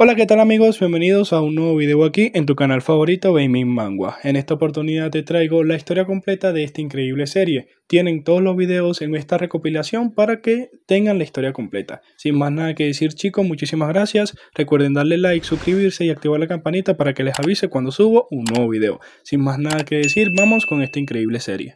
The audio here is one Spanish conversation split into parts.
Hola, ¿qué tal amigos? Bienvenidos a un nuevo video aquí en tu canal favorito Gaming Mangua. En esta oportunidad te traigo la historia completa de esta increíble serie. Tienen todos los videos en esta recopilación para que tengan la historia completa. Sin más nada que decir chicos, muchísimas gracias. Recuerden darle like, suscribirse y activar la campanita para que les avise cuando subo un nuevo video. Sin más nada que decir, vamos con esta increíble serie.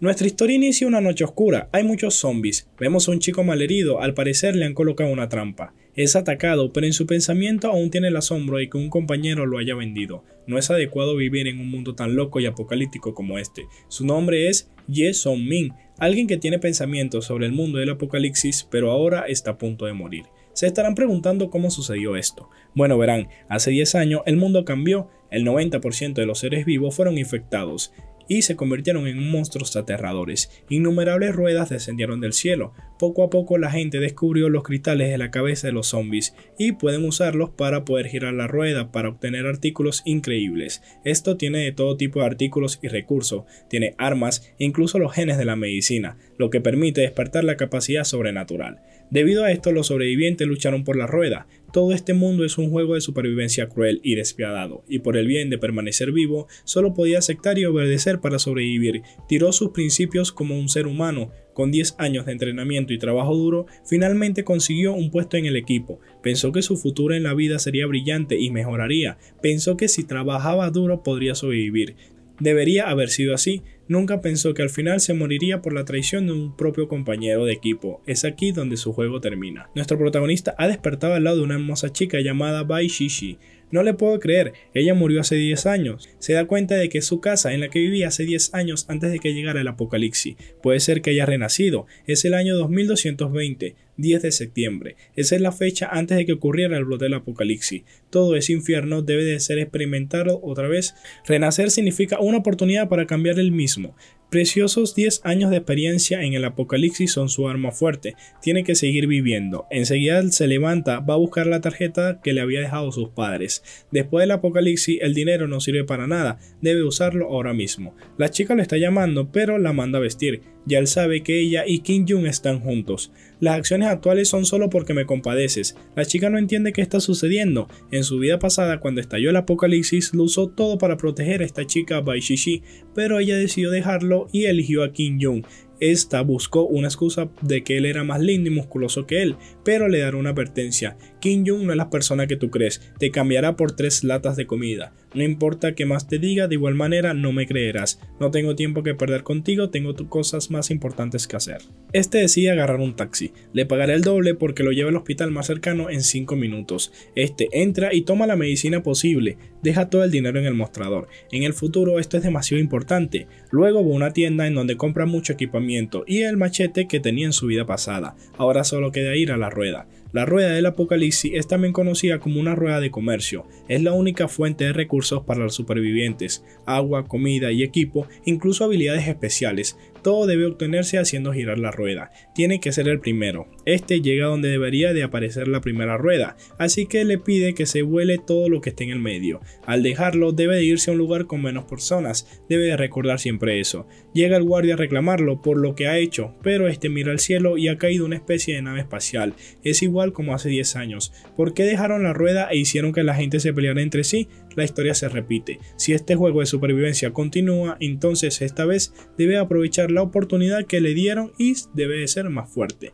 Nuestra historia inicia una noche oscura, hay muchos zombies, vemos a un chico malherido, al parecer le han colocado una trampa. Es atacado, pero en su pensamiento aún tiene el asombro de que un compañero lo haya vendido. No es adecuado vivir en un mundo tan loco y apocalíptico como este. Su nombre es Ye Song Min, alguien que tiene pensamientos sobre el mundo del apocalipsis, pero ahora está a punto de morir. Se estarán preguntando cómo sucedió esto. Bueno, verán, hace 10 años el mundo cambió, el 90% de los seres vivos fueron infectados y se convirtieron en monstruos aterradores. Innumerables ruedas descendieron del cielo. Poco a poco la gente descubrió los cristales de la cabeza de los zombies y pueden usarlos para poder girar la rueda para obtener artículos increíbles. Esto tiene de todo tipo de artículos y recursos, tiene armas e incluso los genes de la medicina, lo que permite despertar la capacidad sobrenatural. Debido a esto los sobrevivientes lucharon por la rueda, todo este mundo es un juego de supervivencia cruel y despiadado, y por el bien de permanecer vivo, solo podía aceptar y obedecer para sobrevivir. Tiró sus principios como un ser humano, con 10 años de entrenamiento y trabajo duro, finalmente consiguió un puesto en el equipo. Pensó que su futuro en la vida sería brillante y mejoraría. Pensó que si trabajaba duro podría sobrevivir. Debería haber sido así, Nunca pensó que al final se moriría por la traición de un propio compañero de equipo. Es aquí donde su juego termina. Nuestro protagonista ha despertado al lado de una hermosa chica llamada Bai Shishi. No le puedo creer, ella murió hace 10 años. Se da cuenta de que su casa en la que vivía hace 10 años antes de que llegara el apocalipsis. Puede ser que haya renacido. Es el año 2220. 10 de septiembre. Esa es la fecha antes de que ocurriera el brote del apocalipsis. Todo ese infierno debe de ser experimentado otra vez. Renacer significa una oportunidad para cambiar el mismo. Preciosos 10 años de experiencia en el apocalipsis son su arma fuerte. Tiene que seguir viviendo. Enseguida se levanta, va a buscar la tarjeta que le había dejado sus padres. Después del apocalipsis, el dinero no sirve para nada. Debe usarlo ahora mismo. La chica lo está llamando, pero la manda a vestir ya él sabe que ella y Kim Jung están juntos. Las acciones actuales son solo porque me compadeces. La chica no entiende qué está sucediendo. En su vida pasada, cuando estalló el apocalipsis, lo usó todo para proteger a esta chica Bai pero ella decidió dejarlo y eligió a Kim Jung. Esta buscó una excusa de que él era más lindo y musculoso que él, pero le dará una advertencia. Kim Jung no es la persona que tú crees, te cambiará por tres latas de comida. No importa qué más te diga, de igual manera no me creerás. No tengo tiempo que perder contigo, tengo cosas más importantes que hacer. Este decide agarrar un taxi. Le pagaré el doble porque lo lleva al hospital más cercano en 5 minutos. Este entra y toma la medicina posible. Deja todo el dinero en el mostrador. En el futuro esto es demasiado importante. Luego va a una tienda en donde compra mucho equipamiento y el machete que tenía en su vida pasada. Ahora solo queda ir a la rueda. La rueda del apocalipsis es también conocida como una rueda de comercio, es la única fuente de recursos para los supervivientes, agua, comida y equipo, incluso habilidades especiales. Todo debe obtenerse haciendo girar la rueda. Tiene que ser el primero. Este llega donde debería de aparecer la primera rueda, así que le pide que se vuele todo lo que esté en el medio. Al dejarlo debe de irse a un lugar con menos personas, debe de recordar siempre eso. Llega el guardia a reclamarlo por lo que ha hecho, pero este mira al cielo y ha caído una especie de nave espacial. Es igual como hace 10 años. ¿Por qué dejaron la rueda e hicieron que la gente se entre sí, la historia se repite. Si este juego de supervivencia continúa, entonces esta vez debe aprovechar la oportunidad que le dieron y debe ser más fuerte.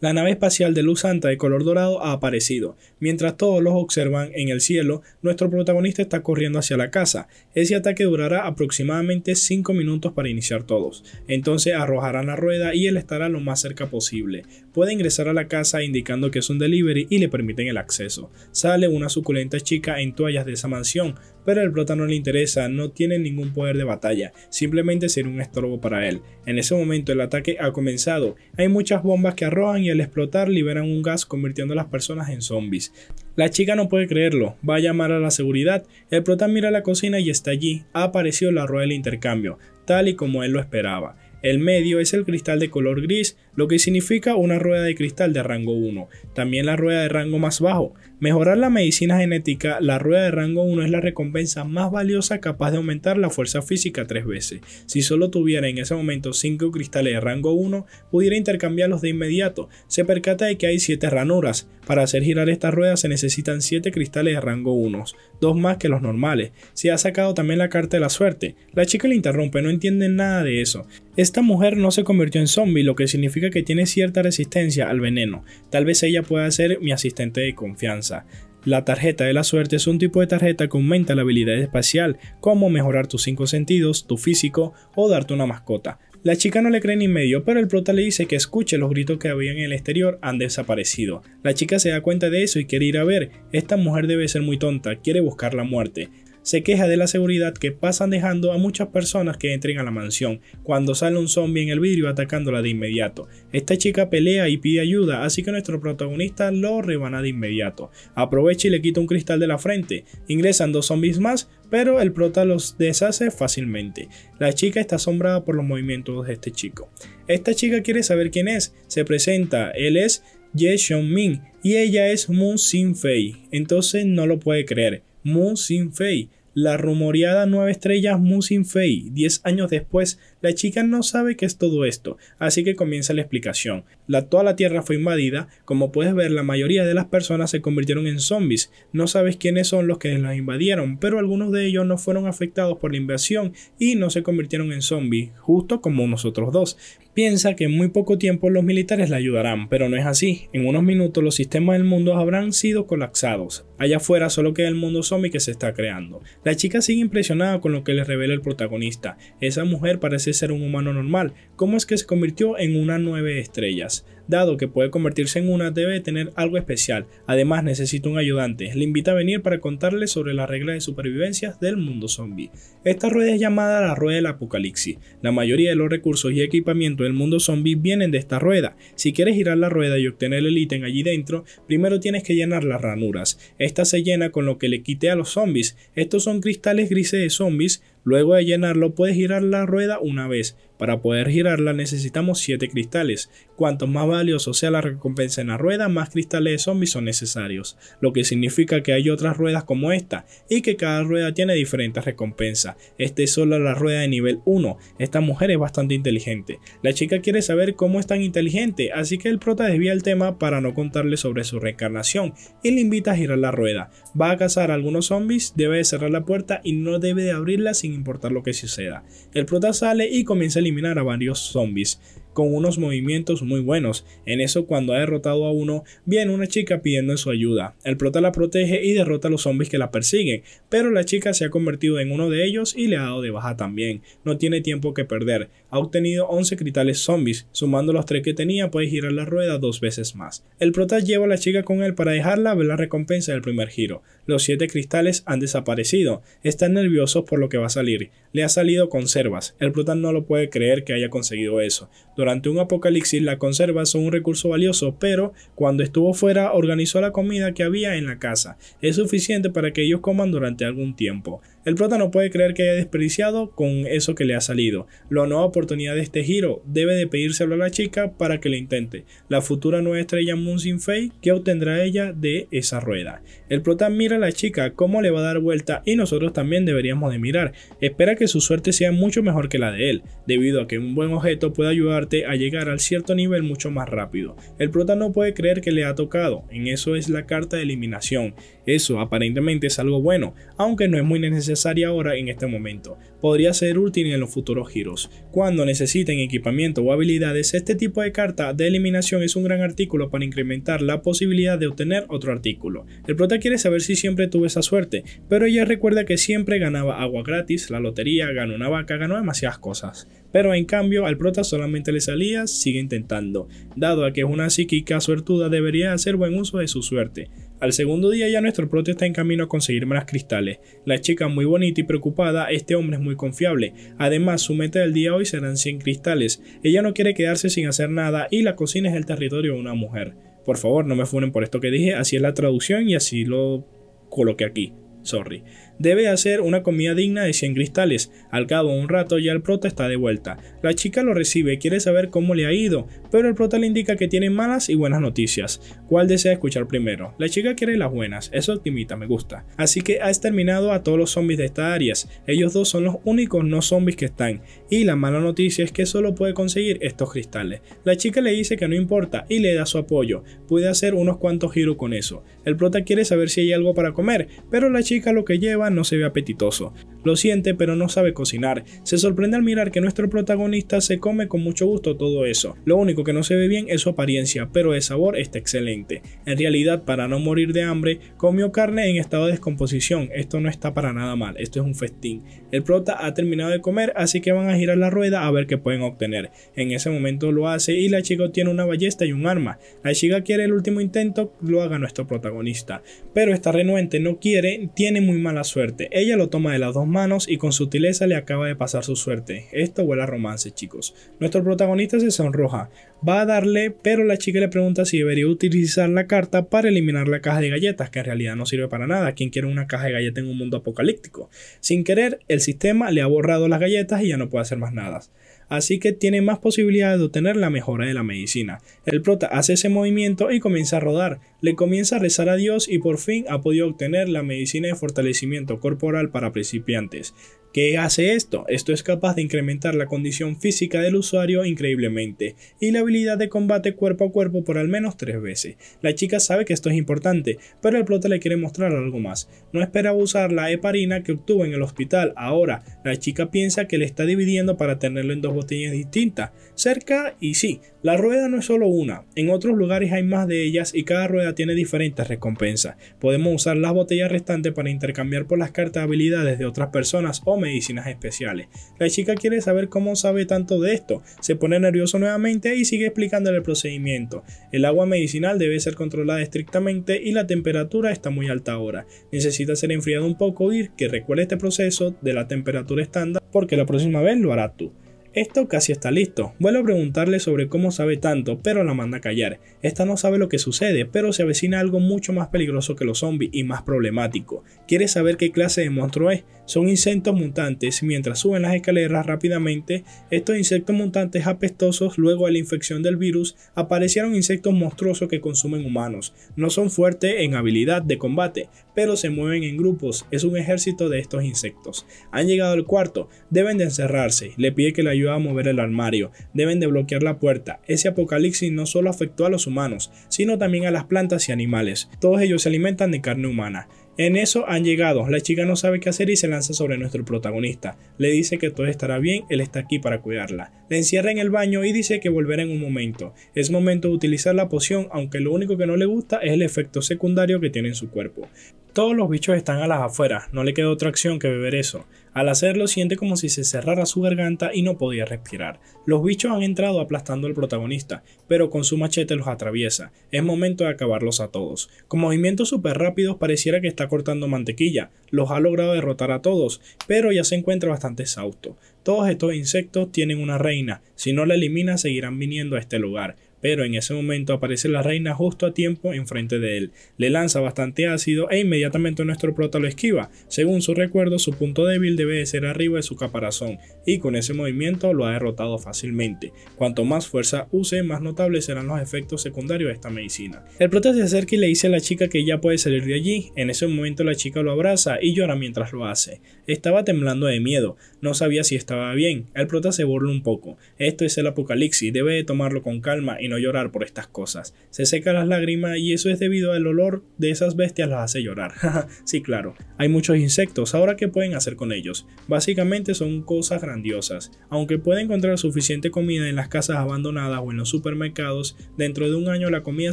La nave espacial de Luz Santa de color dorado ha aparecido, Mientras todos los observan en el cielo, nuestro protagonista está corriendo hacia la casa. Ese ataque durará aproximadamente 5 minutos para iniciar todos. Entonces arrojarán la rueda y él estará lo más cerca posible. Puede ingresar a la casa indicando que es un delivery y le permiten el acceso. Sale una suculenta chica en toallas de esa mansión, pero el prota no le interesa, no tiene ningún poder de batalla, simplemente será un estorbo para él. En ese momento el ataque ha comenzado. Hay muchas bombas que arrojan y al explotar liberan un gas convirtiendo a las personas en zombies. La chica no puede creerlo, va a llamar a la seguridad, el prota mira la cocina y está allí, ha aparecido la rueda del intercambio, tal y como él lo esperaba. El medio es el cristal de color gris, lo que significa una rueda de cristal de rango 1, también la rueda de rango más bajo. Mejorar la medicina genética, la rueda de rango 1 es la recompensa más valiosa capaz de aumentar la fuerza física tres veces. Si solo tuviera en ese momento 5 cristales de rango 1, pudiera intercambiarlos de inmediato. Se percata de que hay 7 ranuras. Para hacer girar esta rueda se necesitan 7 cristales de rango 1, dos más que los normales. Se ha sacado también la carta de la suerte. La chica le interrumpe, no entiende nada de eso. Esta mujer no se convirtió en zombie, lo que significa que tiene cierta resistencia al veneno, tal vez ella pueda ser mi asistente de confianza. La tarjeta de la suerte es un tipo de tarjeta que aumenta la habilidad espacial, como mejorar tus cinco sentidos, tu físico o darte una mascota. La chica no le cree ni medio, pero el prota le dice que escuche los gritos que había en el exterior han desaparecido. La chica se da cuenta de eso y quiere ir a ver. Esta mujer debe ser muy tonta, quiere buscar la muerte se queja de la seguridad que pasan dejando a muchas personas que entren a la mansión, cuando sale un zombie en el vidrio atacándola de inmediato. Esta chica pelea y pide ayuda, así que nuestro protagonista lo rebana de inmediato. Aprovecha y le quita un cristal de la frente. Ingresan dos zombies más, pero el prota los deshace fácilmente. La chica está asombrada por los movimientos de este chico. Esta chica quiere saber quién es, se presenta, él es Ye Xionmin y ella es Moon Sin Fei, entonces no lo puede creer. Moon Sin Fei la rumoreada nueve estrellas Musin Fei, diez años después la chica no sabe qué es todo esto, así que comienza la explicación. La, toda la Tierra fue invadida, como puedes ver la mayoría de las personas se convirtieron en zombies, no sabes quiénes son los que las invadieron, pero algunos de ellos no fueron afectados por la invasión y no se convirtieron en zombies, justo como nosotros dos. Piensa que en muy poco tiempo los militares la ayudarán, pero no es así, en unos minutos los sistemas del mundo habrán sido colapsados, allá afuera solo queda el mundo zombie que se está creando. La chica sigue impresionada con lo que le revela el protagonista, esa mujer parece ser un humano normal, ¿cómo es que se convirtió en una nueve estrellas? Dado que puede convertirse en una, debe tener algo especial. Además, necesita un ayudante. Le invita a venir para contarle sobre las reglas de supervivencia del mundo zombie. Esta rueda es llamada la rueda del apocalipsis. La mayoría de los recursos y equipamiento del mundo zombie vienen de esta rueda. Si quieres girar la rueda y obtener el ítem allí dentro, primero tienes que llenar las ranuras. Esta se llena con lo que le quite a los zombies. Estos son cristales grises de zombies Luego de llenarlo puedes girar la rueda una vez para poder girarla necesitamos 7 cristales. Cuanto más valioso sea la recompensa en la rueda, más cristales de zombies son necesarios, lo que significa que hay otras ruedas como esta y que cada rueda tiene diferentes recompensas. Esta es solo la rueda de nivel 1. Esta mujer es bastante inteligente. La chica quiere saber cómo es tan inteligente, así que el prota desvía el tema para no contarle sobre su reencarnación y le invita a girar la rueda. Va a cazar algunos zombies, debe de cerrar la puerta y no debe de abrirla sin importar lo que suceda. El prota sale y comienza el eliminar a varios zombies con unos movimientos muy buenos. En eso, cuando ha derrotado a uno, viene una chica pidiendo su ayuda. El prota la protege y derrota a los zombies que la persiguen, pero la chica se ha convertido en uno de ellos y le ha dado de baja también. No tiene tiempo que perder ha obtenido 11 cristales zombies, sumando los 3 que tenía puede girar la rueda dos veces más. El prota lleva a la chica con él para dejarla ver la recompensa del primer giro. Los 7 cristales han desaparecido, están nerviosos por lo que va a salir, le ha salido conservas, el prota no lo puede creer que haya conseguido eso. Durante un apocalipsis las conservas son un recurso valioso, pero cuando estuvo fuera organizó la comida que había en la casa, es suficiente para que ellos coman durante algún tiempo. El prota no puede creer que haya desperdiciado con eso que le ha salido. La nueva oportunidad de este giro debe de pedírselo a la chica para que lo intente. La futura nueva estrella Moon Sin Fei obtendrá ella de esa rueda. El prota mira a la chica cómo le va a dar vuelta y nosotros también deberíamos de mirar. Espera que su suerte sea mucho mejor que la de él, debido a que un buen objeto puede ayudarte a llegar al cierto nivel mucho más rápido. El prota no puede creer que le ha tocado, en eso es la carta de eliminación. Eso aparentemente es algo bueno, aunque no es muy necesario ahora en este momento. Podría ser útil en los futuros giros. Cuando necesiten equipamiento o habilidades, este tipo de carta de eliminación es un gran artículo para incrementar la posibilidad de obtener otro artículo. El prota quiere saber si siempre tuvo esa suerte, pero ella recuerda que siempre ganaba agua gratis, la lotería, ganó una vaca, ganó demasiadas cosas. Pero en cambio al prota solamente le salía, sigue intentando. Dado a que es una psíquica suertuda, debería hacer buen uso de su suerte. Al segundo día ya nuestro prota está en camino a conseguir más cristales. La chica muy bonita y preocupada, este hombre es muy confiable. Además, su meta del día hoy serán 100 cristales. Ella no quiere quedarse sin hacer nada y la cocina es el territorio de una mujer. Por favor, no me funen por esto que dije, así es la traducción y así lo coloqué aquí. Sorry. Debe hacer una comida digna de 100 cristales. Al cabo de un rato ya el prota está de vuelta. La chica lo recibe y quiere saber cómo le ha ido, pero el prota le indica que tiene malas y buenas noticias. ¿Cuál desea escuchar primero? La chica quiere las buenas, eso optimista, me gusta. Así que ha exterminado a todos los zombies de esta áreas, Ellos dos son los únicos no zombies que están. Y la mala noticia es que solo puede conseguir estos cristales. La chica le dice que no importa y le da su apoyo. Puede hacer unos cuantos giros con eso. El prota quiere saber si hay algo para comer, pero la chica lo que lleva no se ve apetitoso. Lo siente, pero no sabe cocinar. Se sorprende al mirar que nuestro protagonista se come con mucho gusto todo eso. Lo único que no se ve bien es su apariencia, pero el sabor está excelente. En realidad, para no morir de hambre, comió carne en estado de descomposición. Esto no está para nada mal, esto es un festín. El prota ha terminado de comer, así que van a girar la rueda a ver qué pueden obtener. En ese momento lo hace y la chica tiene una ballesta y un arma. La chica quiere el último intento, lo haga nuestro protagonista. Pero está renuente, no quiere, tiene muy mala suerte suerte. Ella lo toma de las dos manos y con sutileza le acaba de pasar su suerte. Esto huele a romance, chicos. Nuestro protagonista se sonroja. Va a darle, pero la chica le pregunta si debería utilizar la carta para eliminar la caja de galletas, que en realidad no sirve para nada. ¿Quién quiere una caja de galletas en un mundo apocalíptico? Sin querer, el sistema le ha borrado las galletas y ya no puede hacer más nada así que tiene más posibilidades de obtener la mejora de la medicina. El prota hace ese movimiento y comienza a rodar, le comienza a rezar a Dios y por fin ha podido obtener la medicina de fortalecimiento corporal para principiantes. ¿Qué hace esto? Esto es capaz de incrementar la condición física del usuario increíblemente y la habilidad de combate cuerpo a cuerpo por al menos tres veces. La chica sabe que esto es importante, pero el prota le quiere mostrar algo más. No esperaba usar la heparina que obtuvo en el hospital. Ahora, la chica piensa que le está dividiendo para tenerlo en dos botellas distintas, cerca y sí. La rueda no es solo una, en otros lugares hay más de ellas y cada rueda tiene diferentes recompensas. Podemos usar las botellas restantes para intercambiar por las cartas habilidades de otras personas o medicinas especiales. La chica quiere saber cómo sabe tanto de esto, se pone nervioso nuevamente y sigue explicándole el procedimiento. El agua medicinal debe ser controlada estrictamente y la temperatura está muy alta ahora. Necesita ser enfriado un poco y que recuerde este proceso de la temperatura estándar porque la próxima vez lo hará tú. Esto casi está listo. vuelvo a preguntarle sobre cómo sabe tanto, pero la manda a callar. Esta no sabe lo que sucede, pero se avecina algo mucho más peligroso que los zombies y más problemático. Quiere saber qué clase de monstruo es. Son insectos mutantes. Mientras suben las escaleras rápidamente, estos insectos mutantes apestosos, luego de la infección del virus, aparecieron insectos monstruosos que consumen humanos. No son fuertes en habilidad de combate, pero se mueven en grupos. Es un ejército de estos insectos. Han llegado al cuarto, deben de encerrarse. Le pide que la ayude a mover el armario. Deben de bloquear la puerta. Ese apocalipsis no solo afectó a los humanos, sino también a las plantas y animales. Todos ellos se alimentan de carne humana. En eso han llegado, la chica no sabe qué hacer y se lanza sobre nuestro protagonista. Le dice que todo estará bien, él está aquí para cuidarla. La encierra en el baño y dice que volverá en un momento. Es momento de utilizar la poción, aunque lo único que no le gusta es el efecto secundario que tiene en su cuerpo. Todos los bichos están a las afueras, no le queda otra acción que beber eso. Al hacerlo siente como si se cerrara su garganta y no podía respirar. Los bichos han entrado aplastando al protagonista, pero con su machete los atraviesa. Es momento de acabarlos a todos. Con movimientos súper rápidos pareciera que está cortando mantequilla. Los ha logrado derrotar a todos, pero ya se encuentra bastante exhausto. Todos estos insectos tienen una reina. Si no la elimina seguirán viniendo a este lugar pero en ese momento aparece la reina justo a tiempo enfrente de él. Le lanza bastante ácido e inmediatamente nuestro prota lo esquiva. Según su recuerdo, su punto débil debe de ser arriba de su caparazón y con ese movimiento lo ha derrotado fácilmente. Cuanto más fuerza use, más notables serán los efectos secundarios de esta medicina. El prota se acerca y le dice a la chica que ya puede salir de allí. En ese momento la chica lo abraza y llora mientras lo hace. Estaba temblando de miedo, no sabía si estaba bien. El prota se burla un poco. Esto es el apocalipsis, debe de tomarlo con calma no llorar por estas cosas. Se seca las lágrimas y eso es debido al olor de esas bestias las hace llorar. sí, claro, hay muchos insectos, ahora qué pueden hacer con ellos. Básicamente son cosas grandiosas. Aunque puede encontrar suficiente comida en las casas abandonadas o en los supermercados, dentro de un año la comida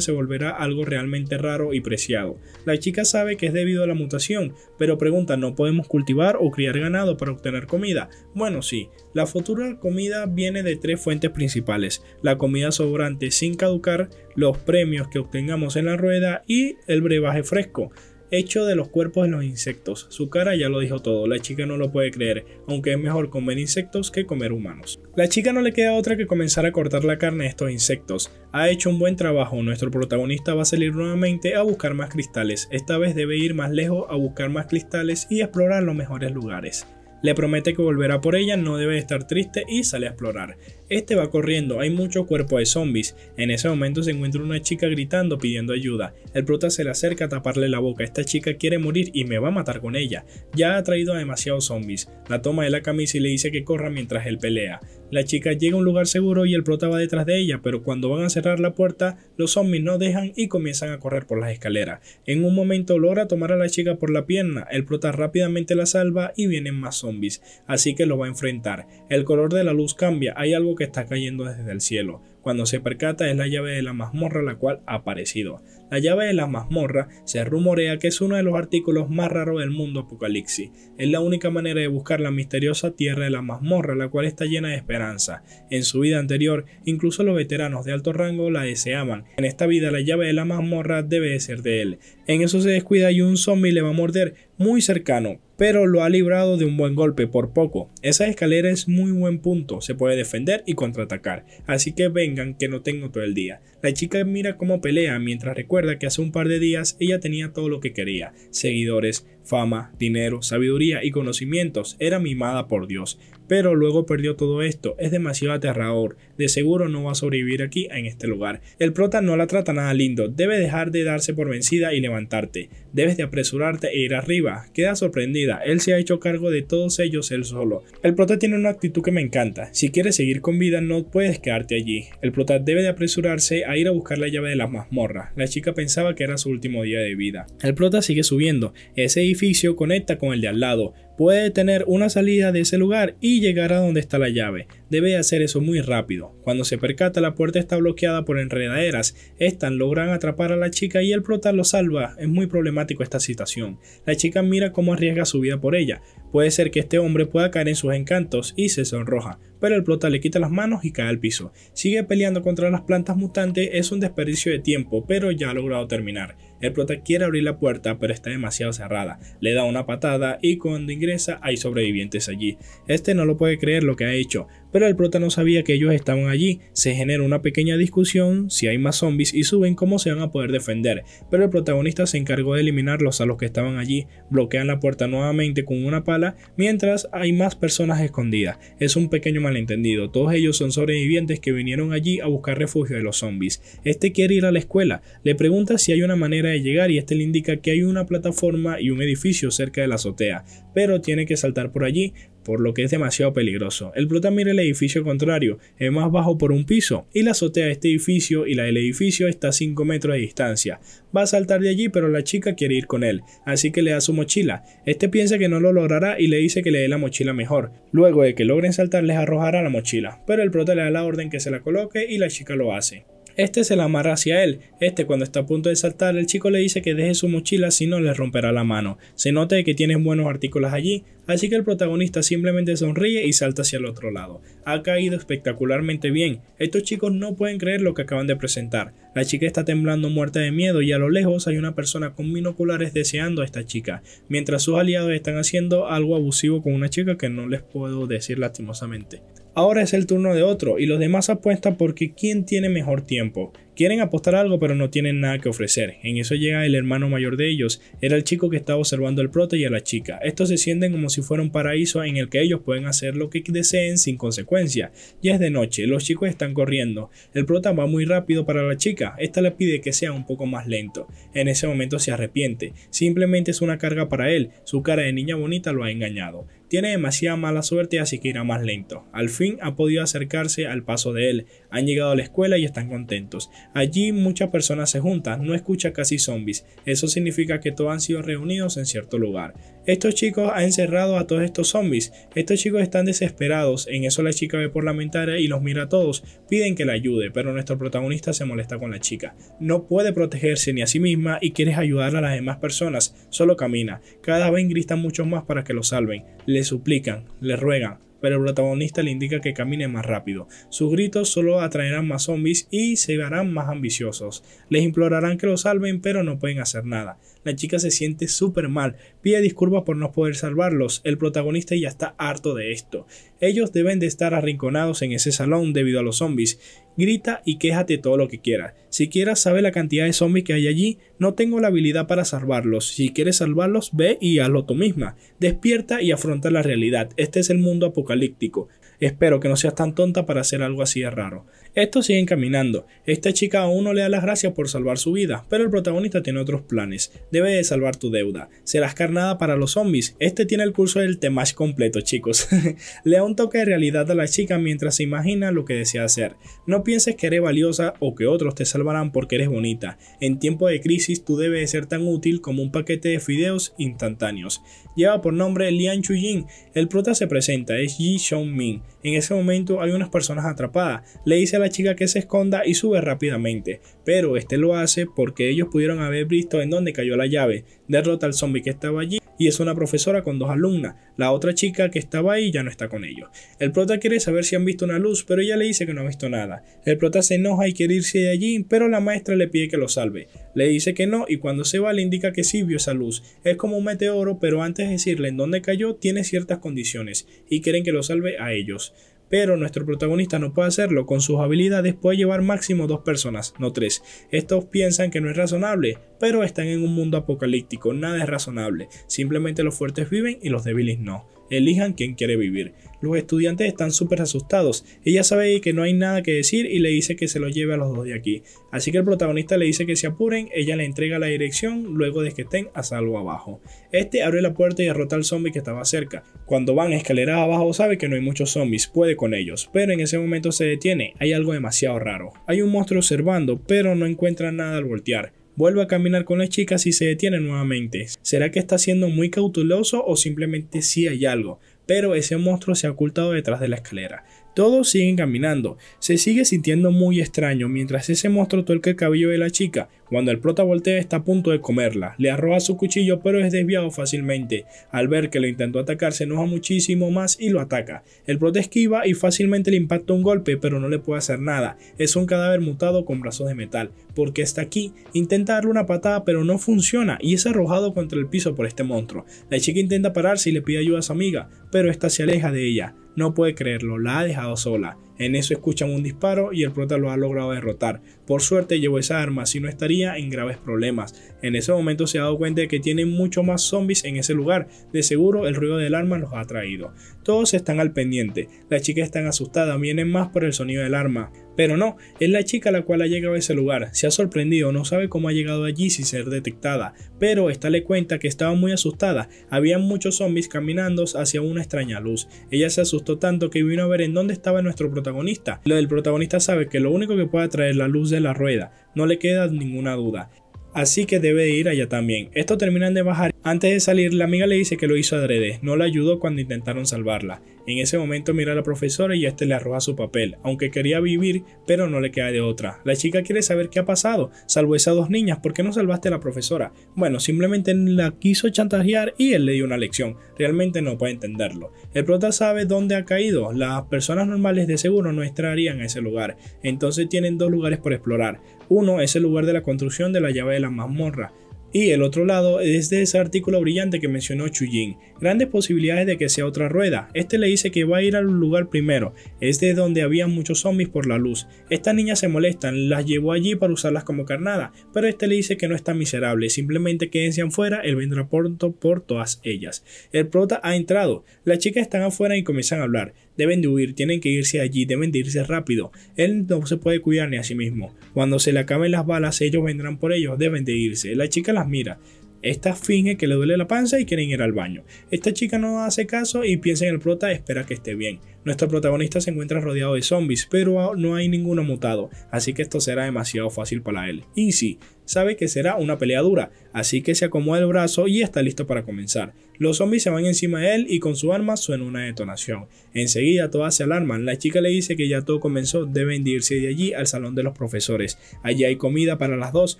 se volverá algo realmente raro y preciado. La chica sabe que es debido a la mutación, pero pregunta, ¿no podemos cultivar o criar ganado para obtener comida? Bueno, sí, la futura comida viene de tres fuentes principales, la comida sobrante sin caducar, los premios que obtengamos en la rueda y el brebaje fresco hecho de los cuerpos de los insectos. Su cara ya lo dijo todo, la chica no lo puede creer, aunque es mejor comer insectos que comer humanos. La chica no le queda otra que comenzar a cortar la carne de estos insectos. Ha hecho un buen trabajo, nuestro protagonista va a salir nuevamente a buscar más cristales, esta vez debe ir más lejos a buscar más cristales y explorar los mejores lugares. Le promete que volverá por ella, no debe estar triste y sale a explorar. Este va corriendo, hay mucho cuerpo de zombies. En ese momento se encuentra una chica gritando pidiendo ayuda. El prota se le acerca a taparle la boca. Esta chica quiere morir y me va a matar con ella. Ya ha traído a demasiados zombies. La toma de la camisa y le dice que corra mientras él pelea. La chica llega a un lugar seguro y el prota va detrás de ella, pero cuando van a cerrar la puerta, los zombies no dejan y comienzan a correr por las escaleras. En un momento logra tomar a la chica por la pierna, el prota rápidamente la salva y vienen más zombies, así que lo va a enfrentar. El color de la luz cambia, hay algo que está cayendo desde el cielo. Cuando se percata es la llave de la mazmorra la cual ha aparecido. La llave de la mazmorra se rumorea que es uno de los artículos más raros del mundo apocalipsis. Es la única manera de buscar la misteriosa tierra de la mazmorra, la cual está llena de esperanza. En su vida anterior, incluso los veteranos de alto rango la deseaban. En esta vida, la llave de la mazmorra debe ser de él. En eso se descuida y un zombie le va a morder muy cercano, pero lo ha librado de un buen golpe por poco. Esa escalera es muy buen punto, se puede defender y contraatacar, así que vengan que no tengo todo el día. La chica mira cómo pelea mientras recuerda que hace un par de días ella tenía todo lo que quería, seguidores, fama, dinero, sabiduría y conocimientos, era mimada por Dios, pero luego perdió todo esto. Es demasiado aterrador. De seguro no va a sobrevivir aquí en este lugar. El prota no la trata nada lindo. Debe dejar de darse por vencida y levantarte. Debes de apresurarte e ir arriba. Queda sorprendida. Él se ha hecho cargo de todos ellos él solo. El prota tiene una actitud que me encanta. Si quieres seguir con vida no puedes quedarte allí. El prota debe de apresurarse a ir a buscar la llave de las mazmorras. La chica pensaba que era su último día de vida. El prota sigue subiendo. Ese edificio conecta con el de al lado puede tener una salida de ese lugar y llegar a donde está la llave. Debe hacer eso muy rápido. Cuando se percata la puerta está bloqueada por enredaderas. Estas logran atrapar a la chica y el prota lo salva. Es muy problemático esta situación. La chica mira cómo arriesga su vida por ella. Puede ser que este hombre pueda caer en sus encantos y se sonroja, pero el prota le quita las manos y cae al piso. Sigue peleando contra las plantas mutantes, es un desperdicio de tiempo, pero ya ha logrado terminar. El prota quiere abrir la puerta, pero está demasiado cerrada. Le da una patada y cuando ingresa hay sobrevivientes allí. Este no lo puede creer lo que ha hecho, pero el prota no sabía que ellos estaban allí. Se genera una pequeña discusión si hay más zombies y suben cómo se van a poder defender, pero el protagonista se encargó de eliminarlos a los que estaban allí. Bloquean la puerta nuevamente con una pala mientras hay más personas escondidas. Es un pequeño malentendido, todos ellos son sobrevivientes que vinieron allí a buscar refugio de los zombies. Este quiere ir a la escuela, le pregunta si hay una manera de llegar y este le indica que hay una plataforma y un edificio cerca de la azotea, pero tiene que saltar por allí por lo que es demasiado peligroso. El prota mira el edificio contrario, es más bajo por un piso, y la azotea de este edificio y la del edificio está a 5 metros de distancia. Va a saltar de allí, pero la chica quiere ir con él, así que le da su mochila. Este piensa que no lo logrará y le dice que le dé la mochila mejor. Luego de que logren saltar, les arrojará la mochila, pero el prota le da la orden que se la coloque y la chica lo hace. Este se la amarra hacia él. Este, cuando está a punto de saltar, el chico le dice que deje su mochila si no le romperá la mano. Se nota que tiene buenos artículos allí, así que el protagonista simplemente sonríe y salta hacia el otro lado. Ha caído espectacularmente bien. Estos chicos no pueden creer lo que acaban de presentar. La chica está temblando muerta de miedo y a lo lejos hay una persona con binoculares deseando a esta chica, mientras sus aliados están haciendo algo abusivo con una chica que no les puedo decir lastimosamente. Ahora es el turno de otro y los demás apuestan porque quién tiene mejor tiempo. Quieren apostar algo pero no tienen nada que ofrecer. En eso llega el hermano mayor de ellos. Era el chico que estaba observando al prota y a la chica. Estos se sienten como si fuera un paraíso en el que ellos pueden hacer lo que deseen sin consecuencia. Ya es de noche, los chicos están corriendo. El prota va muy rápido para la chica. Esta le pide que sea un poco más lento. En ese momento se arrepiente. Simplemente es una carga para él. Su cara de niña bonita lo ha engañado. Tiene demasiada mala suerte así que irá más lento. Al fin ha podido acercarse al paso de él. Han llegado a la escuela y están contentos. Allí muchas personas se juntan, no escucha casi zombies. Eso significa que todos han sido reunidos en cierto lugar. Estos chicos han encerrado a todos estos zombies. Estos chicos están desesperados. En eso la chica ve por la ventana y los mira a todos. Piden que la ayude, pero nuestro protagonista se molesta con la chica. No puede protegerse ni a sí misma y quiere ayudar a las demás personas. Solo camina. Cada vez gritan muchos más para que lo salven. Le suplican, le ruegan, pero el protagonista le indica que camine más rápido. Sus gritos solo atraerán más zombies y se harán más ambiciosos. Les implorarán que lo salven, pero no pueden hacer nada. La chica se siente súper mal, pide disculpas por no poder salvarlos. El protagonista ya está harto de esto. Ellos deben de estar arrinconados en ese salón debido a los zombies grita y quéjate todo lo que quieras. Si quieras, sabe la cantidad de zombies que hay allí. No tengo la habilidad para salvarlos. Si quieres salvarlos, ve y hazlo tú misma. Despierta y afronta la realidad. Este es el mundo apocalíptico. Espero que no seas tan tonta para hacer algo así de raro. Estos siguen caminando. Esta chica aún no le da las gracias por salvar su vida, pero el protagonista tiene otros planes. Debe de salvar tu deuda. Serás carnada para los zombies. Este tiene el curso del temash completo, chicos. le da un toque de realidad a la chica mientras se imagina lo que desea hacer. No pienses que eres valiosa o que otros te salvarán porque eres bonita. En tiempo de crisis tú debes de ser tan útil como un paquete de fideos instantáneos. Lleva por nombre Lian Chuyin. El prota se presenta, es Ji min En ese momento hay unas personas atrapadas. Le dice a la chica que se esconda y sube rápidamente, pero este lo hace porque ellos pudieron haber visto en dónde cayó la llave, derrota al zombie que estaba allí y es una profesora con dos alumnas, la otra chica que estaba ahí ya no está con ellos. El prota quiere saber si han visto una luz, pero ella le dice que no ha visto nada. El prota se enoja y quiere irse de allí, pero la maestra le pide que lo salve. Le dice que no y cuando se va le indica que sí vio esa luz. Es como un meteoro, pero antes de decirle en dónde cayó tiene ciertas condiciones y quieren que lo salve a ellos pero nuestro protagonista no puede hacerlo. Con sus habilidades puede llevar máximo dos personas, no tres. Estos piensan que no es razonable, pero están en un mundo apocalíptico, nada es razonable. Simplemente los fuertes viven y los débiles no. Elijan quién quiere vivir. Los estudiantes están súper asustados. Ella sabe que no hay nada que decir y le dice que se los lleve a los dos de aquí. Así que el protagonista le dice que se apuren, ella le entrega la dirección luego de que estén a salvo abajo. Este abre la puerta y derrota al zombie que estaba cerca. Cuando van a escaleras abajo sabe que no hay muchos zombies, puede con ellos, pero en ese momento se detiene, hay algo demasiado raro. Hay un monstruo observando, pero no encuentra nada al voltear. Vuelve a caminar con las chicas y se detiene nuevamente. ¿Será que está siendo muy cauteloso o simplemente sí hay algo? Pero ese monstruo se ha ocultado detrás de la escalera. Todos siguen caminando. Se sigue sintiendo muy extraño mientras ese monstruo toca el cabello de la chica cuando el prota voltea está a punto de comerla, le arroja su cuchillo pero es desviado fácilmente. Al ver que lo intentó atacar se enoja muchísimo más y lo ataca. El prota esquiva y fácilmente le impacta un golpe pero no le puede hacer nada. Es un cadáver mutado con brazos de metal. Porque está aquí, intenta darle una patada pero no funciona y es arrojado contra el piso por este monstruo. La chica intenta pararse y le pide ayuda a su amiga, pero esta se aleja de ella. No puede creerlo, la ha dejado sola. En eso escuchan un disparo y el prota lo ha logrado derrotar. Por suerte llevó esa arma, si no estaría en graves problemas. En ese momento se ha dado cuenta de que tienen mucho más zombies en ese lugar. De seguro el ruido del arma los ha atraído. Todos están al pendiente. Las chicas están asustadas, vienen más por el sonido del arma. Pero no, es la chica la cual ha llegado a ese lugar, se ha sorprendido, no sabe cómo ha llegado allí sin ser detectada, pero esta le cuenta que estaba muy asustada, había muchos zombies caminando hacia una extraña luz. Ella se asustó tanto que vino a ver en dónde estaba nuestro protagonista. Lo del protagonista sabe que lo único que puede traer la luz de la rueda, no le queda ninguna duda así que debe ir allá también. Esto terminan de bajar. Antes de salir, la amiga le dice que lo hizo adrede, no la ayudó cuando intentaron salvarla. En ese momento mira a la profesora y este le arroja su papel, aunque quería vivir, pero no le queda de otra. La chica quiere saber qué ha pasado, salvo esas dos niñas, ¿por qué no salvaste a la profesora? Bueno, simplemente la quiso chantajear y él le dio una lección. Realmente no puede entenderlo. El prota sabe dónde ha caído, las personas normales de seguro no entrarían a ese lugar, entonces tienen dos lugares por explorar. Uno es el lugar de la construcción de la llave de la mazmorra, y el otro lado es de ese artículo brillante que mencionó Chuyin, Grandes posibilidades de que sea otra rueda. Este le dice que va a ir al lugar primero, es de donde había muchos zombies por la luz. Estas niñas se molestan, las llevó allí para usarlas como carnada, pero este le dice que no está miserable, simplemente quédense afuera, él vendrá pronto por todas ellas. El prota ha entrado, las chicas están afuera y comienzan a hablar. Deben de huir, tienen que irse allí, deben de irse rápido. Él no se puede cuidar ni a sí mismo. Cuando se le acaben las balas, ellos vendrán por ellos, deben de irse. La chica las mira. Esta finge que le duele la panza y quieren ir al baño. Esta chica no hace caso y piensa en el prota, espera que esté bien. Nuestro protagonista se encuentra rodeado de zombies, pero no hay ninguno mutado, así que esto será demasiado fácil para él. Y sí, sabe que será una pelea dura, así que se acomoda el brazo y está listo para comenzar. Los zombies se van encima de él y con su arma suena una detonación. Enseguida todas se alarman, la chica le dice que ya todo comenzó, deben irse de allí al salón de los profesores. Allí hay comida para las dos,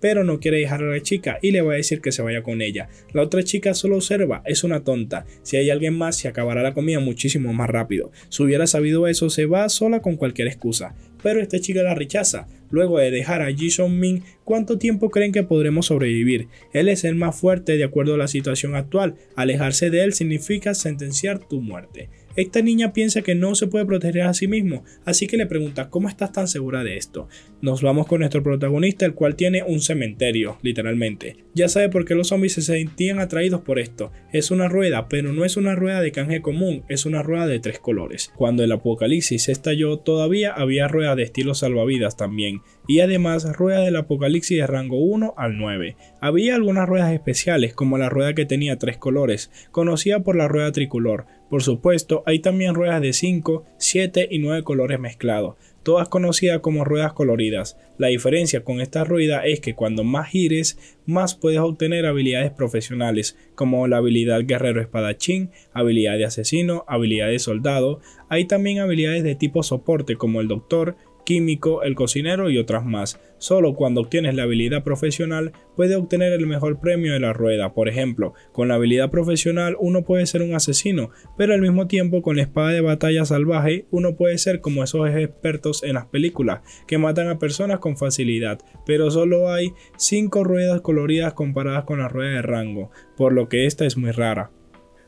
pero no quiere dejar a la chica y le va a decir que se vaya con ella. La otra chica solo observa, es una tonta, si hay alguien más se acabará la comida muchísimo más rápido. Si hubiera sabido eso, se va sola con cualquier excusa, pero esta chica la rechaza. Luego de dejar a Ji Song Min, ¿cuánto tiempo creen que podremos sobrevivir? Él es el más fuerte de acuerdo a la situación actual. Alejarse de él significa sentenciar tu muerte. Esta niña piensa que no se puede proteger a sí mismo, así que le pregunta, ¿cómo estás tan segura de esto? Nos vamos con nuestro protagonista, el cual tiene un cementerio, literalmente. Ya sabe por qué los zombies se sentían atraídos por esto. Es una rueda, pero no es una rueda de canje común, es una rueda de tres colores. Cuando el apocalipsis estalló, todavía había ruedas de estilo salvavidas también, y además ruedas del apocalipsis de rango 1 al 9. Había algunas ruedas especiales, como la rueda que tenía tres colores, conocida por la rueda tricolor, por supuesto, hay también ruedas de 5, 7 y 9 colores mezclados, todas conocidas como ruedas coloridas. La diferencia con esta rueda es que cuando más gires, más puedes obtener habilidades profesionales, como la habilidad guerrero espadachín, habilidad de asesino, habilidad de soldado. Hay también habilidades de tipo soporte como el doctor, químico, el cocinero y otras más. Solo cuando obtienes la habilidad profesional puede obtener el mejor premio de la rueda. Por ejemplo, con la habilidad profesional uno puede ser un asesino, pero al mismo tiempo con la espada de batalla salvaje uno puede ser como esos expertos en las películas, que matan a personas con facilidad, pero solo hay 5 ruedas coloridas comparadas con la rueda de rango, por lo que esta es muy rara.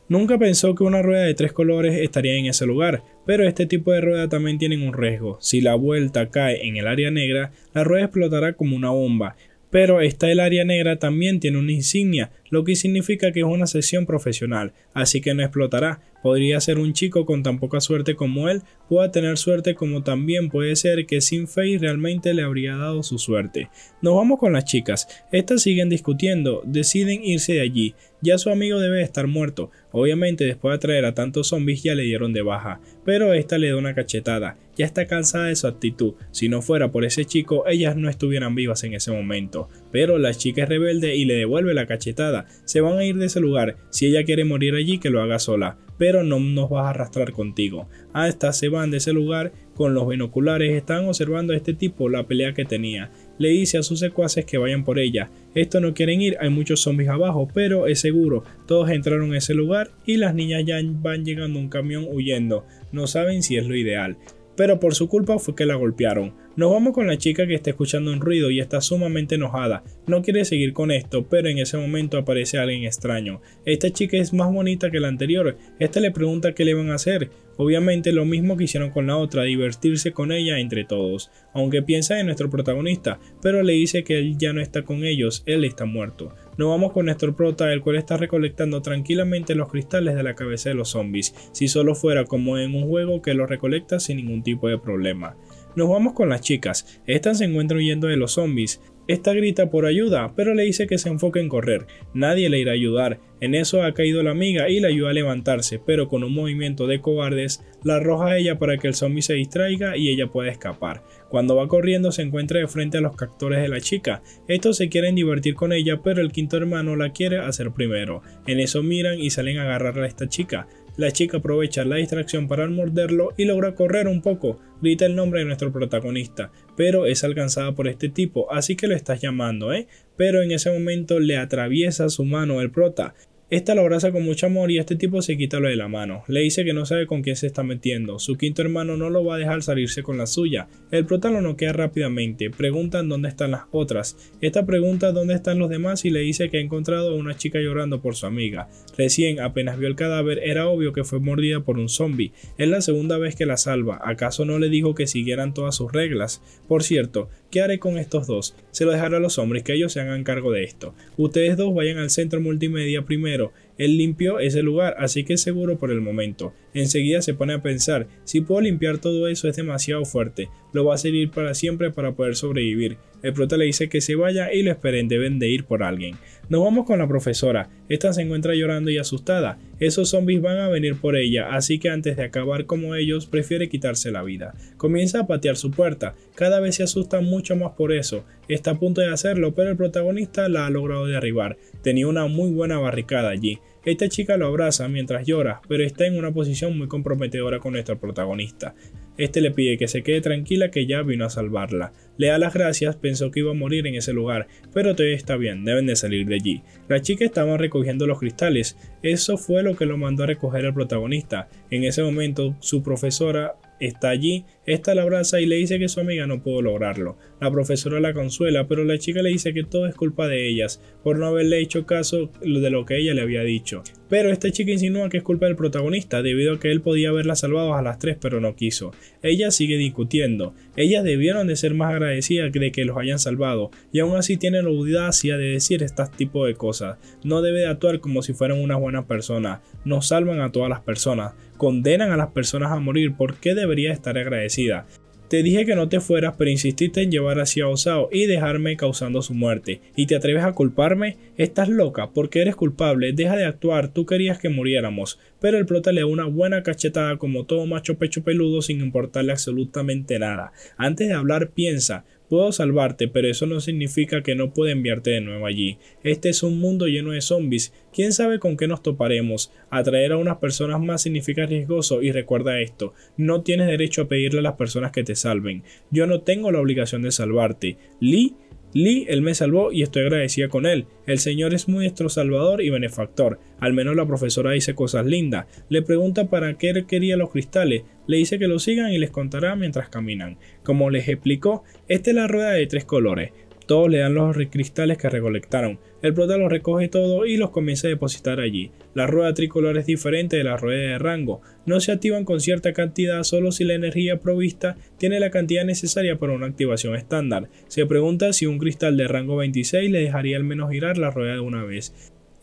Nunca pensó que una rueda de tres colores estaría en ese lugar, pero este tipo de rueda también tiene un riesgo. Si la vuelta cae en el área negra, la rueda explotará como una bomba, pero esta el área negra también tiene una insignia, lo que significa que es una sesión profesional, así que no explotará. Podría ser un chico con tan poca suerte como él, pueda tener suerte como también puede ser que Sin fe realmente le habría dado su suerte. Nos vamos con las chicas, estas siguen discutiendo, deciden irse de allí, ya su amigo debe estar muerto, obviamente después de atraer a tantos zombies ya le dieron de baja, pero esta le da una cachetada, ya está cansada de su actitud. Si no fuera por ese chico, ellas no estuvieran vivas en ese momento. Pero la chica es rebelde y le devuelve la cachetada. Se van a ir de ese lugar. Si ella quiere morir allí, que lo haga sola. Pero no nos vas a arrastrar contigo. estas se van de ese lugar con los binoculares. Están observando a este tipo la pelea que tenía. Le dice a sus secuaces que vayan por ella. Estos no quieren ir, hay muchos zombies abajo, pero es seguro. Todos entraron a ese lugar y las niñas ya van llegando un camión huyendo. No saben si es lo ideal pero por su culpa fue que la golpearon. Nos vamos con la chica que está escuchando un ruido y está sumamente enojada. No quiere seguir con esto, pero en ese momento aparece alguien extraño. Esta chica es más bonita que la anterior. Esta le pregunta qué le van a hacer. Obviamente lo mismo que hicieron con la otra, divertirse con ella entre todos. Aunque piensa en nuestro protagonista, pero le dice que él ya no está con ellos, él está muerto. Nos vamos con nuestro prota, el cual está recolectando tranquilamente los cristales de la cabeza de los zombies, si solo fuera como en un juego que los recolecta sin ningún tipo de problema. Nos vamos con las chicas. Estas se encuentra huyendo de los zombies. Esta grita por ayuda, pero le dice que se enfoque en correr. Nadie le irá a ayudar. En eso ha caído la amiga y la ayuda a levantarse, pero con un movimiento de cobardes la arroja a ella para que el zombie se distraiga y ella pueda escapar. Cuando va corriendo se encuentra de frente a los captores de la chica. Estos se quieren divertir con ella, pero el quinto hermano la quiere hacer primero. En eso miran y salen a agarrar a esta chica. La chica aprovecha la distracción para morderlo y logra correr un poco. Grita el nombre de nuestro protagonista, pero es alcanzada por este tipo, así que lo estás llamando, ¿eh? Pero en ese momento le atraviesa su mano el prota. Esta lo abraza con mucho amor y este tipo se quita lo de la mano. Le dice que no sabe con quién se está metiendo. Su quinto hermano no lo va a dejar salirse con la suya. El prota lo noquea rápidamente. Preguntan dónde están las otras. Esta pregunta dónde están los demás y le dice que ha encontrado a una chica llorando por su amiga. Recién, apenas vio el cadáver, era obvio que fue mordida por un zombie. Es la segunda vez que la salva. ¿Acaso no le dijo que siguieran todas sus reglas? Por cierto, ¿qué haré con estos dos? Se lo dejaré a los hombres que ellos se hagan cargo de esto. Ustedes dos vayan al centro multimedia primero él limpió ese lugar, así que es seguro por el momento. Enseguida se pone a pensar, si puedo limpiar todo eso es demasiado fuerte, lo va a seguir para siempre para poder sobrevivir. El prota le dice que se vaya y lo esperen, deben de ir por alguien. Nos vamos con la profesora, esta se encuentra llorando y asustada, esos zombies van a venir por ella, así que antes de acabar como ellos, prefiere quitarse la vida. Comienza a patear su puerta, cada vez se asusta mucho más por eso, está a punto de hacerlo, pero el protagonista la ha logrado derribar. Tenía una muy buena barricada allí. Esta chica lo abraza mientras llora, pero está en una posición muy comprometedora con nuestro protagonista. Este le pide que se quede tranquila que ya vino a salvarla. Le da las gracias, pensó que iba a morir en ese lugar, pero todo está bien, deben de salir de allí. La chica estaba recogiendo los cristales, eso fue lo que lo mandó a recoger al protagonista. En ese momento, su profesora está allí, esta la abraza y le dice que su amiga no pudo lograrlo. La profesora la consuela, pero la chica le dice que todo es culpa de ellas, por no haberle hecho caso de lo que ella le había dicho. Pero esta chica insinúa que es culpa del protagonista, debido a que él podía haberla salvado a las tres, pero no quiso. Ella sigue discutiendo. Ellas debieron de ser más agradecidas de que los hayan salvado, y aún así tiene la audacia de decir estas tipo de cosas. No debe de actuar como si fueran unas buenas personas. No salvan a todas las personas condenan a las personas a morir, porque debería estar agradecida? Te dije que no te fueras, pero insististe en llevar a Osao y dejarme causando su muerte. ¿Y te atreves a culparme? Estás loca, porque eres culpable, deja de actuar, tú querías que muriéramos. Pero el prota le da una buena cachetada como todo macho pecho peludo sin importarle absolutamente nada. Antes de hablar piensa, Puedo salvarte, pero eso no significa que no pueda enviarte de nuevo allí. Este es un mundo lleno de zombies. ¿Quién sabe con qué nos toparemos? Atraer a unas personas más significa riesgoso y recuerda esto, no tienes derecho a pedirle a las personas que te salven. Yo no tengo la obligación de salvarte. Lee Lee, él me salvó y estoy agradecida con él. El Señor es nuestro salvador y benefactor. Al menos la profesora dice cosas lindas. Le pregunta para qué quería los cristales. Le dice que lo sigan y les contará mientras caminan. Como les explicó, esta es la rueda de tres colores. Todos le dan los cristales que recolectaron. El prota los recoge todo y los comienza a depositar allí. La rueda tricolor es diferente de la rueda de rango. No se activan con cierta cantidad solo si la energía provista tiene la cantidad necesaria para una activación estándar. Se pregunta si un cristal de rango 26 le dejaría al menos girar la rueda de una vez.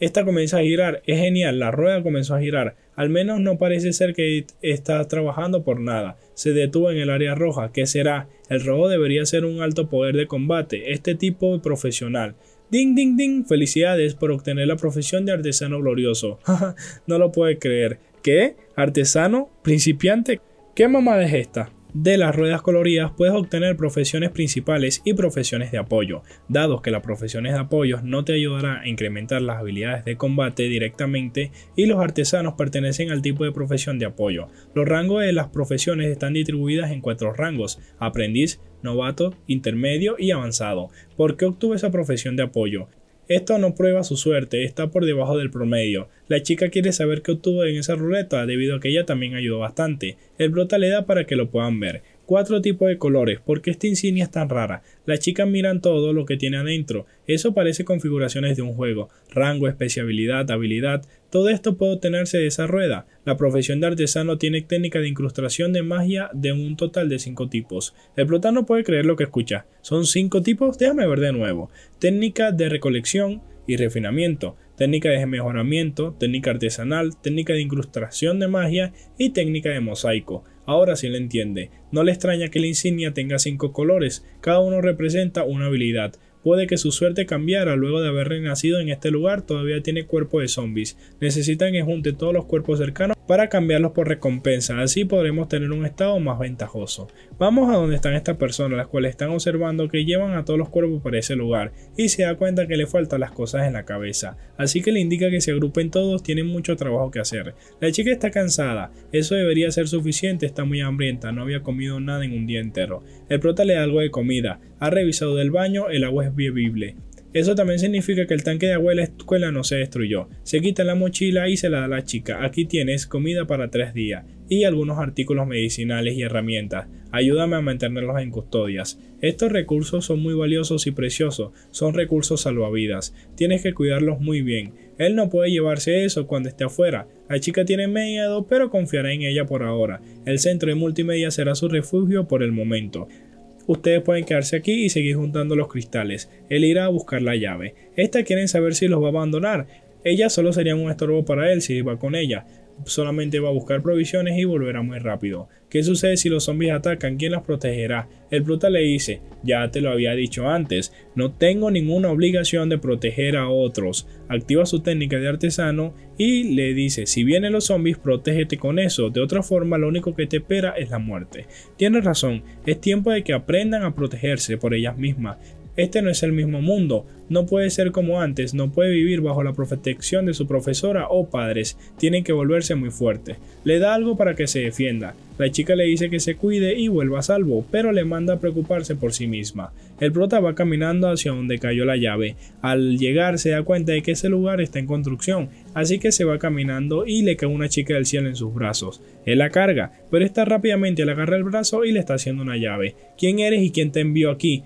Esta comienza a girar, es genial, la rueda comenzó a girar. Al menos no parece ser que está trabajando por nada. Se detuvo en el área roja, ¿qué será? El robo debería ser un alto poder de combate, este tipo profesional. Ding, ding, ding, felicidades por obtener la profesión de artesano glorioso. no lo puede creer. ¿Qué? ¿Artesano? ¿Principiante? ¿Qué mamada es esta? de las ruedas coloridas puedes obtener profesiones principales y profesiones de apoyo, Dado que las profesiones de apoyo no te ayudarán a incrementar las habilidades de combate directamente y los artesanos pertenecen al tipo de profesión de apoyo. Los rangos de las profesiones están distribuidas en cuatro rangos, aprendiz, novato, intermedio y avanzado. ¿Por qué obtuve esa profesión de apoyo? Esto no prueba su suerte, está por debajo del promedio. La chica quiere saber qué obtuvo en esa ruleta, debido a que ella también ayudó bastante. El brota le da para que lo puedan ver cuatro tipos de colores. porque esta insignia es tan rara? Las chicas miran todo lo que tiene adentro. Eso parece configuraciones de un juego. Rango, especialidad, habilidad. Todo esto puede obtenerse de esa rueda. La profesión de artesano tiene técnica de incrustación de magia de un total de cinco tipos. El plotano puede creer lo que escucha. ¿Son cinco tipos? Déjame ver de nuevo. Técnica de recolección y refinamiento técnica de mejoramiento, técnica artesanal, técnica de incrustación de magia y técnica de mosaico. Ahora sí lo entiende. No le extraña que la insignia tenga cinco colores, cada uno representa una habilidad, Puede que su suerte cambiara luego de haber renacido en este lugar, todavía tiene cuerpo de zombies. Necesitan que junte todos los cuerpos cercanos para cambiarlos por recompensa, así podremos tener un estado más ventajoso. Vamos a donde están estas personas, las cuales están observando que llevan a todos los cuerpos para ese lugar, y se da cuenta que le faltan las cosas en la cabeza, así que le indica que se agrupen todos, tienen mucho trabajo que hacer. La chica está cansada, eso debería ser suficiente, está muy hambrienta, no había comido nada en un día entero. El prota le da algo de comida, ha revisado del baño, el agua es bebible. Eso también significa que el tanque de agua de la escuela no se destruyó. Se quita la mochila y se la da a la chica. Aquí tienes comida para tres días y algunos artículos medicinales y herramientas. Ayúdame a mantenerlos en custodias. Estos recursos son muy valiosos y preciosos, son recursos salvavidas. Tienes que cuidarlos muy bien. Él no puede llevarse eso cuando esté afuera. La chica tiene miedo, pero confiará en ella por ahora. El centro de multimedia será su refugio por el momento. Ustedes pueden quedarse aquí y seguir juntando los cristales. Él irá a buscar la llave. Esta quieren saber si los va a abandonar. Ella solo sería un estorbo para él si va con ella solamente va a buscar provisiones y volverá muy rápido. ¿Qué sucede si los zombies atacan? ¿Quién las protegerá? El bruta le dice, ya te lo había dicho antes, no tengo ninguna obligación de proteger a otros. Activa su técnica de artesano y le dice, si vienen los zombies, protégete con eso, de otra forma lo único que te espera es la muerte. Tienes razón, es tiempo de que aprendan a protegerse por ellas mismas. Este no es el mismo mundo, no puede ser como antes, no puede vivir bajo la protección de su profesora o padres, tiene que volverse muy fuerte. Le da algo para que se defienda, la chica le dice que se cuide y vuelva a salvo, pero le manda a preocuparse por sí misma. El prota va caminando hacia donde cayó la llave, al llegar se da cuenta de que ese lugar está en construcción, así que se va caminando y le cae una chica del cielo en sus brazos. Él la carga, pero esta rápidamente le agarra el brazo y le está haciendo una llave. ¿Quién eres y quién te envió aquí?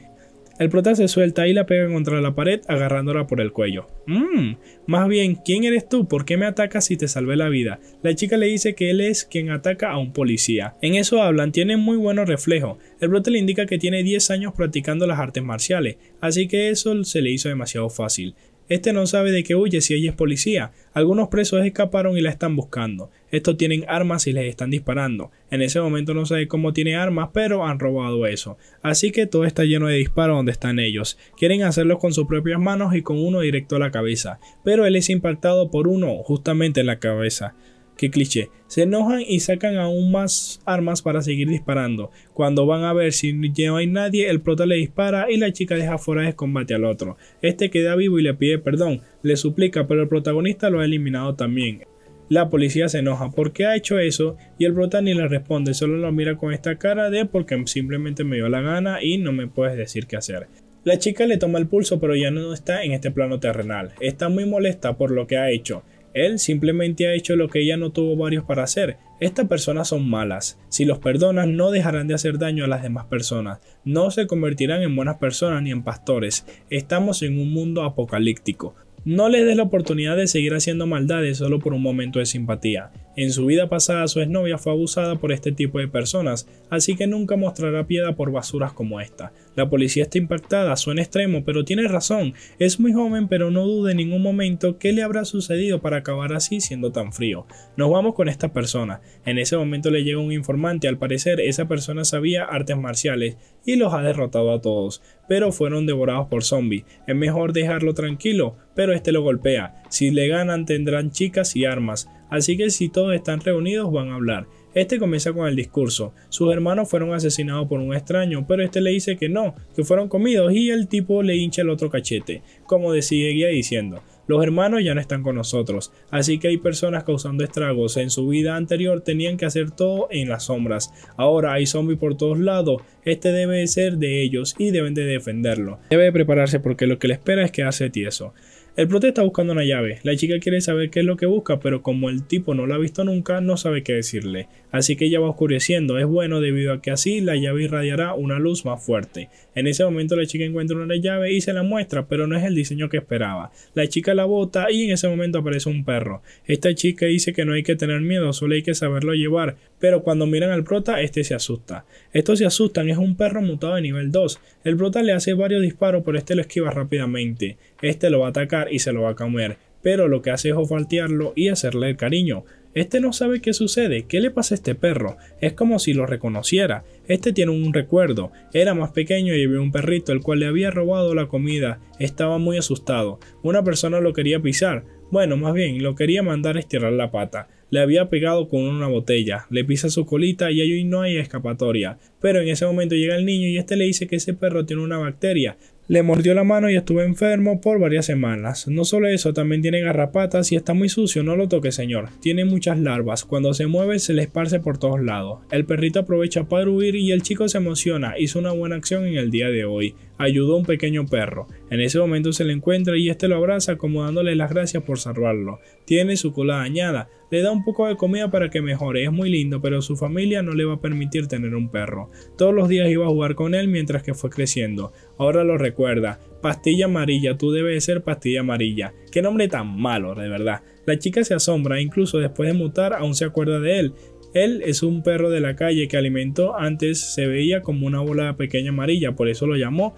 El prota se suelta y la pega contra la pared agarrándola por el cuello. Mmm, más bien, ¿quién eres tú? ¿Por qué me atacas si te salvé la vida? La chica le dice que él es quien ataca a un policía. En eso hablan, tiene muy buenos reflejos. El prota le indica que tiene 10 años practicando las artes marciales, así que eso se le hizo demasiado fácil. Este no sabe de qué huye si ella es policía. Algunos presos escaparon y la están buscando. Estos tienen armas y les están disparando. En ese momento no sabe cómo tiene armas, pero han robado eso. Así que todo está lleno de disparos donde están ellos. Quieren hacerlo con sus propias manos y con uno directo a la cabeza. Pero él es impactado por uno justamente en la cabeza. Qué cliché. Se enojan y sacan aún más armas para seguir disparando. Cuando van a ver si no hay nadie, el prota le dispara y la chica deja fuera de combate al otro. Este queda vivo y le pide perdón, le suplica, pero el protagonista lo ha eliminado también. La policía se enoja porque ha hecho eso y el prota ni le responde, solo lo mira con esta cara de porque simplemente me dio la gana y no me puedes decir qué hacer. La chica le toma el pulso pero ya no está en este plano terrenal, está muy molesta por lo que ha hecho, él simplemente ha hecho lo que ella no tuvo varios para hacer. Estas personas son malas. Si los perdonas no dejarán de hacer daño a las demás personas. No se convertirán en buenas personas ni en pastores. Estamos en un mundo apocalíptico. No les des la oportunidad de seguir haciendo maldades solo por un momento de simpatía. En su vida pasada su exnovia fue abusada por este tipo de personas, así que nunca mostrará piedad por basuras como esta. La policía está impactada, suena extremo, pero tiene razón, es muy joven pero no dude en ningún momento qué le habrá sucedido para acabar así siendo tan frío. Nos vamos con esta persona. En ese momento le llega un informante, al parecer esa persona sabía artes marciales y los ha derrotado a todos, pero fueron devorados por zombies. Es mejor dejarlo tranquilo, pero este lo golpea. Si le ganan tendrán chicas y armas Así que si todos están reunidos van a hablar. Este comienza con el discurso. Sus hermanos fueron asesinados por un extraño, pero este le dice que no, que fueron comidos y el tipo le hincha el otro cachete, como decía diciendo. Los hermanos ya no están con nosotros, así que hay personas causando estragos. En su vida anterior tenían que hacer todo en las sombras. Ahora hay zombies por todos lados. Este debe ser de ellos y deben de defenderlo. Debe prepararse porque lo que le espera es que hace tieso. El prota está buscando una llave. La chica quiere saber qué es lo que busca, pero como el tipo no la ha visto nunca, no sabe qué decirle. Así que ella va oscureciendo. Es bueno debido a que así la llave irradiará una luz más fuerte. En ese momento la chica encuentra una llave y se la muestra, pero no es el diseño que esperaba. La chica la bota y en ese momento aparece un perro. Esta chica dice que no hay que tener miedo, solo hay que saberlo llevar, pero cuando miran al prota, este se asusta. Estos se asustan es un perro mutado de nivel 2. El brutal le hace varios disparos pero este lo esquiva rápidamente. Este lo va a atacar y se lo va a comer, pero lo que hace es ofaltearlo y hacerle el cariño. Este no sabe qué sucede, qué le pasa a este perro, es como si lo reconociera. Este tiene un recuerdo, era más pequeño y vio un perrito el cual le había robado la comida, estaba muy asustado. Una persona lo quería pisar, bueno, más bien, lo quería mandar a estirar la pata le había pegado con una botella, le pisa su colita y allí no hay escapatoria. Pero en ese momento llega el niño y este le dice que ese perro tiene una bacteria. Le mordió la mano y estuvo enfermo por varias semanas. No solo eso, también tiene garrapatas y está muy sucio, no lo toque señor. Tiene muchas larvas, cuando se mueve se le esparce por todos lados. El perrito aprovecha para huir y el chico se emociona, hizo una buena acción en el día de hoy ayudó a un pequeño perro. En ese momento se le encuentra y este lo abraza como dándole las gracias por salvarlo. Tiene su cola dañada, le da un poco de comida para que mejore, es muy lindo, pero su familia no le va a permitir tener un perro. Todos los días iba a jugar con él mientras que fue creciendo. Ahora lo recuerda, pastilla amarilla, tú debes ser pastilla amarilla. Qué nombre tan malo, de verdad. La chica se asombra, incluso después de mutar aún se acuerda de él él es un perro de la calle que alimentó antes se veía como una bola pequeña amarilla, por eso lo llamó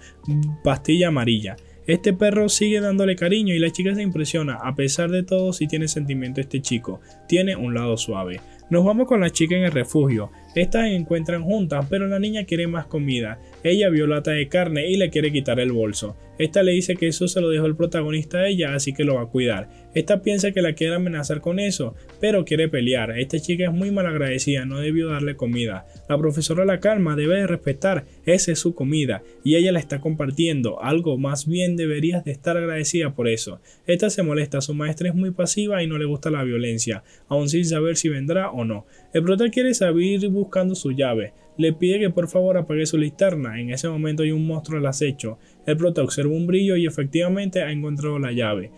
pastilla amarilla. Este perro sigue dándole cariño y la chica se impresiona, a pesar de todo si tiene sentimiento este chico, tiene un lado suave. Nos vamos con la chica en el refugio. Estas encuentran juntas, pero la niña quiere más comida. Ella vio lata de carne y le quiere quitar el bolso. Esta le dice que eso se lo dejó el protagonista a ella, así que lo va a cuidar. Esta piensa que la quiere amenazar con eso, pero quiere pelear. Esta chica es muy malagradecida, no debió darle comida. La profesora la calma, debe de respetar, esa es su comida, y ella la está compartiendo, algo más bien deberías de estar agradecida por eso. Esta se molesta, su maestra es muy pasiva y no le gusta la violencia, aun sin saber si vendrá o no. El prota quiere salir buscando su llave. Le pide que por favor apague su linterna. En ese momento hay un monstruo al acecho. El prota observa un brillo y efectivamente ha encontrado la llave.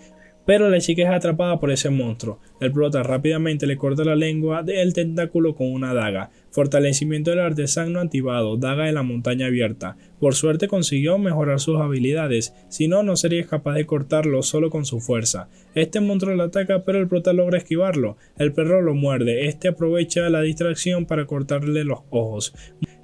Pero la chica es atrapada por ese monstruo. El prota rápidamente le corta la lengua del tentáculo con una daga. Fortalecimiento del artesano activado, daga de la montaña abierta. Por suerte consiguió mejorar sus habilidades, si no, no sería capaz de cortarlo solo con su fuerza. Este monstruo lo ataca, pero el prota logra esquivarlo. El perro lo muerde, este aprovecha la distracción para cortarle los ojos.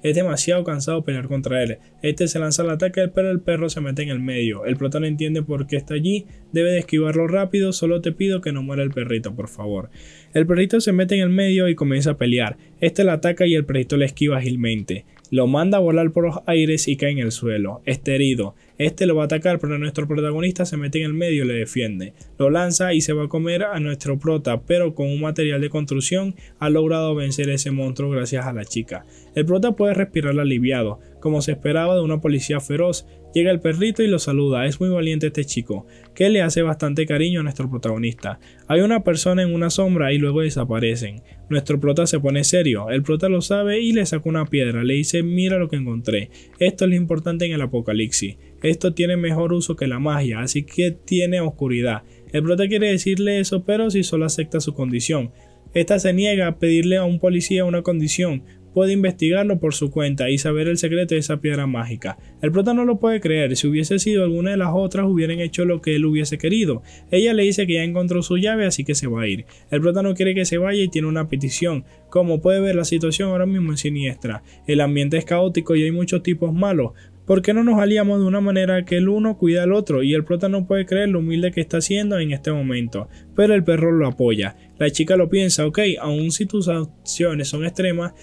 Es demasiado cansado pelear contra él. Este se lanza al ataque, pero el perro se mete en el medio. El prota no entiende por qué está allí, debe de esquivarlo rápido, solo te pido que no muera el perrito, por favor. El perrito se mete en el medio y comienza a pelear. Este la ataca y el perrito le esquiva ágilmente. Lo manda a volar por los aires y cae en el suelo. Este herido. Este lo va a atacar, pero nuestro protagonista se mete en el medio y le defiende. Lo lanza y se va a comer a nuestro prota, pero con un material de construcción ha logrado vencer ese monstruo gracias a la chica. El prota puede respirar aliviado, como se esperaba de una policía feroz, Llega el perrito y lo saluda, es muy valiente este chico, que le hace bastante cariño a nuestro protagonista. Hay una persona en una sombra y luego desaparecen. Nuestro prota se pone serio, el prota lo sabe y le saca una piedra, le dice mira lo que encontré, esto es lo importante en el apocalipsis, esto tiene mejor uso que la magia, así que tiene oscuridad. El prota quiere decirle eso, pero si solo acepta su condición, esta se niega a pedirle a un policía una condición, puede investigarlo por su cuenta y saber el secreto de esa piedra mágica. El prota no lo puede creer, si hubiese sido alguna de las otras hubieran hecho lo que él hubiese querido. Ella le dice que ya encontró su llave así que se va a ir. El prota no quiere que se vaya y tiene una petición. Como puede ver la situación ahora mismo es siniestra. El ambiente es caótico y hay muchos tipos malos, ¿Por qué no nos aliamos de una manera que el uno cuida al otro y el prota no puede creer lo humilde que está haciendo en este momento? Pero el perro lo apoya. La chica lo piensa, ok, aun si tus acciones son extremas,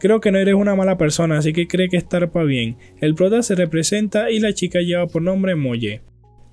Creo que no eres una mala persona, así que cree que estar para bien. El prota se representa y la chica lleva por nombre Moye.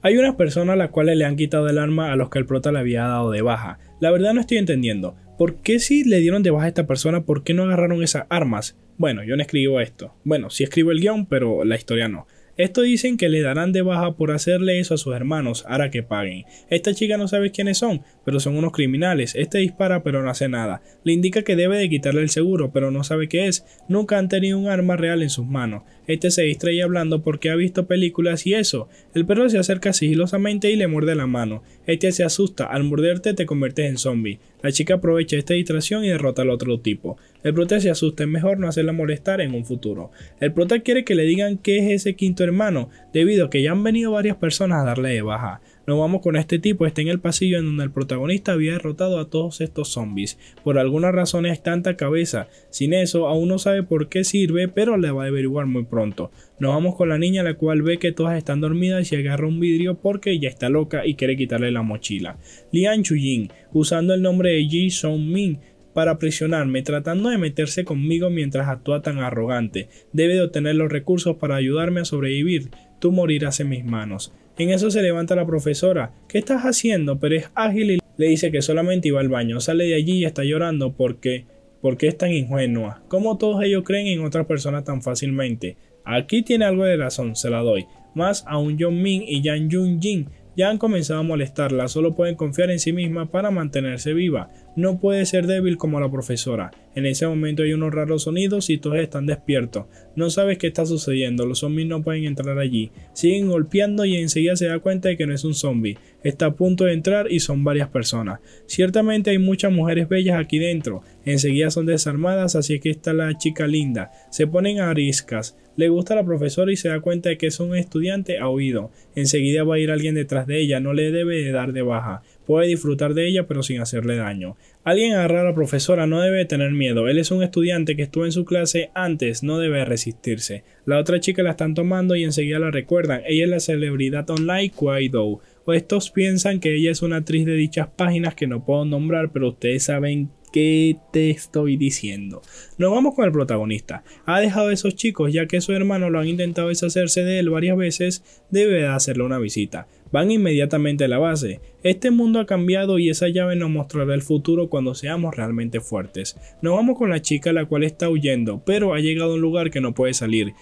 Hay unas personas a las cuales le han quitado el arma a los que el prota le había dado de baja. La verdad no estoy entendiendo. ¿Por qué si le dieron de baja a esta persona, por qué no agarraron esas armas? Bueno, yo no escribo esto. Bueno, sí escribo el guión, pero la historia no. Esto dicen que le darán de baja por hacerle eso a sus hermanos, hará que paguen. Esta chica no sabe quiénes son, pero son unos criminales. Este dispara pero no hace nada. Le indica que debe de quitarle el seguro, pero no sabe qué es. Nunca han tenido un arma real en sus manos. Este se distrae hablando porque ha visto películas y eso. El perro se acerca sigilosamente y le muerde la mano. Este se asusta, al morderte te conviertes en zombie. La chica aprovecha esta distracción y derrota al otro tipo. El Prota se asusta, es mejor no hacerla molestar en un futuro. El Prota quiere que le digan que es ese quinto hermano, debido a que ya han venido varias personas a darle de baja. Nos vamos con este tipo, está en el pasillo en donde el protagonista había derrotado a todos estos zombies. Por alguna razón es tanta cabeza. Sin eso, aún no sabe por qué sirve, pero le va a averiguar muy pronto. Nos vamos con la niña, la cual ve que todas están dormidas y se agarra un vidrio porque ya está loca y quiere quitarle la mochila. Lian Chuyin, usando el nombre de Ji Song Min, para presionarme tratando de meterse conmigo mientras actúa tan arrogante. Debe de obtener los recursos para ayudarme a sobrevivir. Tú morirás en mis manos. En eso se levanta la profesora. ¿Qué estás haciendo? Pero es ágil y le dice que solamente iba al baño. Sale de allí y está llorando porque... porque es tan ingenua? ¿Cómo todos ellos creen en otras personas tan fácilmente? Aquí tiene algo de razón, se la doy. Más aún John Min y Yang Jun Jin ya han comenzado a molestarla, solo pueden confiar en sí misma para mantenerse viva no puede ser débil como la profesora. En ese momento hay unos raros sonidos y todos están despiertos. No sabes qué está sucediendo, los zombies no pueden entrar allí. Siguen golpeando y enseguida se da cuenta de que no es un zombie. Está a punto de entrar y son varias personas. Ciertamente hay muchas mujeres bellas aquí dentro. Enseguida son desarmadas, así que está la chica linda. Se ponen ariscas. Le gusta la profesora y se da cuenta de que es un estudiante a oído. Enseguida va a ir alguien detrás de ella, no le debe dar de baja puede disfrutar de ella pero sin hacerle daño. Alguien agarra a la profesora no debe tener miedo, él es un estudiante que estuvo en su clase antes, no debe resistirse. La otra chica la están tomando y enseguida la recuerdan, ella es la celebridad online Kuaido. O estos piensan que ella es una actriz de dichas páginas que no puedo nombrar, pero ustedes saben ¿Qué te estoy diciendo? Nos vamos con el protagonista. Ha dejado a esos chicos ya que su hermano lo han intentado deshacerse de él varias veces, debe de hacerle una visita van inmediatamente a la base. Este mundo ha cambiado y esa llave nos mostrará el futuro cuando seamos realmente fuertes. Nos vamos con la chica la cual está huyendo, pero ha llegado a un lugar que no puede salir.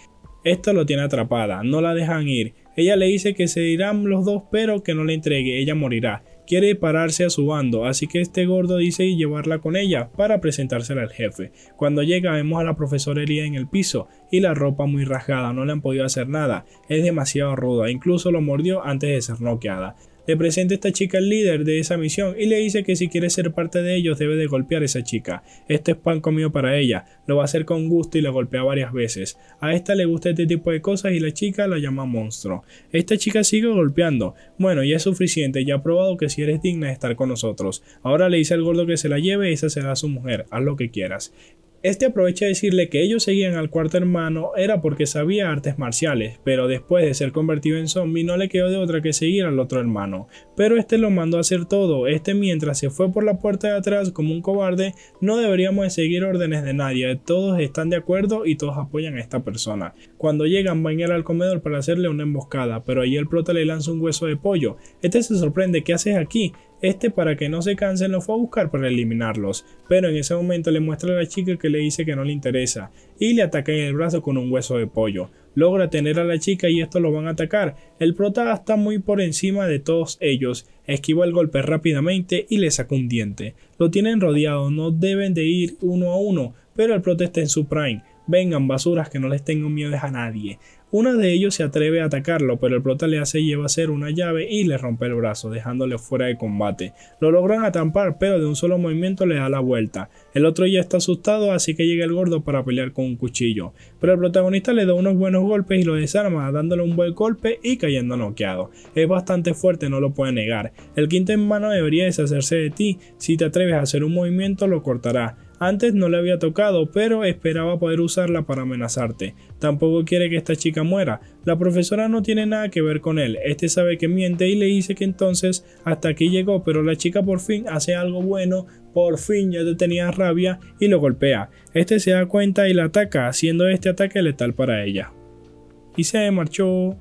Esta lo tiene atrapada, no la dejan ir. Ella le dice que se irán los dos pero que no le entregue, ella morirá quiere pararse a su bando, así que este gordo dice llevarla con ella para presentársela al jefe. Cuando llega vemos a la profesora herida en el piso y la ropa muy rasgada, no le han podido hacer nada, es demasiado ruda, incluso lo mordió antes de ser noqueada. Le presenta a esta chica al líder de esa misión y le dice que si quiere ser parte de ellos debe de golpear a esa chica. Este es pan comido para ella, lo va a hacer con gusto y la golpea varias veces. A esta le gusta este tipo de cosas y la chica la llama monstruo. Esta chica sigue golpeando. Bueno, ya es suficiente, ya ha probado que si eres digna de estar con nosotros. Ahora le dice al gordo que se la lleve y esa será su mujer, haz lo que quieras. Este aprovecha a decirle que ellos seguían al cuarto hermano era porque sabía artes marciales, pero después de ser convertido en zombie no le quedó de otra que seguir al otro hermano. Pero este lo mandó a hacer todo, este mientras se fue por la puerta de atrás como un cobarde, no deberíamos de seguir órdenes de nadie, todos están de acuerdo y todos apoyan a esta persona. Cuando llegan van a ir al comedor para hacerle una emboscada, pero allí el prota le lanza un hueso de pollo. Este se sorprende, ¿qué haces aquí? Este para que no se cansen lo fue a buscar para eliminarlos, pero en ese momento le muestra a la chica que le dice que no le interesa y le ataca en el brazo con un hueso de pollo. Logra tener a la chica y esto lo van a atacar. El prota está muy por encima de todos ellos, esquiva el golpe rápidamente y le saca un diente. Lo tienen rodeado, no deben de ir uno a uno, pero el prota está en su prime. Vengan basuras que no les tengo miedo a nadie. Una de ellos se atreve a atacarlo, pero el prota le hace lleva a una llave y le rompe el brazo, dejándole fuera de combate. Lo logran atampar, pero de un solo movimiento le da la vuelta. El otro ya está asustado, así que llega el gordo para pelear con un cuchillo. Pero el protagonista le da unos buenos golpes y lo desarma, dándole un buen golpe y cayendo noqueado. Es bastante fuerte, no lo puede negar. El quinto en mano debería deshacerse de ti. Si te atreves a hacer un movimiento, lo cortará. Antes no le había tocado, pero esperaba poder usarla para amenazarte. Tampoco quiere que esta chica muera. La profesora no tiene nada que ver con él. Este sabe que miente y le dice que entonces hasta aquí llegó, pero la chica por fin hace algo bueno por fin ya te tenía rabia y lo golpea. Este se da cuenta y la ataca, haciendo este ataque letal para ella. Y se marchó.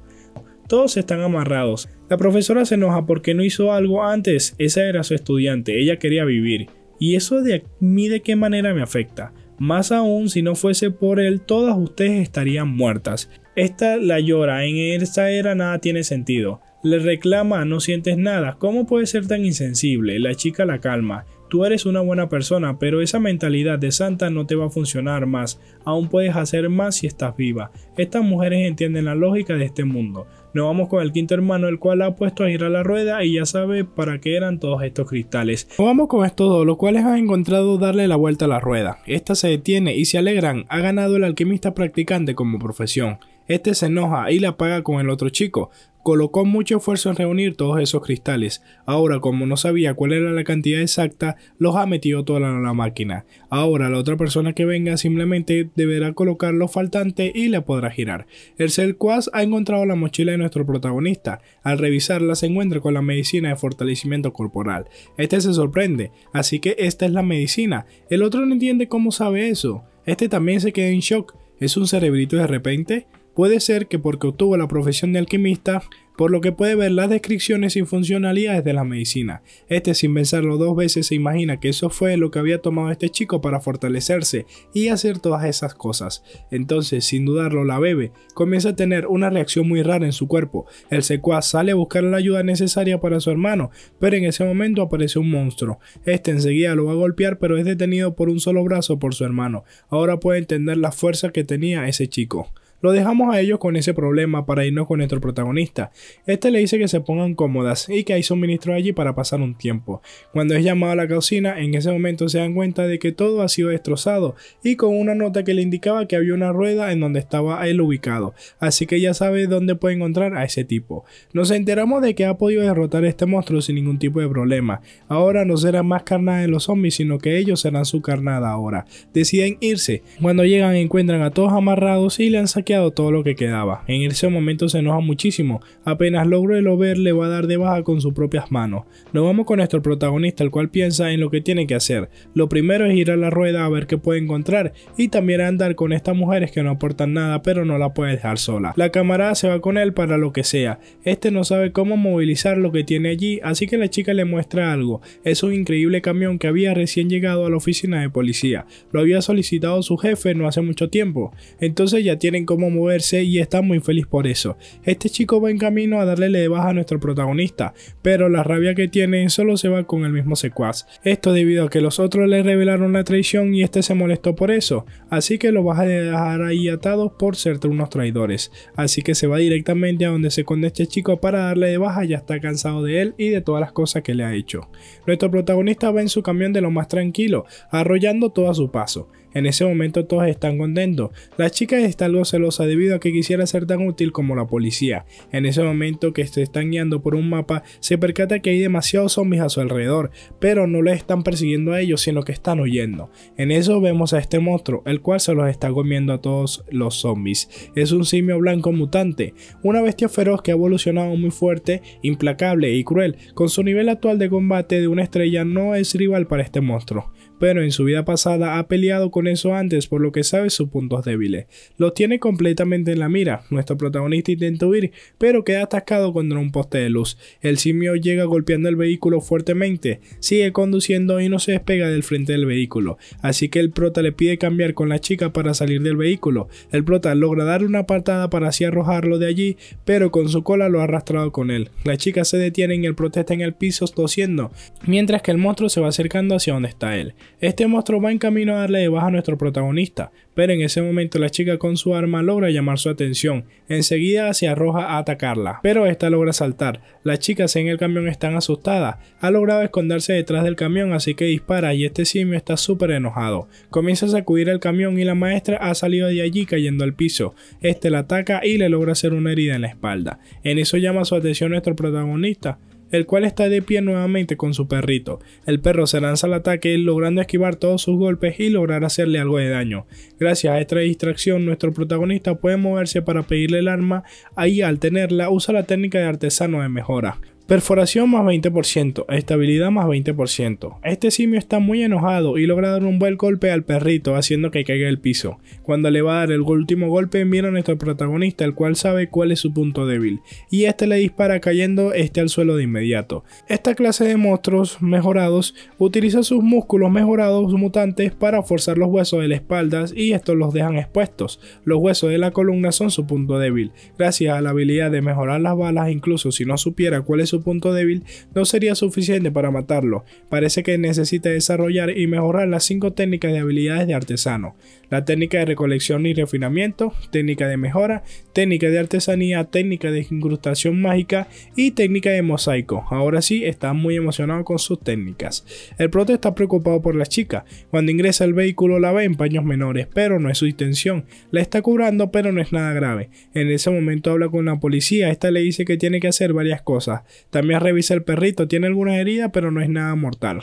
Todos están amarrados. La profesora se enoja porque no hizo algo antes. Esa era su estudiante, ella quería vivir. Y eso de mí de qué manera me afecta. Más aún, si no fuese por él, todas ustedes estarían muertas. Esta la llora, en esta era nada tiene sentido. Le reclama, no sientes nada, ¿cómo puede ser tan insensible? La chica la calma. Tú eres una buena persona, pero esa mentalidad de santa no te va a funcionar más. Aún puedes hacer más si estás viva. Estas mujeres entienden la lógica de este mundo. Nos vamos con el quinto hermano, el cual ha puesto a girar la rueda y ya sabe para qué eran todos estos cristales. Nos vamos con estos dos, los cuales han encontrado darle la vuelta a la rueda. Esta se detiene y se alegran. Ha ganado el alquimista practicante como profesión. Este se enoja y la paga con el otro chico. Colocó mucho esfuerzo en reunir todos esos cristales. Ahora, como no sabía cuál era la cantidad exacta, los ha metido toda en la máquina. Ahora, la otra persona que venga simplemente deberá colocar lo faltante y la podrá girar. El Selquaz ha encontrado la mochila de nuestro protagonista. Al revisarla, se encuentra con la medicina de fortalecimiento corporal. Este se sorprende, así que esta es la medicina. El otro no entiende cómo sabe eso. Este también se queda en shock. ¿Es un cerebrito de repente? Puede ser que porque obtuvo la profesión de alquimista, por lo que puede ver las descripciones y funcionalidades de la medicina. Este sin pensarlo dos veces se imagina que eso fue lo que había tomado este chico para fortalecerse y hacer todas esas cosas. Entonces, sin dudarlo, la bebe, comienza a tener una reacción muy rara en su cuerpo. El secuaz sale a buscar la ayuda necesaria para su hermano, pero en ese momento aparece un monstruo. Este enseguida lo va a golpear, pero es detenido por un solo brazo por su hermano. Ahora puede entender la fuerza que tenía ese chico. Lo dejamos a ellos con ese problema para irnos con nuestro protagonista. Este le dice que se pongan cómodas y que hay suministros allí para pasar un tiempo. Cuando es llamado a la cocina, en ese momento se dan cuenta de que todo ha sido destrozado y con una nota que le indicaba que había una rueda en donde estaba él ubicado, así que ya sabe dónde puede encontrar a ese tipo. Nos enteramos de que ha podido derrotar este monstruo sin ningún tipo de problema. Ahora no será más carnada de los zombies, sino que ellos serán su carnada ahora. Deciden irse. Cuando llegan encuentran a todos amarrados y le han saqueado todo lo que quedaba. En ese momento se enoja muchísimo, apenas logro el over le va a dar de baja con sus propias manos. Nos vamos con nuestro protagonista el cual piensa en lo que tiene que hacer. Lo primero es ir a la rueda a ver qué puede encontrar y también andar con estas mujeres que no aportan nada pero no la puede dejar sola. La camarada se va con él para lo que sea. Este no sabe cómo movilizar lo que tiene allí así que la chica le muestra algo. Es un increíble camión que había recién llegado a la oficina de policía. Lo había solicitado su jefe no hace mucho tiempo. Entonces ya tienen como moverse y está muy feliz por eso. Este chico va en camino a darle de baja a nuestro protagonista, pero la rabia que tiene solo se va con el mismo secuaz. Esto debido a que los otros le revelaron la traición y este se molestó por eso, así que lo vas a dejar ahí atado por ser unos traidores. Así que se va directamente a donde se esconde este chico para darle de baja, ya está cansado de él y de todas las cosas que le ha hecho. Nuestro protagonista va en su camión de lo más tranquilo, arrollando todo a su paso. En ese momento todos están contentos. La chica está algo celosa debido a que quisiera ser tan útil como la policía. En ese momento que se están guiando por un mapa, se percata que hay demasiados zombies a su alrededor, pero no le están persiguiendo a ellos, sino que están huyendo. En eso vemos a este monstruo, el cual se los está comiendo a todos los zombies. Es un simio blanco mutante, una bestia feroz que ha evolucionado muy fuerte, implacable y cruel. Con su nivel actual de combate de una estrella no es rival para este monstruo pero en su vida pasada ha peleado con eso antes por lo que sabe sus puntos débiles. Lo tiene completamente en la mira, nuestro protagonista intenta huir, pero queda atascado contra un poste de luz. El simio llega golpeando el vehículo fuertemente, sigue conduciendo y no se despega del frente del vehículo, así que el prota le pide cambiar con la chica para salir del vehículo. El prota logra darle una patada para así arrojarlo de allí, pero con su cola lo ha arrastrado con él. La chica se detiene y el prota está en el piso tosiendo, mientras que el monstruo se va acercando hacia donde está él. Este monstruo va en camino a darle de baja a nuestro protagonista, pero en ese momento la chica con su arma logra llamar su atención. Enseguida se arroja a atacarla, pero esta logra saltar. Las chicas en el camión están asustadas. Ha logrado esconderse detrás del camión, así que dispara y este simio está súper enojado. Comienza a sacudir el camión y la maestra ha salido de allí cayendo al piso. Este la ataca y le logra hacer una herida en la espalda. En eso llama su atención nuestro protagonista el cual está de pie nuevamente con su perrito. El perro se lanza al ataque logrando esquivar todos sus golpes y lograr hacerle algo de daño. Gracias a esta distracción nuestro protagonista puede moverse para pedirle el arma y al tenerla usa la técnica de artesano de mejora. Perforación más 20%, estabilidad más 20%. Este simio está muy enojado y logra dar un buen golpe al perrito haciendo que caiga el piso. Cuando le va a dar el último golpe mira a nuestro protagonista el cual sabe cuál es su punto débil y este le dispara cayendo este al suelo de inmediato. Esta clase de monstruos mejorados utiliza sus músculos mejorados mutantes para forzar los huesos de la espalda y estos los dejan expuestos. Los huesos de la columna son su punto débil. Gracias a la habilidad de mejorar las balas incluso si no supiera cuál es su punto débil no sería suficiente para matarlo, parece que necesita desarrollar y mejorar las 5 técnicas de habilidades de artesano, la técnica de recolección y refinamiento, técnica de mejora, técnica de artesanía, técnica de incrustación mágica y técnica de mosaico. Ahora sí, está muy emocionado con sus técnicas. El prota está preocupado por la chica. Cuando ingresa al vehículo la ve en paños menores, pero no es su intención. La está curando, pero no es nada grave. En ese momento habla con la policía. Esta le dice que tiene que hacer varias cosas. También revisa el perrito, tiene algunas heridas, pero no es nada mortal.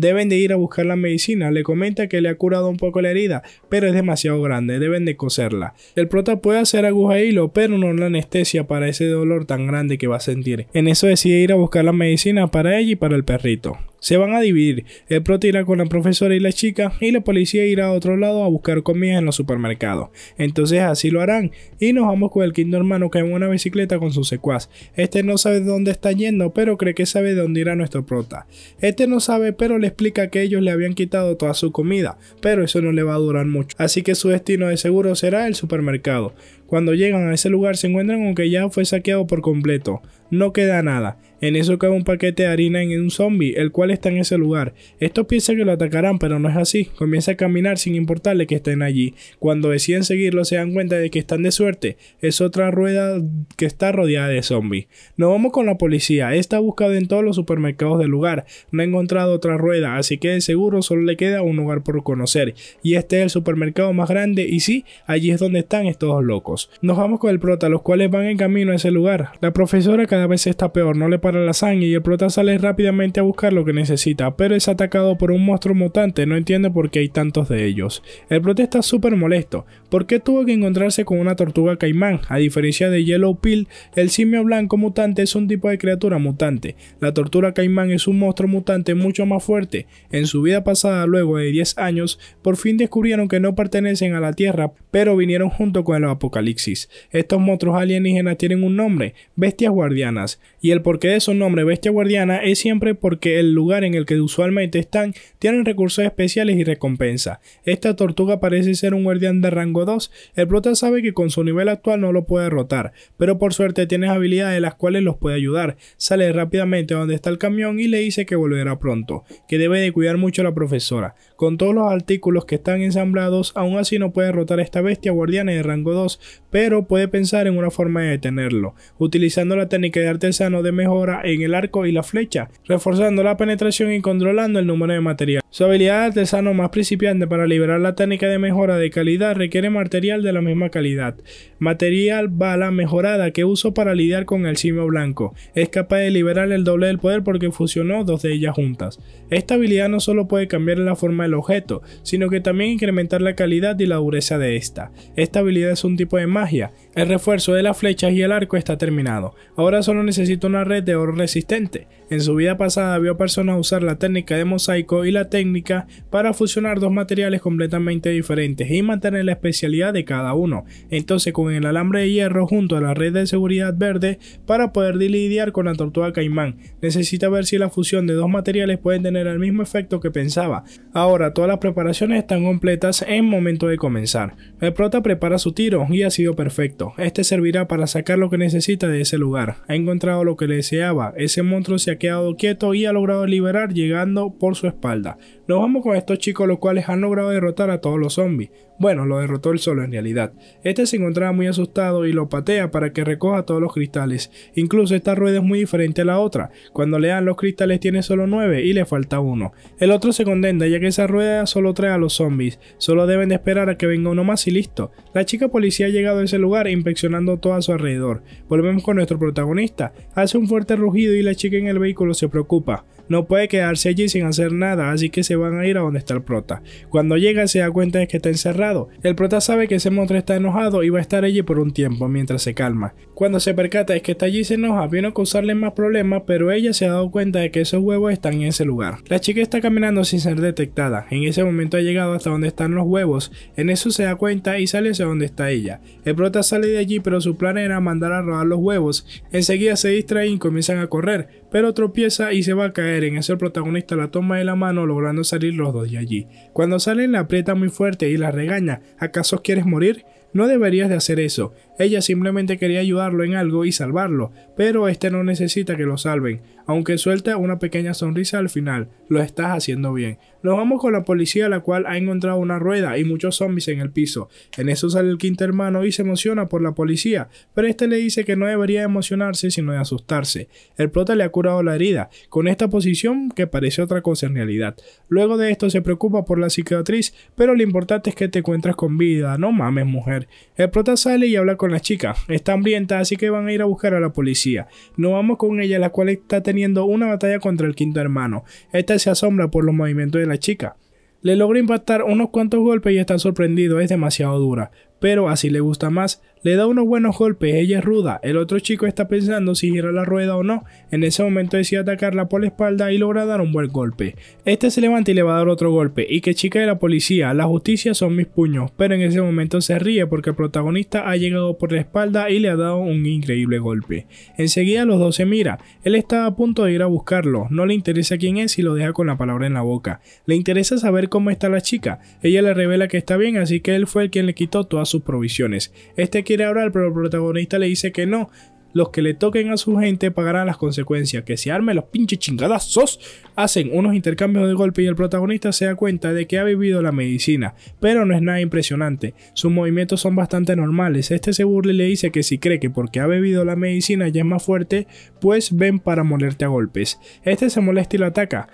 Deben de ir a buscar la medicina, le comenta que le ha curado un poco la herida, pero es demasiado grande, deben de coserla. El prota puede hacer aguja de hilo, pero no la anestesia para ese dolor tan grande que va a sentir. En eso decide ir a buscar la medicina para ella y para el perrito. Se van a dividir. El prota irá con la profesora y la chica y la policía irá a otro lado a buscar comida en los supermercados. Entonces así lo harán y nos vamos con el quinto hermano que en una bicicleta con su secuaz. Este no sabe dónde está yendo pero cree que sabe dónde irá nuestro prota. Este no sabe pero le explica que ellos le habían quitado toda su comida pero eso no le va a durar mucho. Así que su destino de seguro será el supermercado. Cuando llegan a ese lugar se encuentran con que ya fue saqueado por completo. No queda nada. En eso cae un paquete de harina en un zombie, el cual está en ese lugar. Estos piensan que lo atacarán, pero no es así. Comienza a caminar sin importarle que estén allí. Cuando deciden seguirlo, se dan cuenta de que están de suerte. Es otra rueda que está rodeada de zombies. Nos vamos con la policía. Esta ha buscado en todos los supermercados del lugar. No ha encontrado otra rueda, así que de seguro solo le queda un lugar por conocer. Y este es el supermercado más grande, y sí, allí es donde están estos locos. Nos vamos con el prota, los cuales van en camino a ese lugar. La profesora cada vez está peor, no le para la sangre y el prota sale rápidamente a buscar lo que necesita, pero es atacado por un monstruo mutante, no entiende por qué hay tantos de ellos. El prota está súper molesto, ¿Por qué tuvo que encontrarse con una tortuga caimán? A diferencia de Yellow Pill, el simio blanco mutante es un tipo de criatura mutante. La tortuga caimán es un monstruo mutante mucho más fuerte. En su vida pasada, luego de 10 años, por fin descubrieron que no pertenecen a la Tierra, pero vinieron junto con el apocalipsis. Estos monstruos alienígenas tienen un nombre, bestias guardianas. Y el porqué de su nombre, bestia guardiana, es siempre porque el lugar en el que usualmente están tienen recursos especiales y recompensa. Esta tortuga parece ser un guardián de rango 2, el prota sabe que con su nivel actual no lo puede derrotar, pero por suerte tienes habilidades las cuales los puede ayudar. Sale rápidamente a donde está el camión y le dice que volverá pronto, que debe de cuidar mucho la profesora. Con todos los artículos que están ensamblados, aún así no puede derrotar a esta bestia guardiana de rango 2, pero puede pensar en una forma de detenerlo, utilizando la técnica de artesano de mejora en el arco y la flecha, reforzando la penetración y controlando el número de material. Su habilidad de artesano más principiante para liberar la técnica de mejora de calidad requiere material de la misma calidad. Material bala mejorada que uso para lidiar con el simio blanco. Es capaz de liberar el doble del poder porque fusionó dos de ellas juntas. Esta habilidad no solo puede cambiar la forma del objeto, sino que también incrementar la calidad y la dureza de esta. Esta habilidad es un tipo de magia. El refuerzo de las flechas y el arco está terminado. Ahora solo necesito una red de oro resistente. En su vida pasada vio a personas usar la técnica de mosaico y la técnica para fusionar dos materiales completamente diferentes y mantener la especialidad de cada uno. Entonces con el alambre de hierro junto a la red de seguridad verde para poder lidiar con la tortuga caimán. Necesita ver si la fusión de dos materiales puede tener el mismo efecto que pensaba. Ahora todas las preparaciones están completas en momento de comenzar. El prota prepara su tiro y ha sido perfecto. Este servirá para sacar lo que necesita de ese lugar. Ha encontrado lo que deseaba. Ese monstruo se ha quedado quieto y ha logrado liberar llegando por su espalda. Nos vamos con estos chicos los cuales han logrado derrotar a todos los zombies. Bueno, lo derrotó él solo en realidad. Este se encontraba muy asustado y lo patea para que recoja todos los cristales. Incluso esta rueda es muy diferente a la otra. Cuando le dan los cristales tiene solo 9 y le falta uno. El otro se condena ya que esa rueda solo trae a los zombies. Solo deben de esperar a que venga uno más y listo. La chica policía ha llegado a ese lugar inspeccionando todo a su alrededor. Volvemos con nuestro protagonista. Hace un fuerte rugido y la chica en el vehículo se preocupa no puede quedarse allí sin hacer nada, así que se van a ir a donde está el prota. Cuando llega se da cuenta de que está encerrado. El prota sabe que ese monstruo está enojado y va a estar allí por un tiempo mientras se calma. Cuando se percata es que está allí se enoja, viene a causarle más problemas, pero ella se ha dado cuenta de que esos huevos están en ese lugar. La chica está caminando sin ser detectada. En ese momento ha llegado hasta donde están los huevos. En eso se da cuenta y sale hacia donde está ella. El prota sale de allí, pero su plan era mandar a robar los huevos. Enseguida se distraen y comienzan a correr pero tropieza y se va a caer. En eso el protagonista la toma de la mano logrando salir los dos de allí. Cuando salen la aprieta muy fuerte y la regaña. ¿Acaso quieres morir? No deberías de hacer eso. Ella simplemente quería ayudarlo en algo y salvarlo, pero este no necesita que lo salven. Aunque suelta una pequeña sonrisa al final, lo estás haciendo bien. Nos vamos con la policía, la cual ha encontrado una rueda y muchos zombies en el piso. En eso sale el quinto hermano y se emociona por la policía, pero este le dice que no debería emocionarse sino de asustarse. El prota le ha curado la herida, con esta posición que parece otra cosa en realidad. Luego de esto se preocupa por la cicatriz, pero lo importante es que te encuentras con vida, no mames mujer. El prota sale y habla con la chica. Está hambrienta, así que van a ir a buscar a la policía. Nos vamos con ella, la cual está teniendo una batalla contra el quinto hermano. Esta se asombra por los movimientos de la chica. Le logra impactar unos cuantos golpes y está sorprendido, es demasiado dura, pero así le gusta más. Le da unos buenos golpes, ella es ruda, el otro chico está pensando si gira la rueda o no, en ese momento decide atacarla por la espalda y logra dar un buen golpe. Este se levanta y le va a dar otro golpe, y que chica de la policía, la justicia son mis puños, pero en ese momento se ríe porque el protagonista ha llegado por la espalda y le ha dado un increíble golpe. Enseguida los dos se mira, él está a punto de ir a buscarlo, no le interesa quién es y lo deja con la palabra en la boca. Le interesa saber cómo está la chica, ella le revela que está bien, así que él fue el quien le quitó todas sus provisiones. Este quiere hablar, pero el protagonista le dice que no. Los que le toquen a su gente pagarán las consecuencias. Que se armen los pinches chingadazos. Hacen unos intercambios de golpe y el protagonista se da cuenta de que ha vivido la medicina. Pero no es nada impresionante. Sus movimientos son bastante normales. Este se burla y le dice que si cree que porque ha bebido la medicina ya es más fuerte, pues ven para molerte a golpes. Este se molesta y lo ataca.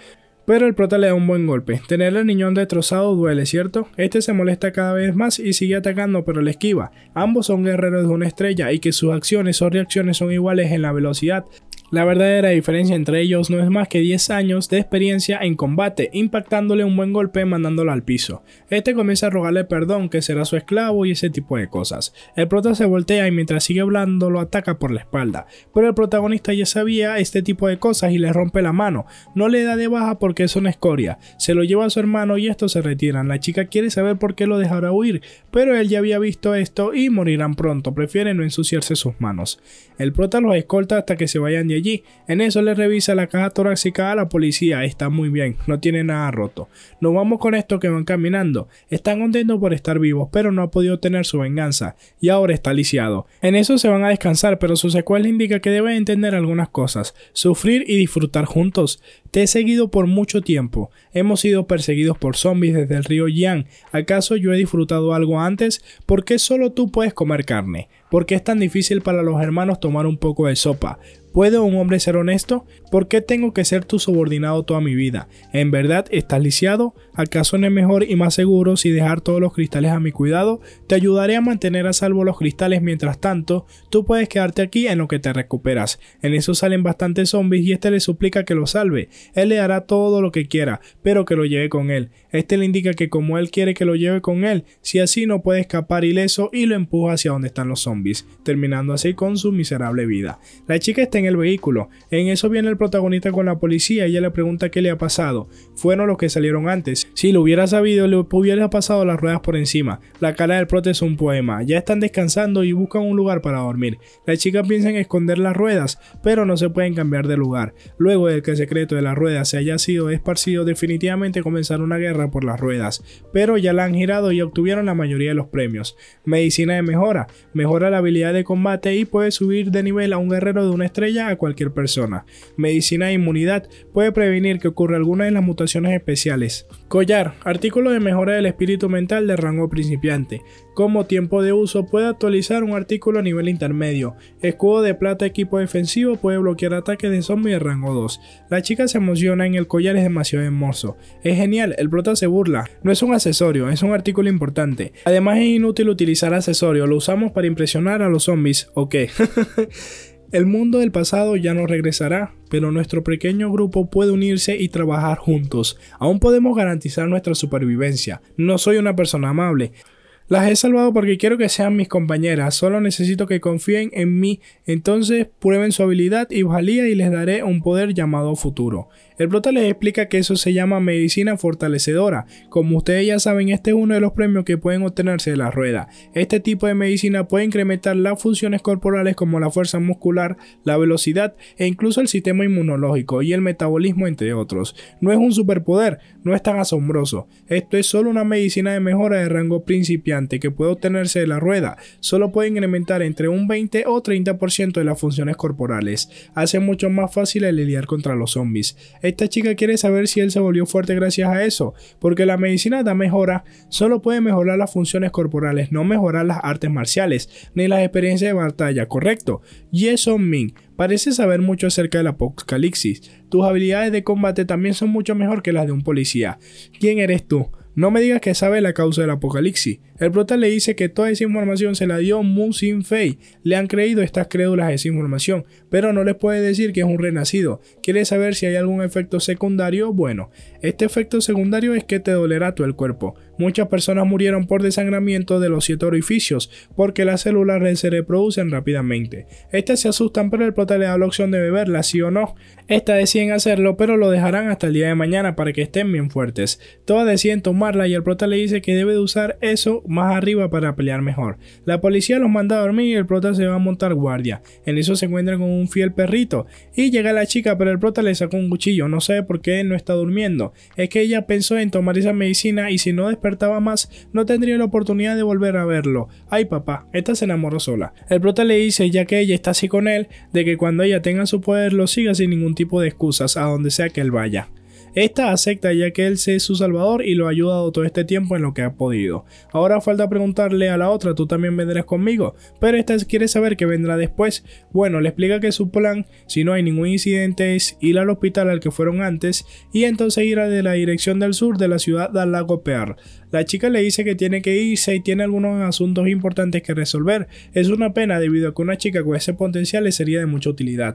Pero el prota le da un buen golpe. Tener al niñón destrozado duele, ¿cierto? Este se molesta cada vez más y sigue atacando, pero le esquiva. Ambos son guerreros de una estrella y que sus acciones o reacciones son iguales en la velocidad, la verdadera diferencia entre ellos no es más que 10 años de experiencia en combate, impactándole un buen golpe mandándolo al piso. Este comienza a rogarle perdón que será su esclavo y ese tipo de cosas. El prota se voltea y mientras sigue hablando lo ataca por la espalda, pero el protagonista ya sabía este tipo de cosas y le rompe la mano. No le da de baja porque es una escoria, se lo lleva a su hermano y estos se retiran. La chica quiere saber por qué lo dejará huir, pero él ya había visto esto y morirán pronto, prefiere no ensuciarse sus manos. El prota los escolta hasta que se vayan de allí allí. En eso le revisa la caja torácica a la policía. Está muy bien, no tiene nada roto. Nos vamos con esto que van caminando. Están contentos por estar vivos, pero no ha podido tener su venganza. Y ahora está lisiado. En eso se van a descansar, pero su secuela indica que debe entender algunas cosas. Sufrir y disfrutar juntos. Te he seguido por mucho tiempo. Hemos sido perseguidos por zombies desde el río Yang. ¿Acaso yo he disfrutado algo antes? ¿Por qué solo tú puedes comer carne? ¿Por qué es tan difícil para los hermanos tomar un poco de sopa? ¿Puede un hombre ser honesto? ¿Por qué tengo que ser tu subordinado toda mi vida? ¿En verdad estás lisiado? ¿Acaso no es mejor y más seguro si dejar todos los cristales a mi cuidado? Te ayudaré a mantener a salvo los cristales mientras tanto, tú puedes quedarte aquí en lo que te recuperas. En eso salen bastantes zombies y este le suplica que lo salve. Él le hará todo lo que quiera, pero que lo lleve con él. Este le indica que como él quiere que lo lleve con él, si así no puede escapar ileso y lo empuja hacia donde están los zombies, terminando así con su miserable vida. La chica está en el vehículo, en eso viene el protagonista con la policía y ella le pregunta qué le ha pasado. Fueron los que salieron antes. Si lo hubiera sabido, le hubiera pasado las ruedas por encima. La cara del prote es un poema. Ya están descansando y buscan un lugar para dormir. La chica piensa en esconder las ruedas, pero no se pueden cambiar de lugar. Luego del que secreto de la rueda se haya sido esparcido definitivamente comenzar una guerra por las ruedas, pero ya la han girado y obtuvieron la mayoría de los premios. Medicina de mejora, mejora la habilidad de combate y puede subir de nivel a un guerrero de una estrella a cualquier persona. Medicina de inmunidad, puede prevenir que ocurra alguna de las mutaciones especiales. Collar, artículo de mejora del espíritu mental de rango principiante. Como tiempo de uso puede actualizar un artículo a nivel intermedio. Escudo de plata equipo defensivo puede bloquear ataques de zombies de rango 2. La chica se emociona en el collar es demasiado hermoso. Es genial, el prota se burla. No es un accesorio, es un artículo importante. Además es inútil utilizar accesorio, lo usamos para impresionar a los zombies. Ok. El mundo del pasado ya no regresará, pero nuestro pequeño grupo puede unirse y trabajar juntos. Aún podemos garantizar nuestra supervivencia. No soy una persona amable. Las he salvado porque quiero que sean mis compañeras, solo necesito que confíen en mí, entonces prueben su habilidad y valía y les daré un poder llamado futuro. El prota les explica que eso se llama medicina fortalecedora. Como ustedes ya saben, este es uno de los premios que pueden obtenerse de la rueda. Este tipo de medicina puede incrementar las funciones corporales como la fuerza muscular, la velocidad e incluso el sistema inmunológico y el metabolismo entre otros. No es un superpoder, no es tan asombroso. Esto es solo una medicina de mejora de rango principiante que puede obtenerse de la rueda. Solo puede incrementar entre un 20 o 30% de las funciones corporales. Hace mucho más fácil el lidiar contra los zombies. Esta chica quiere saber si él se volvió fuerte gracias a eso, porque la medicina da mejora, solo puede mejorar las funciones corporales, no mejorar las artes marciales, ni las experiencias de batalla, correcto. Yeson Ming, parece saber mucho acerca del apocalipsis. Tus habilidades de combate también son mucho mejor que las de un policía. ¿Quién eres tú? No me digas que sabes la causa del apocalipsis. El prota le dice que toda esa información se la dio Mu Sin Fei. Le han creído estas crédulas a esa información, pero no les puede decir que es un renacido. Quiere saber si hay algún efecto secundario. Bueno, este efecto secundario es que te dolerá todo el cuerpo. Muchas personas murieron por desangramiento de los siete orificios, porque las células se reproducen rápidamente. Estas se asustan, pero el prota le da la opción de beberla, sí o no. Estas deciden hacerlo, pero lo dejarán hasta el día de mañana para que estén bien fuertes. Todas deciden tomarla y el prota le dice que debe de usar eso más arriba para pelear mejor. La policía los manda a dormir y el prota se va a montar guardia. En eso se encuentra con un fiel perrito y llega la chica, pero el prota le sacó un cuchillo. No sé por qué él no está durmiendo. Es que ella pensó en tomar esa medicina y si no despertaba más, no tendría la oportunidad de volver a verlo. Ay, papá, esta se enamoró sola. El prota le dice, ya que ella está así con él, de que cuando ella tenga su poder lo siga sin ningún tipo de excusas a donde sea que él vaya. Esta acepta ya que él es su salvador y lo ha ayudado todo este tiempo en lo que ha podido. Ahora falta preguntarle a la otra, tú también vendrás conmigo, pero esta quiere saber que vendrá después. Bueno, le explica que su plan, si no hay ningún incidente, es ir al hospital al que fueron antes y entonces ir a de la dirección del sur de la ciudad al lago Pear. La chica le dice que tiene que irse y tiene algunos asuntos importantes que resolver. Es una pena debido a que una chica con ese potencial le sería de mucha utilidad.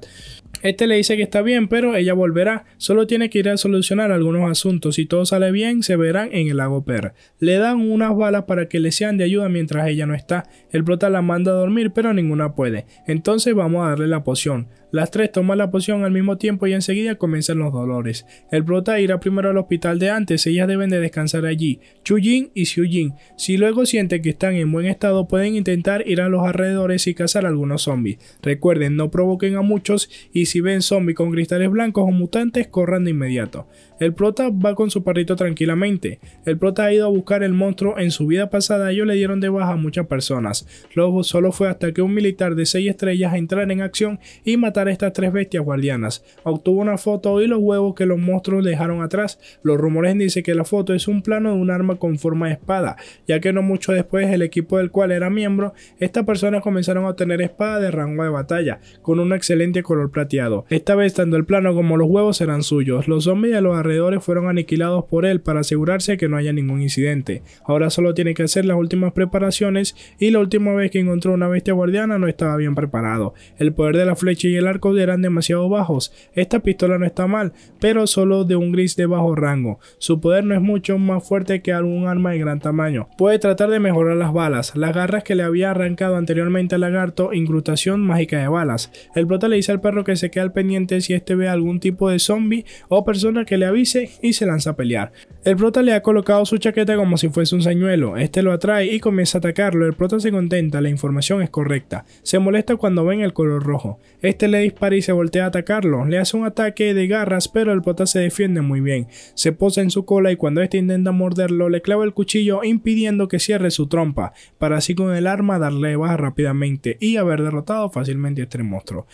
Este le dice que está bien, pero ella volverá. Solo tiene que ir a solucionar algunos asuntos. Si todo sale bien, se verán en el lago Per. Le dan unas balas para que le sean de ayuda mientras ella no está. El prota la manda a dormir, pero ninguna puede. Entonces vamos a darle la poción. Las tres toman la poción al mismo tiempo y enseguida comienzan los dolores. El prota irá primero al hospital de antes, ellas deben de descansar allí, Chuyin y Xiujin. Si luego sienten que están en buen estado, pueden intentar ir a los alrededores y cazar algunos zombies. Recuerden, no provoquen a muchos y si ven zombies con cristales blancos o mutantes, corran de inmediato. El prota va con su perrito tranquilamente. El prota ha ido a buscar el monstruo en su vida pasada, ellos le dieron de baja a muchas personas. Luego solo fue hasta que un militar de 6 estrellas entrara en acción y matara estas tres bestias guardianas. Obtuvo una foto y los huevos que los monstruos dejaron atrás. Los rumores dicen que la foto es un plano de un arma con forma de espada, ya que no mucho después el equipo del cual era miembro, estas personas comenzaron a obtener espada de rango de batalla, con un excelente color plateado. Esta vez tanto el plano como los huevos eran suyos. Los zombies de los alrededores fueron aniquilados por él para asegurarse que no haya ningún incidente. Ahora solo tiene que hacer las últimas preparaciones y la última vez que encontró una bestia guardiana no estaba bien preparado. El poder de la flecha y el arco eran demasiado bajos. Esta pistola no está mal, pero solo de un gris de bajo rango. Su poder no es mucho más fuerte que algún arma de gran tamaño. Puede tratar de mejorar las balas, las garras que le había arrancado anteriormente al lagarto, incrustación mágica de balas. El prota le dice al perro que se queda al pendiente si este ve algún tipo de zombie o persona que le avise y se lanza a pelear. El prota le ha colocado su chaqueta como si fuese un señuelo, este lo atrae y comienza a atacarlo, el prota se contenta, la información es correcta, se molesta cuando ven el color rojo, este le dispara y se voltea a atacarlo. Le hace un ataque de garras, pero el pota se defiende muy bien. Se posa en su cola y cuando este intenta morderlo, le clava el cuchillo impidiendo que cierre su trompa, para así con el arma darle baja rápidamente y haber derrotado fácilmente a este monstruo.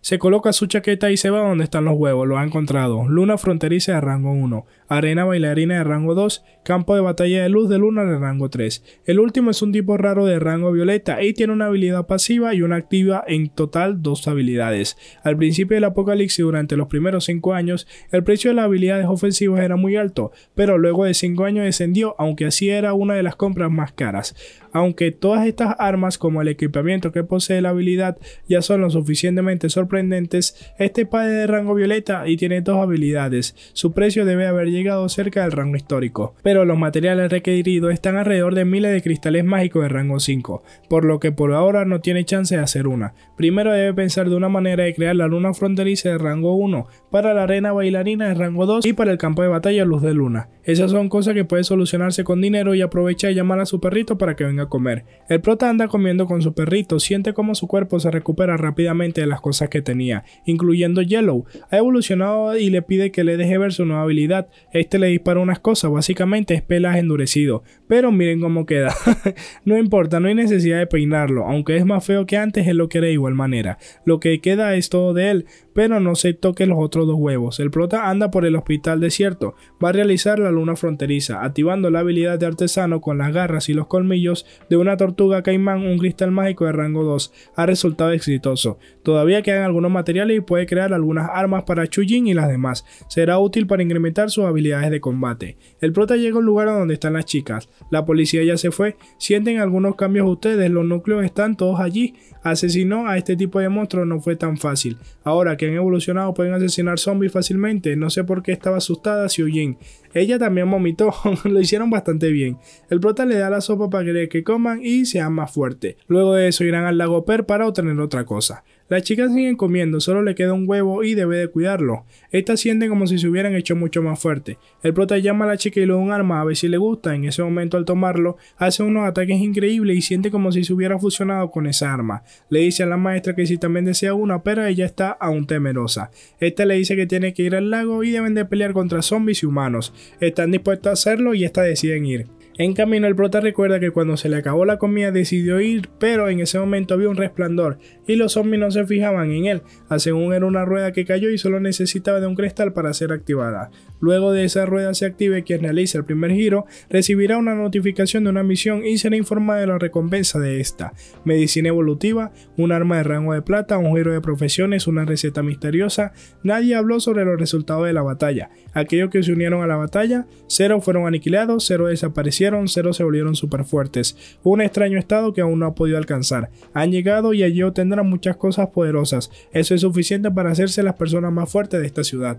Se coloca su chaqueta y se va donde están los huevos, lo ha encontrado. Luna fronteriza de rango 1. Arena bailarina de rango 2, campo de batalla de luz de luna de rango 3. El último es un tipo raro de rango violeta y tiene una habilidad pasiva y una activa en total dos habilidades. Al principio del apocalipsis durante los primeros 5 años, el precio de las habilidades ofensivas era muy alto, pero luego de 5 años descendió, aunque así era una de las compras más caras. Aunque todas estas armas como el equipamiento que posee la habilidad ya son lo suficientemente sorprendentes, este padre de rango violeta y tiene dos habilidades. Su precio debe haber llegado llegado cerca del rango histórico, pero los materiales requeridos están alrededor de miles de cristales mágicos de rango 5, por lo que por ahora no tiene chance de hacer una. Primero debe pensar de una manera de crear la luna fronteriza de rango 1, para la arena bailarina de rango 2 y para el campo de batalla luz de luna. Esas son cosas que puede solucionarse con dinero y aprovecha de llamar a su perrito para que venga a comer. El prota anda comiendo con su perrito, siente como su cuerpo se recupera rápidamente de las cosas que tenía, incluyendo Yellow. Ha evolucionado y le pide que le deje ver su nueva habilidad, este le dispara unas cosas, básicamente es pelaje endurecido, pero miren cómo queda. no importa, no hay necesidad de peinarlo. Aunque es más feo que antes, él lo quiere de igual manera. Lo que queda es todo de él, pero no se toque los otros dos huevos. El prota anda por el hospital desierto. Va a realizar la luna fronteriza, activando la habilidad de artesano con las garras y los colmillos de una tortuga caimán, un cristal mágico de rango 2. Ha resultado exitoso. Todavía quedan algunos materiales y puede crear algunas armas para Chujin y las demás. Será útil para incrementar sus habilidades de combate. El prota llega al lugar donde están las chicas. La policía ya se fue. Sienten algunos cambios ustedes, los núcleos están todos allí. Asesinó a este tipo de monstruos no fue tan fácil. Ahora que han evolucionado pueden asesinar zombies fácilmente. No sé por qué estaba asustada si huyen. Ella también vomitó, lo hicieron bastante bien. El prota le da la sopa para que coman y sean más fuertes. Luego de eso irán al lago Per para obtener otra cosa. La chica sigue comiendo, solo le queda un huevo y debe de cuidarlo. esta siente como si se hubieran hecho mucho más fuerte. El prota llama a la chica y le da un arma a ver si le gusta. En ese momento al tomarlo, hace unos ataques increíbles y siente como si se hubiera fusionado con esa arma. Le dice a la maestra que si también desea una, pero ella está aún temerosa. Esta le dice que tiene que ir al lago y deben de pelear contra zombies y humanos. Están dispuestos a hacerlo y esta deciden ir. En camino el prota recuerda que cuando se le acabó la comida decidió ir, pero en ese momento había un resplandor y los zombies no se fijaban en él, según era una rueda que cayó y solo necesitaba de un cristal para ser activada. Luego de esa rueda se active, quien realice el primer giro recibirá una notificación de una misión y será informado de la recompensa de esta. Medicina evolutiva, un arma de rango de plata, un giro de profesiones, una receta misteriosa. Nadie habló sobre los resultados de la batalla. Aquellos que se unieron a la batalla, cero fueron aniquilados, cero desaparecieron, cero se volvieron super fuertes. Un extraño estado que aún no ha podido alcanzar. Han llegado y allí obtendrán muchas cosas poderosas. Eso es suficiente para hacerse las personas más fuertes de esta ciudad.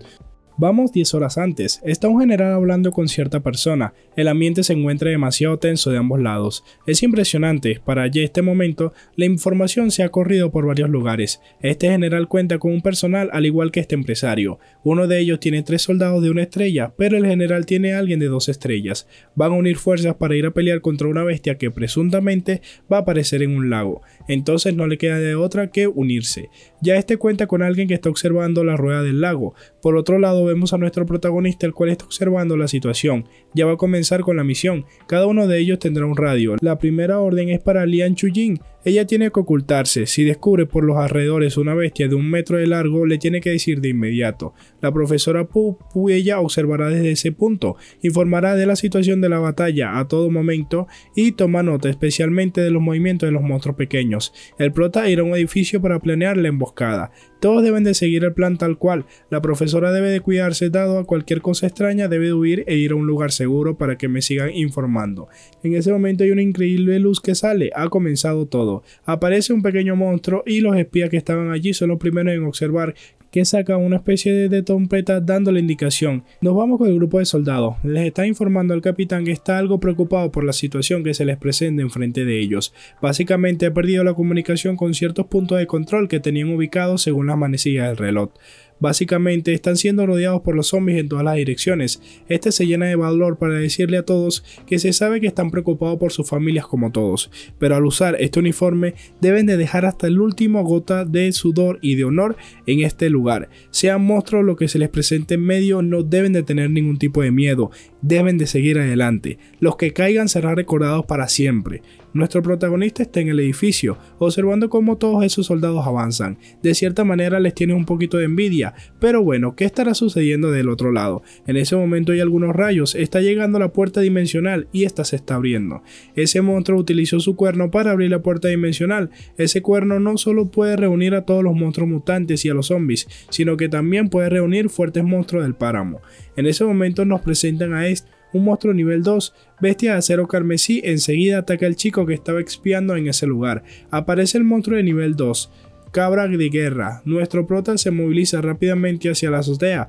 Vamos 10 horas antes, está un general hablando con cierta persona, el ambiente se encuentra demasiado tenso de ambos lados. Es impresionante, para allí este momento, la información se ha corrido por varios lugares. Este general cuenta con un personal al igual que este empresario. Uno de ellos tiene tres soldados de una estrella, pero el general tiene alguien de dos estrellas. Van a unir fuerzas para ir a pelear contra una bestia que presuntamente va a aparecer en un lago entonces no le queda de otra que unirse. Ya este cuenta con alguien que está observando la rueda del lago. Por otro lado vemos a nuestro protagonista el cual está observando la situación. Ya va a comenzar con la misión. Cada uno de ellos tendrá un radio. La primera orden es para Lian Chujin, ella tiene que ocultarse, si descubre por los alrededores una bestia de un metro de largo, le tiene que decir de inmediato. La profesora ella observará desde ese punto, informará de la situación de la batalla a todo momento y toma nota especialmente de los movimientos de los monstruos pequeños. El prota irá a un edificio para planear la emboscada. Todos deben de seguir el plan tal cual. La profesora debe de cuidarse dado a cualquier cosa extraña, debe de huir e ir a un lugar seguro para que me sigan informando. En ese momento hay una increíble luz que sale. Ha comenzado todo. Aparece un pequeño monstruo y los espías que estaban allí son los primeros en observar que saca una especie de, de, trompeta dando la indicación. Nos vamos con el grupo de soldados. Les está informando al capitán que está algo preocupado por la situación que se les presenta enfrente de ellos. Básicamente ha perdido la comunicación con ciertos puntos de control que tenían ubicados según las manecillas del reloj. Básicamente están siendo rodeados por los zombies en todas las direcciones. Este se llena de valor para decirle a todos que se sabe que están preocupados por sus familias como todos, pero al usar este uniforme deben de dejar hasta el último gota de sudor y de honor en este lugar. Sean monstruos lo que se les presente en medio, no deben de tener ningún tipo de miedo, deben de seguir adelante. Los que caigan serán recordados para siempre. Nuestro protagonista está en el edificio, observando cómo todos esos soldados avanzan. De cierta manera les tiene un poquito de envidia, pero bueno, ¿qué estará sucediendo del otro lado? En ese momento hay algunos rayos, está llegando la puerta dimensional y esta se está abriendo. Ese monstruo utilizó su cuerno para abrir la puerta dimensional. Ese cuerno no solo puede reunir a todos los monstruos mutantes y a los zombies, sino que también puede reunir fuertes monstruos del páramo. En ese momento nos presentan a este un monstruo nivel 2, Bestia de Acero Carmesí enseguida ataca al chico que estaba expiando en ese lugar. Aparece el monstruo de nivel 2, Cabra de Guerra. Nuestro prota se moviliza rápidamente hacia la azotea,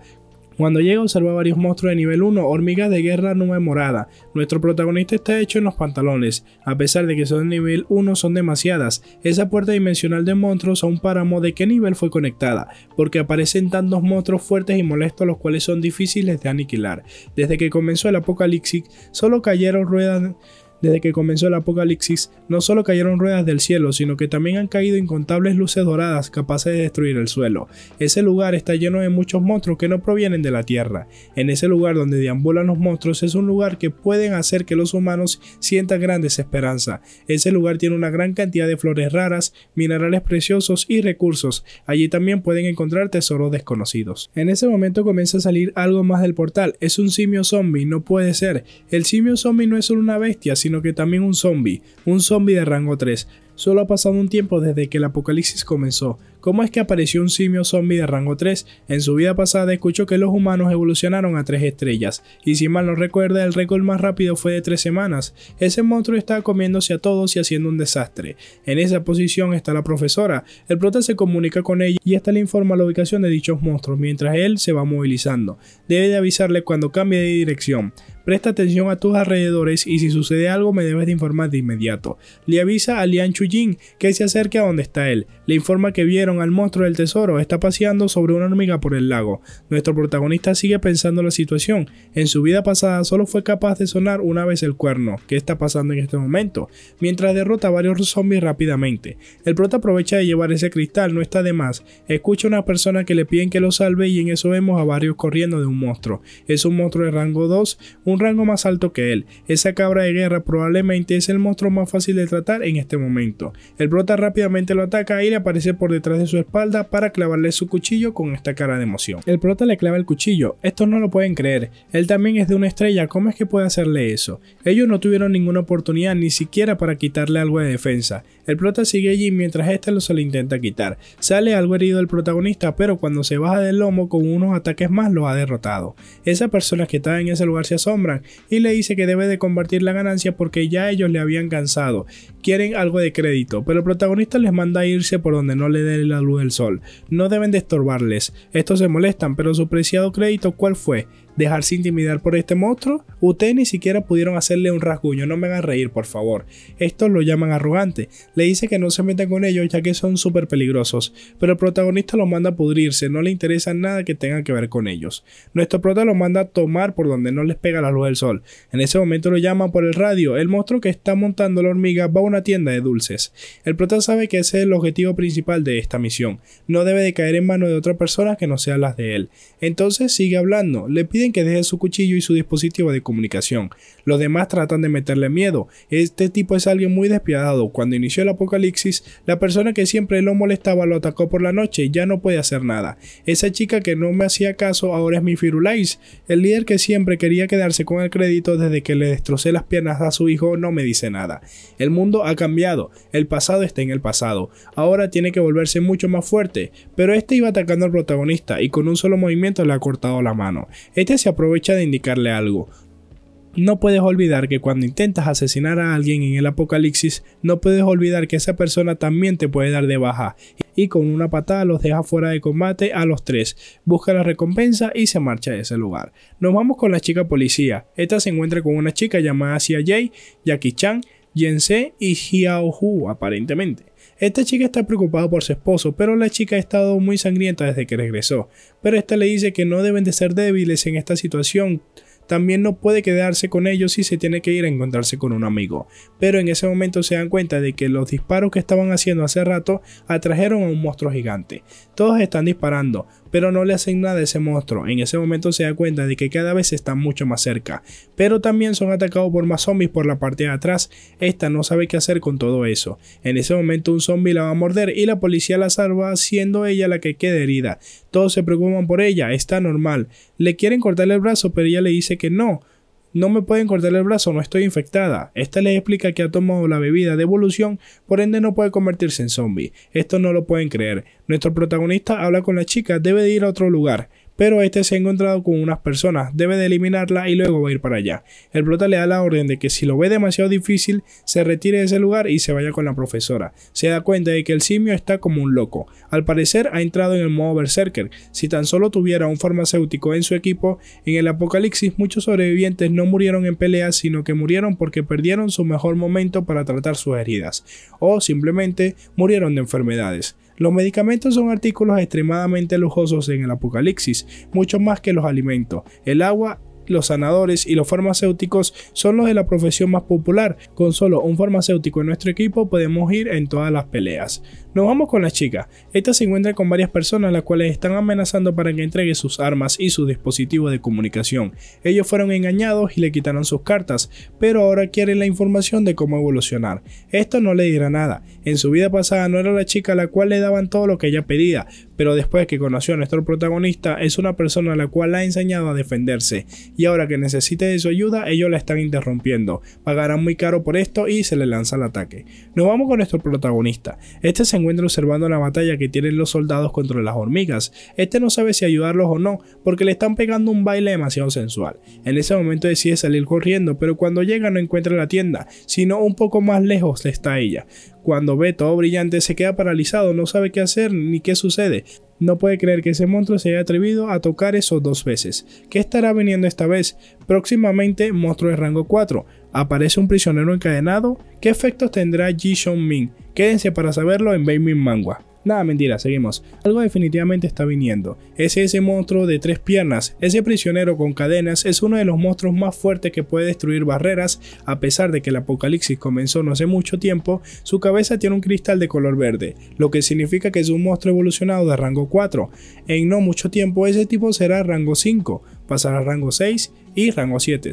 cuando llega observa varios monstruos de nivel 1, hormigas de guerra nube morada. Nuestro protagonista está hecho en los pantalones, a pesar de que son de nivel 1 son demasiadas. Esa puerta dimensional de monstruos a un páramo de qué nivel fue conectada, porque aparecen tantos monstruos fuertes y molestos los cuales son difíciles de aniquilar. Desde que comenzó el apocalipsis, solo cayeron ruedas desde que comenzó el apocalipsis, no solo cayeron ruedas del cielo, sino que también han caído incontables luces doradas capaces de destruir el suelo. Ese lugar está lleno de muchos monstruos que no provienen de la tierra. En ese lugar donde deambulan los monstruos es un lugar que pueden hacer que los humanos sientan gran desesperanza. Ese lugar tiene una gran cantidad de flores raras, minerales preciosos y recursos. Allí también pueden encontrar tesoros desconocidos. En ese momento comienza a salir algo más del portal. Es un simio zombie, no puede ser. El simio zombie no es solo una bestia, sino sino que también un zombie, un zombie de rango 3. Solo ha pasado un tiempo desde que el apocalipsis comenzó. ¿Cómo es que apareció un simio zombie de rango 3? En su vida pasada escuchó que los humanos evolucionaron a 3 estrellas, y si mal no recuerda, el récord más rápido fue de 3 semanas. Ese monstruo está comiéndose a todos y haciendo un desastre. En esa posición está la profesora. El prota se comunica con ella y esta le informa la ubicación de dichos monstruos mientras él se va movilizando. Debe de avisarle cuando cambie de dirección. Presta atención a tus alrededores y si sucede algo me debes de informar de inmediato. Le avisa a Lian Chujin que se acerque a donde está él. Le informa que vieron al monstruo del tesoro, está paseando sobre una hormiga por el lago. Nuestro protagonista sigue pensando la situación. En su vida pasada solo fue capaz de sonar una vez el cuerno. ¿Qué está pasando en este momento? Mientras derrota a varios zombies rápidamente. El prota aprovecha de llevar ese cristal, no está de más. Escucha a una persona que le piden que lo salve y en eso vemos a varios corriendo de un monstruo. Es un monstruo de rango 2, un rango más alto que él. Esa cabra de guerra probablemente es el monstruo más fácil de tratar en este momento. El prota rápidamente lo ataca y le aparece por detrás de su espalda para clavarle su cuchillo con esta cara de emoción. El prota le clava el cuchillo, estos no lo pueden creer, él también es de una estrella, ¿cómo es que puede hacerle eso? Ellos no tuvieron ninguna oportunidad ni siquiera para quitarle algo de defensa. El prota sigue allí mientras este lo se le intenta quitar. Sale algo herido el protagonista, pero cuando se baja del lomo con unos ataques más lo ha derrotado. Esa persona que está en ese lugar se asoma y le dice que debe de convertir la ganancia porque ya ellos le habían cansado. Quieren algo de crédito, pero el protagonista les manda a irse por donde no le dé la luz del sol. No deben de estorbarles. Estos se molestan, pero su preciado crédito ¿cuál fue? dejarse intimidar por este monstruo, ustedes ni siquiera pudieron hacerle un rasguño, no me hagan reír, por favor. Estos lo llaman arrogante, le dice que no se metan con ellos ya que son súper peligrosos, pero el protagonista los manda a pudrirse, no le interesa nada que tenga que ver con ellos. Nuestro prota lo manda a tomar por donde no les pega la luz del sol. En ese momento lo llaman por el radio, el monstruo que está montando la hormiga va a una tienda de dulces. El prota sabe que ese es el objetivo principal de esta misión, no debe de caer en manos de otra persona que no sean las de él. Entonces sigue hablando, le piden que deje su cuchillo y su dispositivo de comunicación. Los demás tratan de meterle miedo. Este tipo es alguien muy despiadado. Cuando inició el apocalipsis, la persona que siempre lo molestaba lo atacó por la noche y ya no puede hacer nada. Esa chica que no me hacía caso ahora es mi Firulais, el líder que siempre quería quedarse con el crédito desde que le destrocé las piernas a su hijo no me dice nada. El mundo ha cambiado, el pasado está en el pasado, ahora tiene que volverse mucho más fuerte, pero este iba atacando al protagonista y con un solo movimiento le ha cortado la mano. Este se aprovecha de indicarle algo. No puedes olvidar que cuando intentas asesinar a alguien en el apocalipsis, no puedes olvidar que esa persona también te puede dar de baja y con una patada los deja fuera de combate a los tres, busca la recompensa y se marcha de ese lugar. Nos vamos con la chica policía. Esta se encuentra con una chica llamada xia Jay, Jackie Chan, Yen y Xiao Hu aparentemente. Esta chica está preocupada por su esposo, pero la chica ha estado muy sangrienta desde que regresó, pero esta le dice que no deben de ser débiles en esta situación, también no puede quedarse con ellos si se tiene que ir a encontrarse con un amigo. Pero en ese momento se dan cuenta de que los disparos que estaban haciendo hace rato atrajeron a un monstruo gigante. Todos están disparando, pero no le hacen nada a ese monstruo. En ese momento se da cuenta de que cada vez está mucho más cerca, pero también son atacados por más zombies por la parte de atrás. Esta no sabe qué hacer con todo eso. En ese momento un zombie la va a morder y la policía la salva, siendo ella la que queda herida. Todos se preocupan por ella, está normal. Le quieren cortar el brazo, pero ella le dice que no, no me pueden cortar el brazo, no estoy infectada. Esta le explica que ha tomado la bebida de evolución, por ende no puede convertirse en zombie. Esto no lo pueden creer. Nuestro protagonista habla con la chica, debe de ir a otro lugar pero este se ha encontrado con unas personas, debe de eliminarla y luego va a ir para allá. El prota le da la orden de que si lo ve demasiado difícil, se retire de ese lugar y se vaya con la profesora. Se da cuenta de que el simio está como un loco. Al parecer ha entrado en el modo berserker. Si tan solo tuviera un farmacéutico en su equipo, en el apocalipsis muchos sobrevivientes no murieron en peleas, sino que murieron porque perdieron su mejor momento para tratar sus heridas, o simplemente murieron de enfermedades. Los medicamentos son artículos extremadamente lujosos en el apocalipsis, mucho más que los alimentos. El agua los sanadores y los farmacéuticos son los de la profesión más popular. Con solo un farmacéutico en nuestro equipo podemos ir en todas las peleas. Nos vamos con la chica. Esta se encuentra con varias personas las cuales están amenazando para que entregue sus armas y sus dispositivos de comunicación. Ellos fueron engañados y le quitaron sus cartas, pero ahora quieren la información de cómo evolucionar. Esto no le dirá nada. En su vida pasada no era la chica a la cual le daban todo lo que ella pedía, pero después que conoció a nuestro protagonista es una persona a la cual la ha enseñado a defenderse y ahora que necesite de su ayuda ellos la están interrumpiendo. Pagarán muy caro por esto y se le lanza el ataque. Nos vamos con nuestro protagonista. Este se encuentra observando la batalla que tienen los soldados contra las hormigas. Este no sabe si ayudarlos o no, porque le están pegando un baile demasiado sensual. En ese momento decide salir corriendo, pero cuando llega no encuentra la tienda, sino un poco más lejos está ella. Cuando ve todo brillante se queda paralizado, no sabe qué hacer ni qué sucede. No puede creer que ese monstruo se haya atrevido a tocar eso dos veces. ¿Qué estará viniendo esta vez? Próximamente monstruo de rango 4 aparece un prisionero encadenado. ¿Qué efectos tendrá Ji Min? Quédense para saberlo en Baby Mangua. Nada, mentira, seguimos. Algo definitivamente está viniendo. Es ese monstruo de tres piernas. Ese prisionero con cadenas es uno de los monstruos más fuertes que puede destruir barreras. A pesar de que el apocalipsis comenzó no hace mucho tiempo, su cabeza tiene un cristal de color verde, lo que significa que es un monstruo evolucionado de rango 4. En no mucho tiempo ese tipo será rango 5, pasará a rango 6 y rango 7.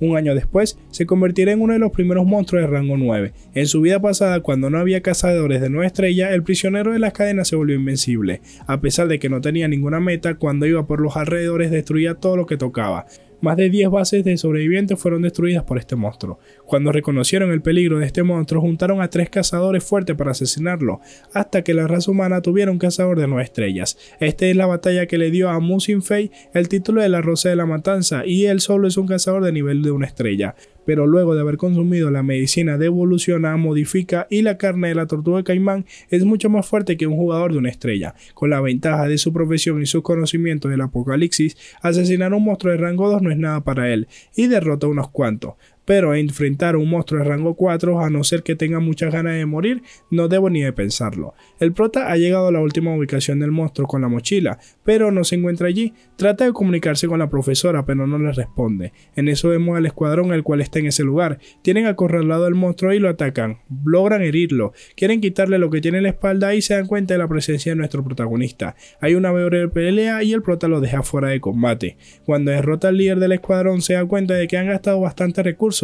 Un año después, se convertirá en uno de los primeros monstruos de rango 9. En su vida pasada, cuando no había cazadores de nueva estrellas, el prisionero de las cadenas se volvió invencible. A pesar de que no tenía ninguna meta, cuando iba por los alrededores destruía todo lo que tocaba. Más de 10 bases de sobrevivientes fueron destruidas por este monstruo. Cuando reconocieron el peligro de este monstruo, juntaron a tres cazadores fuertes para asesinarlo, hasta que la raza humana tuviera un cazador de nueve estrellas. Esta es la batalla que le dio a Musin Fei el título de la Rosa de la Matanza, y él solo es un cazador de nivel de una estrella pero luego de haber consumido la medicina devoluciona, modifica y la carne de la tortuga de caimán es mucho más fuerte que un jugador de una estrella. Con la ventaja de su profesión y su conocimiento del apocalipsis, asesinar a un monstruo de rango 2 no es nada para él y derrota a unos cuantos pero enfrentar a un monstruo de rango 4, a no ser que tenga muchas ganas de morir, no debo ni de pensarlo. El prota ha llegado a la última ubicación del monstruo con la mochila, pero no se encuentra allí. Trata de comunicarse con la profesora, pero no le responde. En eso vemos al escuadrón el cual está en ese lugar. Tienen acorralado al monstruo y lo atacan. Logran herirlo. Quieren quitarle lo que tiene en la espalda y se dan cuenta de la presencia de nuestro protagonista. Hay una breve pelea y el prota lo deja fuera de combate. Cuando derrota al líder del escuadrón se da cuenta de que han gastado bastante recursos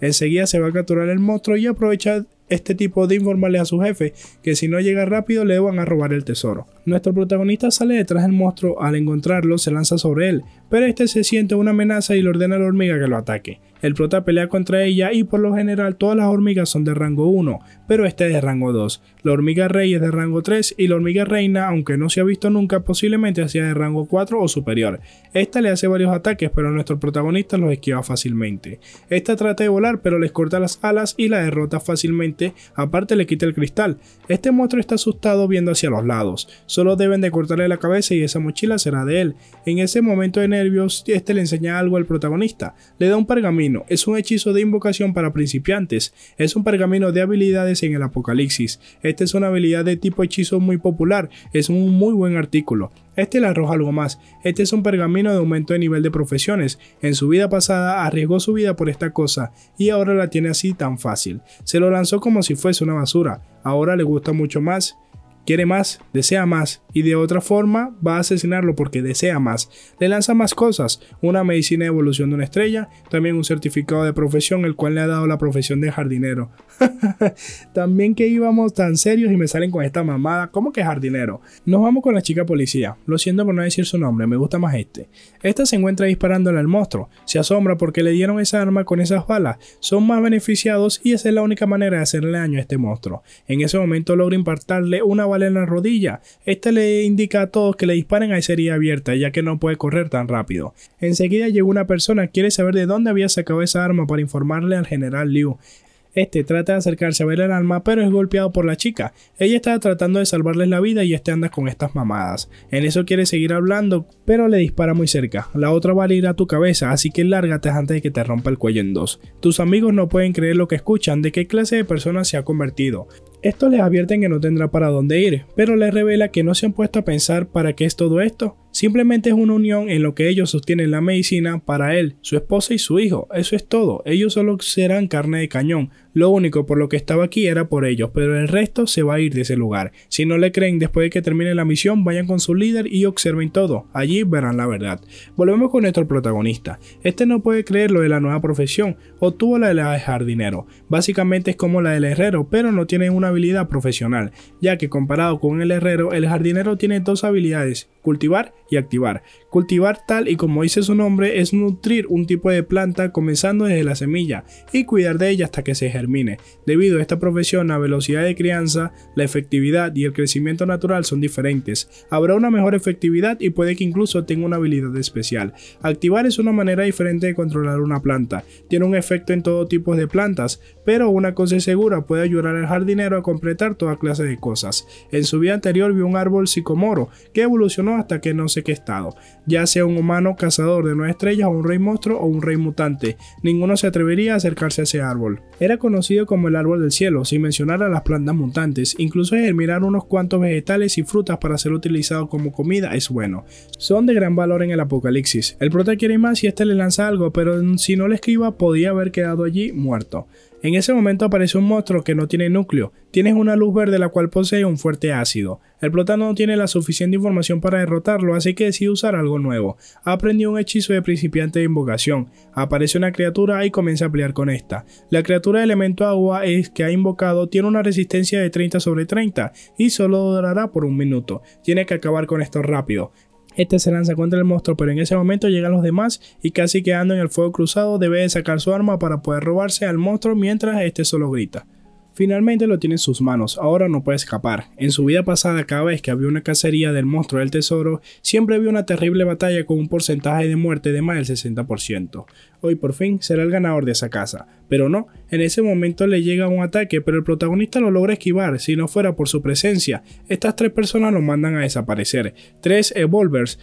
Enseguida se va a capturar el monstruo y aprovechar este tipo de informarle a su jefe que si no llega rápido le van a robar el tesoro. Nuestro protagonista sale detrás del monstruo, al encontrarlo se lanza sobre él, pero este se siente una amenaza y le ordena a la hormiga que lo ataque. El prota pelea contra ella y por lo general todas las hormigas son de rango 1, pero esta es de rango 2. La hormiga rey es de rango 3 y la hormiga reina, aunque no se ha visto nunca, posiblemente sea de rango 4 o superior. Esta le hace varios ataques, pero nuestro protagonista los esquiva fácilmente. Esta trata de volar, pero les corta las alas y la derrota fácilmente aparte le quita el cristal. Este monstruo está asustado viendo hacia los lados. Solo deben de cortarle la cabeza y esa mochila será de él. En ese momento de nervios, este le enseña algo al protagonista. Le da un pergamino. Es un hechizo de invocación para principiantes. Es un pergamino de habilidades en el apocalipsis. este es una habilidad de tipo hechizo muy popular. Es un muy buen artículo. Este le arroja algo más. Este es un pergamino de aumento de nivel de profesiones. En su vida pasada arriesgó su vida por esta cosa y ahora la tiene así tan fácil. Se lo lanzó como si fuese una basura. Ahora le gusta mucho más quiere más, desea más, y de otra forma va a asesinarlo porque desea más. Le lanza más cosas, una medicina de evolución de una estrella, también un certificado de profesión, el cual le ha dado la profesión de jardinero. también que íbamos tan serios y me salen con esta mamada, ¿cómo que jardinero? Nos vamos con la chica policía, lo siento por no decir su nombre, me gusta más este. Esta se encuentra disparándole al monstruo, se asombra porque le dieron esa arma con esas balas, son más beneficiados y esa es la única manera de hacerle daño a este monstruo. En ese momento logra impartarle una vale en la rodilla. Este le indica a todos que le disparen a herida abierta, ya que no puede correr tan rápido. Enseguida llega una persona, quiere saber de dónde había sacado esa arma para informarle al general Liu. Este trata de acercarse a ver el arma, pero es golpeado por la chica. Ella está tratando de salvarles la vida y este anda con estas mamadas. En eso quiere seguir hablando, pero le dispara muy cerca. La otra va a ir a tu cabeza, así que lárgate antes de que te rompa el cuello en dos. Tus amigos no pueden creer lo que escuchan, de qué clase de persona se ha convertido. Esto les advierte que no tendrá para dónde ir, pero les revela que no se han puesto a pensar para qué es todo esto Simplemente es una unión en lo que ellos sostienen la medicina para él, su esposa y su hijo. Eso es todo. Ellos solo serán carne de cañón. Lo único por lo que estaba aquí era por ellos, pero el resto se va a ir de ese lugar. Si no le creen, después de que termine la misión, vayan con su líder y observen todo. Allí verán la verdad. Volvemos con nuestro protagonista. Este no puede creer lo de la nueva profesión. Obtuvo la de la de jardinero. Básicamente es como la del herrero, pero no tiene una habilidad profesional, ya que comparado con el herrero, el jardinero tiene dos habilidades, cultivar y activar Cultivar tal y como dice su nombre es nutrir un tipo de planta comenzando desde la semilla y cuidar de ella hasta que se germine. Debido a esta profesión, la velocidad de crianza, la efectividad y el crecimiento natural son diferentes. Habrá una mejor efectividad y puede que incluso tenga una habilidad especial. Activar es una manera diferente de controlar una planta. Tiene un efecto en todo tipo de plantas, pero una cosa segura, puede ayudar al jardinero a completar toda clase de cosas. En su vida anterior vio un árbol psicomoro que evolucionó hasta que no sé qué estado ya sea un humano cazador de nueve estrellas o un rey monstruo o un rey mutante. Ninguno se atrevería a acercarse a ese árbol. Era conocido como el árbol del cielo, sin mencionar a las plantas mutantes. Incluso germinar unos cuantos vegetales y frutas para ser utilizado como comida es bueno. Son de gran valor en el apocalipsis. El prota quiere más y este le lanza algo, pero si no le escriba, podía haber quedado allí muerto. En ese momento aparece un monstruo que no tiene núcleo, tienes una luz verde la cual posee un fuerte ácido. El Plotano no tiene la suficiente información para derrotarlo, así que decide usar algo nuevo. Aprendió un hechizo de principiante de invocación. Aparece una criatura y comienza a pelear con esta. La criatura de elemento agua es que ha invocado tiene una resistencia de 30 sobre 30 y solo durará por un minuto. Tiene que acabar con esto rápido. Este se lanza contra el monstruo, pero en ese momento llegan los demás y casi quedando en el fuego cruzado debe de sacar su arma para poder robarse al monstruo mientras este solo grita. Finalmente lo tiene en sus manos, ahora no puede escapar. En su vida pasada, cada vez que había una cacería del monstruo del tesoro, siempre había una terrible batalla con un porcentaje de muerte de más del 60%. Hoy por fin será el ganador de esa casa. Pero no, en ese momento le llega un ataque, pero el protagonista lo logra esquivar. Si no fuera por su presencia, estas tres personas lo mandan a desaparecer. Tres Evolvers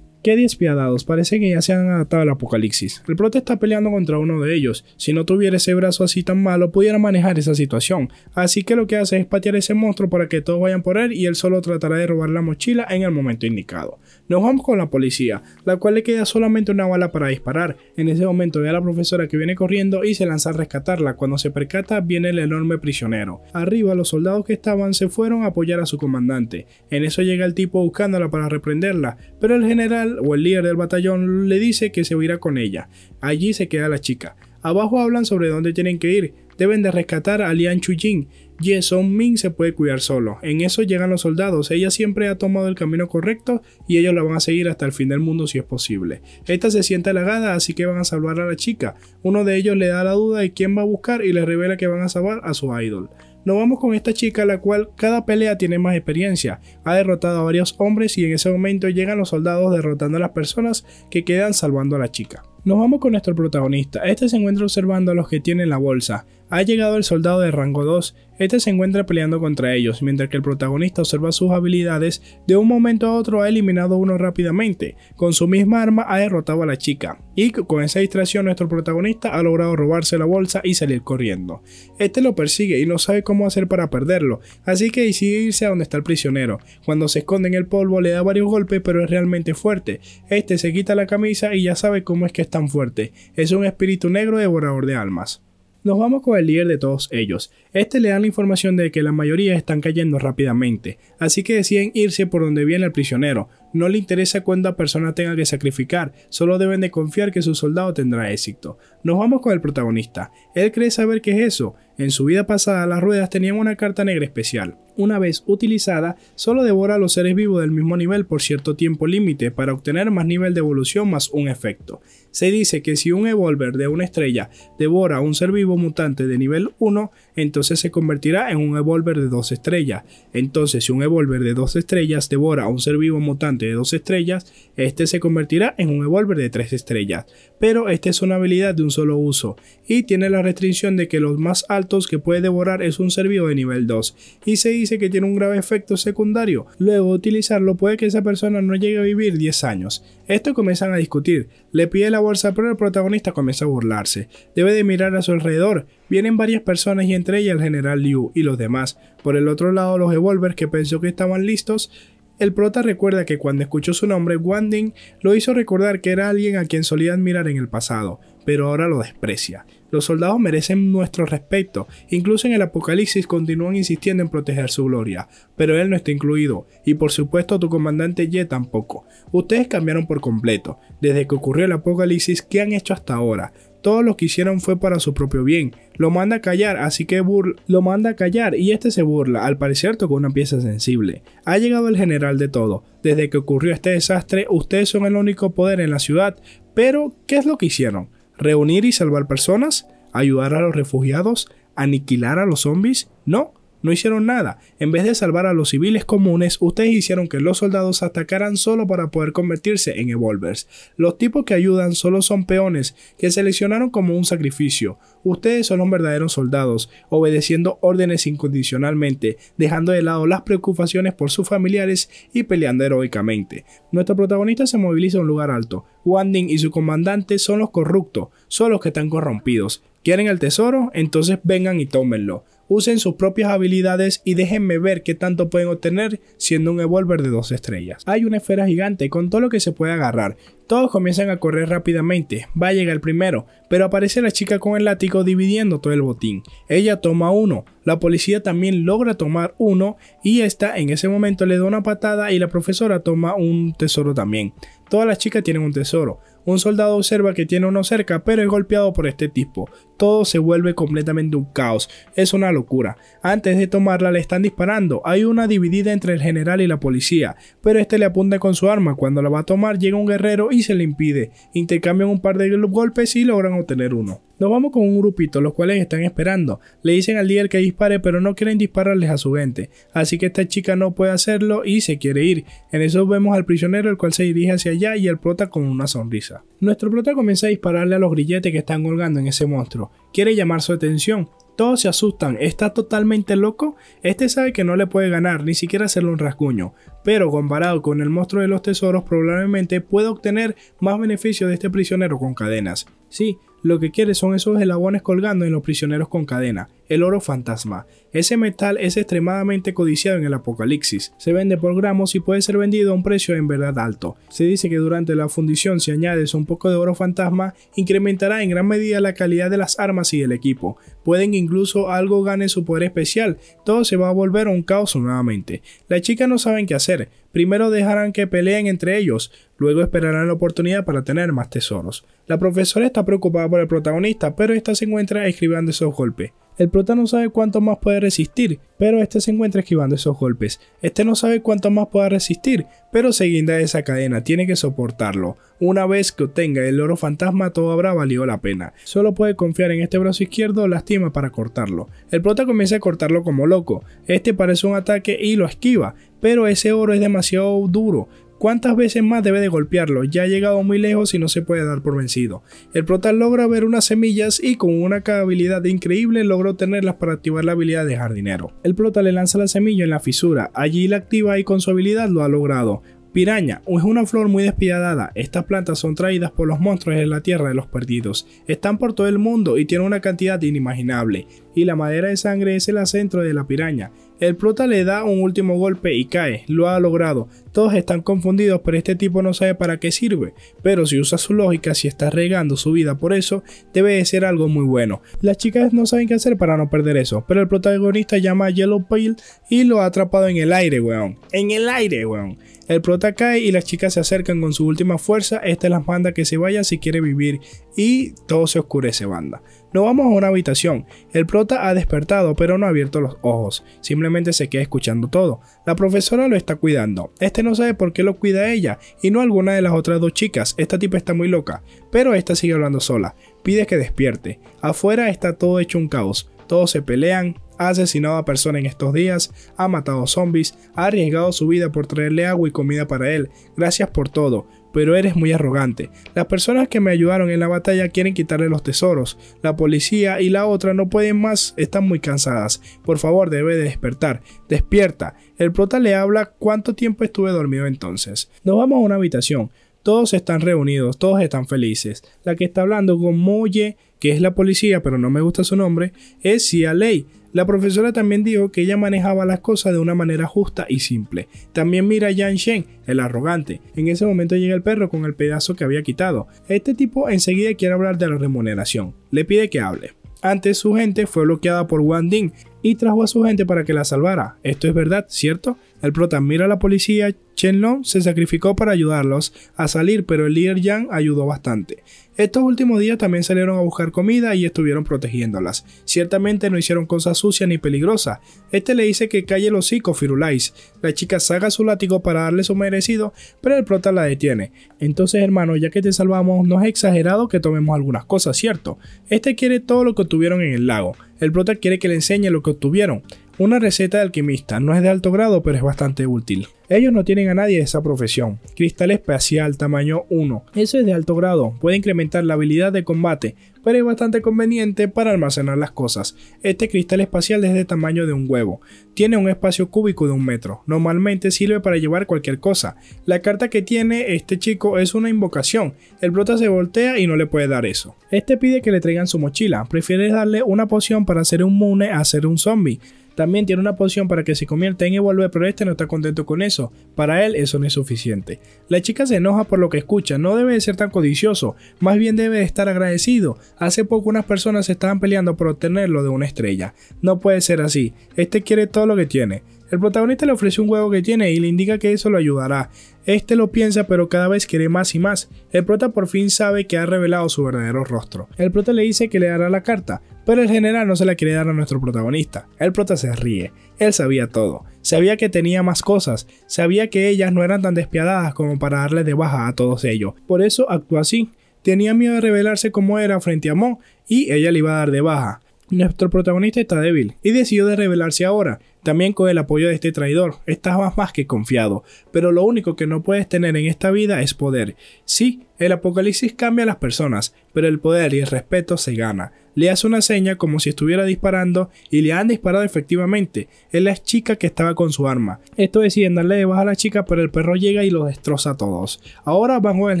Qué despiadados, parece que ya se han adaptado al apocalipsis. El prota está peleando contra uno de ellos. Si no tuviera ese brazo así tan malo, pudiera manejar esa situación. Así que lo que hace es patear ese monstruo para que todos vayan por él y él solo tratará de robar la mochila en el momento indicado. Nos vamos con la policía, la cual le queda solamente una bala para disparar. En ese momento ve a la profesora que viene corriendo y se lanza a rescatarla. Cuando se percata viene el enorme prisionero. Arriba los soldados que estaban se fueron a apoyar a su comandante. En eso llega el tipo buscándola para reprenderla, pero el general o el líder del batallón le dice que se irá con ella. Allí se queda la chica. Abajo hablan sobre dónde tienen que ir. Deben de rescatar a Lian Jin Jason Min se puede cuidar solo. En eso llegan los soldados. Ella siempre ha tomado el camino correcto y ellos la van a seguir hasta el fin del mundo si es posible. Esta se siente halagada, así que van a salvar a la chica. Uno de ellos le da la duda de quién va a buscar y le revela que van a salvar a su idol. Nos vamos con esta chica, la cual cada pelea tiene más experiencia. Ha derrotado a varios hombres y en ese momento llegan los soldados derrotando a las personas que quedan salvando a la chica. Nos vamos con nuestro protagonista. Este se encuentra observando a los que tienen la bolsa. Ha llegado el soldado de rango 2, este se encuentra peleando contra ellos, mientras que el protagonista observa sus habilidades, de un momento a otro ha eliminado uno rápidamente, con su misma arma ha derrotado a la chica, y con esa distracción nuestro protagonista ha logrado robarse la bolsa y salir corriendo. Este lo persigue y no sabe cómo hacer para perderlo, así que decide irse a donde está el prisionero. Cuando se esconde en el polvo le da varios golpes pero es realmente fuerte, este se quita la camisa y ya sabe cómo es que es tan fuerte, es un espíritu negro devorador de almas. Nos vamos con el líder de todos ellos. Este le da la información de que la mayoría están cayendo rápidamente, así que deciden irse por donde viene el prisionero. No le interesa cuánta persona tenga que sacrificar, solo deben de confiar que su soldado tendrá éxito. Nos vamos con el protagonista. Él cree saber qué es eso, en su vida pasada, las ruedas tenían una carta negra especial. Una vez utilizada, solo devora a los seres vivos del mismo nivel por cierto tiempo límite para obtener más nivel de evolución más un efecto. Se dice que si un evolver de una estrella devora a un ser vivo mutante de nivel 1, entonces se convertirá en un evolver de dos estrellas. Entonces, si un evolver de dos estrellas devora a un ser vivo mutante de dos estrellas, este se convertirá en un evolver de tres estrellas. Pero esta es una habilidad de un solo uso y tiene la restricción de que los más altos que puede devorar es un servido de nivel 2 y se dice que tiene un grave efecto secundario. Luego utilizarlo puede que esa persona no llegue a vivir 10 años. Esto comienzan a discutir, le pide la bolsa pero el protagonista comienza a burlarse. Debe de mirar a su alrededor, vienen varias personas y entre ellas el general Liu y los demás. Por el otro lado los Evolvers que pensó que estaban listos el prota recuerda que cuando escuchó su nombre, Wanding lo hizo recordar que era alguien a quien solía admirar en el pasado, pero ahora lo desprecia. Los soldados merecen nuestro respeto. Incluso en el Apocalipsis continúan insistiendo en proteger su gloria, pero él no está incluido, y por supuesto tu comandante Ye tampoco. Ustedes cambiaron por completo, desde que ocurrió el Apocalipsis, ¿qué han hecho hasta ahora? Todo lo que hicieron fue para su propio bien. Lo manda a callar, así que burla, lo manda a callar y este se burla, al parecer tocó una pieza sensible. Ha llegado el general de todo. Desde que ocurrió este desastre, ustedes son el único poder en la ciudad, pero ¿qué es lo que hicieron? reunir y salvar personas, ayudar a los refugiados, aniquilar a los zombies. No, no hicieron nada. En vez de salvar a los civiles comunes, ustedes hicieron que los soldados atacaran solo para poder convertirse en evolvers. Los tipos que ayudan solo son peones que seleccionaron como un sacrificio. Ustedes son los verdaderos soldados, obedeciendo órdenes incondicionalmente, dejando de lado las preocupaciones por sus familiares y peleando heroicamente. Nuestro protagonista se moviliza a un lugar alto. Wanding y su comandante son los corruptos, son los que están corrompidos. ¿Quieren el tesoro? Entonces vengan y tómenlo usen sus propias habilidades y déjenme ver qué tanto pueden obtener siendo un Evolver de dos estrellas. Hay una esfera gigante con todo lo que se puede agarrar. Todos comienzan a correr rápidamente, va a llegar el primero, pero aparece la chica con el látigo dividiendo todo el botín. Ella toma uno, la policía también logra tomar uno y esta en ese momento le da una patada y la profesora toma un tesoro también. Todas las chicas tienen un tesoro. Un soldado observa que tiene uno cerca, pero es golpeado por este tipo. Todo se vuelve completamente un caos. Es una locura. Antes de tomarla le están disparando. Hay una dividida entre el general y la policía, pero este le apunta con su arma. Cuando la va a tomar llega un guerrero y se le impide. Intercambian un par de golpes y logran obtener uno. Nos vamos con un grupito, los cuales están esperando. Le dicen al líder que dispare, pero no quieren dispararles a su gente. Así que esta chica no puede hacerlo y se quiere ir. En eso vemos al prisionero, el cual se dirige hacia allá y el prota con una sonrisa. Nuestro prota comienza a dispararle a los grilletes que están colgando en ese monstruo. Quiere llamar su atención. Todos se asustan, está totalmente loco. Este sabe que no le puede ganar, ni siquiera hacerle un rasguño. Pero comparado con el monstruo de los tesoros, probablemente pueda obtener más beneficio de este prisionero con cadenas. Sí, lo que quiere son esos eslabones colgando en los prisioneros con cadena, el oro fantasma. Ese metal es extremadamente codiciado en el apocalipsis, se vende por gramos y puede ser vendido a un precio en verdad alto. Se dice que durante la fundición si añades un poco de oro fantasma, incrementará en gran medida la calidad de las armas y del equipo. Pueden incluso algo gane su poder especial, todo se va a volver un caos nuevamente. Las chicas no saben qué hacer, Primero dejarán que peleen entre ellos, luego esperarán la oportunidad para tener más tesoros. La profesora está preocupada por el protagonista, pero esta se encuentra escribiendo esos golpes. El prota no sabe cuánto más puede resistir, pero este se encuentra esquivando esos golpes. Este no sabe cuánto más pueda resistir, pero seguida de esa cadena, tiene que soportarlo. Una vez que obtenga el oro fantasma, todo habrá valido la pena. Solo puede confiar en este brazo izquierdo, lastima para cortarlo. El prota comienza a cortarlo como loco. Este parece un ataque y lo esquiva, pero ese oro es demasiado duro, ¿Cuántas veces más debe de golpearlo? Ya ha llegado muy lejos y no se puede dar por vencido. El prota logra ver unas semillas y con una habilidad increíble logró tenerlas para activar la habilidad de jardinero. El prota le lanza la semilla en la fisura, allí la activa y con su habilidad lo ha logrado. Piraña es una flor muy despiadada. Estas plantas son traídas por los monstruos en la tierra de los perdidos. Están por todo el mundo y tienen una cantidad inimaginable. Y la madera de sangre es el acento de la piraña. El prota le da un último golpe y cae. Lo ha logrado. Todos están confundidos, pero este tipo no sabe para qué sirve. Pero si usa su lógica, si está regando su vida por eso, debe de ser algo muy bueno. Las chicas no saben qué hacer para no perder eso. Pero el protagonista llama a Yellow Pale y lo ha atrapado en el aire, weón. En el aire, weón. El prota cae y las chicas se acercan con su última fuerza, es las manda que se vayan si quiere vivir y todo se oscurece banda. Nos vamos a una habitación. El prota ha despertado pero no ha abierto los ojos, simplemente se queda escuchando todo. La profesora lo está cuidando, este no sabe por qué lo cuida ella y no alguna de las otras dos chicas, esta tipa está muy loca, pero esta sigue hablando sola, pide que despierte. Afuera está todo hecho un caos, todos se pelean, ha asesinado a personas en estos días, ha matado zombies, ha arriesgado su vida por traerle agua y comida para él. Gracias por todo, pero eres muy arrogante. Las personas que me ayudaron en la batalla quieren quitarle los tesoros. La policía y la otra no pueden más, están muy cansadas. Por favor, debe de despertar. Despierta. El prota le habla cuánto tiempo estuve dormido entonces. Nos vamos a una habitación. Todos están reunidos, todos están felices. La que está hablando con Moye, que es la policía, pero no me gusta su nombre, es Cia Lei la profesora también dijo que ella manejaba las cosas de una manera justa y simple. También mira a Yang Shen, el arrogante. En ese momento llega el perro con el pedazo que había quitado. Este tipo enseguida quiere hablar de la remuneración. Le pide que hable. Antes su gente fue bloqueada por Wang Ding y trajo a su gente para que la salvara. Esto es verdad, ¿cierto? El prota mira a la policía, Long se sacrificó para ayudarlos a salir, pero el líder Yang ayudó bastante. Estos últimos días también salieron a buscar comida y estuvieron protegiéndolas. Ciertamente no hicieron cosas sucias ni peligrosas. Este le dice que calle los hocico, Firulais. La chica saca su látigo para darle su merecido, pero el prota la detiene. Entonces, hermano, ya que te salvamos, no es exagerado que tomemos algunas cosas, ¿cierto? Este quiere todo lo que obtuvieron en el lago. El prota quiere que le enseñe lo que obtuvieron. Una receta de alquimista no es de alto grado, pero es bastante útil. Ellos no tienen a nadie de esa profesión. Cristal espacial tamaño 1. Eso es de alto grado. Puede incrementar la habilidad de combate, pero es bastante conveniente para almacenar las cosas. Este cristal espacial es de tamaño de un huevo. Tiene un espacio cúbico de un metro. Normalmente sirve para llevar cualquier cosa. La carta que tiene este chico es una invocación. El brota se voltea y no le puede dar eso. Este pide que le traigan su mochila. Prefiere darle una poción para hacer un mune a ser un zombie. También tiene una poción para que se convierta en evolver, pero este no está contento con eso. Para él eso no es suficiente. La chica se enoja por lo que escucha, no debe de ser tan codicioso, más bien debe de estar agradecido. Hace poco unas personas estaban peleando por obtenerlo de una estrella. No puede ser así, este quiere todo lo que tiene. El protagonista le ofrece un huevo que tiene y le indica que eso lo ayudará. Este lo piensa pero cada vez quiere más y más. El prota por fin sabe que ha revelado su verdadero rostro. El prota le dice que le dará la carta, pero el general no se la quiere dar a nuestro protagonista. El prota se ríe. Él sabía todo. Sabía que tenía más cosas. Sabía que ellas no eran tan despiadadas como para darle de baja a todos ellos. Por eso actúa así. Tenía miedo de revelarse como era frente a Mo y ella le iba a dar de baja. Nuestro protagonista está débil y decidió de rebelarse ahora, también con el apoyo de este traidor. Estás más que confiado, pero lo único que no puedes tener en esta vida es poder. Sí, el apocalipsis cambia a las personas, pero el poder y el respeto se gana. Le hace una seña como si estuviera disparando y le han disparado efectivamente. Es la chica que estaba con su arma. Esto deciden darle de baja a la chica, pero el perro llega y los destroza a todos. Ahora van con el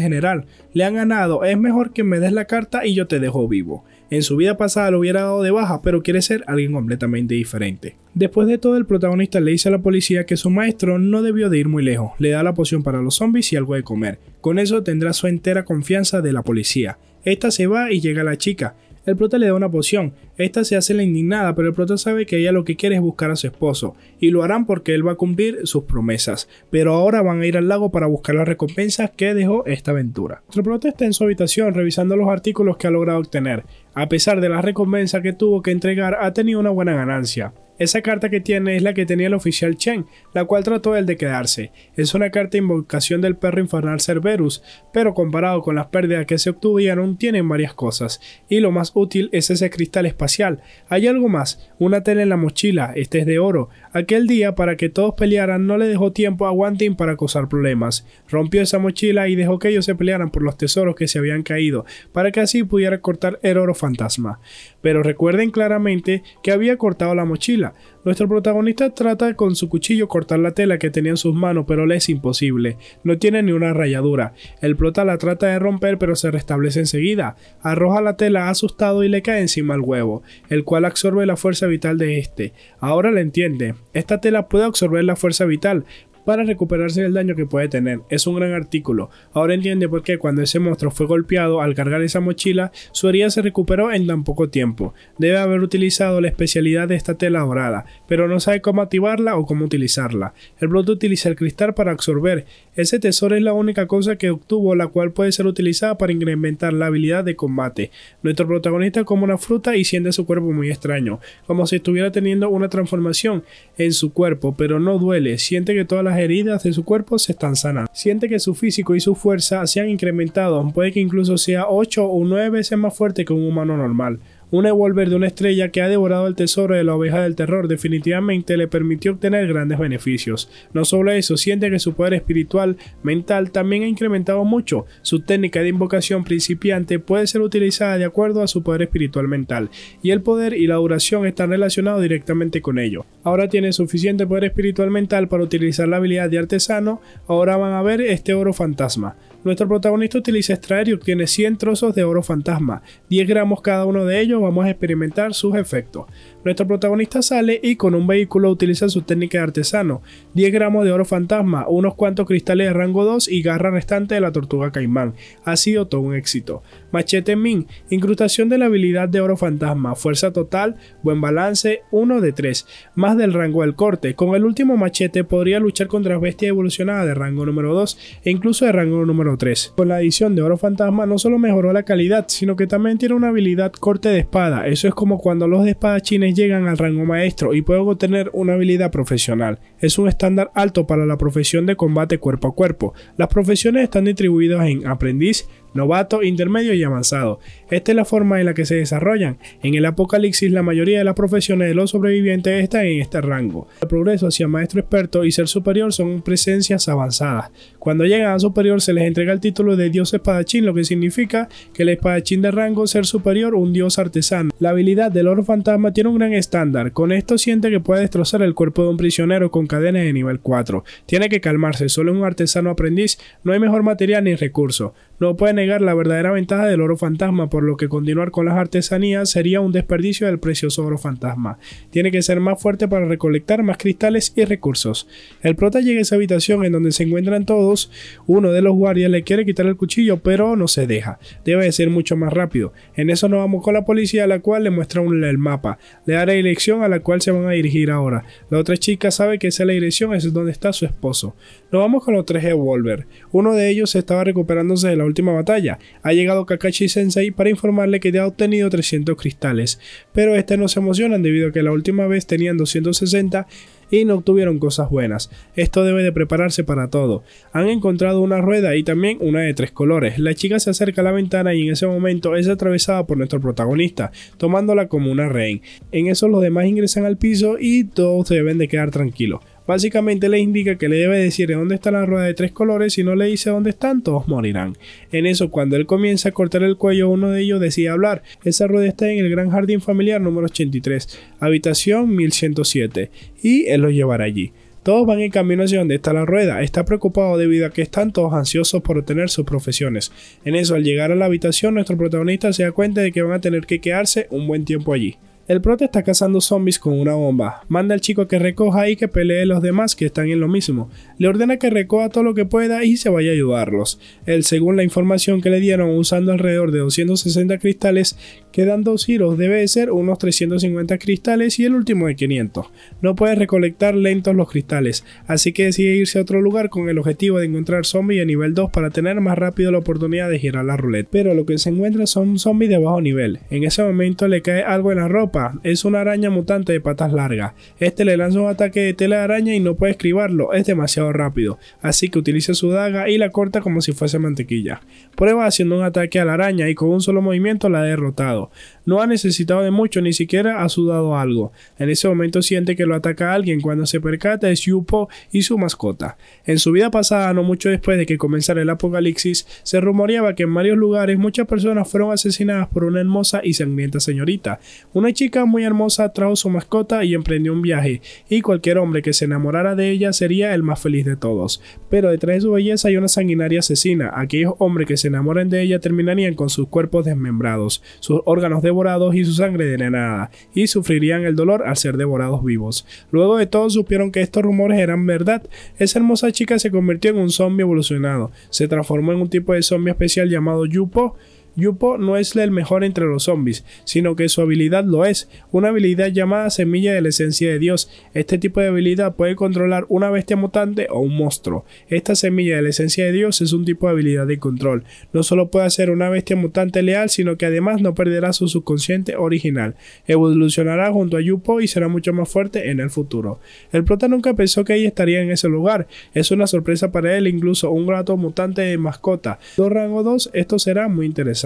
general. Le han ganado, es mejor que me des la carta y yo te dejo vivo en su vida pasada lo hubiera dado de baja, pero quiere ser alguien completamente diferente. Después de todo, el protagonista le dice a la policía que su maestro no debió de ir muy lejos, le da la poción para los zombies y algo de comer. Con eso tendrá su entera confianza de la policía. Esta se va y llega la chica, el prota le da una poción. Esta se hace la indignada, pero el prota sabe que ella lo que quiere es buscar a su esposo, y lo harán porque él va a cumplir sus promesas. Pero ahora van a ir al lago para buscar las recompensas que dejó esta aventura. El prota está en su habitación revisando los artículos que ha logrado obtener. A pesar de las recompensas que tuvo que entregar, ha tenido una buena ganancia. Esa carta que tiene es la que tenía el oficial Chen, la cual trató él de quedarse. Es una carta de invocación del perro infernal Cerberus, pero comparado con las pérdidas que se obtuvieron, tienen varias cosas, y lo más útil es ese cristal espacial. Hay algo más, una tela en la mochila, este es de oro. Aquel día, para que todos pelearan, no le dejó tiempo a Wanting para causar problemas. Rompió esa mochila y dejó que ellos se pelearan por los tesoros que se habían caído, para que así pudiera cortar el oro fantasma. Pero recuerden claramente que había cortado la mochila, nuestro protagonista trata con su cuchillo cortar la tela que tenía en sus manos, pero le es imposible. No tiene ni una rayadura. El prota la trata de romper, pero se restablece enseguida. Arroja la tela asustado y le cae encima el huevo, el cual absorbe la fuerza vital de este. Ahora le entiende. Esta tela puede absorber la fuerza vital, para recuperarse del daño que puede tener. Es un gran artículo. Ahora entiende por qué cuando ese monstruo fue golpeado al cargar esa mochila, su herida se recuperó en tan poco tiempo. Debe haber utilizado la especialidad de esta tela dorada, pero no sabe cómo activarla o cómo utilizarla. El Blood utiliza el cristal para absorber. Ese tesoro es la única cosa que obtuvo la cual puede ser utilizada para incrementar la habilidad de combate. Nuestro protagonista come una fruta y siente su cuerpo muy extraño, como si estuviera teniendo una transformación en su cuerpo, pero no duele, siente que todas las heridas de su cuerpo se están sanando. Siente que su físico y su fuerza se han incrementado, puede que incluso sea 8 o 9 veces más fuerte que un humano normal. Un evolver de una estrella que ha devorado el tesoro de la oveja del terror definitivamente le permitió obtener grandes beneficios. No solo eso, siente que su poder espiritual mental también ha incrementado mucho. Su técnica de invocación principiante puede ser utilizada de acuerdo a su poder espiritual mental, y el poder y la duración están relacionados directamente con ello. Ahora tiene suficiente poder espiritual mental para utilizar la habilidad de artesano, ahora van a ver este oro fantasma. Nuestro protagonista utiliza extraer y obtiene 100 trozos de oro fantasma, 10 gramos cada uno de ellos, vamos a experimentar sus efectos. Nuestro protagonista sale y con un vehículo utiliza su técnica de artesano, 10 gramos de oro fantasma, unos cuantos cristales de rango 2 y garra restante de la tortuga caimán. Ha sido todo un éxito. Machete Min, incrustación de la habilidad de oro fantasma, fuerza total, buen balance, 1 de 3, más del rango del corte. Con el último machete podría luchar contra bestias evolucionadas de rango número 2 e incluso de rango número 3. Con la edición de oro fantasma no solo mejoró la calidad, sino que también tiene una habilidad corte de espada. Eso es como cuando los de espadachines llegan al rango maestro y pueden obtener una habilidad profesional. Es un estándar alto para la profesión de combate cuerpo a cuerpo. Las profesiones están distribuidas en aprendiz, novato, intermedio y avanzado. Esta es la forma en la que se desarrollan. En el apocalipsis la mayoría de las profesiones de los sobrevivientes están en este rango. El progreso hacia maestro experto y ser superior son presencias avanzadas. Cuando llegan a superior se les entrega el título de dios espadachín, lo que significa que el espadachín de rango ser superior un dios artesano. La habilidad del oro fantasma tiene un gran estándar. Con esto siente que puede destrozar el cuerpo de un prisionero con cadenas de nivel 4. Tiene que calmarse, solo un artesano aprendiz, no hay mejor material ni recurso. No puede negar la verdadera ventaja del oro fantasma, por lo que continuar con las artesanías sería un desperdicio del precioso oro fantasma. Tiene que ser más fuerte para recolectar más cristales y recursos. El prota llega a esa habitación en donde se encuentran todos. Uno de los guardias le quiere quitar el cuchillo, pero no se deja. Debe de ser mucho más rápido. En eso nos vamos con la policía, a la cual le muestra el mapa. Le da la dirección a la cual se van a dirigir ahora. La otra chica sabe que esa es la dirección, es donde está su esposo. Nos vamos con los tres Evolver. Uno de ellos estaba recuperándose de la última batalla, ha llegado Kakashi Sensei para informarle que ya ha obtenido 300 cristales, pero este no se emociona debido a que la última vez tenían 260 y no obtuvieron cosas buenas. Esto debe de prepararse para todo. Han encontrado una rueda y también una de tres colores. La chica se acerca a la ventana y en ese momento es atravesada por nuestro protagonista, tomándola como una rehén. En eso los demás ingresan al piso y todos deben de quedar tranquilos. Básicamente le indica que le debe decir dónde está la rueda de tres colores, si no le dice dónde están, todos morirán. En eso, cuando él comienza a cortar el cuello, uno de ellos decide hablar. Esa rueda está en el gran jardín familiar número 83, habitación 1107, y él los llevará allí. Todos van en camino hacia donde está la rueda. Está preocupado debido a que están todos ansiosos por obtener sus profesiones. En eso, al llegar a la habitación, nuestro protagonista se da cuenta de que van a tener que quedarse un buen tiempo allí. El prota está cazando zombies con una bomba. Manda al chico que recoja y que pelee los demás que están en lo mismo. Le ordena que recoja todo lo que pueda y se vaya a ayudarlos. Él, según la información que le dieron, usando alrededor de 260 cristales, quedan dos giros, debe ser unos 350 cristales y el último de 500. No puede recolectar lentos los cristales, así que decide irse a otro lugar con el objetivo de encontrar zombies a nivel 2 para tener más rápido la oportunidad de girar la ruleta. Pero lo que se encuentra son zombies de bajo nivel. En ese momento le cae algo en la ropa es una araña mutante de patas largas. Este le lanza un ataque de tela de araña y no puede escribarlo, es demasiado rápido, así que utiliza su daga y la corta como si fuese mantequilla. Prueba haciendo un ataque a la araña y con un solo movimiento la ha derrotado. No ha necesitado de mucho, ni siquiera ha sudado algo. En ese momento siente que lo ataca alguien. Cuando se percata es Yupo y su mascota. En su vida pasada, no mucho después de que comenzara el apocalipsis, se rumoreaba que en varios lugares muchas personas fueron asesinadas por una hermosa y sangrienta señorita. Una chica muy hermosa trajo su mascota y emprendió un viaje, y cualquier hombre que se enamorara de ella sería el más feliz de todos. Pero detrás de su belleza hay una sanguinaria asesina. Aquellos hombres que se enamoran de ella terminarían con sus cuerpos desmembrados, sus órganos de y su sangre nada y sufrirían el dolor al ser devorados vivos. Luego de todo supieron que estos rumores eran verdad. Esa hermosa chica se convirtió en un zombie evolucionado, se transformó en un tipo de zombie especial llamado Yupo, Yupo no es el mejor entre los zombies, sino que su habilidad lo es, una habilidad llamada Semilla de la Esencia de Dios. Este tipo de habilidad puede controlar una bestia mutante o un monstruo. Esta Semilla de la Esencia de Dios es un tipo de habilidad de control. No solo puede hacer una bestia mutante leal, sino que además no perderá su subconsciente original. Evolucionará junto a Yupo y será mucho más fuerte en el futuro. El prota nunca pensó que ella estaría en ese lugar. Es una sorpresa para él, incluso un gato mutante de mascota. Dos rango 2, esto será muy interesante.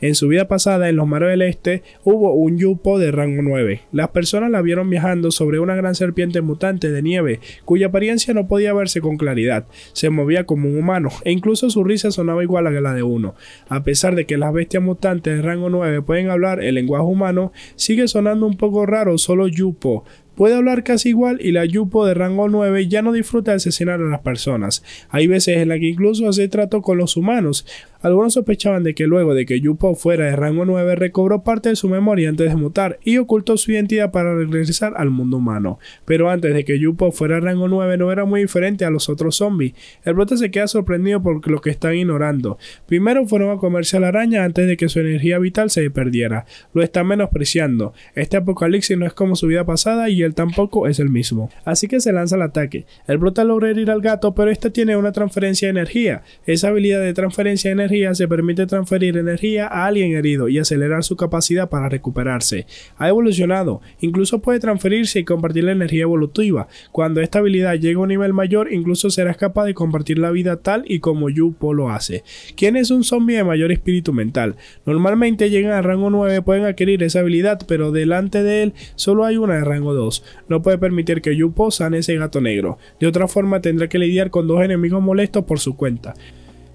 En su vida pasada en los mares del Este hubo un yupo de rango 9. Las personas la vieron viajando sobre una gran serpiente mutante de nieve, cuya apariencia no podía verse con claridad. Se movía como un humano, e incluso su risa sonaba igual a la de uno. A pesar de que las bestias mutantes de rango 9 pueden hablar el lenguaje humano, sigue sonando un poco raro solo yupo, puede hablar casi igual y la Yupo de rango 9 ya no disfruta de asesinar a las personas. Hay veces en las que incluso hace trato con los humanos, algunos sospechaban de que luego de que Yupo fuera de rango 9 recobró parte de su memoria antes de mutar y ocultó su identidad para regresar al mundo humano. Pero antes de que Yupo fuera de rango 9 no era muy diferente a los otros zombies. El brote se queda sorprendido por lo que están ignorando. Primero fueron a comerse a la araña antes de que su energía vital se perdiera. Lo están menospreciando. Este apocalipsis no es como su vida pasada y él tampoco es el mismo. Así que se lanza al ataque. El Brota logra herir al gato pero este tiene una transferencia de energía. Esa habilidad de transferencia de energía se permite transferir energía a alguien herido y acelerar su capacidad para recuperarse. Ha evolucionado, incluso puede transferirse y compartir la energía evolutiva. Cuando esta habilidad llegue a un nivel mayor, incluso serás capaz de compartir la vida tal y como Yupo lo hace. ¿Quién es un zombie de mayor espíritu mental? Normalmente llegan al rango 9, pueden adquirir esa habilidad, pero delante de él solo hay una de rango 2. No puede permitir que Yupo sane ese gato negro. De otra forma tendrá que lidiar con dos enemigos molestos por su cuenta.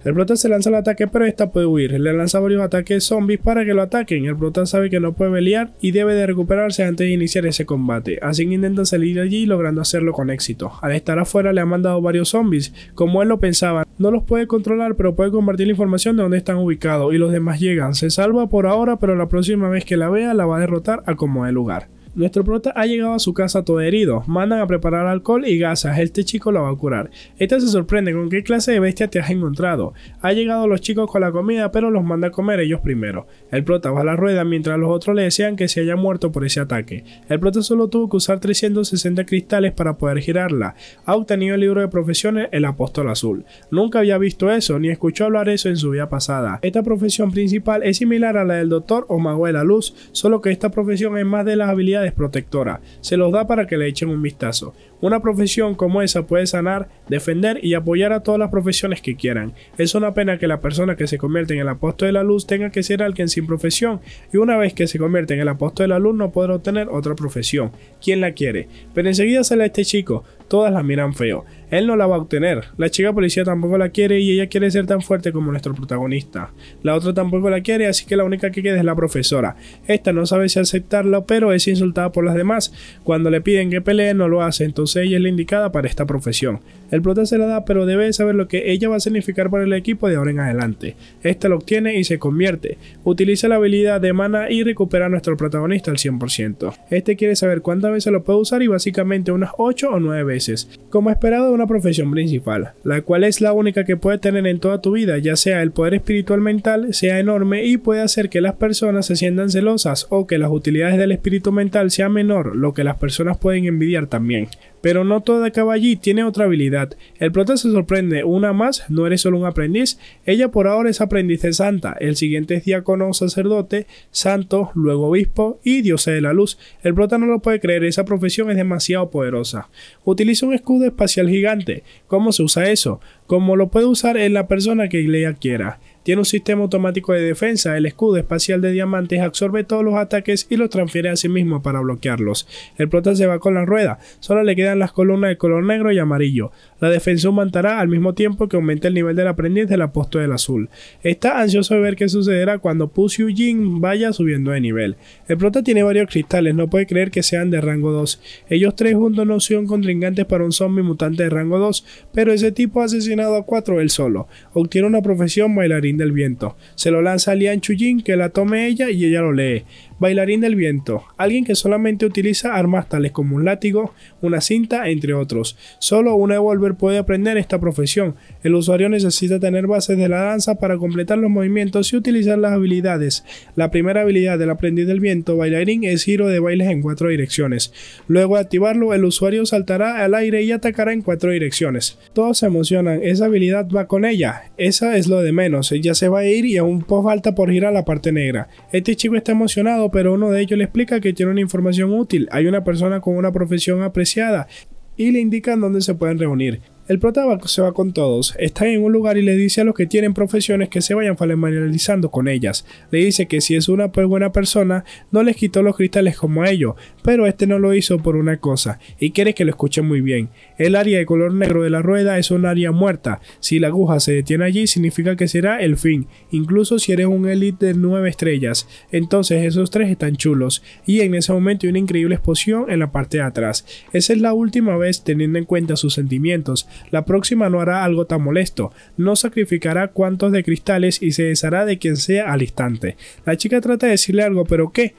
El prota se lanza al ataque, pero esta puede huir. Le lanza varios ataques zombies para que lo ataquen. El prota sabe que no puede pelear y debe de recuperarse antes de iniciar ese combate. Así que intenta salir de allí, logrando hacerlo con éxito. Al estar afuera le ha mandado varios zombies, como él lo pensaba. No los puede controlar, pero puede compartir la información de dónde están ubicados y los demás llegan. Se salva por ahora, pero la próxima vez que la vea la va a derrotar a como de lugar. Nuestro prota ha llegado a su casa todo herido. Mandan a preparar alcohol y gasas. Este chico lo va a curar. Esta se sorprende con qué clase de bestia te has encontrado. Ha llegado los chicos con la comida, pero los manda a comer ellos primero. El prota va a la rueda mientras los otros le desean que se haya muerto por ese ataque. El prota solo tuvo que usar 360 cristales para poder girarla. Ha obtenido el libro de profesiones El Apóstol Azul. Nunca había visto eso ni escuchó hablar eso en su vida pasada. Esta profesión principal es similar a la del doctor o mago de la luz, solo que esta profesión es más de las habilidades protectora, se los da para que le echen un vistazo. Una profesión como esa puede sanar, defender y apoyar a todas las profesiones que quieran. Es una pena que la persona que se convierte en el apóstol de la luz tenga que ser alguien sin profesión y una vez que se convierte en el apóstol de la luz no podrá obtener otra profesión. ¿Quién la quiere? Pero enseguida sale este chico, todas la miran feo. Él no la va a obtener, la chica policía tampoco la quiere y ella quiere ser tan fuerte como nuestro protagonista. La otra tampoco la quiere, así que la única que queda es la profesora. Esta no sabe si aceptarlo, pero es insultada por las demás. Cuando le piden que pelee no lo hace, ella es la indicada para esta profesión. El prota se la da, pero debe saber lo que ella va a significar para el equipo de ahora en adelante. Este lo obtiene y se convierte. Utiliza la habilidad de mana y recupera a nuestro protagonista al 100%. Este quiere saber cuántas veces lo puede usar y básicamente unas 8 o 9 veces, como esperado de una profesión principal, la cual es la única que puede tener en toda tu vida, ya sea el poder espiritual mental sea enorme y puede hacer que las personas se sientan celosas o que las utilidades del espíritu mental sea menor, lo que las personas pueden envidiar también. Pero no toda caballí tiene otra habilidad el prota se sorprende, una más, no eres solo un aprendiz, ella por ahora es aprendiz de santa, el siguiente es diácono, sacerdote, santo, luego obispo y diosa de la luz. El prota no lo puede creer, esa profesión es demasiado poderosa. Utiliza un escudo espacial gigante. ¿Cómo se usa eso? Como lo puede usar en la persona que Iglesia quiera. Tiene un sistema automático de defensa, el escudo espacial de diamantes absorbe todos los ataques y los transfiere a sí mismo para bloquearlos. El prota se va con la rueda, solo le quedan las columnas de color negro y amarillo. La defensa aumentará al mismo tiempo que aumenta el nivel del aprendiz del apóstol del azul. Está ansioso de ver qué sucederá cuando Pusyu Jin vaya subiendo de nivel. El prota tiene varios cristales, no puede creer que sean de rango 2. Ellos tres juntos no son contrincantes para un zombie mutante de rango 2, pero ese tipo ha asesinado a cuatro él solo. Obtiene una profesión bailarín del viento. Se lo lanza a Lian Chujin que la tome ella y ella lo lee. Bailarín del viento, alguien que solamente utiliza armas tales como un látigo, una cinta, entre otros. Solo un evolver puede aprender esta profesión. El usuario necesita tener bases de la danza para completar los movimientos y utilizar las habilidades. La primera habilidad del aprendiz del viento bailarín es giro de bailes en cuatro direcciones. Luego de activarlo, el usuario saltará al aire y atacará en cuatro direcciones. Todos se emocionan, esa habilidad va con ella. Esa es lo de menos, Ella se va a ir y aún falta por girar la parte negra. Este chico está emocionado pero uno de ellos le explica que tiene una información útil, hay una persona con una profesión apreciada y le indican dónde se pueden reunir. El prota se va con todos, está en un lugar y le dice a los que tienen profesiones que se vayan familiarizando con ellas. Le dice que si es una pues buena persona, no les quitó los cristales como a ellos, pero este no lo hizo por una cosa, y quiere que lo escuchen muy bien. El área de color negro de la rueda es un área muerta. Si la aguja se detiene allí, significa que será el fin, incluso si eres un elite de 9 estrellas. Entonces esos tres están chulos, y en ese momento hay una increíble explosión en la parte de atrás. Esa es la última vez teniendo en cuenta sus sentimientos la próxima no hará algo tan molesto, no sacrificará cuantos de cristales y se deshará de quien sea al instante. La chica trata de decirle algo, pero ¿qué?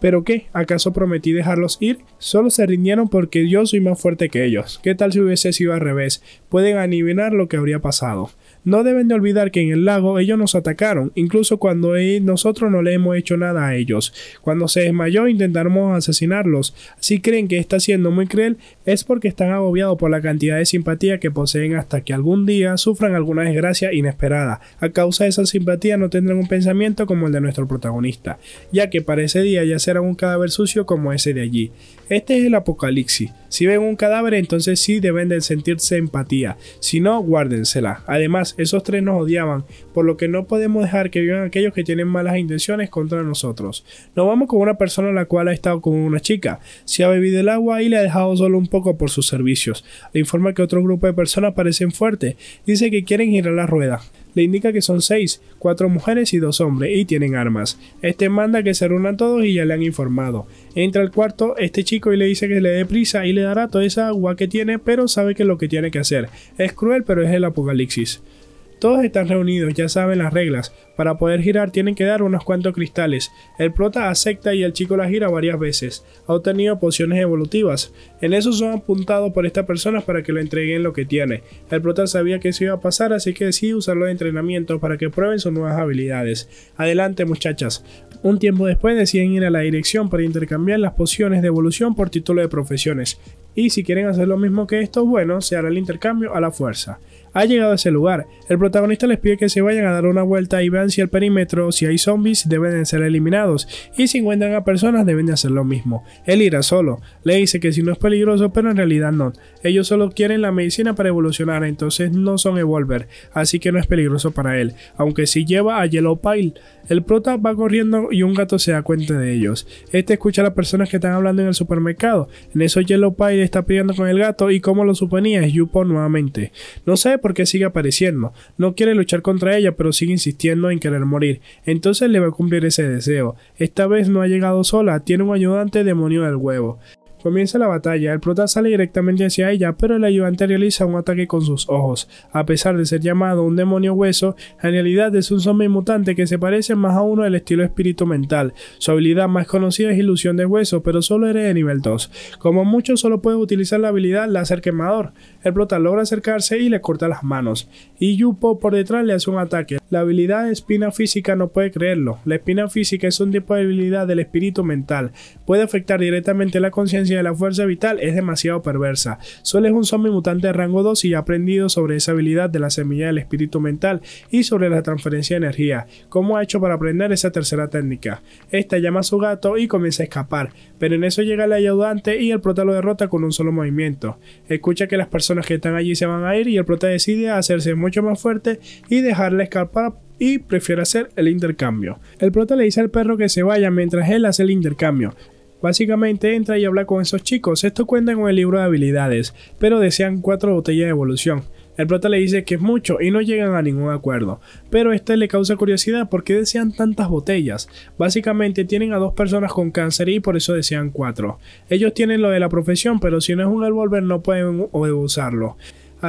¿Pero qué? ¿Acaso prometí dejarlos ir? Solo se rindieron porque yo soy más fuerte que ellos. ¿Qué tal si hubiese sido al revés? Pueden adivinar lo que habría pasado. No deben de olvidar que en el lago ellos nos atacaron, incluso cuando e-, nosotros no le hemos hecho nada a ellos. Cuando se desmayó intentamos asesinarlos. Si creen que está siendo muy cruel, es porque están agobiados por la cantidad de simpatía que poseen hasta que algún día sufran alguna desgracia inesperada. A causa de esa simpatía no tendrán un pensamiento como el de nuestro protagonista, ya que para ese día ya será un cadáver sucio como ese de allí. Este es el apocalipsis. Si ven un cadáver, entonces sí deben de sentirse empatía, si no, guárdensela. Además, esos tres nos odiaban, por lo que no podemos dejar que vivan aquellos que tienen malas intenciones contra nosotros. Nos vamos con una persona la cual ha estado con una chica, se ha bebido el agua y le ha dejado solo un poco por sus servicios. Le informa que otro grupo de personas parecen fuertes, dice que quieren girar la rueda le indica que son seis, cuatro mujeres y dos hombres, y tienen armas. Este manda que se reúnan todos y ya le han informado. Entra al cuarto este chico y le dice que le dé prisa y le dará toda esa agua que tiene, pero sabe que lo que tiene que hacer. Es cruel, pero es el apocalipsis. Todos están reunidos, ya saben las reglas. Para poder girar tienen que dar unos cuantos cristales. El prota acepta y el chico la gira varias veces. Ha obtenido pociones evolutivas. En eso son apuntados por estas personas para que le entreguen lo que tiene. El prota sabía que eso iba a pasar, así que decide usarlo de entrenamiento para que prueben sus nuevas habilidades. Adelante muchachas. Un tiempo después deciden ir a la dirección para intercambiar las pociones de evolución por título de profesiones. Y si quieren hacer lo mismo que esto, bueno, se hará el intercambio a la fuerza ha llegado a ese lugar. El protagonista les pide que se vayan a dar una vuelta y vean si el perímetro, si hay zombies, deben ser eliminados, y si encuentran a personas deben de hacer lo mismo. Él irá solo, le dice que si no es peligroso, pero en realidad no. Ellos solo quieren la medicina para evolucionar, entonces no son Evolver, así que no es peligroso para él, aunque si lleva a Yellow Pile. El prota va corriendo y un gato se da cuenta de ellos. Este escucha a las personas que están hablando en el supermercado. En eso Yellow Pile está peleando con el gato y como lo suponía es Yupo nuevamente. No sé porque sigue apareciendo. No quiere luchar contra ella, pero sigue insistiendo en querer morir. Entonces le va a cumplir ese deseo. Esta vez no ha llegado sola, tiene un ayudante demonio del huevo. Comienza la batalla, el prota sale directamente hacia ella, pero el ayudante realiza un ataque con sus ojos. A pesar de ser llamado un demonio hueso, en realidad es un zombie mutante que se parece más a uno del estilo espíritu mental. Su habilidad más conocida es ilusión de hueso, pero solo eres de nivel 2. Como mucho, solo puedes utilizar la habilidad láser quemador. El prota logra acercarse y le corta las manos, y Yupo por detrás le hace un ataque. La habilidad de espina física no puede creerlo. La espina física es un tipo de habilidad del espíritu mental. Puede afectar directamente la conciencia de la fuerza vital, es demasiado perversa. ¿Suele es un zombie mutante de rango 2 y ha aprendido sobre esa habilidad de la semilla del espíritu mental y sobre la transferencia de energía. ¿Cómo ha hecho para aprender esa tercera técnica? Esta llama a su gato y comienza a escapar, pero en eso llega el ayudante y el prota lo derrota con un solo movimiento. Escucha que las personas que están allí se van a ir y el prota decide hacerse mucho más fuerte y dejarle escapar y prefiere hacer el intercambio. El prota le dice al perro que se vaya mientras él hace el intercambio. Básicamente entra y habla con esos chicos, esto cuenta con el libro de habilidades, pero desean cuatro botellas de evolución. El prota le dice que es mucho y no llegan a ningún acuerdo, pero este le causa curiosidad porque desean tantas botellas. Básicamente tienen a dos personas con cáncer y por eso desean cuatro. Ellos tienen lo de la profesión, pero si no es un revolver no pueden usarlo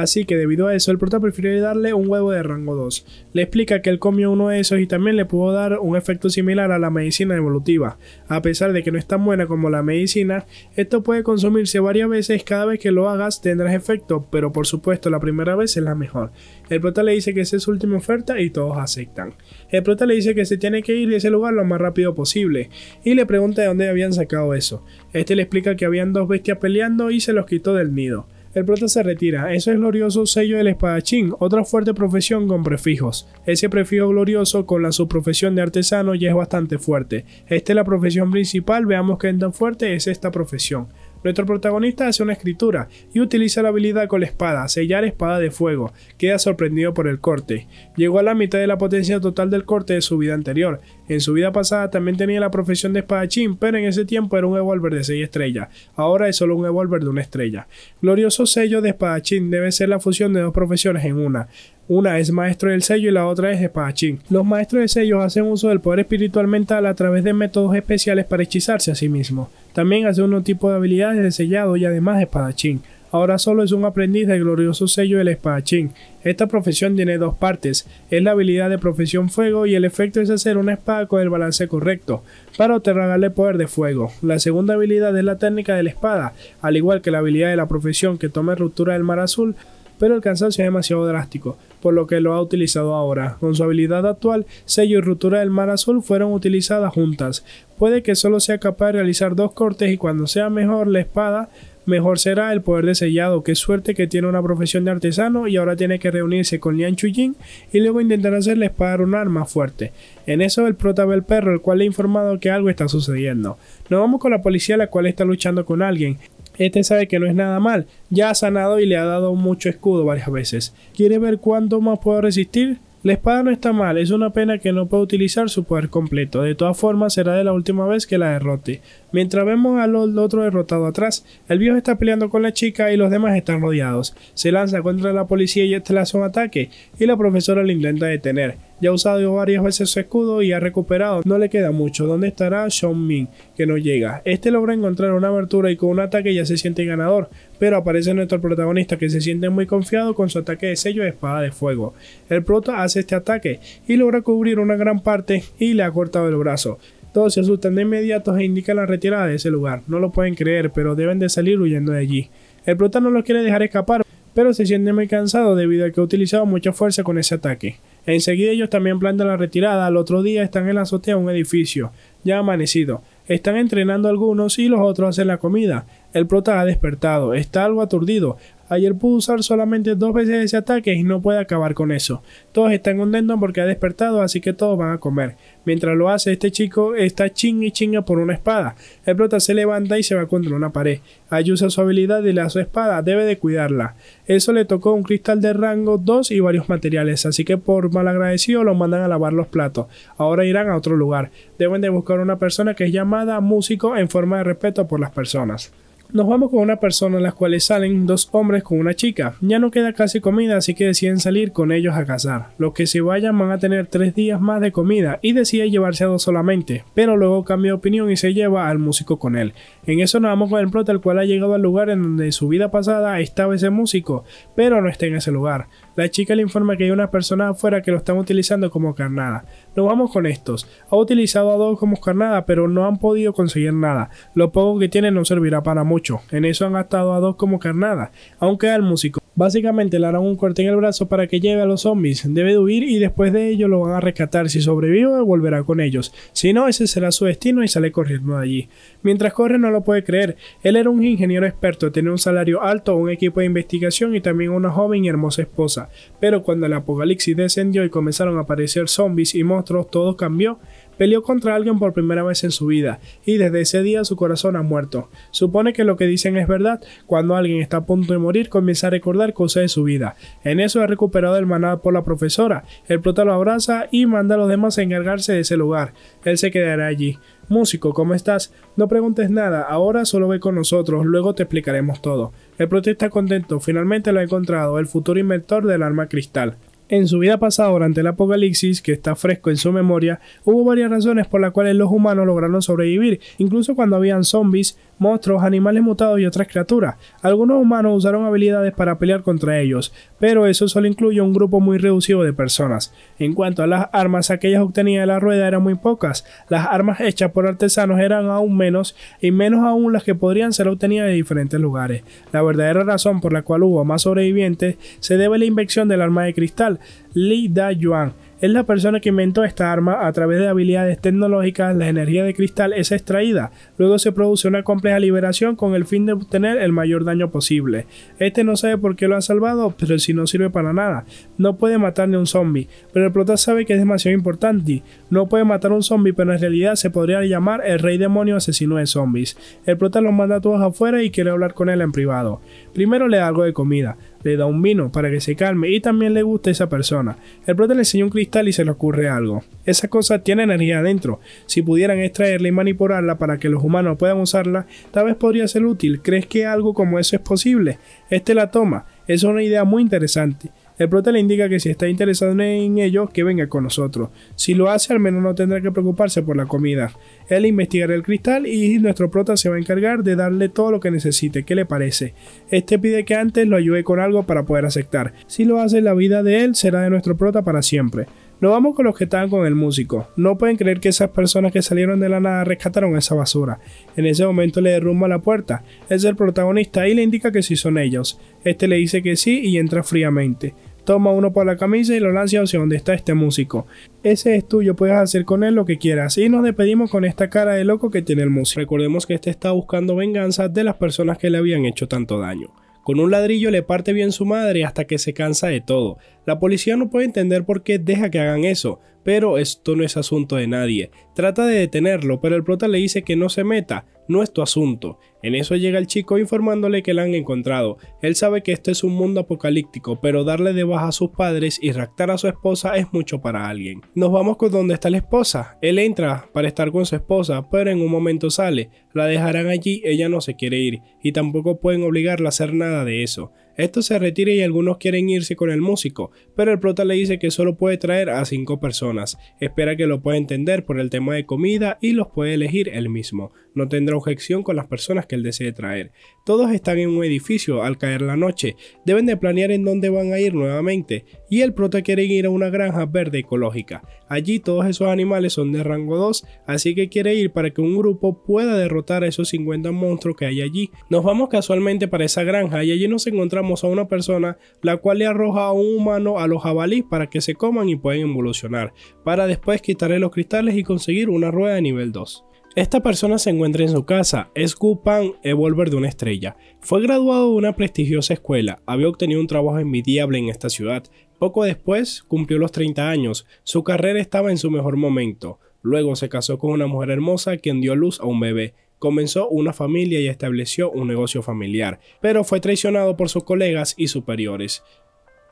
así que debido a eso el prota prefirió darle un huevo de rango 2. Le explica que él comió uno de esos y también le pudo dar un efecto similar a la medicina evolutiva. A pesar de que no es tan buena como la medicina, esto puede consumirse varias veces, cada vez que lo hagas tendrás efecto, pero por supuesto la primera vez es la mejor. El prota le dice que esa es su última oferta y todos aceptan. El prota le dice que se tiene que ir de ese lugar lo más rápido posible y le pregunta de dónde habían sacado eso. Este le explica que habían dos bestias peleando y se los quitó del nido. El prota se retira. Eso es glorioso sello del espadachín, otra fuerte profesión con prefijos. Ese prefijo glorioso con la subprofesión de artesano ya es bastante fuerte. Esta es la profesión principal, veamos qué tan fuerte es esta profesión. Nuestro protagonista hace una escritura y utiliza la habilidad con la espada, sellar espada de fuego. Queda sorprendido por el corte. Llegó a la mitad de la potencia total del corte de su vida anterior. En su vida pasada también tenía la profesión de espadachín, pero en ese tiempo era un evolver de 6 estrellas. Ahora es solo un evolver de una estrella. Glorioso sello de espadachín debe ser la fusión de dos profesiones en una. Una es maestro del sello y la otra es espadachín. Los maestros de sellos hacen uso del poder espiritual mental a través de métodos especiales para hechizarse a sí mismos. También hace un tipo de habilidades de sellado y además de espadachín. Ahora solo es un aprendiz del glorioso sello del espadachín. Esta profesión tiene dos partes, es la habilidad de profesión fuego y el efecto es hacer una espada con el balance correcto, para otorgarle poder de fuego. La segunda habilidad es la técnica de la espada, al igual que la habilidad de la profesión que toma ruptura del mar azul, pero el cansancio es demasiado drástico, por lo que lo ha utilizado ahora. Con su habilidad actual, sello y ruptura del mar azul fueron utilizadas juntas. Puede que solo sea capaz de realizar dos cortes y cuando sea mejor la espada, mejor será el poder de sellado. Qué suerte que tiene una profesión de artesano y ahora tiene que reunirse con Lian Chuyin y luego intentar hacerle espada un arma fuerte. En eso el prota ve el perro, el cual le ha informado que algo está sucediendo. Nos vamos con la policía, la cual está luchando con alguien. Este sabe que no es nada mal, ya ha sanado y le ha dado mucho escudo varias veces. ¿Quiere ver cuánto más puedo resistir? La espada no está mal, es una pena que no pueda utilizar su poder completo, de todas formas será de la última vez que la derrote. Mientras vemos al otro derrotado atrás, el viejo está peleando con la chica y los demás están rodeados. Se lanza contra la policía y este le hace un ataque y la profesora le intenta detener. Ya ha usado varias veces su escudo y ha recuperado, no le queda mucho. ¿Dónde estará Xiong Min? Que no llega. Este logra encontrar una abertura y con un ataque ya se siente ganador, pero aparece nuestro protagonista que se siente muy confiado con su ataque de sello de espada de fuego. El prota hace este ataque y logra cubrir una gran parte y le ha cortado el brazo. Todos se asustan de inmediato e indican la retirada de ese lugar. No lo pueden creer, pero deben de salir huyendo de allí. El prota no los quiere dejar escapar, pero se siente muy cansado debido a que ha utilizado mucha fuerza con ese ataque. Enseguida ellos también plantan la retirada. Al otro día están en la azotea de un edificio, ya amanecido. Están entrenando algunos y los otros hacen la comida. El prota ha despertado, está algo aturdido, Ayer pudo usar solamente dos veces ese ataque y no puede acabar con eso. Todos están contentos porque ha despertado, así que todos van a comer. Mientras lo hace, este chico está ching y chinga por una espada. El prota se levanta y se va contra una pared. ayusa usa su habilidad y le da su espada, debe de cuidarla. Eso le tocó un cristal de rango dos y varios materiales, así que por mal agradecido lo mandan a lavar los platos. Ahora irán a otro lugar. Deben de buscar una persona que es llamada músico en forma de respeto por las personas. Nos vamos con una persona en las cuales salen dos hombres con una chica. Ya no queda casi comida, así que deciden salir con ellos a cazar. Los que se vayan van a tener tres días más de comida y decide llevarse a dos solamente, pero luego cambia de opinión y se lleva al músico con él. En eso nos vamos con el prota, el cual ha llegado al lugar en donde su vida pasada estaba ese músico, pero no está en ese lugar. La chica le informa que hay una persona afuera que lo están utilizando como carnada. No vamos con estos. Ha utilizado a dos como carnada, pero no han podido conseguir nada. Lo poco que tienen no servirá para mucho. En eso han gastado a dos como carnada. Aunque al músico. Básicamente le harán un corte en el brazo para que lleve a los zombies. Debe de huir y después de ello lo van a rescatar. Si sobrevive, volverá con ellos. Si no, ese será su destino y sale corriendo de allí. Mientras corre, no lo puede creer. Él era un ingeniero experto, tenía un salario alto, un equipo de investigación y también una joven y hermosa esposa. Pero cuando el apocalipsis descendió y comenzaron a aparecer zombies y monstruos, todo cambió Peleó contra alguien por primera vez en su vida y desde ese día su corazón ha muerto. Supone que lo que dicen es verdad. Cuando alguien está a punto de morir comienza a recordar cosas de su vida. En eso ha recuperado el maná por la profesora. El prota lo abraza y manda a los demás a encargarse de ese lugar. Él se quedará allí. Músico, ¿cómo estás? No preguntes nada, ahora solo ve con nosotros, luego te explicaremos todo. El prota está contento, finalmente lo ha encontrado, el futuro inventor del arma cristal. En su vida pasada durante el apocalipsis, que está fresco en su memoria, hubo varias razones por las cuales los humanos lograron sobrevivir, incluso cuando habían zombies, monstruos, animales mutados y otras criaturas. Algunos humanos usaron habilidades para pelear contra ellos, pero eso solo incluye un grupo muy reducido de personas. En cuanto a las armas, aquellas obtenidas de la rueda eran muy pocas, las armas hechas por artesanos eran aún menos, y menos aún las que podrían ser obtenidas de diferentes lugares. La verdadera razón por la cual hubo más sobrevivientes se debe a la invención del arma de cristal, Li Da-yuan. Es la persona que inventó esta arma a través de habilidades tecnológicas, la energía de cristal es extraída, luego se produce una compleja liberación con el fin de obtener el mayor daño posible. Este no sabe por qué lo ha salvado, pero si no sirve para nada, no puede matar ni un zombie, pero el prota sabe que es demasiado importante, no puede matar un zombie, pero en realidad se podría llamar el rey demonio asesino de zombies. El prota los manda a todos afuera y quiere hablar con él en privado. Primero le da algo de comida, le da un vino para que se calme y también le gusta esa persona. El brote le enseña un cristal y se le ocurre algo. Esa cosa tiene energía adentro. Si pudieran extraerla y manipularla para que los humanos puedan usarla, tal vez podría ser útil. ¿Crees que algo como eso es posible? Este la toma. Es una idea muy interesante. El prota le indica que si está interesado en ello, que venga con nosotros. Si lo hace, al menos no tendrá que preocuparse por la comida. Él investigará el cristal y nuestro prota se va a encargar de darle todo lo que necesite. ¿Qué le parece? Este pide que antes lo ayude con algo para poder aceptar. Si lo hace, la vida de él será de nuestro prota para siempre. Nos vamos con los que estaban con el músico. No pueden creer que esas personas que salieron de la nada rescataron esa basura. En ese momento le derrumba la puerta. Es el protagonista y le indica que si son ellos. Este le dice que sí y entra fríamente. Toma uno por la camisa y lo lanza hacia donde está este músico. Ese es tuyo, puedes hacer con él lo que quieras. Y nos despedimos con esta cara de loco que tiene el músico. Recordemos que este está buscando venganza de las personas que le habían hecho tanto daño. Con un ladrillo le parte bien su madre hasta que se cansa de todo. La policía no puede entender por qué deja que hagan eso, pero esto no es asunto de nadie. Trata de detenerlo, pero el prota le dice que no se meta, no es tu asunto. En eso llega el chico informándole que la han encontrado. Él sabe que este es un mundo apocalíptico, pero darle de baja a sus padres y raptar a su esposa es mucho para alguien. Nos vamos con donde está la esposa. Él entra para estar con su esposa, pero en un momento sale. La dejarán allí, ella no se quiere ir, y tampoco pueden obligarla a hacer nada de eso. Esto se retira y algunos quieren irse con el músico, pero el prota le dice que solo puede traer a cinco personas. Espera que lo pueda entender por el tema de comida y los puede elegir él mismo no tendrá objeción con las personas que él desee traer. Todos están en un edificio al caer la noche, deben de planear en dónde van a ir nuevamente, y el prota quiere ir a una granja verde ecológica. Allí todos esos animales son de rango 2, así que quiere ir para que un grupo pueda derrotar a esos 50 monstruos que hay allí. Nos vamos casualmente para esa granja y allí nos encontramos a una persona la cual le arroja a un humano a los jabalíes para que se coman y puedan evolucionar, para después quitarle los cristales y conseguir una rueda de nivel 2. Esta persona se encuentra en su casa, es Gu Pan, evolver de una estrella. Fue graduado de una prestigiosa escuela, había obtenido un trabajo envidiable en esta ciudad. Poco después cumplió los 30 años, su carrera estaba en su mejor momento. Luego se casó con una mujer hermosa quien dio luz a un bebé. Comenzó una familia y estableció un negocio familiar, pero fue traicionado por sus colegas y superiores.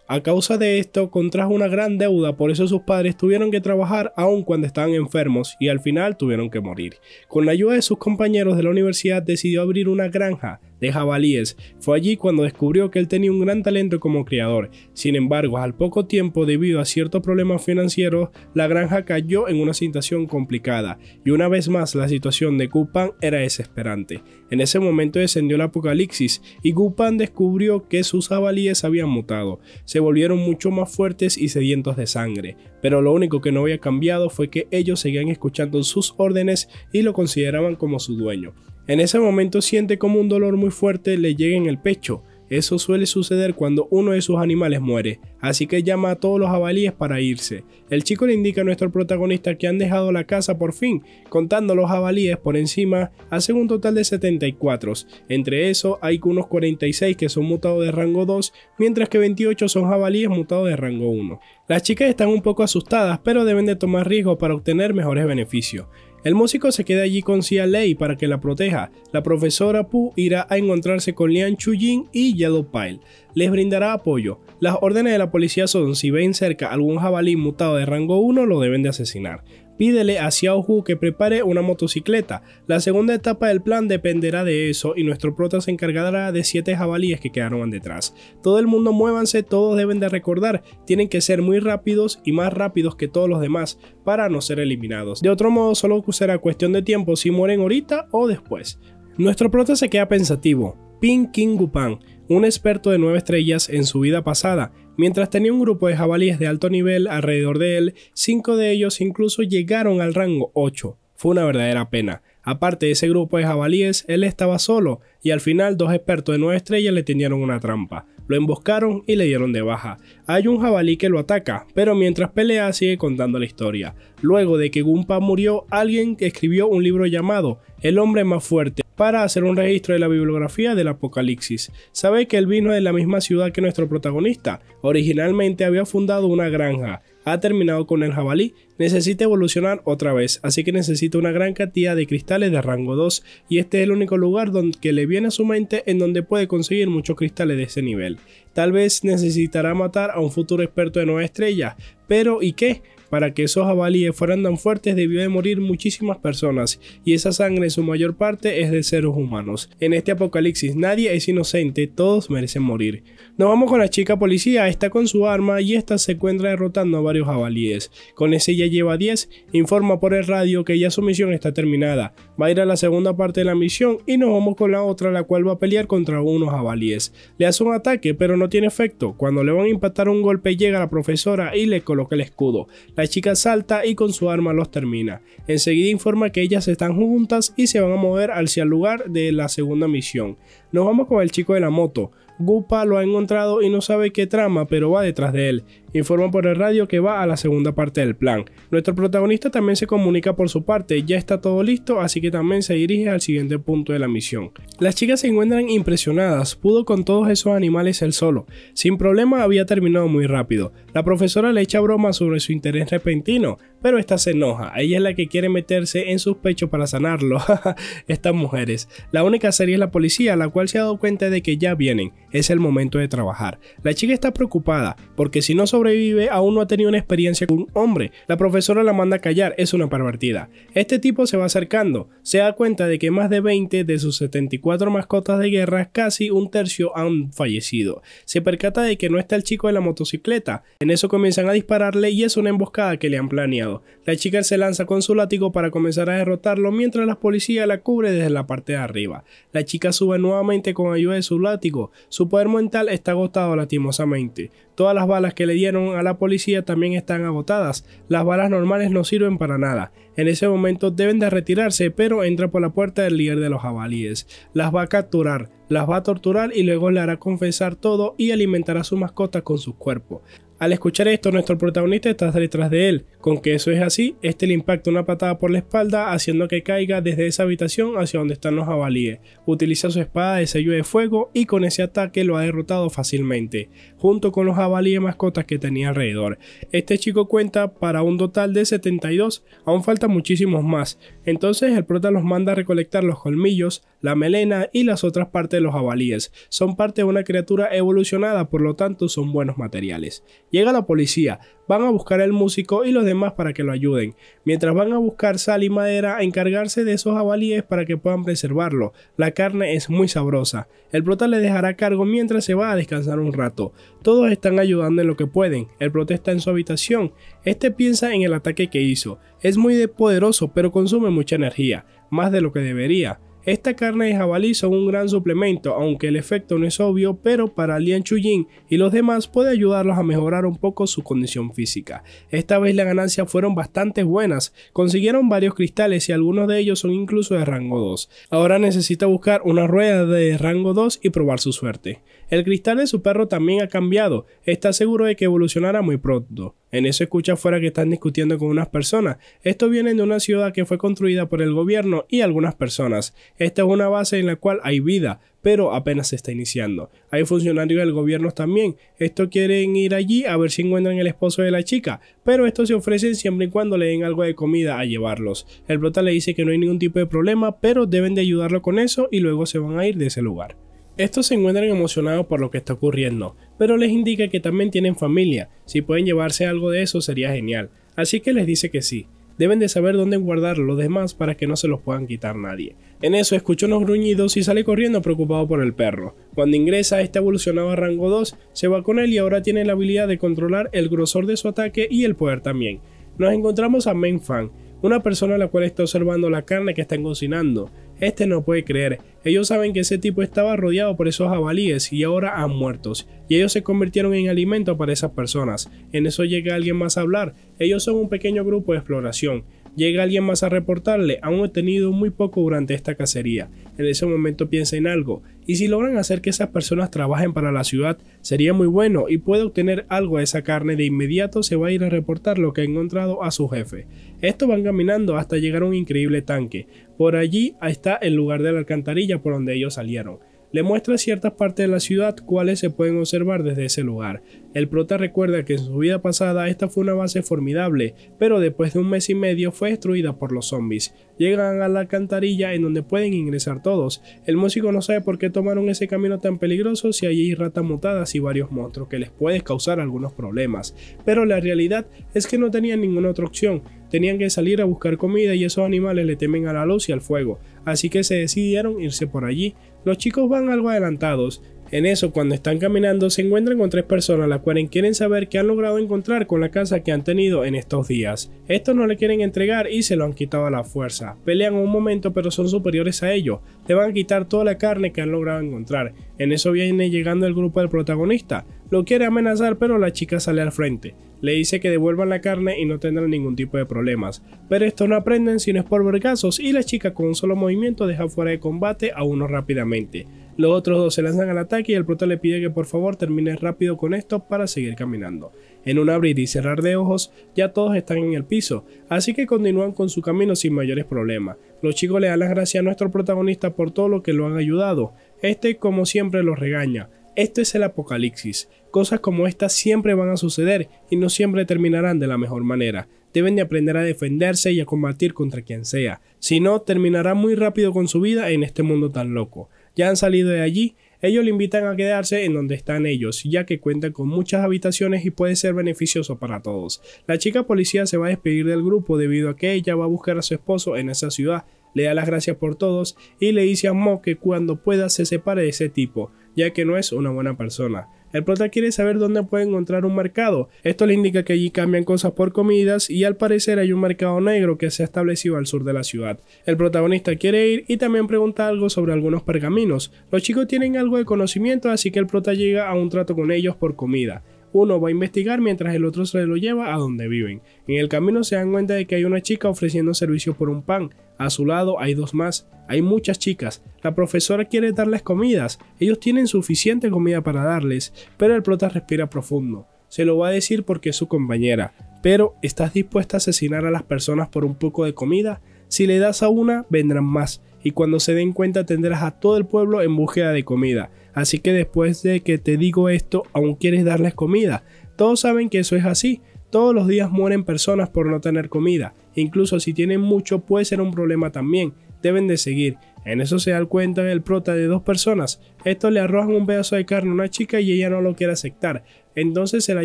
A causa de esto, contrajo una gran deuda, por eso sus padres tuvieron que trabajar aun cuando estaban enfermos y al final tuvieron que morir. Con la ayuda de sus compañeros de la universidad decidió abrir una granja de jabalíes. Fue allí cuando descubrió que él tenía un gran talento como criador. Sin embargo, al poco tiempo, debido a ciertos problemas financieros, la granja cayó en una situación complicada, y una vez más la situación de Gupan era desesperante. En ese momento descendió el apocalipsis, y Gupan descubrió que sus jabalíes habían mutado, se volvieron mucho más fuertes y sedientos de sangre, pero lo único que no había cambiado fue que ellos seguían escuchando sus órdenes y lo consideraban como su dueño. En ese momento siente como un dolor muy fuerte le llega en el pecho. Eso suele suceder cuando uno de sus animales muere, así que llama a todos los jabalíes para irse. El chico le indica a nuestro protagonista que han dejado la casa por fin, contando los jabalíes por encima, hacen un total de 74. Entre eso hay unos 46 que son mutados de rango 2, mientras que 28 son jabalíes mutados de rango 1. Las chicas están un poco asustadas, pero deben de tomar riesgo para obtener mejores beneficios. El músico se queda allí con Xia Lei para que la proteja. La profesora Pu irá a encontrarse con Lian Chuyin y Yellow Pile. Les brindará apoyo. Las órdenes de la policía son si ven cerca algún jabalí mutado de rango 1 lo deben de asesinar pídele a Xiaohu que prepare una motocicleta. La segunda etapa del plan dependerá de eso y nuestro prota se encargará de 7 jabalíes que quedaron detrás. Todo el mundo muévanse, todos deben de recordar, tienen que ser muy rápidos y más rápidos que todos los demás para no ser eliminados. De otro modo solo será cuestión de tiempo si mueren ahorita o después. Nuestro prota se queda pensativo. Ping King Gupan, un experto de 9 estrellas en su vida pasada, Mientras tenía un grupo de jabalíes de alto nivel alrededor de él, cinco de ellos incluso llegaron al rango 8. Fue una verdadera pena. Aparte de ese grupo de jabalíes, él estaba solo, y al final dos expertos de nueve estrellas le tendieron una trampa. Lo emboscaron y le dieron de baja. Hay un jabalí que lo ataca, pero mientras pelea sigue contando la historia. Luego de que Gumpa murió, alguien escribió un libro llamado El hombre más fuerte para hacer un registro de la bibliografía del Apocalipsis. Sabe que el vino de la misma ciudad que nuestro protagonista. Originalmente había fundado una granja ha terminado con el jabalí, necesita evolucionar otra vez, así que necesita una gran cantidad de cristales de rango 2 y este es el único lugar donde, que le viene a su mente en donde puede conseguir muchos cristales de ese nivel. Tal vez necesitará matar a un futuro experto de nueva estrella, pero ¿y qué? Para que esos jabalíes fueran tan fuertes debió de morir muchísimas personas, y esa sangre en su mayor parte es de seres humanos. En este apocalipsis nadie es inocente, todos merecen morir. Nos vamos con la chica policía, está con su arma y esta se encuentra derrotando a varios jabalíes. Con ese ya lleva 10, informa por el radio que ya su misión está terminada. Va a ir a la segunda parte de la misión y nos vamos con la otra la cual va a pelear contra unos jabalíes. Le hace un ataque pero no tiene efecto, cuando le van a impactar un golpe llega la profesora y le coloca el escudo. La chica salta y con su arma los termina. Enseguida informa que ellas están juntas y se van a mover hacia el lugar de la segunda misión. Nos vamos con el chico de la moto. Gupa lo ha encontrado y no sabe qué trama, pero va detrás de él. Informan por el radio que va a la segunda parte del plan. Nuestro protagonista también se comunica por su parte, ya está todo listo, así que también se dirige al siguiente punto de la misión. Las chicas se encuentran impresionadas, pudo con todos esos animales él solo. Sin problema había terminado muy rápido. La profesora le echa broma sobre su interés repentino, pero esta se enoja, ella es la que quiere meterse en sus pechos para sanarlo. Estas mujeres. La única serie es la policía, la cual se ha dado cuenta de que ya vienen, es el momento de trabajar. La chica está preocupada, porque si no sobre sobrevive aún no ha tenido una experiencia con un hombre. La profesora la manda a callar, es una pervertida. Este tipo se va acercando, se da cuenta de que más de 20 de sus 74 mascotas de guerra, casi un tercio han fallecido. Se percata de que no está el chico de la motocicleta. En eso comienzan a dispararle y es una emboscada que le han planeado. La chica se lanza con su látigo para comenzar a derrotarlo mientras la policía la cubre desde la parte de arriba. La chica sube nuevamente con ayuda de su látigo. Su poder mental está agotado lastimosamente. Todas las balas que le dieron a la policía también están agotadas. Las balas normales no sirven para nada. En ese momento deben de retirarse, pero entra por la puerta el líder de los jabalíes. Las va a capturar, las va a torturar y luego le hará confesar todo y alimentará a su mascota con su cuerpo. Al escuchar esto, nuestro protagonista está detrás de él. Con que eso es así, este le impacta una patada por la espalda, haciendo que caiga desde esa habitación hacia donde están los jabalíes. Utiliza su espada de sello de fuego y con ese ataque lo ha derrotado fácilmente, junto con los jabalíes mascotas que tenía alrededor. Este chico cuenta para un total de 72, aún faltan muchísimos más. Entonces el prota los manda a recolectar los colmillos, la melena y las otras partes de los jabalíes son parte de una criatura evolucionada, por lo tanto son buenos materiales. Llega la policía, van a buscar al músico y los demás para que lo ayuden, mientras van a buscar sal y madera a encargarse de esos jabalíes para que puedan preservarlo. La carne es muy sabrosa. El prota le dejará cargo mientras se va a descansar un rato. Todos están ayudando en lo que pueden. El prota está en su habitación. Este piensa en el ataque que hizo. Es muy poderoso, pero consume mucha energía, más de lo que debería. Esta carne de jabalí son un gran suplemento, aunque el efecto no es obvio, pero para Lian Chuyin y los demás puede ayudarlos a mejorar un poco su condición física. Esta vez las ganancias fueron bastante buenas, consiguieron varios cristales y algunos de ellos son incluso de rango 2. Ahora necesita buscar una rueda de rango 2 y probar su suerte. El cristal de su perro también ha cambiado, está seguro de que evolucionará muy pronto. En eso escucha afuera que están discutiendo con unas personas. Esto viene de una ciudad que fue construida por el gobierno y algunas personas. Esta es una base en la cual hay vida, pero apenas se está iniciando. Hay funcionarios del gobierno también. Esto quieren ir allí a ver si encuentran el esposo de la chica, pero estos se ofrecen siempre y cuando le den algo de comida a llevarlos. El prota le dice que no hay ningún tipo de problema, pero deben de ayudarlo con eso y luego se van a ir de ese lugar. Estos se encuentran emocionados por lo que está ocurriendo, pero les indica que también tienen familia, si pueden llevarse algo de eso sería genial, así que les dice que sí, deben de saber dónde guardar los demás para que no se los puedan quitar nadie. En eso escucha unos gruñidos y sale corriendo preocupado por el perro. Cuando ingresa, este evolucionado a rango 2, se va con él y ahora tiene la habilidad de controlar el grosor de su ataque y el poder también. Nos encontramos a Meng Fan, una persona a la cual está observando la carne que están cocinando. Este no puede creer. Ellos saben que ese tipo estaba rodeado por esos jabalíes y ahora han muerto... Y ellos se convirtieron en alimento para esas personas. En eso llega alguien más a hablar. Ellos son un pequeño grupo de exploración. Llega alguien más a reportarle, aún he tenido muy poco durante esta cacería. En ese momento piensa en algo, y si logran hacer que esas personas trabajen para la ciudad, sería muy bueno y puede obtener algo de esa carne. De inmediato se va a ir a reportar lo que ha encontrado a su jefe. Estos van caminando hasta llegar a un increíble tanque. Por allí está el lugar de la alcantarilla por donde ellos salieron le muestra ciertas partes de la ciudad cuales se pueden observar desde ese lugar. El prota recuerda que en su vida pasada esta fue una base formidable, pero después de un mes y medio fue destruida por los zombies. Llegan a la alcantarilla en donde pueden ingresar todos. El músico no sabe por qué tomaron ese camino tan peligroso si allí hay ratas mutadas y varios monstruos que les pueden causar algunos problemas, pero la realidad es que no tenían ninguna otra opción, tenían que salir a buscar comida y esos animales le temen a la luz y al fuego, así que se decidieron irse por allí, los chicos van algo adelantados en eso, cuando están caminando, se encuentran con tres personas, las cuales quieren saber qué han logrado encontrar con la casa que han tenido en estos días. Estos no le quieren entregar y se lo han quitado a la fuerza. Pelean un momento, pero son superiores a ellos. Le van a quitar toda la carne que han logrado encontrar. En eso viene llegando el grupo del protagonista. Lo quiere amenazar, pero la chica sale al frente. Le dice que devuelvan la carne y no tendrán ningún tipo de problemas. Pero estos no aprenden si no es por vergazos y la chica con un solo movimiento deja fuera de combate a uno rápidamente. Los otros dos se lanzan al ataque y el prota le pide que por favor termine rápido con esto para seguir caminando. En un abrir y cerrar de ojos, ya todos están en el piso, así que continúan con su camino sin mayores problemas. Los chicos le dan las gracias a nuestro protagonista por todo lo que lo han ayudado. Este, como siempre, los regaña. Esto es el apocalipsis. Cosas como estas siempre van a suceder y no siempre terminarán de la mejor manera. Deben de aprender a defenderse y a combatir contra quien sea. Si no, terminará muy rápido con su vida en este mundo tan loco ya han salido de allí, ellos le invitan a quedarse en donde están ellos, ya que cuenta con muchas habitaciones y puede ser beneficioso para todos. La chica policía se va a despedir del grupo debido a que ella va a buscar a su esposo en esa ciudad, le da las gracias por todos y le dice a Mo que cuando pueda se separe de ese tipo, ya que no es una buena persona. El prota quiere saber dónde puede encontrar un mercado. Esto le indica que allí cambian cosas por comidas y al parecer hay un mercado negro que se ha establecido al sur de la ciudad. El protagonista quiere ir y también pregunta algo sobre algunos pergaminos. Los chicos tienen algo de conocimiento así que el prota llega a un trato con ellos por comida. Uno va a investigar mientras el otro se lo lleva a donde viven. En el camino se dan cuenta de que hay una chica ofreciendo servicio por un pan. A su lado hay dos más. Hay muchas chicas. La profesora quiere darles comidas. Ellos tienen suficiente comida para darles, pero el prota respira profundo. Se lo va a decir porque es su compañera. Pero, ¿estás dispuesta a asesinar a las personas por un poco de comida? Si le das a una, vendrán más y cuando se den cuenta tendrás a todo el pueblo en búsqueda de comida. Así que después de que te digo esto, aún quieres darles comida. Todos saben que eso es así. Todos los días mueren personas por no tener comida. Incluso si tienen mucho puede ser un problema también. Deben de seguir. En eso se da cuenta el prota de dos personas. Esto le arrojan un pedazo de carne a una chica y ella no lo quiere aceptar. Entonces se la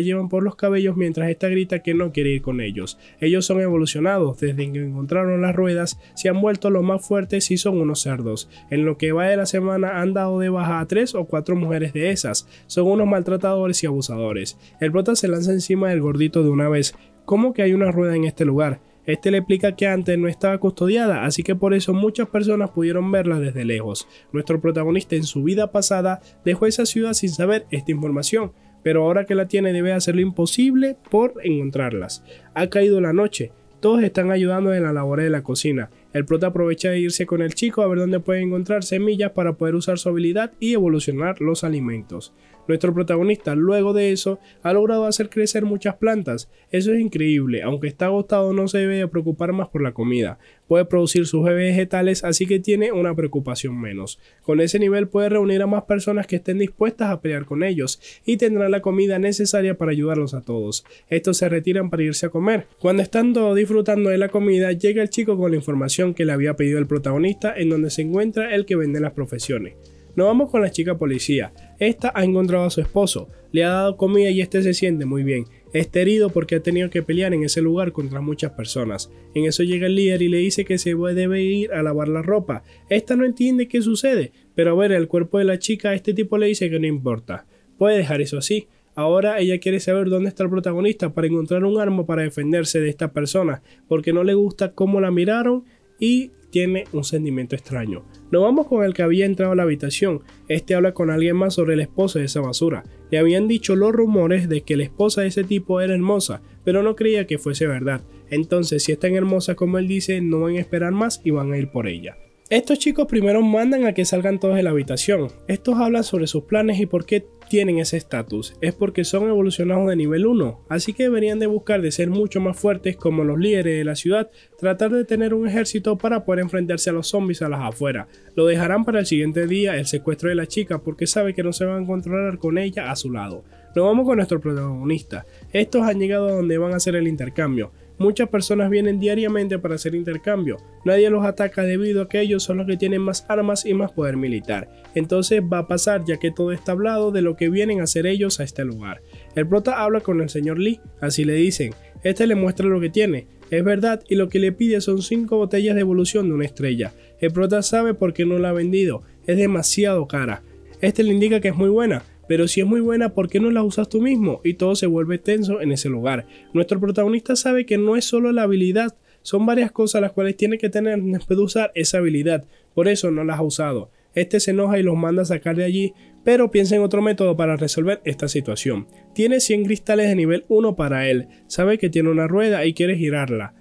llevan por los cabellos mientras esta grita que no quiere ir con ellos. Ellos son evolucionados, desde que encontraron las ruedas se han vuelto los más fuertes y son unos cerdos. En lo que va de la semana han dado de baja a tres o cuatro mujeres de esas. Son unos maltratadores y abusadores. El prota se lanza encima del gordito de una vez. ¿Cómo que hay una rueda en este lugar? Este le explica que antes no estaba custodiada, así que por eso muchas personas pudieron verla desde lejos. Nuestro protagonista en su vida pasada dejó esa ciudad sin saber esta información, pero ahora que la tiene debe hacer lo imposible por encontrarlas. Ha caído la noche, todos están ayudando en la labor de la cocina. El prota aprovecha de irse con el chico a ver dónde puede encontrar semillas para poder usar su habilidad y evolucionar los alimentos. Nuestro protagonista, luego de eso, ha logrado hacer crecer muchas plantas. Eso es increíble, aunque está agotado no se debe preocupar más por la comida puede producir sus vegetales, así que tiene una preocupación menos. Con ese nivel puede reunir a más personas que estén dispuestas a pelear con ellos y tendrá la comida necesaria para ayudarlos a todos. Estos se retiran para irse a comer. Cuando están todos disfrutando de la comida, llega el chico con la información que le había pedido el protagonista en donde se encuentra el que vende las profesiones. Nos vamos con la chica policía. Esta ha encontrado a su esposo, le ha dado comida y este se siente muy bien. Está herido porque ha tenido que pelear en ese lugar contra muchas personas. En eso llega el líder y le dice que se debe ir a lavar la ropa. Esta no entiende qué sucede, pero a ver el cuerpo de la chica, este tipo le dice que no importa. Puede dejar eso así. Ahora ella quiere saber dónde está el protagonista para encontrar un arma para defenderse de esta persona, porque no le gusta cómo la miraron y tiene un sentimiento extraño. Nos vamos con el que había entrado a la habitación. Este habla con alguien más sobre la esposa de esa basura. Le habían dicho los rumores de que la esposa de ese tipo era hermosa, pero no creía que fuese verdad. Entonces, si es tan hermosa como él dice, no van a esperar más y van a ir por ella. Estos chicos primero mandan a que salgan todos de la habitación. Estos hablan sobre sus planes y por qué tienen ese estatus. Es porque son evolucionados de nivel 1, así que deberían de buscar de ser mucho más fuertes como los líderes de la ciudad, tratar de tener un ejército para poder enfrentarse a los zombies a las afueras. Lo dejarán para el siguiente día el secuestro de la chica porque sabe que no se va a encontrar con ella a su lado. Nos vamos con nuestro protagonista. Estos han llegado a donde van a hacer el intercambio. Muchas personas vienen diariamente para hacer intercambio. Nadie los ataca debido a que ellos son los que tienen más armas y más poder militar. Entonces va a pasar ya que todo está hablado de lo que vienen a hacer ellos a este lugar. El prota habla con el señor Lee, así le dicen. Este le muestra lo que tiene, es verdad, y lo que le pide son 5 botellas de evolución de una estrella. El prota sabe por qué no la ha vendido, es demasiado cara. Este le indica que es muy buena, pero si es muy buena, ¿por qué no la usas tú mismo? Y todo se vuelve tenso en ese lugar. Nuestro protagonista sabe que no es solo la habilidad, son varias cosas las cuales tiene que tener después de usar esa habilidad. Por eso no las ha usado. Este se enoja y los manda a sacar de allí, pero piensa en otro método para resolver esta situación. Tiene 100 cristales de nivel 1 para él, sabe que tiene una rueda y quiere girarla.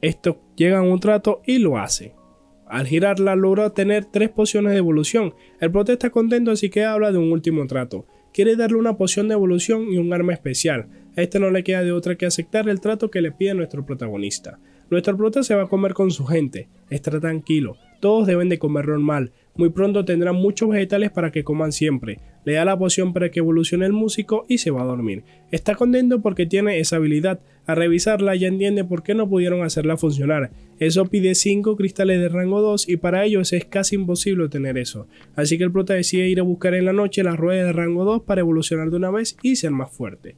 Esto llega a un trato y lo hace. Al girarla logra obtener tres pociones de evolución. El prota está contento así que habla de un último trato. Quiere darle una poción de evolución y un arma especial. A este no le queda de otra que aceptar el trato que le pide nuestro protagonista. Nuestro prota se va a comer con su gente. Está tranquilo. Todos deben de comer normal. Muy pronto tendrán muchos vegetales para que coman siempre. Le da la poción para que evolucione el músico y se va a dormir. Está contento porque tiene esa habilidad. A revisarla ya entiende por qué no pudieron hacerla funcionar. Eso pide 5 cristales de rango 2 y para ellos es casi imposible tener eso. Así que el prota decide ir a buscar en la noche las ruedas de rango 2 para evolucionar de una vez y ser más fuerte.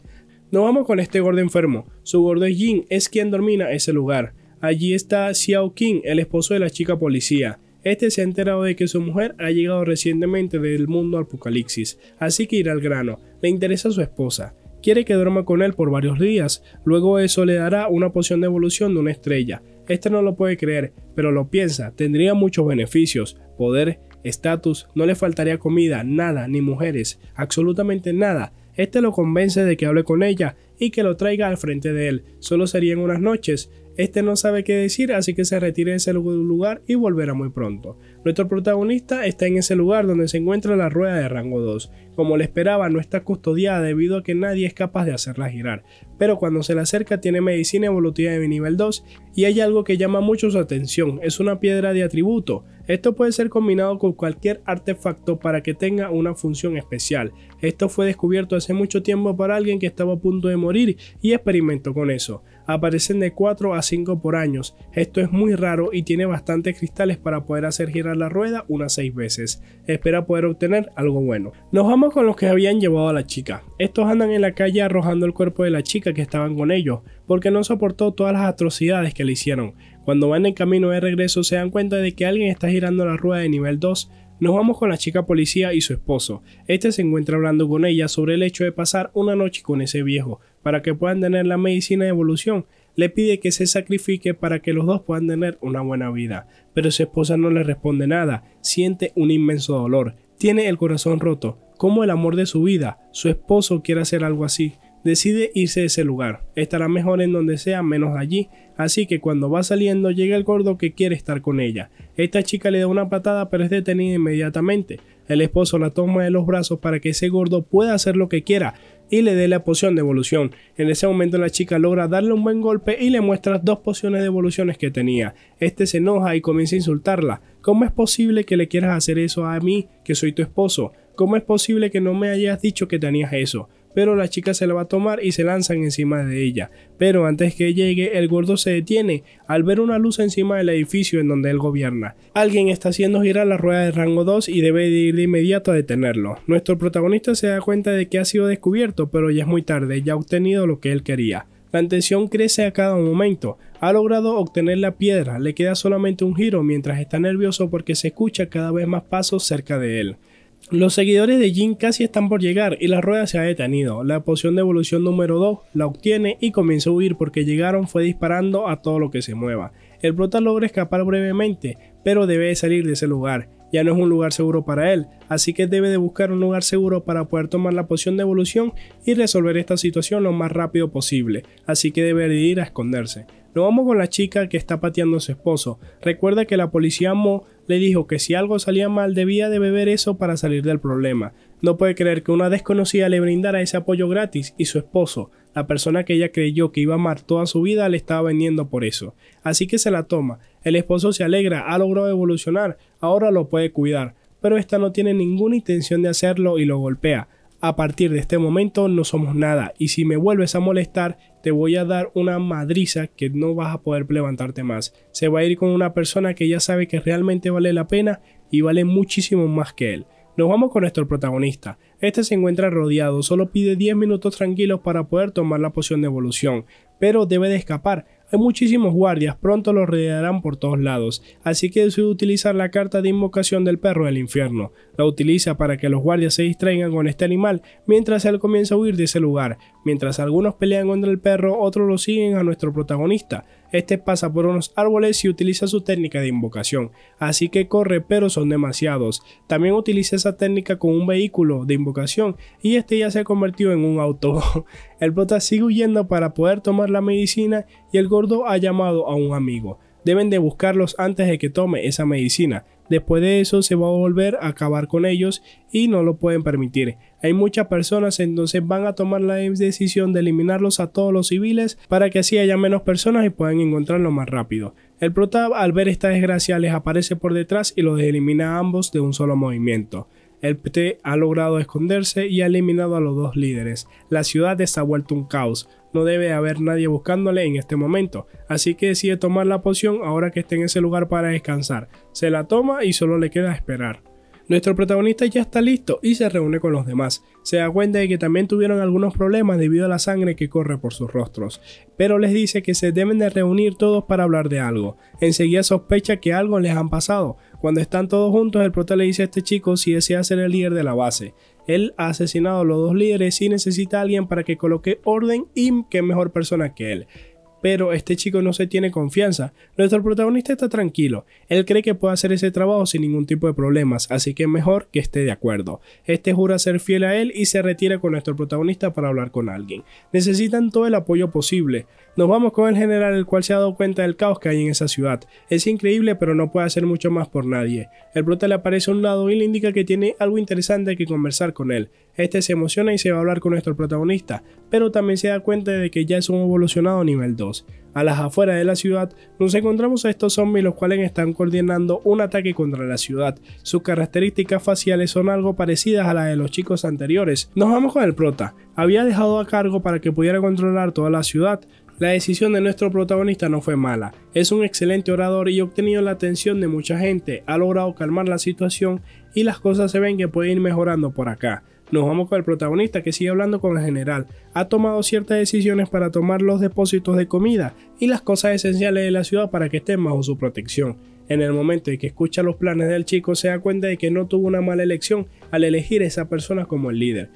Nos vamos con este gordo enfermo. Su gordo es Jin, es quien domina ese lugar. Allí está Xiao Qin, el esposo de la chica policía. Este se ha enterado de que su mujer ha llegado recientemente del mundo apocalipsis, así que irá al grano. Le interesa a su esposa. Quiere que duerma con él por varios días, luego eso le dará una poción de evolución de una estrella. Este no lo puede creer, pero lo piensa, tendría muchos beneficios, poder, estatus, no le faltaría comida, nada, ni mujeres, absolutamente nada. Este lo convence de que hable con ella y que lo traiga al frente de él. Solo serían unas noches, este no sabe qué decir, así que se retira de ese lugar y volverá muy pronto. Nuestro protagonista está en ese lugar donde se encuentra la rueda de rango 2. Como le esperaba, no está custodiada debido a que nadie es capaz de hacerla girar, pero cuando se le acerca tiene medicina evolutiva de nivel 2 y hay algo que llama mucho su atención, es una piedra de atributo. Esto puede ser combinado con cualquier artefacto para que tenga una función especial. Esto fue descubierto hace mucho tiempo por alguien que estaba a punto de morir y experimentó con eso aparecen de 4 a 5 por años. Esto es muy raro y tiene bastantes cristales para poder hacer girar la rueda unas 6 veces. Espera poder obtener algo bueno. Nos vamos con los que habían llevado a la chica. Estos andan en la calle arrojando el cuerpo de la chica que estaban con ellos, porque no soportó todas las atrocidades que le hicieron. Cuando van en camino de regreso se dan cuenta de que alguien está girando la rueda de nivel 2 nos vamos con la chica policía y su esposo. Este se encuentra hablando con ella sobre el hecho de pasar una noche con ese viejo, para que puedan tener la medicina de evolución, le pide que se sacrifique para que los dos puedan tener una buena vida, pero su esposa no le responde nada, siente un inmenso dolor, tiene el corazón roto, como el amor de su vida, su esposo quiere hacer algo así, decide irse de ese lugar, estará mejor en donde sea menos allí, así que cuando va saliendo llega el gordo que quiere estar con ella, esta chica le da una patada pero es detenida inmediatamente, el esposo la toma de los brazos para que ese gordo pueda hacer lo que quiera, y le dé la poción de evolución. En ese momento la chica logra darle un buen golpe y le muestra dos pociones de evoluciones que tenía. Este se enoja y comienza a insultarla. ¿Cómo es posible que le quieras hacer eso a mí, que soy tu esposo? ¿Cómo es posible que no me hayas dicho que tenías eso? pero la chica se la va a tomar y se lanzan encima de ella. Pero antes que llegue, el gordo se detiene al ver una luz encima del edificio en donde él gobierna. Alguien está haciendo girar la rueda de rango 2 y debe ir de inmediato a detenerlo. Nuestro protagonista se da cuenta de que ha sido descubierto, pero ya es muy tarde, ya ha obtenido lo que él quería. La tensión crece a cada momento. Ha logrado obtener la piedra, le queda solamente un giro mientras está nervioso porque se escucha cada vez más pasos cerca de él. Los seguidores de Jin casi están por llegar y la rueda se ha detenido. La poción de evolución número 2 la obtiene y comienza a huir porque llegaron fue disparando a todo lo que se mueva. El prota logra escapar brevemente, pero debe salir de ese lugar. Ya no es un lugar seguro para él, así que debe de buscar un lugar seguro para poder tomar la poción de evolución y resolver esta situación lo más rápido posible, así que debe ir a esconderse. Nos vamos con la chica que está pateando a su esposo. Recuerda que la policía Mo le dijo que si algo salía mal debía de beber eso para salir del problema. No puede creer que una desconocida le brindara ese apoyo gratis y su esposo, la persona que ella creyó que iba a amar toda su vida, le estaba vendiendo por eso. Así que se la toma. El esposo se alegra, ha logrado evolucionar, ahora lo puede cuidar, pero esta no tiene ninguna intención de hacerlo y lo golpea. A partir de este momento no somos nada y si me vuelves a molestar te voy a dar una madriza que no vas a poder levantarte más. Se va a ir con una persona que ya sabe que realmente vale la pena y vale muchísimo más que él. Nos vamos con nuestro protagonista. Este se encuentra rodeado, solo pide 10 minutos tranquilos para poder tomar la poción de evolución, pero debe de escapar hay muchísimos guardias, pronto los rodearán por todos lados, así que decide utilizar la carta de invocación del perro del infierno. La utiliza para que los guardias se distraigan con este animal mientras él comienza a huir de ese lugar. Mientras algunos pelean contra el perro, otros lo siguen a nuestro protagonista. Este pasa por unos árboles y utiliza su técnica de invocación, así que corre pero son demasiados. También utiliza esa técnica con un vehículo de invocación y este ya se ha convertido en un auto. el prota sigue huyendo para poder tomar la medicina y el gordo ha llamado a un amigo. Deben de buscarlos antes de que tome esa medicina. Después de eso se va a volver a acabar con ellos y no lo pueden permitir. Hay muchas personas entonces van a tomar la decisión de eliminarlos a todos los civiles para que así haya menos personas y puedan encontrarlo más rápido. El prota al ver esta desgracia les aparece por detrás y los elimina a ambos de un solo movimiento. El PT ha logrado esconderse y ha eliminado a los dos líderes. La ciudad está vuelta un caos. No debe haber nadie buscándole en este momento, así que decide tomar la poción ahora que está en ese lugar para descansar. Se la toma y solo le queda esperar. Nuestro protagonista ya está listo y se reúne con los demás. Se da cuenta de que también tuvieron algunos problemas debido a la sangre que corre por sus rostros, pero les dice que se deben de reunir todos para hablar de algo. Enseguida sospecha que algo les han pasado. Cuando están todos juntos, el prota le dice a este chico si desea ser el líder de la base. Él ha asesinado a los dos líderes y necesita a alguien para que coloque orden y que mejor persona que él pero este chico no se tiene confianza. Nuestro protagonista está tranquilo, él cree que puede hacer ese trabajo sin ningún tipo de problemas, así que mejor que esté de acuerdo. Este jura ser fiel a él y se retira con nuestro protagonista para hablar con alguien. Necesitan todo el apoyo posible. Nos vamos con el general el cual se ha dado cuenta del caos que hay en esa ciudad. Es increíble pero no puede hacer mucho más por nadie. El prota le aparece a un lado y le indica que tiene algo interesante que conversar con él. Este se emociona y se va a hablar con nuestro protagonista, pero también se da cuenta de que ya es un evolucionado nivel 2. A las afueras de la ciudad nos encontramos a estos zombies los cuales están coordinando un ataque contra la ciudad. Sus características faciales son algo parecidas a las de los chicos anteriores. Nos vamos con el prota. Había dejado a cargo para que pudiera controlar toda la ciudad, la decisión de nuestro protagonista no fue mala, es un excelente orador y ha obtenido la atención de mucha gente, ha logrado calmar la situación y las cosas se ven que pueden ir mejorando por acá. Nos vamos con el protagonista que sigue hablando con el general. Ha tomado ciertas decisiones para tomar los depósitos de comida y las cosas esenciales de la ciudad para que estén bajo su protección. En el momento en que escucha los planes del chico se da cuenta de que no tuvo una mala elección al elegir a esa persona como el líder.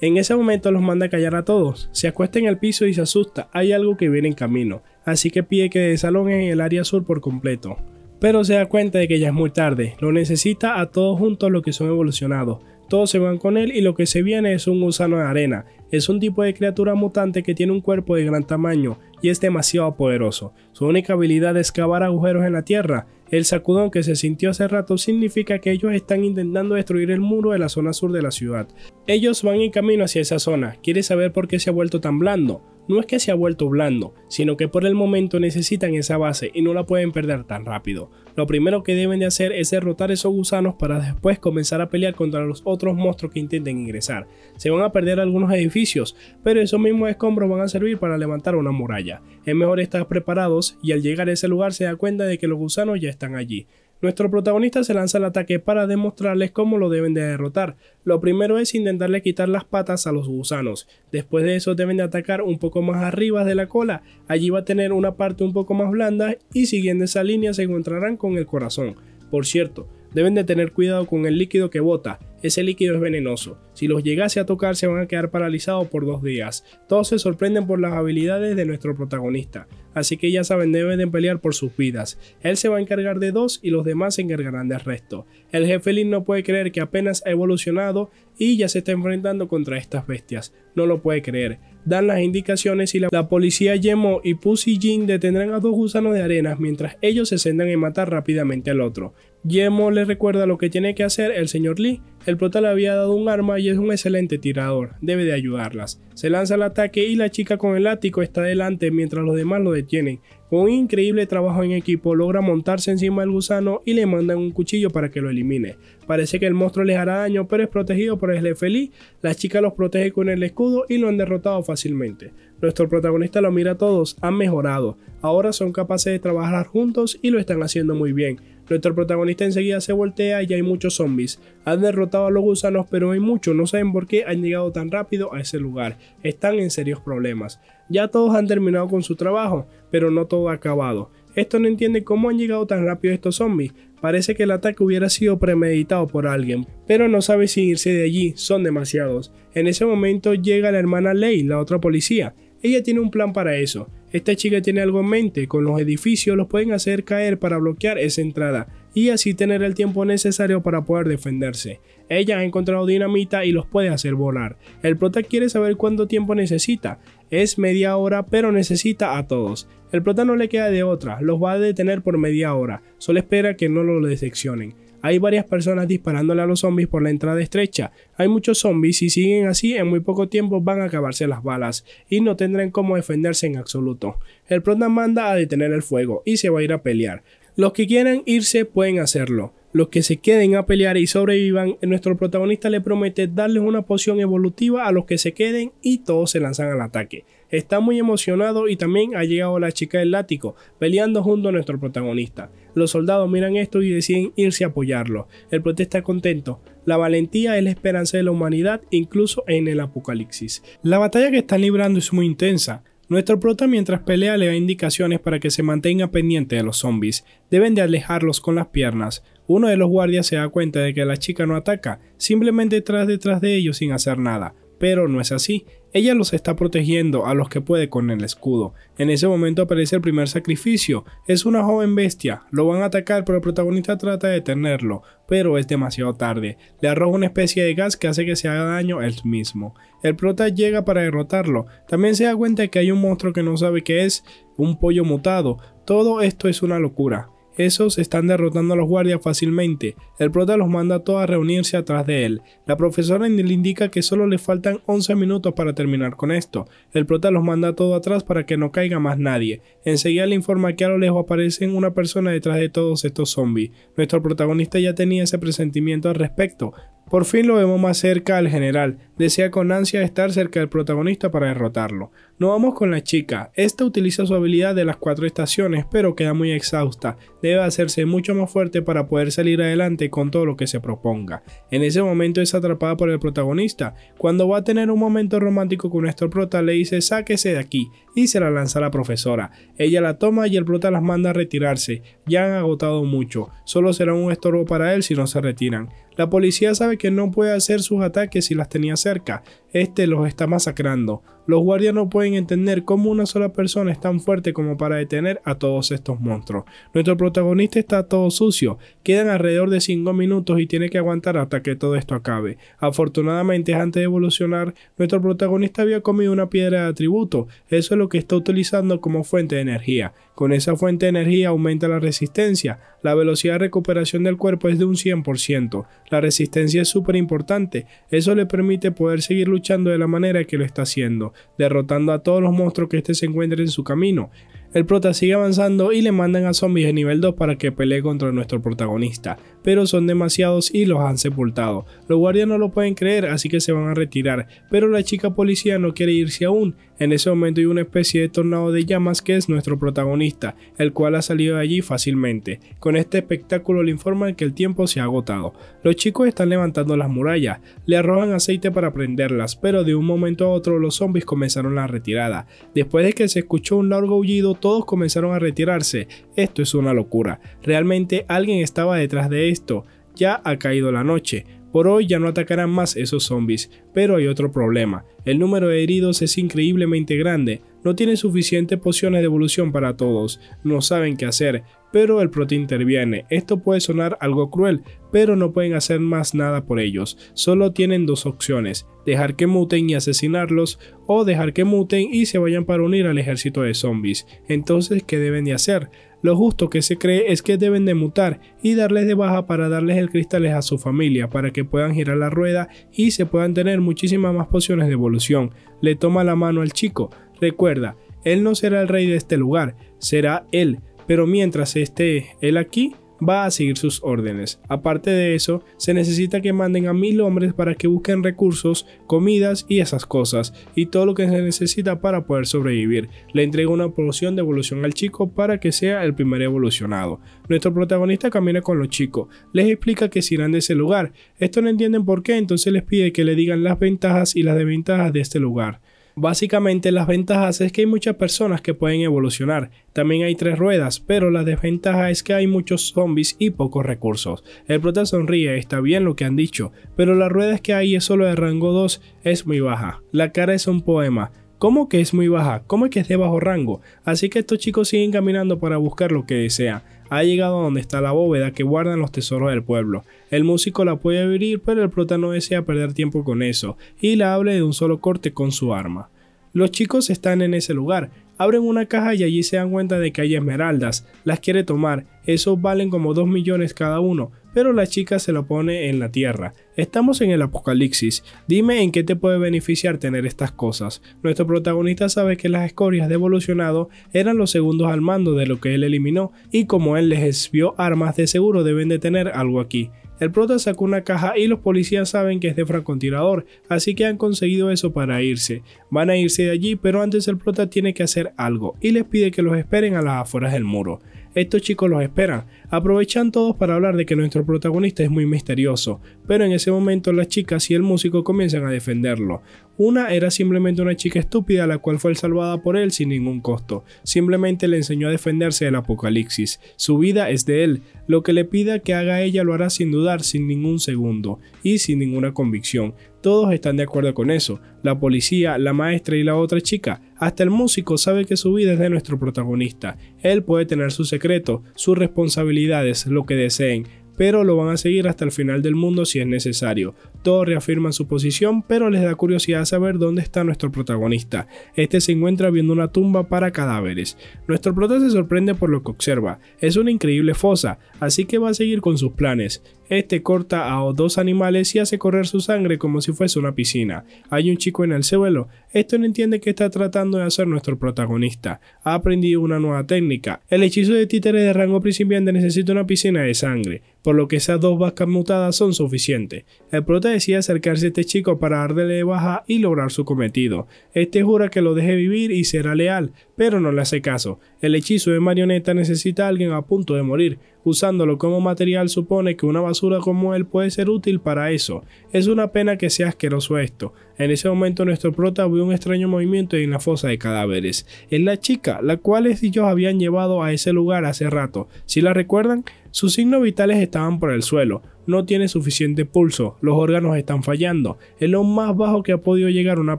En ese momento los manda a callar a todos, se acuesta en el piso y se asusta, hay algo que viene en camino, así que pide que desalojen el área sur por completo. Pero se da cuenta de que ya es muy tarde, lo necesita a todos juntos los que son evolucionados, todos se van con él y lo que se viene es un gusano de arena. Es un tipo de criatura mutante que tiene un cuerpo de gran tamaño y es demasiado poderoso. Su única habilidad es cavar agujeros en la tierra. El sacudón que se sintió hace rato significa que ellos están intentando destruir el muro de la zona sur de la ciudad. Ellos van en camino hacia esa zona. Quiere saber por qué se ha vuelto tan blando. No es que se ha vuelto blando, sino que por el momento necesitan esa base y no la pueden perder tan rápido. Lo primero que deben de hacer es derrotar esos gusanos para después comenzar a pelear contra los otros monstruos que intenten ingresar. Se van a perder algunos edificios, pero esos mismos escombros van a servir para levantar una muralla. Es mejor estar preparados y al llegar a ese lugar se da cuenta de que los gusanos ya están allí. Nuestro protagonista se lanza al ataque para demostrarles cómo lo deben de derrotar. Lo primero es intentarle quitar las patas a los gusanos. Después de eso deben de atacar un poco más arriba de la cola. Allí va a tener una parte un poco más blanda y siguiendo esa línea se encontrarán con el corazón. Por cierto, deben de tener cuidado con el líquido que bota, ese líquido es venenoso. Si los llegase a tocar se van a quedar paralizados por dos días. Todos se sorprenden por las habilidades de nuestro protagonista. Así que ya saben, deben de pelear por sus vidas. Él se va a encargar de dos y los demás se encargarán del resto. El jefe Lin no puede creer que apenas ha evolucionado y ya se está enfrentando contra estas bestias. No lo puede creer dan las indicaciones y la, policía Yemo y Pussy Jin detendrán a dos gusanos de arenas mientras ellos se sentan en matar rápidamente al otro. Yemo le recuerda lo que tiene que hacer el señor Lee. El prota le había dado un arma y es un excelente tirador, debe de ayudarlas. Se lanza el ataque y la chica con el látigo está delante mientras los demás lo detienen. Con un increíble trabajo en equipo logra montarse encima del gusano y le mandan un cuchillo para que lo elimine. Parece que el monstruo les hará daño pero es protegido por el jefe Lee. La chica los protege con el escudo y lo han derrotado fácilmente. Nuestro protagonista lo mira a todos, han mejorado, ahora son capaces de trabajar juntos y lo están haciendo muy bien. Nuestro protagonista enseguida se voltea y hay muchos zombies. Han derrotado a los gusanos, pero hay muchos, no saben por qué han llegado tan rápido a ese lugar. Están en serios problemas. Ya todos han terminado con su trabajo, pero no todo ha acabado. Esto no entiende cómo han llegado tan rápido estos zombies. Parece que el ataque hubiera sido premeditado por alguien, pero no sabe si irse de allí, son demasiados. En ese momento llega la hermana Ley, la otra policía. Ella tiene un plan para eso. Esta chica tiene algo en mente, con los edificios los pueden hacer caer para bloquear esa entrada y así tener el tiempo necesario para poder defenderse. Ella ha encontrado dinamita y los puede hacer volar. El prota quiere saber cuánto tiempo necesita. Es media hora, pero necesita a todos. El prota no le queda de otra, los va a detener por media hora, solo espera que no lo decepcionen. Hay varias personas disparándole a los zombies por la entrada estrecha. Hay muchos zombies y si siguen así en muy poco tiempo van a acabarse las balas y no tendrán cómo defenderse en absoluto. El prota manda a detener el fuego y se va a ir a pelear. Los que quieran irse pueden hacerlo los que se queden a pelear y sobrevivan, eh, nuestro protagonista le promete darles una poción evolutiva a los que se queden y todos se lanzan al ataque. Está muy emocionado y también ha llegado la chica del látigo, peleando junto a nuestro protagonista. Los soldados miran esto y deciden irse a apoyarlo. El protesta contento. La valentía es la esperanza de la humanidad, incluso en el apocalipsis. La batalla que están librando es muy intensa. Nuestro prota mientras pelea le da indicaciones para que se mantenga pendiente de los zombies. Deben de alejarlos con las piernas. Uno de los guardias se da cuenta de que la chica no ataca, simplemente tras detrás de ellos sin hacer nada, pero no es así. Ella los está protegiendo a los que puede con el escudo. En ese momento aparece el primer sacrificio. Es una joven bestia. Lo van a atacar, pero el protagonista trata de detenerlo, pero es demasiado tarde. Le arroja una especie de gas que hace que se haga daño él mismo. El prota llega para derrotarlo. También se da cuenta de que hay un monstruo que no sabe qué es, un pollo mutado. Todo esto es una locura. Esos están derrotando a los guardias fácilmente. El prota los manda a todos a reunirse atrás de él. La profesora le indica que solo le faltan 11 minutos para terminar con esto. El prota los manda a todos atrás para que no caiga más nadie. Enseguida le informa que a lo lejos aparecen una persona detrás de todos estos zombies. Nuestro protagonista ya tenía ese presentimiento al respecto, por fin lo vemos más cerca al general, desea con ansia estar cerca del protagonista para derrotarlo. no vamos con la chica, esta utiliza su habilidad de las cuatro estaciones pero queda muy exhausta, debe hacerse mucho más fuerte para poder salir adelante con todo lo que se proponga. En ese momento es atrapada por el protagonista, cuando va a tener un momento romántico con nuestro prota le dice sáquese de aquí, y se la lanza la profesora. Ella la toma y el prota las manda a retirarse. Ya han agotado mucho, solo será un estorbo para él si no se retiran. La policía sabe que no puede hacer sus ataques si las tenía cerca, este los está masacrando. Los guardias no pueden entender cómo una sola persona es tan fuerte como para detener a todos estos monstruos. Nuestro protagonista está todo sucio. Quedan alrededor de 5 minutos y tiene que aguantar hasta que todo esto acabe. Afortunadamente, antes de evolucionar, nuestro protagonista había comido una piedra de atributo. Eso es lo que está utilizando como fuente de energía. Con esa fuente de energía aumenta la resistencia. La velocidad de recuperación del cuerpo es de un 100%. La resistencia es súper importante. Eso le permite poder seguir luchando de la manera que lo está haciendo, derrotando a todos los monstruos que éste se encuentre en su camino. El prota sigue avanzando y le mandan a zombies de nivel 2 para que pelee contra nuestro protagonista, pero son demasiados y los han sepultado. Los guardias no lo pueden creer, así que se van a retirar, pero la chica policía no quiere irse aún. En ese momento hay una especie de tornado de llamas que es nuestro protagonista, el cual ha salido de allí fácilmente. Con este espectáculo le informan que el tiempo se ha agotado. Los chicos están levantando las murallas, le arrojan aceite para prenderlas, pero de un momento a otro los zombies comenzaron la retirada. Después de que se escuchó un largo aullido, todos comenzaron a retirarse. Esto es una locura. Realmente alguien estaba detrás de esto. Ya ha caído la noche. Por hoy ya no atacarán más esos zombies, pero hay otro problema. El número de heridos es increíblemente grande. No tienen suficientes pociones de evolución para todos. No saben qué hacer pero el Prote interviene. Esto puede sonar algo cruel, pero no pueden hacer más nada por ellos. Solo tienen dos opciones, dejar que muten y asesinarlos o dejar que muten y se vayan para unir al ejército de zombies. Entonces, ¿qué deben de hacer? Lo justo que se cree es que deben de mutar y darles de baja para darles el cristales a su familia para que puedan girar la rueda y se puedan tener muchísimas más pociones de evolución. Le toma la mano al chico. Recuerda, él no será el rey de este lugar, será él pero mientras esté él aquí, va a seguir sus órdenes. Aparte de eso, se necesita que manden a mil hombres para que busquen recursos, comidas y esas cosas, y todo lo que se necesita para poder sobrevivir. Le entrega una porción de evolución al chico para que sea el primer evolucionado. Nuestro protagonista camina con los chicos, les explica que se irán de ese lugar. Esto no entienden por qué, entonces les pide que le digan las ventajas y las desventajas de este lugar. Básicamente las ventajas es que hay muchas personas que pueden evolucionar, también hay tres ruedas, pero la desventaja es que hay muchos zombies y pocos recursos. El prota sonríe, está bien lo que han dicho, pero las ruedas que hay es solo de rango 2, es muy baja. La cara es un poema, ¿Cómo que es muy baja? ¿Cómo que es de bajo rango? Así que estos chicos siguen caminando para buscar lo que desean. Ha llegado a donde está la bóveda que guardan los tesoros del pueblo. El músico la puede abrir, pero el prota no desea perder tiempo con eso, y la abre de un solo corte con su arma. Los chicos están en ese lugar, abren una caja y allí se dan cuenta de que hay esmeraldas, las quiere tomar, esos valen como 2 millones cada uno, pero la chica se lo pone en la tierra. Estamos en el apocalipsis, dime en qué te puede beneficiar tener estas cosas. Nuestro protagonista sabe que las escorias de evolucionado eran los segundos al mando de lo que él eliminó, y como él les desvió armas de seguro deben de tener algo aquí. El prota sacó una caja y los policías saben que es de francotirador, así que han conseguido eso para irse. Van a irse de allí, pero antes el prota tiene que hacer algo y les pide que los esperen a las afueras del muro estos chicos los esperan. Aprovechan todos para hablar de que nuestro protagonista es muy misterioso, pero en ese momento las chicas y el músico comienzan a defenderlo. Una era simplemente una chica estúpida la cual fue salvada por él sin ningún costo, simplemente le enseñó a defenderse del apocalipsis, su vida es de él, lo que le pida que haga ella lo hará sin dudar, sin ningún segundo y sin ninguna convicción. Todos están de acuerdo con eso, la policía, la maestra y la otra chica, hasta el músico sabe que su vida es de nuestro protagonista, él puede tener su secreto, sus responsabilidades, lo que deseen, pero lo van a seguir hasta el final del mundo si es necesario. Todos reafirman su posición, pero les da curiosidad saber dónde está nuestro protagonista. Este se encuentra viendo una tumba para cadáveres. Nuestro prota se sorprende por lo que observa. Es una increíble fosa, así que va a seguir con sus planes. Este corta a dos animales y hace correr su sangre como si fuese una piscina. Hay un chico en el suelo. Esto no entiende que está tratando de hacer nuestro protagonista. Ha aprendido una nueva técnica. El hechizo de títeres de rango principiante necesita una piscina de sangre, por lo que esas dos vacas mutadas son suficientes. El prota decide acercarse a este chico para darle de baja y lograr su cometido. Este jura que lo deje vivir y será leal, pero no le hace caso. El hechizo de marioneta necesita a alguien a punto de morir, usándolo como material supone que una basura como él puede ser útil para eso. Es una pena que sea asqueroso esto. En ese momento nuestro prota vio un extraño movimiento en la fosa de cadáveres. Es la chica, la cual ellos habían llevado a ese lugar hace rato. Si la recuerdan, sus signos vitales estaban por el suelo, no tiene suficiente pulso, los órganos están fallando, es lo más bajo que ha podido llegar una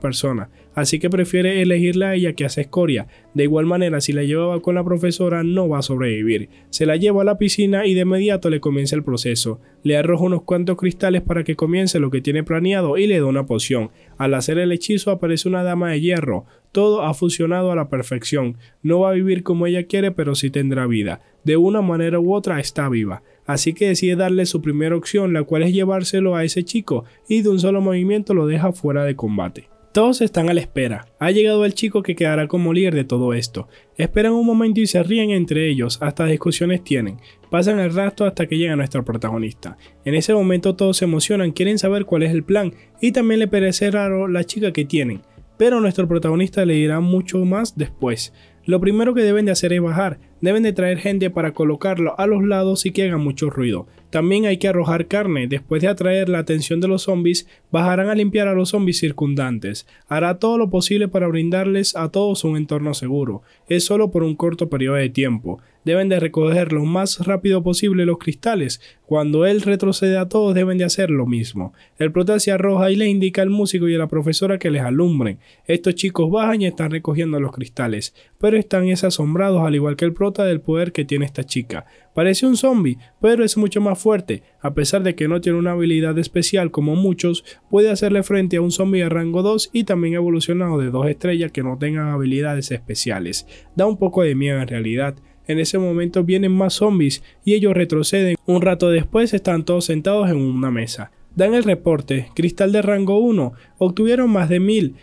persona, así que prefiere elegirla a ella que hace escoria. De igual manera, si la llevaba con la profesora no va a sobrevivir. Se la lleva a la piscina y de inmediato le comienza el proceso. Le arroja unos cuantos cristales para que comience lo que tiene planeado y le da una poción. Al hacer el hechizo aparece una dama de hierro. Todo ha funcionado a la perfección. No va a vivir como ella quiere, pero sí tendrá vida de una manera u otra está viva. Así que decide darle su primera opción, la cual es llevárselo a ese chico y de un solo movimiento lo deja fuera de combate. Todos están a la espera. Ha llegado el chico que quedará como líder de todo esto. Esperan un momento y se ríen entre ellos, hasta discusiones tienen. Pasan el rato hasta que llega nuestro protagonista. En ese momento todos se emocionan, quieren saber cuál es el plan y también le parece raro la chica que tienen. Pero nuestro protagonista le dirá mucho más después. Lo primero que deben de hacer es bajar, Deben de traer gente para colocarlo a los lados y que haga mucho ruido. También hay que arrojar carne, después de atraer la atención de los zombies, bajarán a limpiar a los zombies circundantes. Hará todo lo posible para brindarles a todos un entorno seguro es solo por un corto periodo de tiempo. Deben de recoger lo más rápido posible los cristales. Cuando él retrocede a todos deben de hacer lo mismo. El prota se arroja y le indica al músico y a la profesora que les alumbren. Estos chicos bajan y están recogiendo los cristales, pero están es asombrados al igual que el prota del poder que tiene esta chica. Parece un zombie, pero es mucho más fuerte. A pesar de que no tiene una habilidad especial como muchos, puede hacerle frente a un zombi de rango 2 y también evolucionado de dos estrellas que no tengan habilidades especiales da un poco de miedo en realidad. En ese momento vienen más zombies y ellos retroceden. Un rato después están todos sentados en una mesa. Dan el reporte, cristal de rango 1, obtuvieron más de 1000.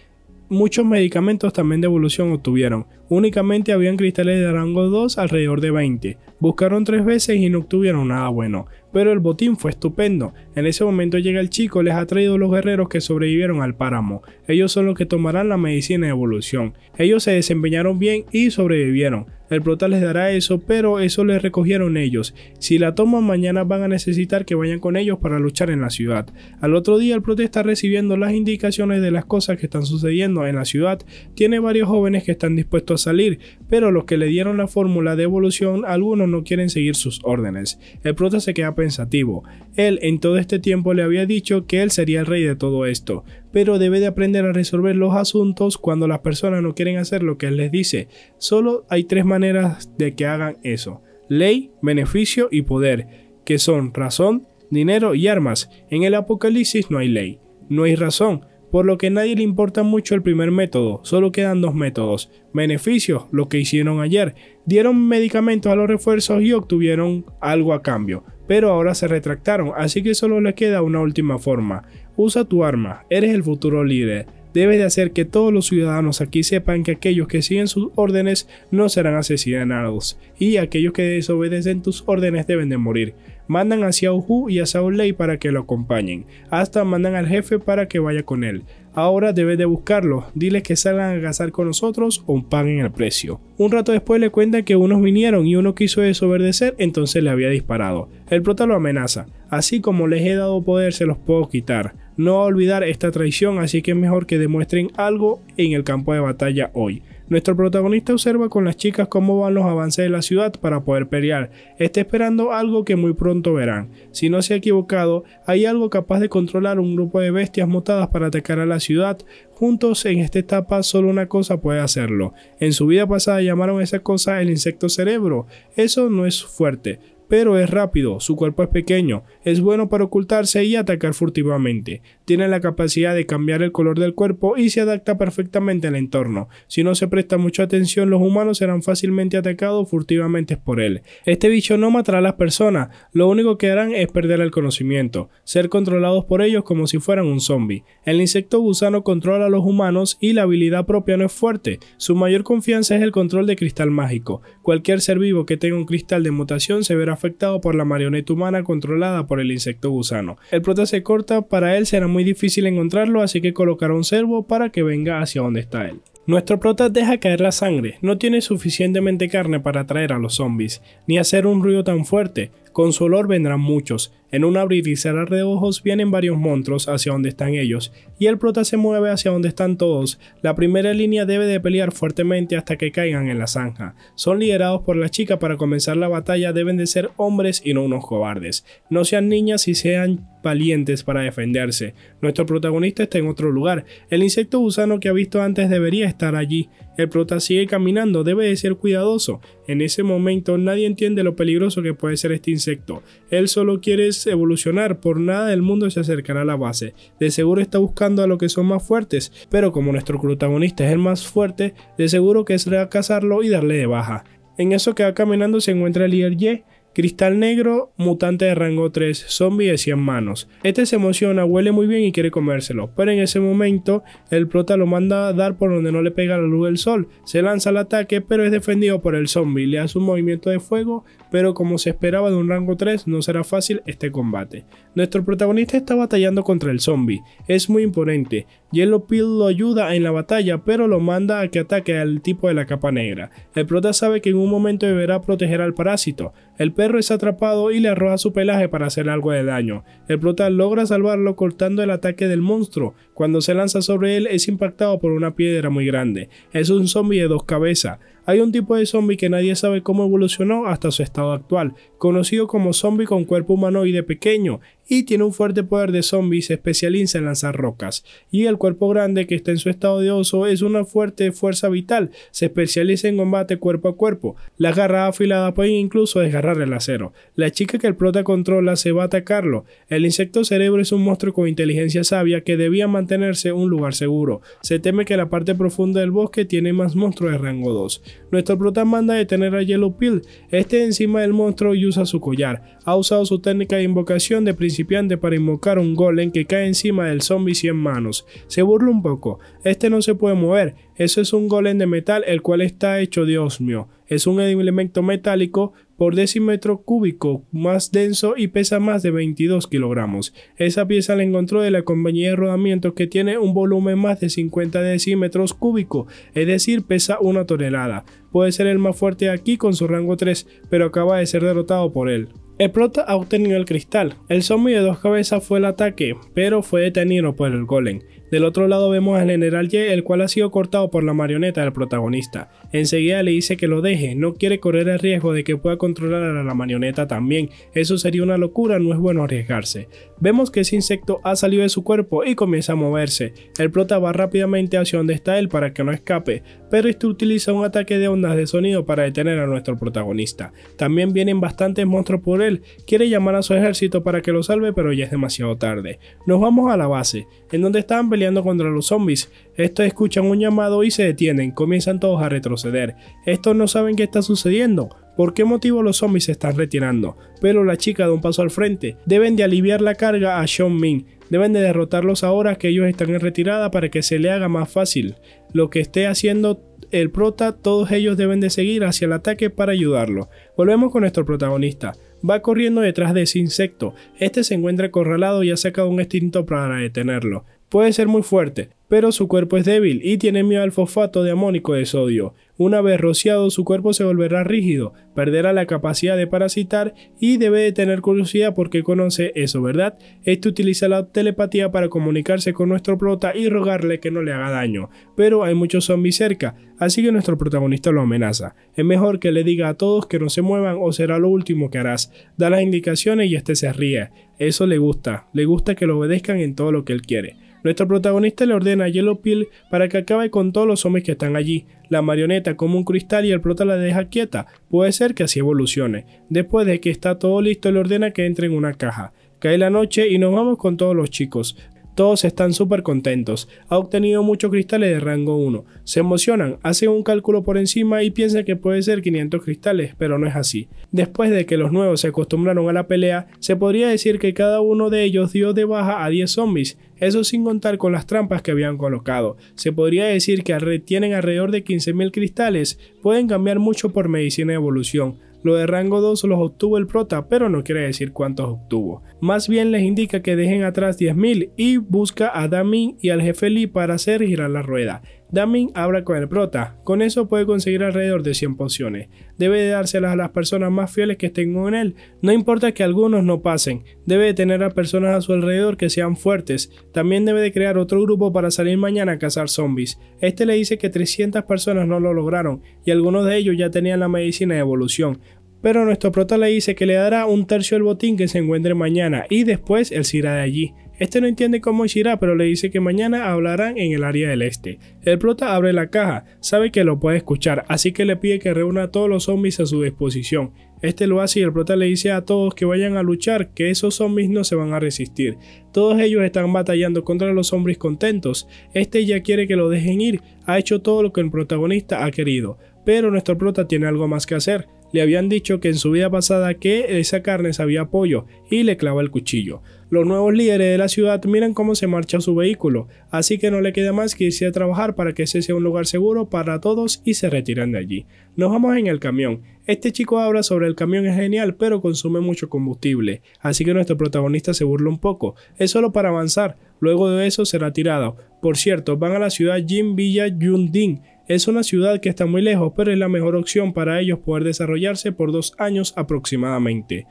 Muchos medicamentos también de evolución obtuvieron. Únicamente habían cristales de rango 2 alrededor de 20. Buscaron tres veces y no obtuvieron nada bueno pero el botín fue estupendo. En ese momento llega el chico, les ha traído los guerreros que sobrevivieron al páramo. Ellos son los que tomarán la medicina de evolución. Ellos se desempeñaron bien y sobrevivieron. El prota les dará eso, pero eso les recogieron ellos. Si la toman mañana van a necesitar que vayan con ellos para luchar en la ciudad. Al otro día el prota está recibiendo las indicaciones de las cosas que están sucediendo en la ciudad. Tiene varios jóvenes que están dispuestos a salir, pero los que le dieron la fórmula de evolución algunos no quieren seguir sus órdenes. El prota se queda pensativo. Él en todo este tiempo le había dicho que él sería el rey de todo esto, pero debe de aprender a resolver los asuntos cuando las personas no quieren hacer lo que él les dice. Solo hay tres maneras de que hagan eso. Ley, beneficio y poder, que son razón, dinero y armas. En el Apocalipsis no hay ley, no hay razón, por lo que a nadie le importa mucho el primer método, solo quedan dos métodos. Beneficio, lo que hicieron ayer, dieron medicamentos a los refuerzos y obtuvieron algo a cambio, pero ahora se retractaron, así que solo le queda una última forma. Usa tu arma, eres el futuro líder. Debes de hacer que todos los ciudadanos aquí sepan que aquellos que siguen sus órdenes no serán asesinados, y aquellos que desobedecen tus órdenes deben de morir. Mandan a Xiao Hu y a Saul Lei para que lo acompañen, hasta mandan al jefe para que vaya con él. Ahora debes de buscarlos, diles que salgan a cazar con nosotros o paguen el precio. Un rato después le cuentan que unos vinieron y uno quiso desobedecer, entonces le había disparado. El prota lo amenaza, así como les he dado poder se los puedo quitar. No olvidar esta traición, así que es mejor que demuestren algo en el campo de batalla hoy. Nuestro protagonista observa con las chicas cómo van los avances de la ciudad para poder pelear. Está esperando algo que muy pronto verán. Si no se ha equivocado, hay algo capaz de controlar un grupo de bestias mutadas para atacar a la ciudad. Juntos en esta etapa solo una cosa puede hacerlo. En su vida pasada llamaron a esa cosa el insecto cerebro. Eso no es fuerte, pero es rápido, su cuerpo es pequeño, es bueno para ocultarse y atacar furtivamente, tiene la capacidad de cambiar el color del cuerpo y se adapta perfectamente al entorno. Si no se presta mucha atención, los humanos serán fácilmente atacados furtivamente por él. Este bicho no matará a las personas, lo único que harán es perder el conocimiento, ser controlados por ellos como si fueran un zombie. El insecto gusano controla a los humanos y la habilidad propia no es fuerte, su mayor confianza es el control de cristal mágico. Cualquier ser vivo que tenga un cristal de mutación se verá afectado por la marioneta humana controlada por el insecto gusano. El prota se corta para él será muy difícil encontrarlo, así que colocará un servo para que venga hacia donde está él. Nuestro prota deja caer la sangre, no tiene suficientemente carne para atraer a los zombies, ni hacer un ruido tan fuerte, con su olor vendrán muchos. En un abrir y cerrar de ojos vienen varios monstruos hacia donde están ellos, y el prota se mueve hacia donde están todos. La primera línea debe de pelear fuertemente hasta que caigan en la zanja. Son liderados por la chica para comenzar la batalla deben de ser hombres y no unos cobardes. No sean niñas y sean valientes para defenderse. Nuestro protagonista está en otro lugar. El insecto gusano que ha visto antes debería estar allí. El prota sigue caminando, debe de ser cuidadoso. En ese momento nadie entiende lo peligroso que puede ser este insecto. Él solo quiere evolucionar, por nada del mundo se acercará a la base. De seguro está buscando a los que son más fuertes, pero como nuestro protagonista es el más fuerte, de seguro que es cazarlo y darle de baja. En eso que va caminando se encuentra el líder Y, Cristal negro, mutante de rango 3, zombie de 100 manos. Este se emociona, huele muy bien y quiere comérselo, pero en ese momento el prota lo manda a dar por donde no le pega la luz del sol. Se lanza al ataque, pero es defendido por el zombie, le hace un movimiento de fuego, pero como se esperaba de un rango 3 no será fácil este combate. Nuestro protagonista está batallando contra el zombie, es muy imponente, Yellow Pill lo ayuda en la batalla pero lo manda a que ataque al tipo de la capa negra. El prota sabe que en un momento deberá proteger al parásito, el perro es atrapado y le arroja su pelaje para hacer algo de daño. El prota logra salvarlo cortando el ataque del monstruo, cuando se lanza sobre él es impactado por una piedra muy grande, es un zombie de dos cabezas, hay un tipo de zombie que nadie sabe cómo evolucionó hasta su estado actual, conocido como zombie con cuerpo humanoide pequeño, y tiene un fuerte poder de zombie y se especializa en lanzar rocas. Y el cuerpo grande que está en su estado de oso es una fuerte fuerza vital, se especializa en combate cuerpo a cuerpo. Las garras afiladas pueden incluso desgarrar el acero. La chica que el prota controla se va a atacarlo. El insecto cerebro es un monstruo con inteligencia sabia que debía mantenerse un lugar seguro. Se teme que la parte profunda del bosque tiene más monstruos de rango 2. Nuestro prota manda detener a Yellow Pill, este encima del monstruo y usa su collar. Ha usado su técnica de invocación de principiante para invocar un golem que cae encima del zombie 100 manos. Se burla un poco, este no se puede mover, eso es un golem de metal el cual está hecho de osmio. Es un elemento metálico por decímetro cúbico más denso y pesa más de 22 kilogramos. Esa pieza la encontró de la compañía de rodamiento que tiene un volumen más de 50 decímetros cúbico, es decir, pesa una tonelada. Puede ser el más fuerte aquí con su rango 3, pero acaba de ser derrotado por él. El prota ha obtenido el cristal. El zombie de dos cabezas fue el ataque, pero fue detenido por el golem. Del otro lado vemos al general Y, el cual ha sido cortado por la marioneta del protagonista. Enseguida le dice que lo deje, no quiere correr el riesgo de que pueda controlar a la marioneta también, eso sería una locura, no es bueno arriesgarse. Vemos que ese insecto ha salido de su cuerpo y comienza a moverse. El prota va rápidamente hacia donde está él para que no escape, pero este utiliza un ataque de ondas de sonido para detener a nuestro protagonista. También vienen bastantes monstruos por él, quiere llamar a su ejército para que lo salve pero ya es demasiado tarde. Nos vamos a la base, en donde están contra los zombies. Estos escuchan un llamado y se detienen, comienzan todos a retroceder. Estos no saben qué está sucediendo, por qué motivo los zombies se están retirando, pero la chica da un paso al frente. Deben de aliviar la carga a Sean Min, deben de derrotarlos ahora que ellos están en retirada para que se le haga más fácil. Lo que esté haciendo el prota, todos ellos deben de seguir hacia el ataque para ayudarlo. Volvemos con nuestro protagonista. Va corriendo detrás de ese insecto. Este se encuentra acorralado y ha sacado un extinto para detenerlo. Puede ser muy fuerte, pero su cuerpo es débil y tiene miedo al fosfato de amónico de sodio. Una vez rociado, su cuerpo se volverá rígido, perderá la capacidad de parasitar y debe de tener curiosidad porque conoce eso, ¿verdad? Este utiliza la telepatía para comunicarse con nuestro prota y rogarle que no le haga daño, pero hay muchos zombies cerca, así que nuestro protagonista lo amenaza. Es mejor que le diga a todos que no se muevan o será lo último que harás. Da las indicaciones y este se ríe. Eso le gusta, le gusta que lo obedezcan en todo lo que él quiere. Nuestro protagonista le ordena a Yellow Pill para que acabe con todos los hombres que están allí. La marioneta como un cristal y el prota la deja quieta, puede ser que así evolucione. Después de que está todo listo le ordena que entre en una caja. Cae la noche y nos vamos con todos los chicos. Todos están súper contentos, ha obtenido muchos cristales de rango 1, se emocionan, hacen un cálculo por encima y piensan que puede ser 500 cristales, pero no es así. Después de que los nuevos se acostumbraron a la pelea, se podría decir que cada uno de ellos dio de baja a 10 zombies, eso sin contar con las trampas que habían colocado. Se podría decir que tienen alrededor de 15.000 cristales, pueden cambiar mucho por medicina de evolución, lo de rango 2 los obtuvo el prota, pero no quiere decir cuántos obtuvo. Más bien les indica que dejen atrás 10.000 y busca a Damin y al jefe Lee para hacer girar la rueda. Damien habla con el prota, con eso puede conseguir alrededor de 100 pociones. Debe de dárselas a las personas más fieles que estén con él, no importa que algunos no pasen, debe de tener a personas a su alrededor que sean fuertes. También debe de crear otro grupo para salir mañana a cazar zombies. Este le dice que 300 personas no lo lograron y algunos de ellos ya tenían la medicina de evolución, pero nuestro prota le dice que le dará un tercio del botín que se encuentre mañana y después él se irá de allí. Este no entiende cómo irá, pero le dice que mañana hablarán en el área del este. El prota abre la caja, sabe que lo puede escuchar, así que le pide que reúna a todos los zombies a su disposición. Este lo hace y el prota le dice a todos que vayan a luchar, que esos zombies no se van a resistir. Todos ellos están batallando contra los zombies contentos. Este ya quiere que lo dejen ir, ha hecho todo lo que el protagonista ha querido. Pero nuestro prota tiene algo más que hacer. Le habían dicho que en su vida pasada que esa carne sabía pollo y le clava el cuchillo. Los nuevos líderes de la ciudad miran cómo se marcha su vehículo, así que no le queda más que irse a trabajar para que ese sea un lugar seguro para todos y se retiran de allí. Nos vamos en el camión. Este chico habla sobre el camión es genial, pero consume mucho combustible, así que nuestro protagonista se burla un poco. Es solo para avanzar. Luego de eso será tirado. Por cierto, van a la ciudad Jin Villa Yundin, es una ciudad que está muy lejos, pero es la mejor opción para ellos poder desarrollarse por dos años aproximadamente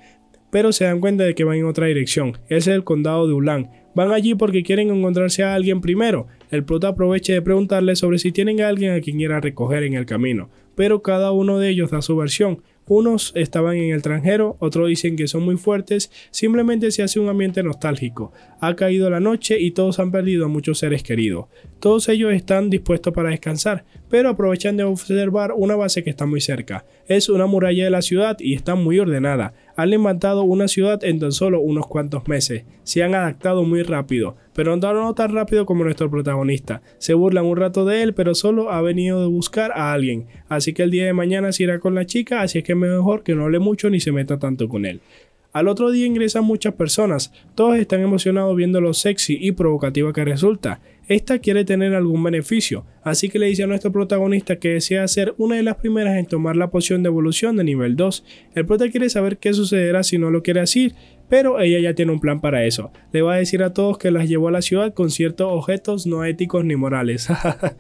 pero se dan cuenta de que van en otra dirección. es el condado de Ulan. Van allí porque quieren encontrarse a alguien primero. El prota aprovecha de preguntarle sobre si tienen a alguien a quien quiera recoger en el camino, pero cada uno de ellos da su versión. Unos estaban en el extranjero, otros dicen que son muy fuertes, simplemente se hace un ambiente nostálgico. Ha caído la noche y todos han perdido a muchos seres queridos. Todos ellos están dispuestos para descansar, pero aprovechan de observar una base que está muy cerca. Es una muralla de la ciudad y está muy ordenada. Han levantado una ciudad en tan solo unos cuantos meses. Se han adaptado muy rápido, pero no tan rápido como nuestro protagonista. Se burlan un rato de él, pero solo ha venido de buscar a alguien. Así que el día de mañana se irá con la chica, así es que es mejor que no hable mucho ni se meta tanto con él. Al otro día ingresan muchas personas, todos están emocionados viendo lo sexy y provocativa que resulta. Esta quiere tener algún beneficio, así que le dice a nuestro protagonista que desea ser una de las primeras en tomar la poción de evolución de nivel 2. El prota quiere saber qué sucederá si no lo quiere así, pero ella ya tiene un plan para eso. Le va a decir a todos que las llevó a la ciudad con ciertos objetos no éticos ni morales.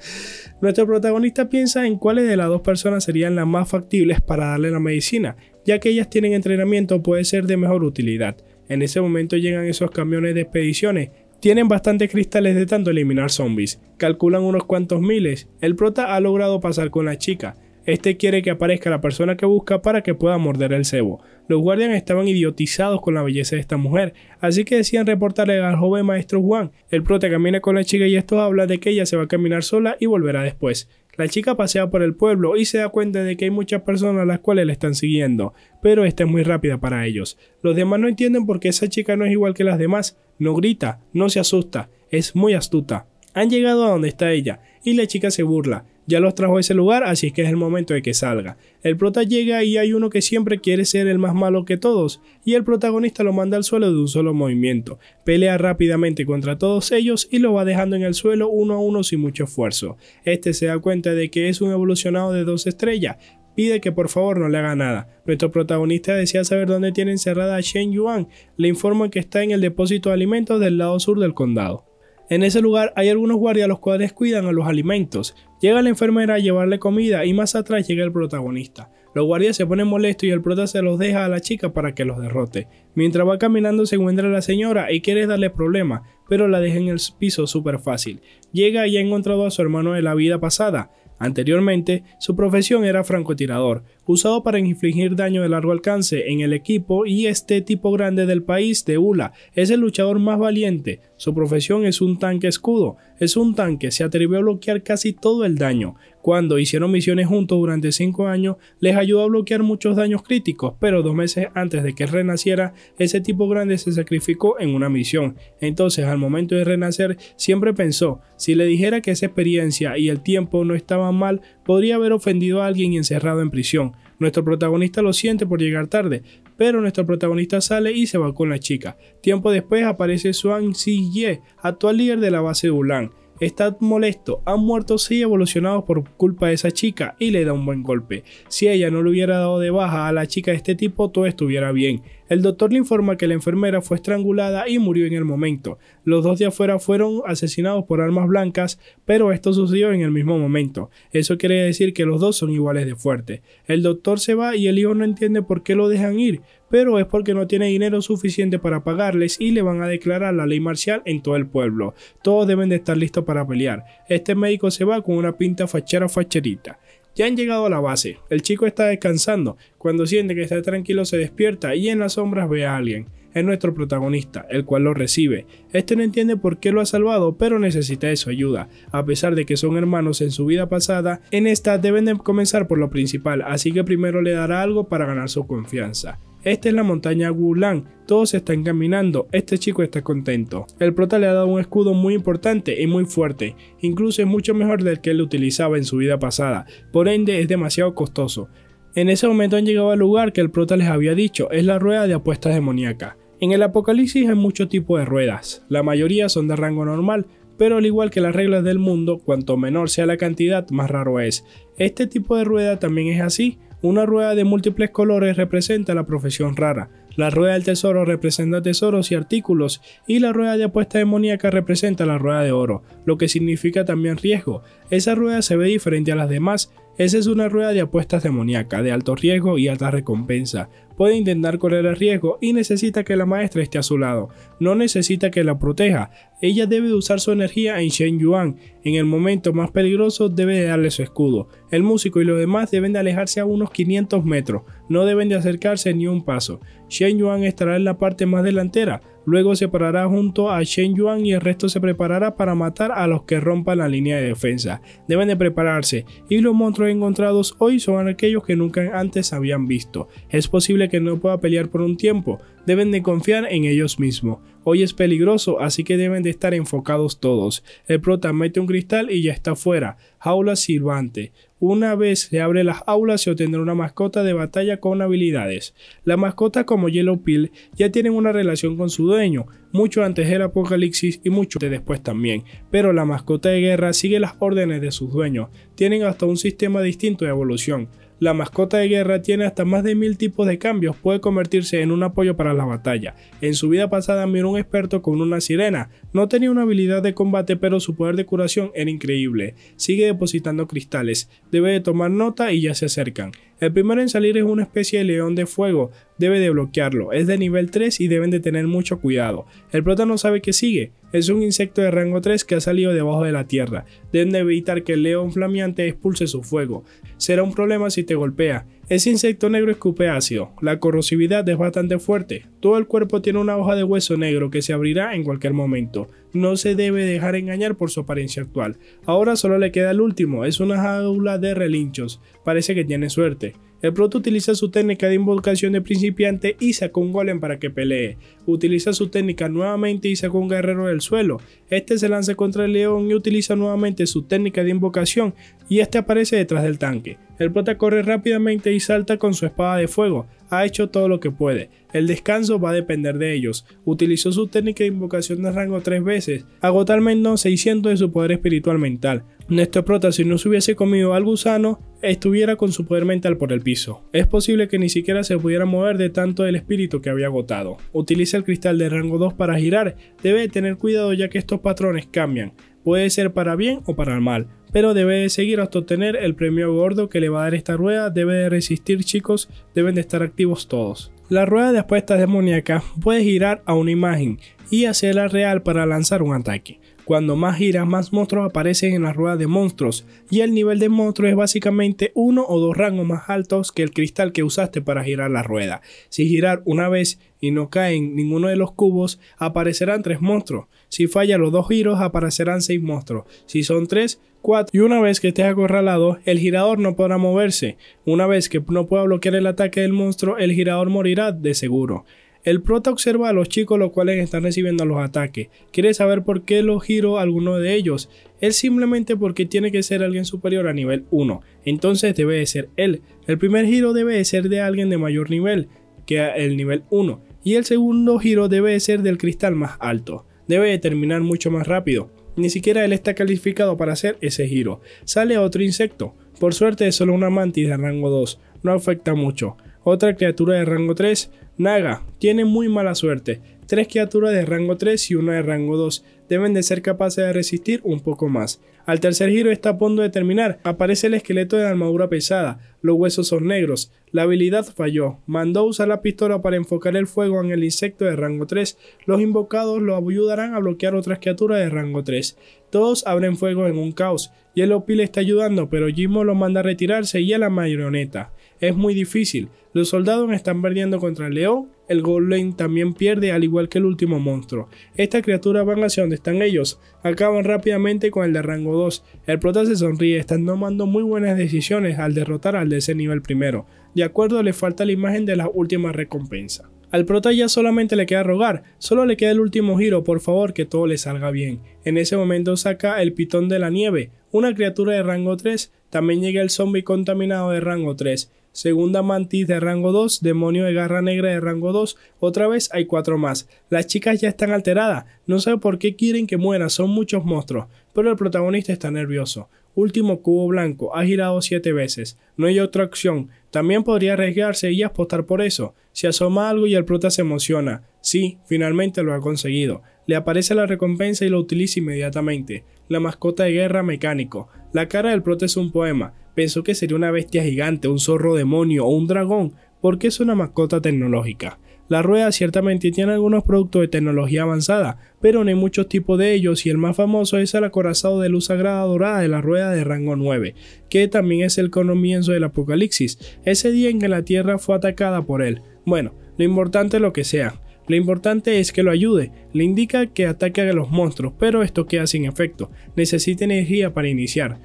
nuestro protagonista piensa en cuáles de las dos personas serían las más factibles para darle la medicina, ya que ellas tienen entrenamiento puede ser de mejor utilidad. En ese momento llegan esos camiones de expediciones tienen bastantes cristales de tanto eliminar zombies, calculan unos cuantos miles. El prota ha logrado pasar con la chica. Este quiere que aparezca la persona que busca para que pueda morder el cebo. Los guardias estaban idiotizados con la belleza de esta mujer, así que decían reportarle al joven maestro Juan. El prota camina con la chica y esto habla de que ella se va a caminar sola y volverá después. La chica pasea por el pueblo y se da cuenta de que hay muchas personas a las cuales le están siguiendo, pero esta es muy rápida para ellos. Los demás no entienden por qué esa chica no es igual que las demás, no grita, no se asusta, es muy astuta. Han llegado a donde está ella, y la chica se burla. Ya los trajo a ese lugar, así que es el momento de que salga. El prota llega y hay uno que siempre quiere ser el más malo que todos, y el protagonista lo manda al suelo de un solo movimiento. Pelea rápidamente contra todos ellos y lo va dejando en el suelo uno a uno sin mucho esfuerzo. Este se da cuenta de que es un evolucionado de dos estrellas, pide que por favor no le haga nada. Nuestro protagonista desea saber dónde tiene encerrada a Shen Yuan, le informa que está en el depósito de alimentos del lado sur del condado. En ese lugar hay algunos guardias los cuales cuidan a los alimentos. Llega la enfermera a llevarle comida y más atrás llega el protagonista. Los guardias se ponen molestos y el prota se los deja a la chica para que los derrote. Mientras va caminando se encuentra la señora y quiere darle problemas. pero la deja en el piso súper fácil. Llega y ha encontrado a su hermano de la vida pasada. Anteriormente, su profesión era francotirador, usado para infligir daño de largo alcance en el equipo y este tipo grande del país de Ula es el luchador más valiente, su profesión es un tanque escudo, es un tanque, se atrevió a bloquear casi todo el daño, cuando hicieron misiones juntos durante 5 años, les ayudó a bloquear muchos daños críticos, pero dos meses antes de que renaciera, ese tipo grande se sacrificó en una misión. Entonces, al momento de renacer, siempre pensó, si le dijera que esa experiencia y el tiempo no estaban mal, podría haber ofendido a alguien y encerrado en prisión. Nuestro protagonista lo siente por llegar tarde, pero nuestro protagonista sale y se va con la chica. Tiempo después aparece Swan Xi Ye, actual líder de la base de Ulan, Está molesto, han muerto 6 evolucionados por culpa de esa chica y le da un buen golpe. Si ella no le hubiera dado de baja a la chica de este tipo, todo estuviera bien. El doctor le informa que la enfermera fue estrangulada y murió en el momento. Los dos de afuera fueron asesinados por armas blancas, pero esto sucedió en el mismo momento. Eso quiere decir que los dos son iguales de fuerte. El doctor se va y el hijo no entiende por qué lo dejan ir, pero es porque no tiene dinero suficiente para pagarles y le van a declarar la ley marcial en todo el pueblo. Todos deben de estar listos para pelear. Este médico se va con una pinta fachera facherita. Ya han llegado a la base, el chico está descansando, cuando siente que está tranquilo se despierta y en las sombras ve a alguien es nuestro protagonista, el cual lo recibe. Este no entiende por qué lo ha salvado, pero necesita de su ayuda. A pesar de que son hermanos en su vida pasada, en esta deben de comenzar por lo principal, así que primero le dará algo para ganar su confianza. Esta es la montaña Wulan. Todos están caminando. Este chico está contento. El prota le ha dado un escudo muy importante y muy fuerte. Incluso es mucho mejor del que él utilizaba en su vida pasada. Por ende es demasiado costoso. En ese momento han llegado al lugar que el prota les había dicho. Es la rueda de apuestas demoníaca. En el apocalipsis hay muchos tipos de ruedas. La mayoría son de rango normal, pero al igual que las reglas del mundo, cuanto menor sea la cantidad, más raro es. Este tipo de rueda también es así, una rueda de múltiples colores representa la profesión rara, la rueda del tesoro representa tesoros y artículos y la rueda de apuesta demoníaca representa la rueda de oro, lo que significa también riesgo. Esa rueda se ve diferente a las demás, esa es una rueda de apuestas demoníaca, de alto riesgo y alta recompensa, puede intentar correr el riesgo y necesita que la maestra esté a su lado. No necesita que la proteja. Ella debe usar su energía en Shen Yuan. En el momento más peligroso debe darle su escudo. El músico y los demás deben de alejarse a unos 500 metros. No deben de acercarse ni un paso. Shen Yuan estará en la parte más delantera Luego se parará junto a Shen Yuan y el resto se preparará para matar a los que rompan la línea de defensa. Deben de prepararse y los monstruos encontrados hoy son aquellos que nunca antes habían visto. Es posible que no pueda pelear por un tiempo, deben de confiar en ellos mismos. Hoy es peligroso, así que deben de estar enfocados todos. El prota mete un cristal y ya está fuera. Jaula silbante. Una vez se abre las aulas se obtendrá una mascota de batalla con habilidades. La mascota como Yellow Pill ya tienen una relación con su dueño, mucho antes del apocalipsis y mucho después también, pero la mascota de guerra sigue las órdenes de sus dueños, tienen hasta un sistema distinto de evolución. La mascota de guerra tiene hasta más de mil tipos de cambios, puede convertirse en un apoyo para la batalla. En su vida pasada miró un experto con una sirena, no tenía una habilidad de combate pero su poder de curación era increíble. Sigue depositando cristales, debe de tomar nota y ya se acercan. El primero en salir es una especie de león de fuego, debe de bloquearlo, es de nivel 3 y deben de tener mucho cuidado. El prota no sabe que sigue, es un insecto de rango 3 que ha salido debajo de la tierra, deben de evitar que el león flameante expulse su fuego, será un problema si te golpea. Ese insecto negro escupe ácido, la corrosividad es bastante fuerte, todo el cuerpo tiene una hoja de hueso negro que se abrirá en cualquier momento. No se debe dejar engañar por su apariencia actual. Ahora solo le queda el último, es una jaula de relinchos parece que tiene suerte. El proto utiliza su técnica de invocación de principiante y saca un golem para que pelee. Utiliza su técnica nuevamente y saca un guerrero del suelo. Este se lanza contra el león y utiliza nuevamente su técnica de invocación y este aparece detrás del tanque. El prota corre rápidamente y salta con su espada de fuego ha hecho todo lo que puede. El descanso va a depender de ellos. Utilizó su técnica de invocación de rango tres veces, Agotar menos 600 de su poder espiritual mental. Nuestro prota, si no se hubiese comido al gusano, estuviera con su poder mental por el piso. Es posible que ni siquiera se pudiera mover de tanto del espíritu que había agotado. Utiliza el cristal de rango 2 para girar. Debe tener cuidado ya que estos patrones cambian. Puede ser para bien o para mal, pero debe de seguir hasta obtener el premio gordo que le va a dar esta rueda, debe de resistir chicos, deben de estar activos todos. La rueda de apuestas demoníacas puede girar a una imagen y hacerla real para lanzar un ataque. Cuando más giras, más monstruos aparecen en la rueda de monstruos, y el nivel de monstruo es básicamente uno o dos rangos más altos que el cristal que usaste para girar la rueda. Si girar una vez y no caen ninguno de los cubos, aparecerán tres monstruos. Si falla los dos giros, aparecerán seis monstruos. Si son tres, cuatro. Y una vez que estés acorralado, el girador no podrá moverse. Una vez que no pueda bloquear el ataque del monstruo, el girador morirá de seguro. El prota observa a los chicos los cuales están recibiendo los ataques. Quiere saber por qué lo giro alguno de ellos. Es simplemente porque tiene que ser alguien superior a nivel 1. Entonces debe de ser él. El primer giro debe de ser de alguien de mayor nivel que el nivel 1. Y el segundo giro debe de ser del cristal más alto. Debe de terminar mucho más rápido. Ni siquiera él está calificado para hacer ese giro. Sale otro insecto. Por suerte es solo una mantis de rango 2. No afecta mucho. Otra criatura de rango 3 Naga, tiene muy mala suerte. Tres criaturas de rango 3 y una de rango 2 deben de ser capaces de resistir un poco más. Al tercer giro está a punto de terminar, aparece el esqueleto de armadura pesada, los huesos son negros, la habilidad falló, mandó usar la pistola para enfocar el fuego en el insecto de rango 3, los invocados lo ayudarán a bloquear otras criaturas de rango 3. Todos abren fuego en un caos, el Pill está ayudando pero Jimmo lo manda a retirarse y a la marioneta es muy difícil. Los soldados están perdiendo contra el león, el golem también pierde al igual que el último monstruo. Estas criaturas van hacia donde están ellos, acaban rápidamente con el de rango 2. El prota se sonríe, están tomando muy buenas decisiones al derrotar al de ese nivel primero. De acuerdo, le falta la imagen de la última recompensa. Al prota ya solamente le queda rogar, solo le queda el último giro, por favor que todo le salga bien. En ese momento saca el pitón de la nieve, una criatura de rango 3, también llega el zombie contaminado de rango 3. Segunda mantis de rango 2, demonio de garra negra de rango 2, otra vez hay cuatro más. Las chicas ya están alteradas, no sé por qué quieren que muera. son muchos monstruos, pero el protagonista está nervioso. Último cubo blanco, ha girado siete veces. No hay otra opción. También podría arriesgarse y apostar por eso. Se asoma algo y el prota se emociona. Sí, finalmente lo ha conseguido le aparece la recompensa y lo utiliza inmediatamente. La mascota de guerra mecánico. La cara del prota es un poema. Pensó que sería una bestia gigante, un zorro demonio o un dragón, porque es una mascota tecnológica. La rueda ciertamente tiene algunos productos de tecnología avanzada, pero no hay muchos tipos de ellos y el más famoso es el acorazado de luz sagrada dorada de la rueda de rango 9, que también es el comienzo del apocalipsis, ese día en que la Tierra fue atacada por él. Bueno, lo importante es lo que sea. Lo importante es que lo ayude, le indica que ataque a los monstruos, pero esto queda sin efecto, necesita energía para iniciar.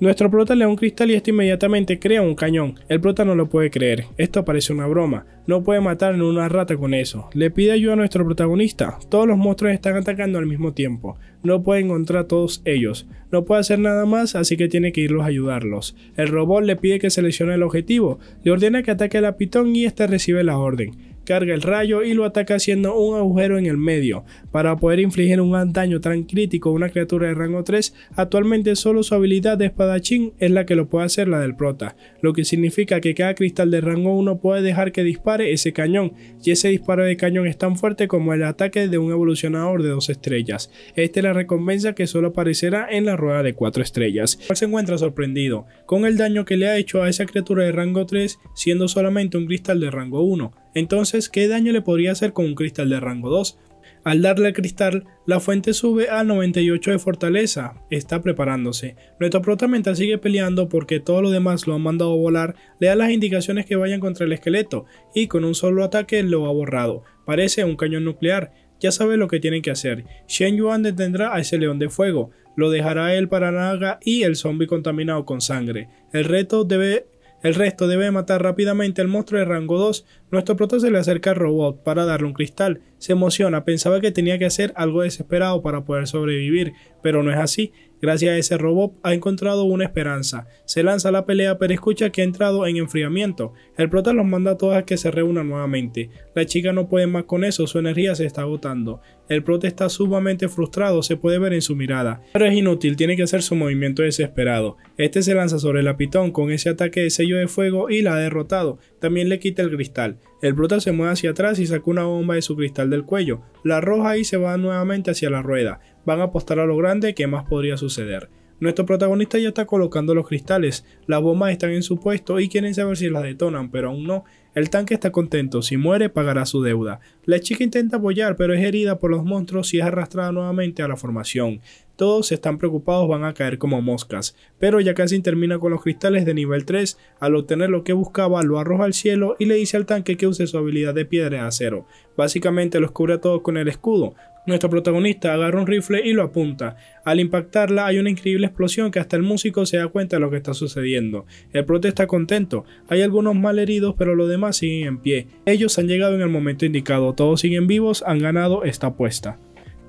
Nuestro prota le da un cristal y esto inmediatamente crea un cañón. El prota no lo puede creer, esto parece una broma, no puede matar a una rata con eso. Le pide ayuda a nuestro protagonista, todos los monstruos están atacando al mismo tiempo, no puede encontrar a todos ellos, no puede hacer nada más así que tiene que irlos a ayudarlos. El robot le pide que seleccione el objetivo, le ordena que ataque a la pitón y este recibe la orden carga el rayo y lo ataca haciendo un agujero en el medio. Para poder infligir un daño tan crítico a una criatura de rango 3, actualmente solo su habilidad de espadachín es la que lo puede hacer la del prota, lo que significa que cada cristal de rango 1 puede dejar que dispare ese cañón, y ese disparo de cañón es tan fuerte como el ataque de un evolucionador de 2 estrellas. este la recompensa que solo aparecerá en la rueda de 4 estrellas. Se encuentra sorprendido con el daño que le ha hecho a esa criatura de rango 3 siendo solamente un cristal de rango 1 entonces, ¿qué daño le podría hacer con un cristal de rango 2? Al darle al cristal, la fuente sube a 98 de fortaleza. Está preparándose. Nuestro prota mental sigue peleando porque todo lo demás lo han mandado volar. Le da las indicaciones que vayan contra el esqueleto y con un solo ataque lo ha borrado. Parece un cañón nuclear. Ya sabe lo que tienen que hacer. Shen Yuan detendrá a ese león de fuego. Lo dejará él para Naga y el zombie contaminado con sangre. El reto debe el resto debe matar rápidamente al monstruo de rango 2. Nuestro prota se le acerca al robot para darle un cristal. Se emociona, pensaba que tenía que hacer algo desesperado para poder sobrevivir, pero no es así. Gracias a ese robot ha encontrado una esperanza. Se lanza a la pelea pero escucha que ha entrado en enfriamiento. El prota los manda a todas a que se reúnan nuevamente. La chica no puede más con eso, su energía se está agotando. El prota está sumamente frustrado, se puede ver en su mirada. Pero es inútil, tiene que hacer su movimiento desesperado. Este se lanza sobre la pitón con ese ataque de sello de fuego y la ha derrotado. También le quita el cristal. El prota se mueve hacia atrás y saca una bomba de su cristal del cuello. La arroja y se va nuevamente hacia la rueda van a apostar a lo grande qué más podría suceder. Nuestro protagonista ya está colocando los cristales, las bombas están en su puesto y quieren saber si las detonan, pero aún no. El tanque está contento, si muere pagará su deuda. La chica intenta apoyar, pero es herida por los monstruos y es arrastrada nuevamente a la formación. Todos están preocupados, van a caer como moscas, pero ya casi termina con los cristales de nivel 3. Al obtener lo que buscaba, lo arroja al cielo y le dice al tanque que use su habilidad de piedra de acero. Básicamente los cubre a todos con el escudo, nuestro protagonista agarra un rifle y lo apunta. Al impactarla hay una increíble explosión que hasta el músico se da cuenta de lo que está sucediendo. El protesta contento, hay algunos mal heridos pero los demás siguen en pie. Ellos han llegado en el momento indicado, todos siguen vivos, han ganado esta apuesta.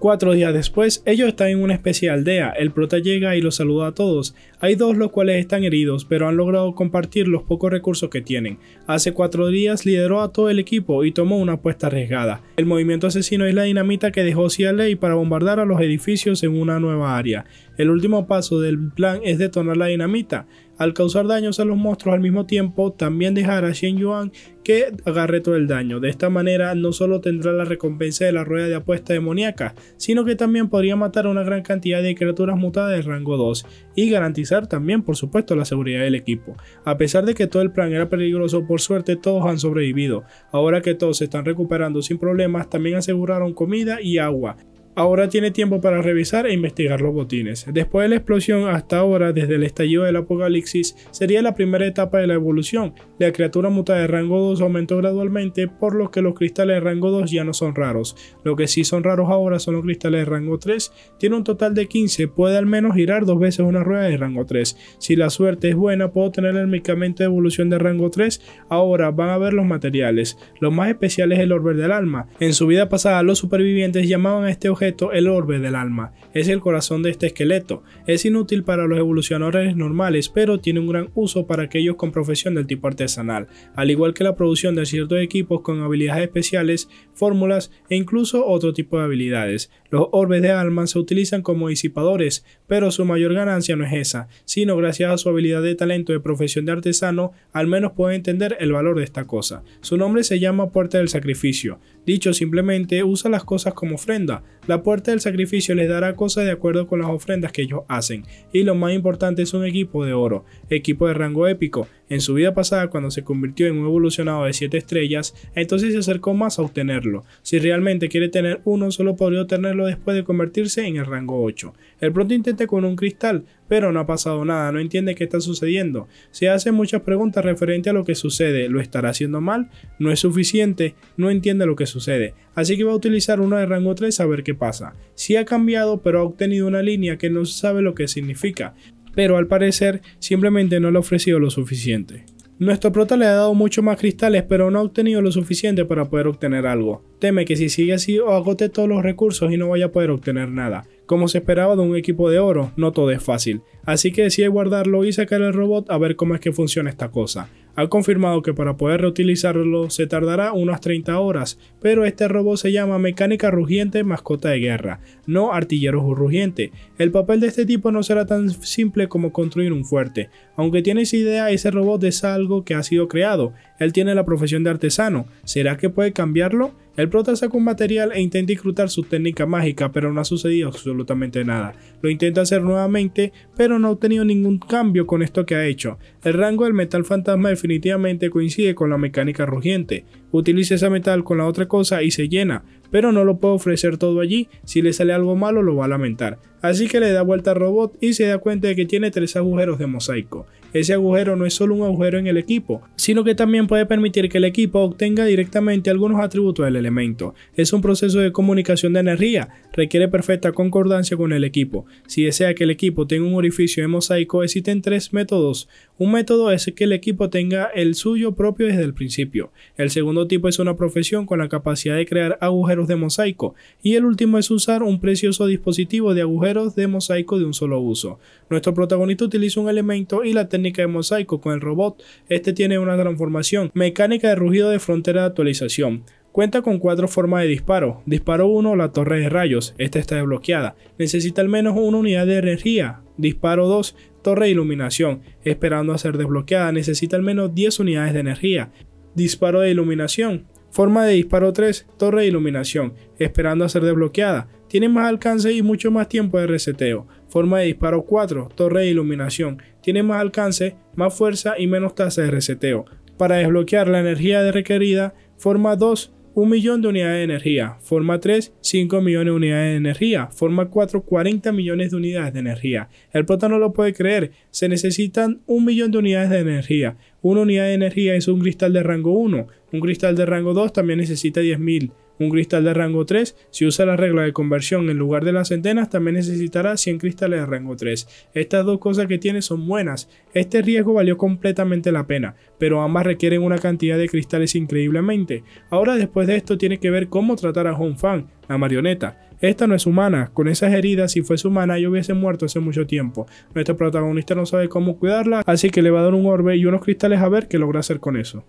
Cuatro días después, ellos están en una especie de aldea, el prota llega y los saluda a todos. Hay dos los cuales están heridos, pero han logrado compartir los pocos recursos que tienen. Hace cuatro días lideró a todo el equipo y tomó una apuesta arriesgada. El movimiento asesino es la dinamita que dejó Cialey para bombardear a los edificios en una nueva área. El último paso del plan es detonar la dinamita, al causar daños a los monstruos al mismo tiempo, también dejará a Shen Yuan que agarre todo el daño. De esta manera no solo tendrá la recompensa de la rueda de apuesta demoníaca, sino que también podría matar a una gran cantidad de criaturas mutadas de rango 2 y garantizar también por supuesto la seguridad del equipo. A pesar de que todo el plan era peligroso, por suerte todos han sobrevivido. Ahora que todos se están recuperando sin problemas, también aseguraron comida y agua. Ahora tiene tiempo para revisar e investigar los botines. Después de la explosión hasta ahora, desde el estallido del apocalipsis, sería la primera etapa de la evolución. La criatura muta de rango 2 aumentó gradualmente, por lo que los cristales de rango 2 ya no son raros. Lo que sí son raros ahora son los cristales de rango 3. Tiene un total de 15, puede al menos girar dos veces una rueda de rango 3. Si la suerte es buena, puedo tener el medicamento de evolución de rango 3. Ahora van a ver los materiales. Lo más especial es el orbe del alma. En su vida pasada, los supervivientes llamaban a este objeto el orbe del alma, es el corazón de este esqueleto. Es inútil para los evolucionadores normales, pero tiene un gran uso para aquellos con profesión del tipo artesanal, al igual que la producción de ciertos equipos con habilidades especiales, fórmulas e incluso otro tipo de habilidades. Los orbes de alma se utilizan como disipadores, pero su mayor ganancia no es esa, sino gracias a su habilidad de talento de profesión de artesano, al menos puede entender el valor de esta cosa. Su nombre se llama Puerta del Sacrificio. Dicho simplemente, usa las cosas como ofrenda. La Puerta del Sacrificio les dará cosas de acuerdo con las ofrendas que ellos hacen. Y lo más importante es un equipo de oro, equipo de rango épico. En su vida pasada, cuando se convirtió en un evolucionado de 7 estrellas, entonces se acercó más a obtenerlo. Si realmente quiere tener uno, solo podría obtenerlo después de convertirse en el rango 8. El pronto intenta con un cristal, pero no ha pasado nada, no entiende qué está sucediendo. Se hace muchas preguntas referente a lo que sucede, lo estará haciendo mal, no es suficiente, no entiende lo que sucede, así que va a utilizar uno de rango 3 a ver qué pasa. Si sí ha cambiado, pero ha obtenido una línea que no sabe lo que significa, pero al parecer simplemente no le ha ofrecido lo suficiente. Nuestro prota le ha dado mucho más cristales, pero no ha obtenido lo suficiente para poder obtener algo. Teme que si sigue así o agote todos los recursos y no vaya a poder obtener nada. Como se esperaba de un equipo de oro, no todo es fácil, así que decidí guardarlo y sacar el robot a ver cómo es que funciona esta cosa. Ha confirmado que para poder reutilizarlo se tardará unas 30 horas, pero este robot se llama Mecánica Rugiente Mascota de Guerra, no Artillero Rugiente. El papel de este tipo no será tan simple como construir un fuerte, aunque tienes idea, ese robot es algo que ha sido creado, él tiene la profesión de artesano. ¿Será que puede cambiarlo? El prota saca un material e intenta disfrutar su técnica mágica, pero no ha sucedido absolutamente nada. Lo intenta hacer nuevamente, pero no ha obtenido ningún cambio con esto que ha hecho. El rango del metal fantasma definitivamente coincide con la mecánica rugiente. Utiliza ese metal con la otra cosa y se llena pero no lo puede ofrecer todo allí, si le sale algo malo lo va a lamentar. Así que le da vuelta al robot y se da cuenta de que tiene tres agujeros de mosaico. Ese agujero no es solo un agujero en el equipo, sino que también puede permitir que el equipo obtenga directamente algunos atributos del elemento. Es un proceso de comunicación de energía, requiere perfecta concordancia con el equipo. Si desea que el equipo tenga un orificio de mosaico, existen tres métodos. Un método es que el equipo tenga el suyo propio desde el principio. El segundo tipo es una profesión con la capacidad de crear agujeros de mosaico. Y el último es usar un precioso dispositivo de agujeros de mosaico de un solo uso. Nuestro protagonista utiliza un elemento y la técnica de mosaico con el robot. Este tiene una transformación mecánica de rugido de frontera de actualización. Cuenta con cuatro formas de disparo. Disparo 1, la torre de rayos, esta está desbloqueada. Necesita al menos una unidad de energía. Disparo 2, torre de iluminación, esperando a ser desbloqueada. Necesita al menos 10 unidades de energía. Disparo de iluminación. Forma de disparo 3, torre de iluminación, esperando a ser desbloqueada. Tiene más alcance y mucho más tiempo de reseteo. Forma de disparo 4, torre de iluminación. Tiene más alcance, más fuerza y menos tasa de reseteo. Para desbloquear la energía requerida, forma 2, 1 millón de unidades de energía, forma 3, 5 millones de unidades de energía, forma 4, 40 millones de unidades de energía. El prota no lo puede creer, se necesitan 1 millón de unidades de energía. Una unidad de energía es un cristal de rango 1, un cristal de rango 2 también necesita 10.000 un cristal de rango 3, si usa la regla de conversión en lugar de las centenas, también necesitará 100 cristales de rango 3. Estas dos cosas que tiene son buenas. Este riesgo valió completamente la pena, pero ambas requieren una cantidad de cristales increíblemente. Ahora después de esto tiene que ver cómo tratar a Hong Fan, la marioneta. Esta no es humana, con esas heridas si fuese humana yo hubiese muerto hace mucho tiempo. Nuestro protagonista no sabe cómo cuidarla, así que le va a dar un orbe y unos cristales a ver qué logra hacer con eso.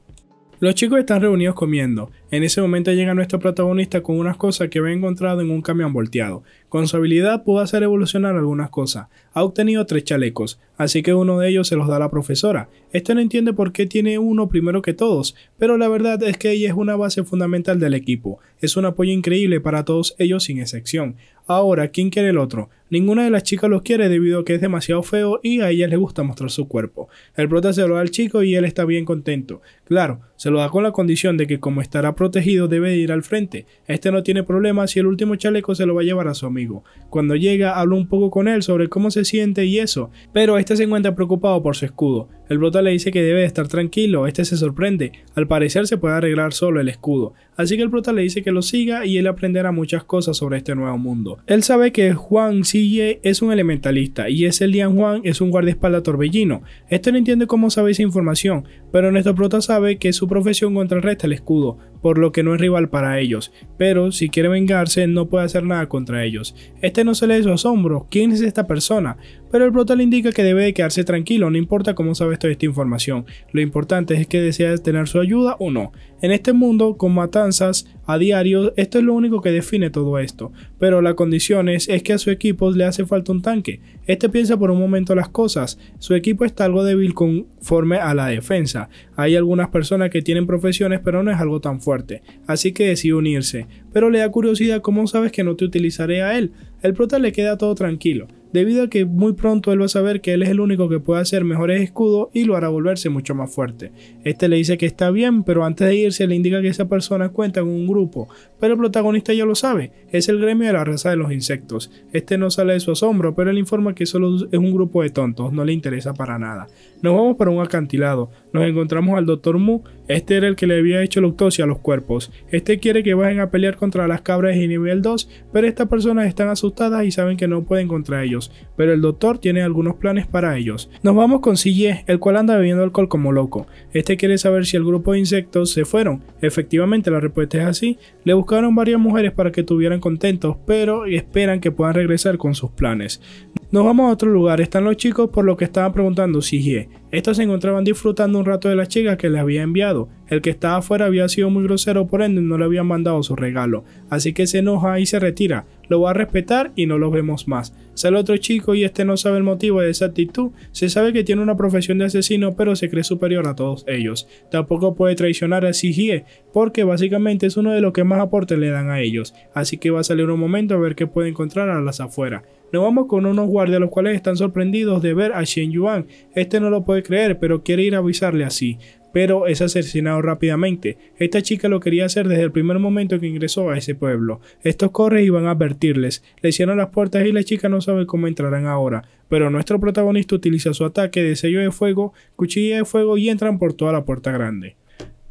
Los chicos están reunidos comiendo. En ese momento llega nuestro protagonista con unas cosas que había encontrado en un camión volteado. Con su habilidad pudo hacer evolucionar algunas cosas. Ha obtenido tres chalecos, así que uno de ellos se los da a la profesora. Este no entiende por qué tiene uno primero que todos, pero la verdad es que ella es una base fundamental del equipo. Es un apoyo increíble para todos ellos sin excepción. Ahora, ¿quién quiere el otro? Ninguna de las chicas los quiere debido a que es demasiado feo y a ellas les gusta mostrar su cuerpo. El prota se lo da al chico y él está bien contento. Claro, se lo da con la condición de que como estará protegido debe ir al frente. Este no tiene problema si el último chaleco se lo va a llevar a su amigo. Cuando llega, habla un poco con él sobre cómo se siente y eso, pero este se encuentra preocupado por su escudo. El brota le dice que debe estar tranquilo, este se sorprende, al parecer se puede arreglar solo el escudo. Así que el prota le dice que lo siga y él aprenderá muchas cosas sobre este nuevo mundo. Él sabe que Juan Xiye es un elementalista y ese Lian Juan es un espalda torbellino. Este no entiende cómo sabe esa información, pero nuestro prota sabe que su profesión contrarresta el escudo, por lo que no es rival para ellos, pero si quiere vengarse no puede hacer nada contra ellos. Este no se le hizo su asombro, ¿quién es esta persona? pero el le indica que debe de quedarse tranquilo, no importa cómo sabes toda esta información, lo importante es que deseas tener su ayuda o no. En este mundo, con matanzas, a diario, esto es lo único que define todo esto, pero la condición es, que a su equipo le hace falta un tanque. Este piensa por un momento las cosas, su equipo está algo débil conforme a la defensa. Hay algunas personas que tienen profesiones pero no es algo tan fuerte, así que decide unirse, pero le da curiosidad cómo sabes que no te utilizaré a él. El prota le queda todo tranquilo, debido a que muy pronto él va a saber que él es el único que puede hacer mejores escudos y lo hará volverse mucho más fuerte. Este le dice que está bien, pero antes de irse le indica que esa persona cuenta con un grupo, pero el protagonista ya lo sabe es el gremio de la raza de los insectos. Este no sale de su asombro, pero él informa que solo es un grupo de tontos, no le interesa para nada. Nos vamos para un acantilado, nos encontramos al Dr. Mu, este era el que le había hecho la autopsia a los cuerpos. Este quiere que vayan a pelear contra las cabras de nivel 2, pero estas personas están asustadas y saben que no pueden contra ellos, pero el doctor tiene algunos planes para ellos. Nos vamos con Sille, el cual anda bebiendo alcohol como loco. Este quiere saber si el grupo de insectos se fueron. Efectivamente, la respuesta es así. Le buscaron varias mujeres para que tuvieran contentos, pero esperan que puedan regresar con sus planes. Nos vamos a otro lugar, están los chicos por lo que estaban preguntando si Estos se encontraban disfrutando un rato de las chicas que les había enviado. El que estaba afuera había sido muy grosero, por ende no le habían mandado su regalo, así que se enoja y se retira lo va a respetar y no los vemos más. Sale otro chico y este no sabe el motivo de esa actitud. Se sabe que tiene una profesión de asesino, pero se cree superior a todos ellos. Tampoco puede traicionar a Sigie, porque básicamente es uno de los que más aportes le dan a ellos. Así que va a salir un momento a ver qué puede encontrar a las afueras. Nos vamos con unos guardias los cuales están sorprendidos de ver a Shen Yuan. Este no lo puede creer, pero quiere ir a avisarle así pero es asesinado rápidamente. Esta chica lo quería hacer desde el primer momento que ingresó a ese pueblo. Estos corren y van a advertirles. Le cierran las puertas y la chica no sabe cómo entrarán ahora. Pero nuestro protagonista utiliza su ataque de sello de fuego, cuchilla de fuego y entran por toda la puerta grande.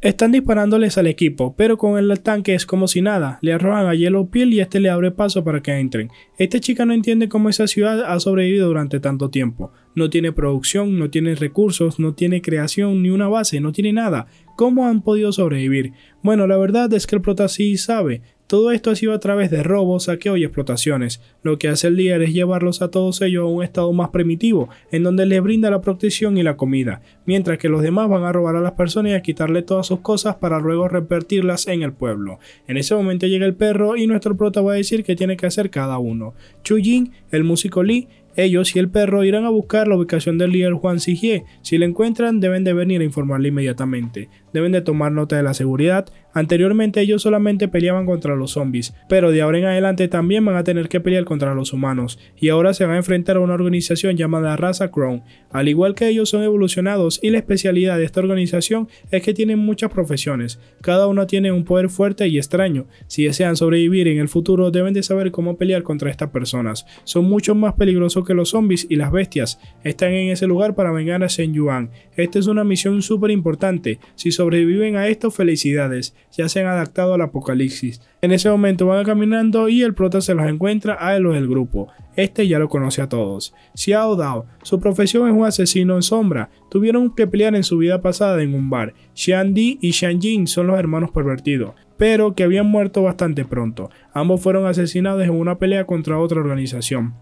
Están disparándoles al equipo, pero con el tanque es como si nada. Le arrojan a Yellow Peel y este le abre paso para que entren. Esta chica no entiende cómo esa ciudad ha sobrevivido durante tanto tiempo. No tiene producción, no tiene recursos, no tiene creación, ni una base, no tiene nada. ¿Cómo han podido sobrevivir? Bueno, la verdad es que el prota sí sabe. Todo esto ha sido a través de robos, saqueos y explotaciones. Lo que hace el líder es llevarlos a todos ellos a un estado más primitivo, en donde les brinda la protección y la comida, mientras que los demás van a robar a las personas y a quitarle todas sus cosas para luego repartirlas en el pueblo. En ese momento llega el perro y nuestro prota va a decir qué tiene que hacer cada uno. Jin, el músico Lee, ellos y el perro irán a buscar la ubicación del líder Juan Sigie. Si la encuentran, deben de venir a informarle inmediatamente deben de tomar nota de la seguridad. Anteriormente ellos solamente peleaban contra los zombies, pero de ahora en adelante también van a tener que pelear contra los humanos, y ahora se van a enfrentar a una organización llamada Raza Crown. Al igual que ellos son evolucionados y la especialidad de esta organización es que tienen muchas profesiones, cada uno tiene un poder fuerte y extraño. Si desean sobrevivir en el futuro deben de saber cómo pelear contra estas personas. Son mucho más peligrosos que los zombies y las bestias. Están en ese lugar para vengar a Shen Yuan. Esta es una misión súper importante. Si sobreviven a esto, felicidades, ya se han adaptado al apocalipsis. En ese momento van caminando y el prota se los encuentra a los del grupo. Este ya lo conoce a todos. Xiao Dao, su profesión es un asesino en sombra. Tuvieron que pelear en su vida pasada en un bar. Xian Di y Xian Jin son los hermanos pervertidos, pero que habían muerto bastante pronto. Ambos fueron asesinados en una pelea contra otra organización.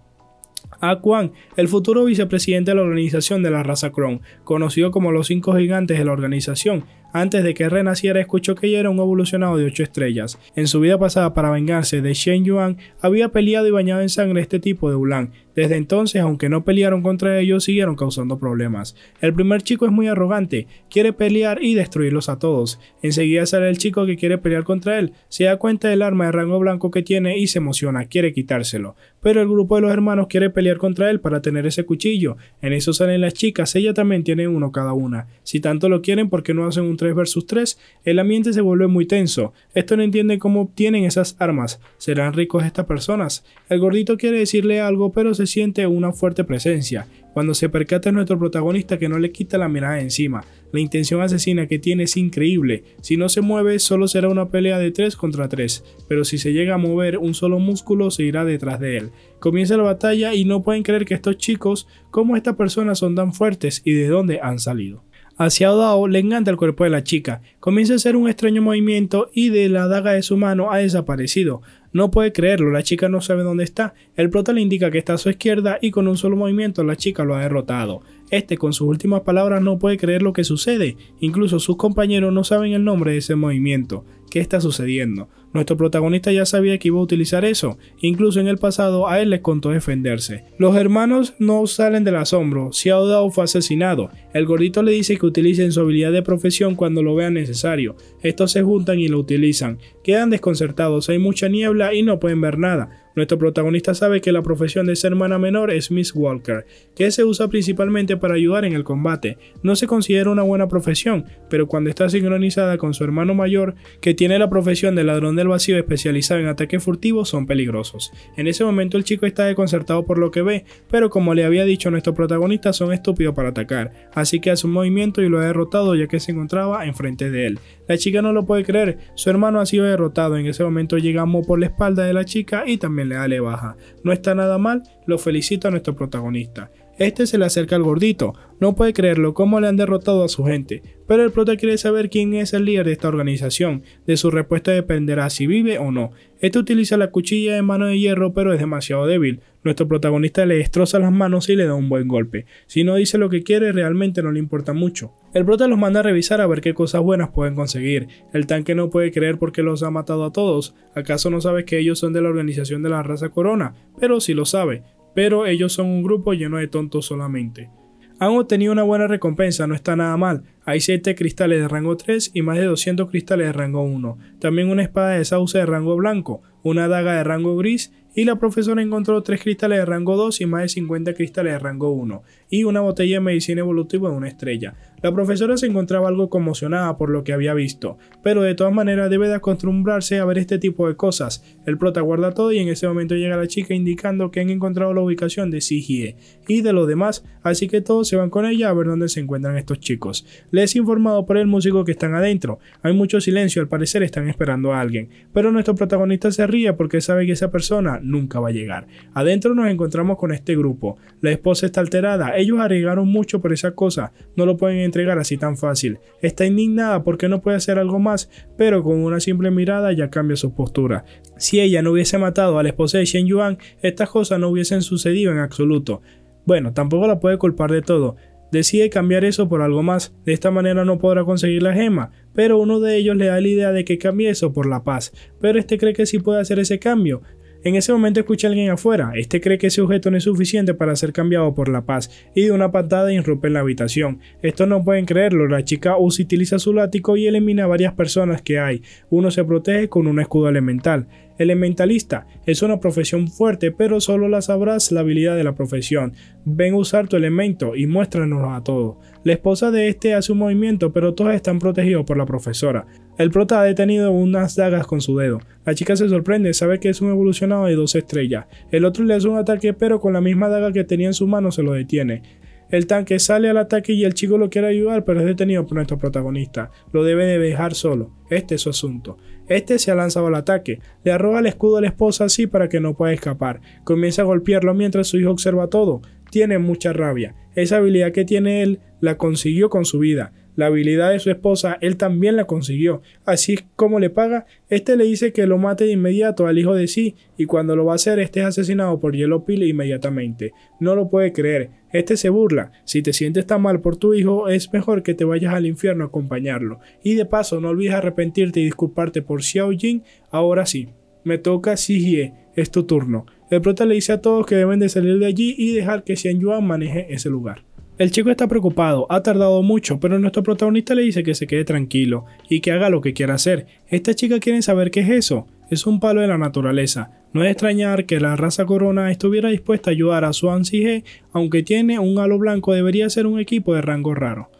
A Kwan, el futuro vicepresidente de la organización de la raza Kron, conocido como los cinco gigantes de la organización, antes de que renaciera escuchó que ella era un evolucionado de 8 estrellas. En su vida pasada para vengarse de Shen Yuan, había peleado y bañado en sangre este tipo de Ulan. Desde entonces, aunque no pelearon contra ellos, siguieron causando problemas. El primer chico es muy arrogante, quiere pelear y destruirlos a todos. Enseguida sale el chico que quiere pelear contra él, se da cuenta del arma de rango blanco que tiene y se emociona, quiere quitárselo. Pero el grupo de los hermanos quiere pelear contra él para tener ese cuchillo. En eso salen las chicas, ella también tiene uno cada una. Si tanto lo quieren, ¿por qué no hacen un 3 versus 3? El ambiente se vuelve muy tenso. Esto no entiende cómo obtienen esas armas. ¿Serán ricos estas personas? El gordito quiere decirle algo, pero se siente una fuerte presencia cuando se percata nuestro protagonista que no le quita la mirada encima. La intención asesina que tiene es increíble. Si no se mueve, solo será una pelea de 3 contra 3, pero si se llega a mover un solo músculo, se irá detrás de él. Comienza la batalla y no pueden creer que estos chicos, como esta persona, son tan fuertes y de dónde han salido hacia Odao le encanta el cuerpo de la chica, comienza a hacer un extraño movimiento y de la daga de su mano ha desaparecido. No puede creerlo, la chica no sabe dónde está, el prota le indica que está a su izquierda y con un solo movimiento la chica lo ha derrotado. Este con sus últimas palabras no puede creer lo que sucede, incluso sus compañeros no saben el nombre de ese movimiento. ¿Qué está sucediendo? Nuestro protagonista ya sabía que iba a utilizar eso, incluso en el pasado a él les contó defenderse. Los hermanos no salen del asombro, Xiao Dao fue asesinado, el gordito le dice que utilicen su habilidad de profesión cuando lo vean necesario, estos se juntan y lo utilizan, quedan desconcertados, hay mucha niebla y no pueden ver nada, nuestro protagonista sabe que la profesión de esa hermana menor es Miss Walker, que se usa principalmente para ayudar en el combate. No se considera una buena profesión, pero cuando está sincronizada con su hermano mayor, que tiene la profesión de ladrón del vacío especializado en ataques furtivos, son peligrosos. En ese momento el chico está desconcertado por lo que ve, pero como le había dicho, nuestro protagonista, son estúpidos para atacar, así que hace un movimiento y lo ha derrotado ya que se encontraba enfrente de él. La chica no lo puede creer, su hermano ha sido derrotado, en ese momento llegamos por la espalda de la chica y también le da le baja. No está nada mal, lo felicito a nuestro protagonista. Este se le acerca al gordito, no puede creerlo cómo le han derrotado a su gente, pero el prota quiere saber quién es el líder de esta organización, de su respuesta dependerá si vive o no. Este utiliza la cuchilla de mano de hierro pero es demasiado débil, nuestro protagonista le destroza las manos y le da un buen golpe, si no dice lo que quiere realmente no le importa mucho. El prota los manda a revisar a ver qué cosas buenas pueden conseguir, el tanque no puede creer porque los ha matado a todos, acaso no sabes que ellos son de la organización de la raza corona, pero sí lo sabe, pero ellos son un grupo lleno de tontos solamente. Han obtenido una buena recompensa, no está nada mal. Hay 7 cristales de rango 3 y más de 200 cristales de rango 1. También una espada de sauce de rango blanco, una daga de rango gris y la profesora encontró 3 cristales de rango 2 y más de 50 cristales de rango 1 y una botella de medicina evolutiva en una estrella. La profesora se encontraba algo conmocionada por lo que había visto, pero de todas maneras debe de acostumbrarse a ver este tipo de cosas. El prota guarda todo y en ese momento llega la chica indicando que han encontrado la ubicación de Sigie y de los demás, así que todos se van con ella a ver dónde se encuentran estos chicos. Les informado por el músico que están adentro. Hay mucho silencio, al parecer están esperando a alguien, pero nuestro protagonista se ríe porque sabe que esa persona nunca va a llegar. Adentro nos encontramos con este grupo. La esposa está alterada, ellos arriesgaron mucho por esa cosa, no lo pueden entregar así tan fácil. Está indignada porque no puede hacer algo más, pero con una simple mirada ya cambia su postura. Si ella no hubiese matado a la esposa de Shen Yuan, estas cosas no hubiesen sucedido en absoluto. Bueno, tampoco la puede culpar de todo, decide cambiar eso por algo más, de esta manera no podrá conseguir la gema, pero uno de ellos le da la idea de que cambie eso por la paz, pero este cree que sí puede hacer ese cambio, en ese momento escucha a alguien afuera, este cree que ese objeto no es suficiente para ser cambiado por la paz y de una patada irrumpe en la habitación. Esto no pueden creerlo, la chica usa utiliza su látigo y elimina a varias personas que hay, uno se protege con un escudo elemental. Elementalista es una profesión fuerte, pero solo la sabrás la habilidad de la profesión. Ven a usar tu elemento y muéstranos a todos. La esposa de este hace un movimiento, pero todos están protegidos por la profesora. El prota ha detenido unas dagas con su dedo. La chica se sorprende, sabe que es un evolucionado de dos estrellas. El otro le hace un ataque, pero con la misma daga que tenía en su mano se lo detiene. El tanque sale al ataque y el chico lo quiere ayudar, pero es detenido por nuestro protagonista. Lo debe de dejar solo. Este es su asunto. Este se ha lanzado al ataque. Le arroja el escudo a la esposa así para que no pueda escapar. Comienza a golpearlo mientras su hijo observa todo. Tiene mucha rabia. Esa habilidad que tiene él la consiguió con su vida. La habilidad de su esposa él también la consiguió. Así como le paga, este le dice que lo mate de inmediato al hijo de sí y cuando lo va a hacer este es asesinado por Yellow Pill inmediatamente. No lo puede creer. Este se burla. Si te sientes tan mal por tu hijo, es mejor que te vayas al infierno a acompañarlo. Y de paso, no olvides arrepentirte y disculparte por Xiao Jin. Ahora sí, me toca Xie, es tu turno. El prota le dice a todos que deben de salir de allí y dejar que Xian Yuan maneje ese lugar. El chico está preocupado, ha tardado mucho, pero nuestro protagonista le dice que se quede tranquilo y que haga lo que quiera hacer. Esta chica quiere saber qué es eso. Es un palo de la naturaleza. No es extrañar que la raza Corona estuviera dispuesta a ayudar a su G, aunque tiene un halo blanco, debería ser un equipo de rango raro.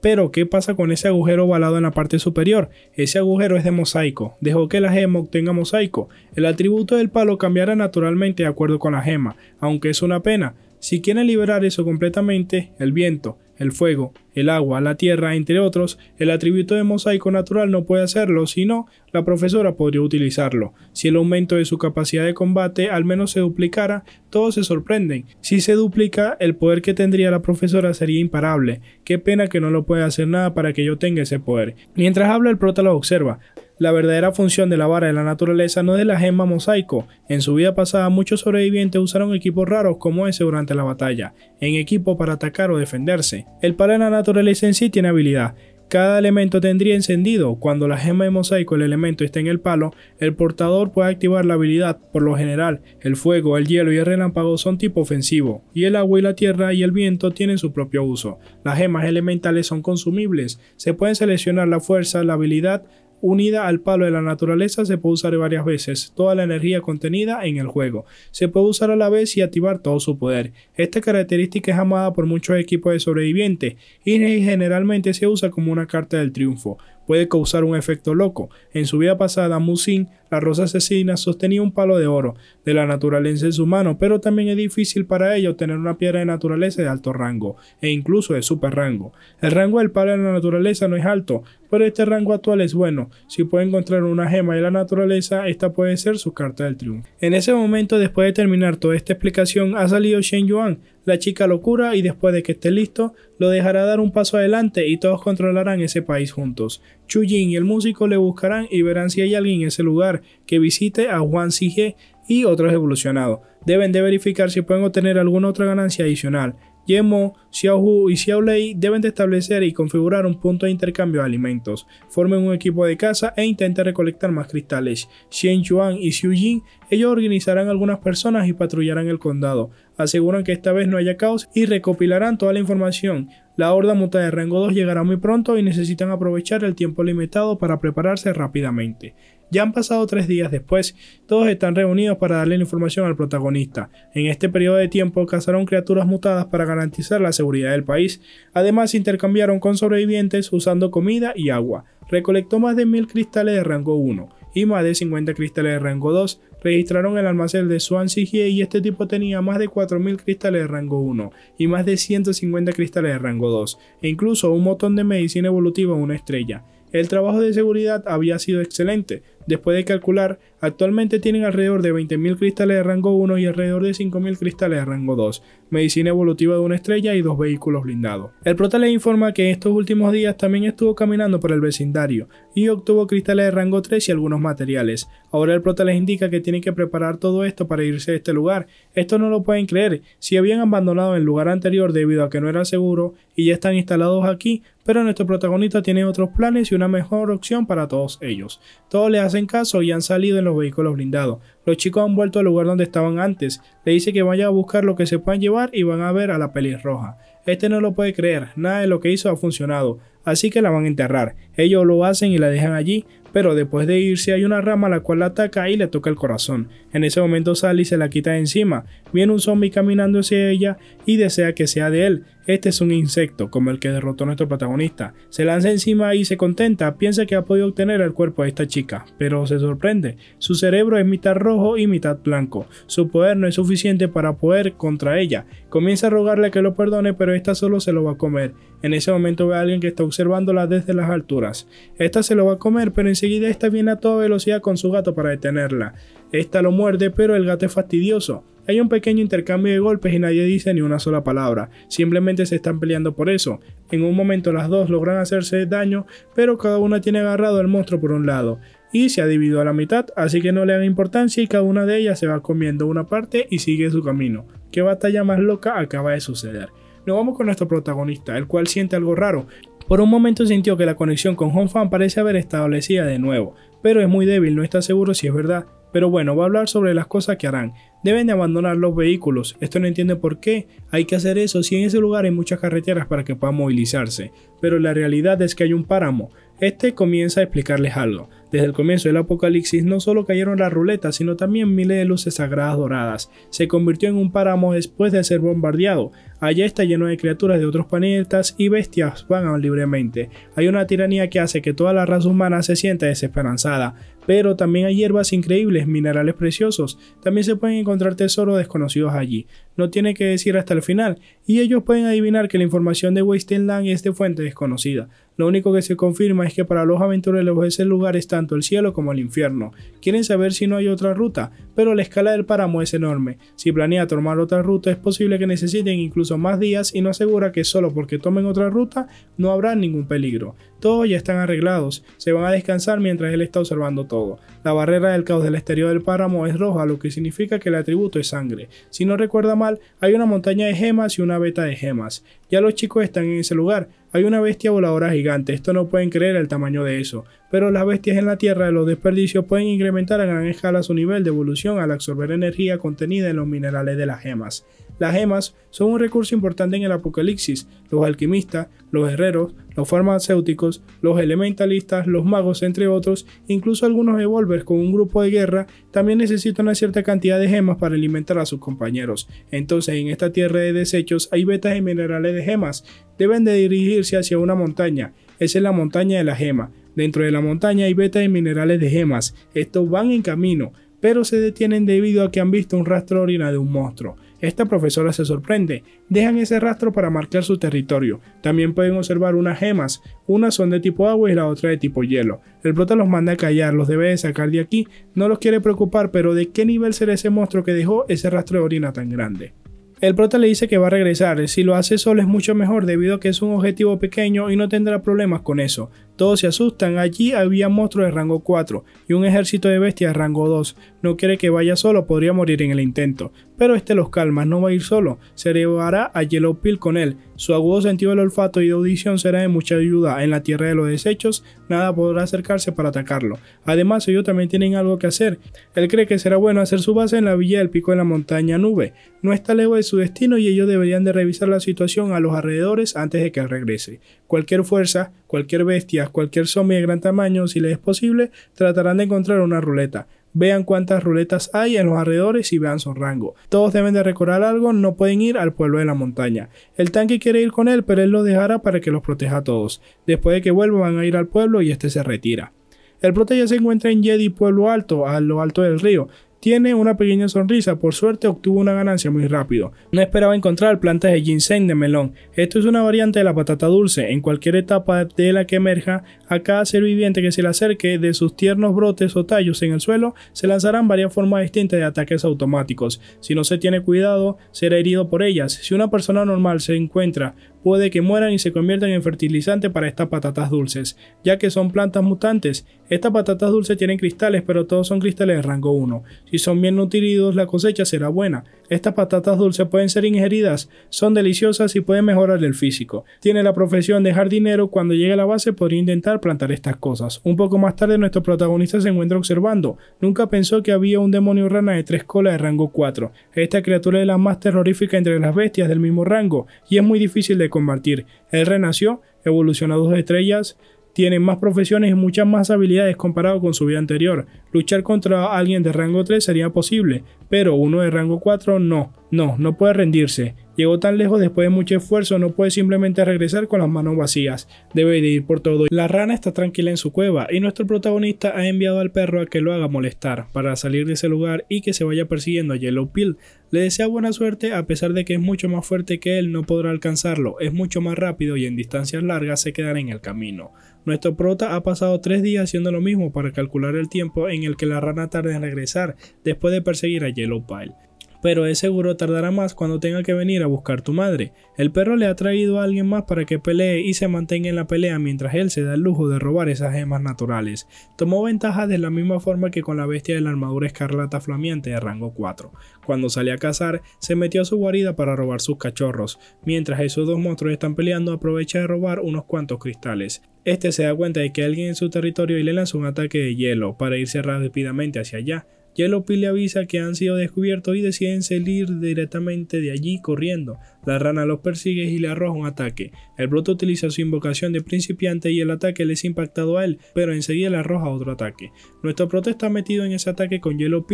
Pero, ¿qué pasa con ese agujero ovalado en la parte superior? Ese agujero es de mosaico. Dejó que la gema obtenga mosaico. El atributo del palo cambiará naturalmente de acuerdo con la gema, aunque es una pena si quieren liberar eso completamente, el viento, el fuego, el agua, la tierra, entre otros, el atributo de mosaico natural no puede hacerlo, sino la profesora podría utilizarlo. Si el aumento de su capacidad de combate al menos se duplicara, todos se sorprenden. Si se duplica, el poder que tendría la profesora sería imparable. Qué pena que no lo pueda hacer nada para que yo tenga ese poder. Mientras habla, el prota lo observa. La verdadera función de la vara de la naturaleza no es la gema mosaico. En su vida pasada muchos sobrevivientes usaron equipos raros como ese durante la batalla, en equipo para atacar o defenderse. El palo de la naturaleza en sí tiene habilidad. Cada elemento tendría encendido. Cuando la gema de mosaico, el elemento está en el palo, el portador puede activar la habilidad. Por lo general, el fuego, el hielo y el relámpago son tipo ofensivo, y el agua y la tierra y el viento tienen su propio uso. Las gemas elementales son consumibles. Se pueden seleccionar la fuerza, la habilidad, unida al palo de la naturaleza se puede usar varias veces, toda la energía contenida en el juego. Se puede usar a la vez y activar todo su poder. Esta característica es amada por muchos equipos de sobrevivientes y generalmente se usa como una carta del triunfo puede causar un efecto loco. En su vida pasada, Musin, la rosa asesina, sostenía un palo de oro de la naturaleza en su mano, pero también es difícil para ella obtener una piedra de naturaleza de alto rango, e incluso de super rango. El rango del palo de la naturaleza no es alto, pero este rango actual es bueno. Si puede encontrar una gema de la naturaleza, esta puede ser su carta del triunfo. En ese momento, después de terminar toda esta explicación, ha salido Shen Yuan la chica lo cura y después de que esté listo, lo dejará dar un paso adelante y todos controlarán ese país juntos. Jin y el músico le buscarán y verán si hay alguien en ese lugar que visite a Juan Sige y otros evolucionados. Deben de verificar si pueden obtener alguna otra ganancia adicional. Yemo, Xiaohu y Xiaolei deben de establecer y configurar un punto de intercambio de alimentos, formen un equipo de caza e intenten recolectar más cristales. Xian Yuan y Xiu Jin, ellos organizarán algunas personas y patrullarán el condado. Aseguran que esta vez no haya caos y recopilarán toda la información. La horda muta de rango 2 llegará muy pronto y necesitan aprovechar el tiempo limitado para prepararse rápidamente. Ya han pasado tres días después, todos están reunidos para darle la información al protagonista. En este periodo de tiempo cazaron criaturas mutadas para garantizar la seguridad del país. Además, intercambiaron con sobrevivientes usando comida y agua. Recolectó más de mil cristales de rango 1 y más de 50 cristales de rango 2. Registraron el almacén de Swansea y este tipo tenía más de 4.000 cristales de rango 1 y más de 150 cristales de rango 2, e incluso un montón de medicina evolutiva en una estrella. El trabajo de seguridad había sido excelente, Después de calcular, actualmente tienen alrededor de 20.000 cristales de rango 1 y alrededor de 5.000 cristales de rango 2, medicina evolutiva de una estrella y dos vehículos blindados. El prota les informa que en estos últimos días también estuvo caminando por el vecindario y obtuvo cristales de rango 3 y algunos materiales. Ahora el prota les indica que tienen que preparar todo esto para irse de este lugar. Esto no lo pueden creer, si habían abandonado el lugar anterior debido a que no era seguro y ya están instalados aquí, pero nuestro protagonista tiene otros planes y una mejor opción para todos ellos. todo le hace en caso y han salido en los vehículos blindados. Los chicos han vuelto al lugar donde estaban antes. Le dice que vaya a buscar lo que se puedan llevar y van a ver a la roja Este no lo puede creer, nada de lo que hizo ha funcionado, así que la van a enterrar. Ellos lo hacen y la dejan allí, pero después de irse hay una rama a la cual la ataca y le toca el corazón. En ese momento Sally se la quita de encima, viene un zombie caminando hacia ella y desea que sea de él. Este es un insecto, como el que derrotó a nuestro protagonista. Se lanza encima y se contenta, piensa que ha podido obtener el cuerpo de esta chica, pero se sorprende. Su cerebro es mitad rojo y mitad blanco. Su poder no es suficiente para poder contra ella. Comienza a rogarle que lo perdone, pero esta solo se lo va a comer. En ese momento ve a alguien que está observándola desde las alturas. Esta se lo va a comer, pero sí de esta viene a toda velocidad con su gato para detenerla. Esta lo muerde, pero el gato es fastidioso. Hay un pequeño intercambio de golpes y nadie dice ni una sola palabra, simplemente se están peleando por eso. En un momento las dos logran hacerse daño, pero cada una tiene agarrado al monstruo por un lado, y se ha dividido a la mitad, así que no le dan importancia y cada una de ellas se va comiendo una parte y sigue su camino. ¿Qué batalla más loca acaba de suceder? Nos vamos con nuestro protagonista, el cual siente algo raro, por un momento sintió que la conexión con Hong Fan parece haber establecida de nuevo, pero es muy débil, no está seguro si es verdad. Pero bueno, va a hablar sobre las cosas que harán. Deben de abandonar los vehículos. Esto no entiende por qué. Hay que hacer eso si en ese lugar hay muchas carreteras para que puedan movilizarse. Pero la realidad es que hay un páramo. Este comienza a explicarles algo. Desde el comienzo del apocalipsis no solo cayeron las ruletas, sino también miles de luces sagradas doradas. Se convirtió en un páramo después de ser bombardeado. Allá está lleno de criaturas de otros planetas y bestias vagan libremente. Hay una tiranía que hace que toda la raza humana se sienta desesperanzada pero también hay hierbas increíbles, minerales preciosos. También se pueden encontrar tesoros desconocidos allí. No tiene que decir hasta el final, y ellos pueden adivinar que la información de Wasteland es de fuente desconocida. Lo único que se confirma es que para los aventureros ese lugar es tanto el cielo como el infierno. Quieren saber si no hay otra ruta, pero la escala del páramo es enorme. Si planea tomar otra ruta es posible que necesiten incluso más días y no asegura que solo porque tomen otra ruta no habrá ningún peligro. Todos ya están arreglados, se van a descansar mientras él está observando todo. La barrera del caos del exterior del páramo es roja, lo que significa que el atributo es sangre. Si no recuerda mal, hay una montaña de gemas y una beta de gemas. Ya los chicos están en ese lugar. Hay una bestia voladora gigante, esto no pueden creer el tamaño de eso, pero las bestias en la Tierra de los desperdicios pueden incrementar a gran escala su nivel de evolución al absorber energía contenida en los minerales de las gemas. Las gemas son un recurso importante en el Apocalipsis. Los alquimistas, los herreros, los farmacéuticos, los elementalistas, los magos, entre otros, incluso algunos evolvers con un grupo de guerra, también necesitan una cierta cantidad de gemas para alimentar a sus compañeros. Entonces, en esta tierra de desechos hay vetas y minerales de gemas. Deben de dirigirse hacia una montaña. Esa es la montaña de la gema. Dentro de la montaña hay vetas y minerales de gemas. Estos van en camino, pero se detienen debido a que han visto un rastro orina de un monstruo. Esta profesora se sorprende, dejan ese rastro para marcar su territorio. También pueden observar unas gemas, unas son de tipo agua y la otra de tipo hielo. El prota los manda a callar, los debe de sacar de aquí, no los quiere preocupar, pero ¿de qué nivel será ese monstruo que dejó ese rastro de orina tan grande? El prota le dice que va a regresar, si lo hace solo es mucho mejor debido a que es un objetivo pequeño y no tendrá problemas con eso. Todos se asustan, allí había monstruos de rango 4 y un ejército de bestias rango 2. No quiere que vaya solo, podría morir en el intento. Pero este los calma, no va a ir solo, se llevará a Yellow con él. Su agudo sentido del olfato y de audición será de mucha ayuda. En la tierra de los desechos, nada podrá acercarse para atacarlo. Además, ellos también tienen algo que hacer. Él cree que será bueno hacer su base en la villa del pico de la montaña nube. No está lejos de su destino y ellos deberían de revisar la situación a los alrededores antes de que regrese. Cualquier fuerza, cualquier bestia, cualquier zombie de gran tamaño, si les es posible, tratarán de encontrar una ruleta. Vean cuántas ruletas hay en los alrededores y vean su rango. Todos deben de recordar algo, no pueden ir al pueblo de la montaña. El tanque quiere ir con él, pero él los dejará para que los proteja a todos. Después de que vuelva van a ir al pueblo y este se retira. El prota se encuentra en Jedi Pueblo Alto, a lo alto del río. Tiene una pequeña sonrisa, por suerte obtuvo una ganancia muy rápido. No esperaba encontrar plantas de ginseng de melón. Esto es una variante de la patata dulce. En cualquier etapa de la que emerja, a cada ser viviente que se le acerque de sus tiernos brotes o tallos en el suelo, se lanzarán varias formas distintas de ataques automáticos. Si no se tiene cuidado, será herido por ellas. Si una persona normal se encuentra puede que mueran y se conviertan en fertilizante para estas patatas dulces, ya que son plantas mutantes. Estas patatas dulces tienen cristales, pero todos son cristales de rango 1. Si son bien nutridos, la cosecha será buena. Estas patatas dulces pueden ser ingeridas, son deliciosas y pueden mejorar el físico. Tiene la profesión de jardinero, cuando llegue a la base podría intentar plantar estas cosas. Un poco más tarde nuestro protagonista se encuentra observando. Nunca pensó que había un demonio rana de tres colas de rango 4. Esta criatura es la más terrorífica entre las bestias del mismo rango y es muy difícil de convertir. Él renació, evoluciona dos estrellas, tiene más profesiones y muchas más habilidades comparado con su vida anterior. Luchar contra alguien de rango 3 sería posible, pero uno de rango 4 no, no, no puede rendirse. Llegó tan lejos después de mucho esfuerzo, no puede simplemente regresar con las manos vacías, debe de ir por todo. La rana está tranquila en su cueva y nuestro protagonista ha enviado al perro a que lo haga molestar para salir de ese lugar y que se vaya persiguiendo a Yellow Pill. Le desea buena suerte a pesar de que es mucho más fuerte que él, no podrá alcanzarlo, es mucho más rápido y en distancias largas se quedan en el camino. Nuestro prota ha pasado tres días haciendo lo mismo para calcular el tiempo en el que la rana tarde en regresar después de perseguir a Yellow Pile pero es seguro tardará más cuando tenga que venir a buscar tu madre. El perro le ha traído a alguien más para que pelee y se mantenga en la pelea mientras él se da el lujo de robar esas gemas naturales. Tomó ventaja de la misma forma que con la bestia de la armadura escarlata flameante de rango 4. Cuando salió a cazar, se metió a su guarida para robar sus cachorros. Mientras esos dos monstruos están peleando, aprovecha de robar unos cuantos cristales. Este se da cuenta de que alguien en su territorio y le lanza un ataque de hielo para irse rápidamente hacia allá. Peel le avisa que han sido descubiertos y deciden salir directamente de allí corriendo. La rana los persigue y le arroja un ataque. El broto utiliza su invocación de principiante y el ataque le ha impactado a él, pero enseguida le arroja otro ataque. Nuestro prota está metido en ese ataque con Yellow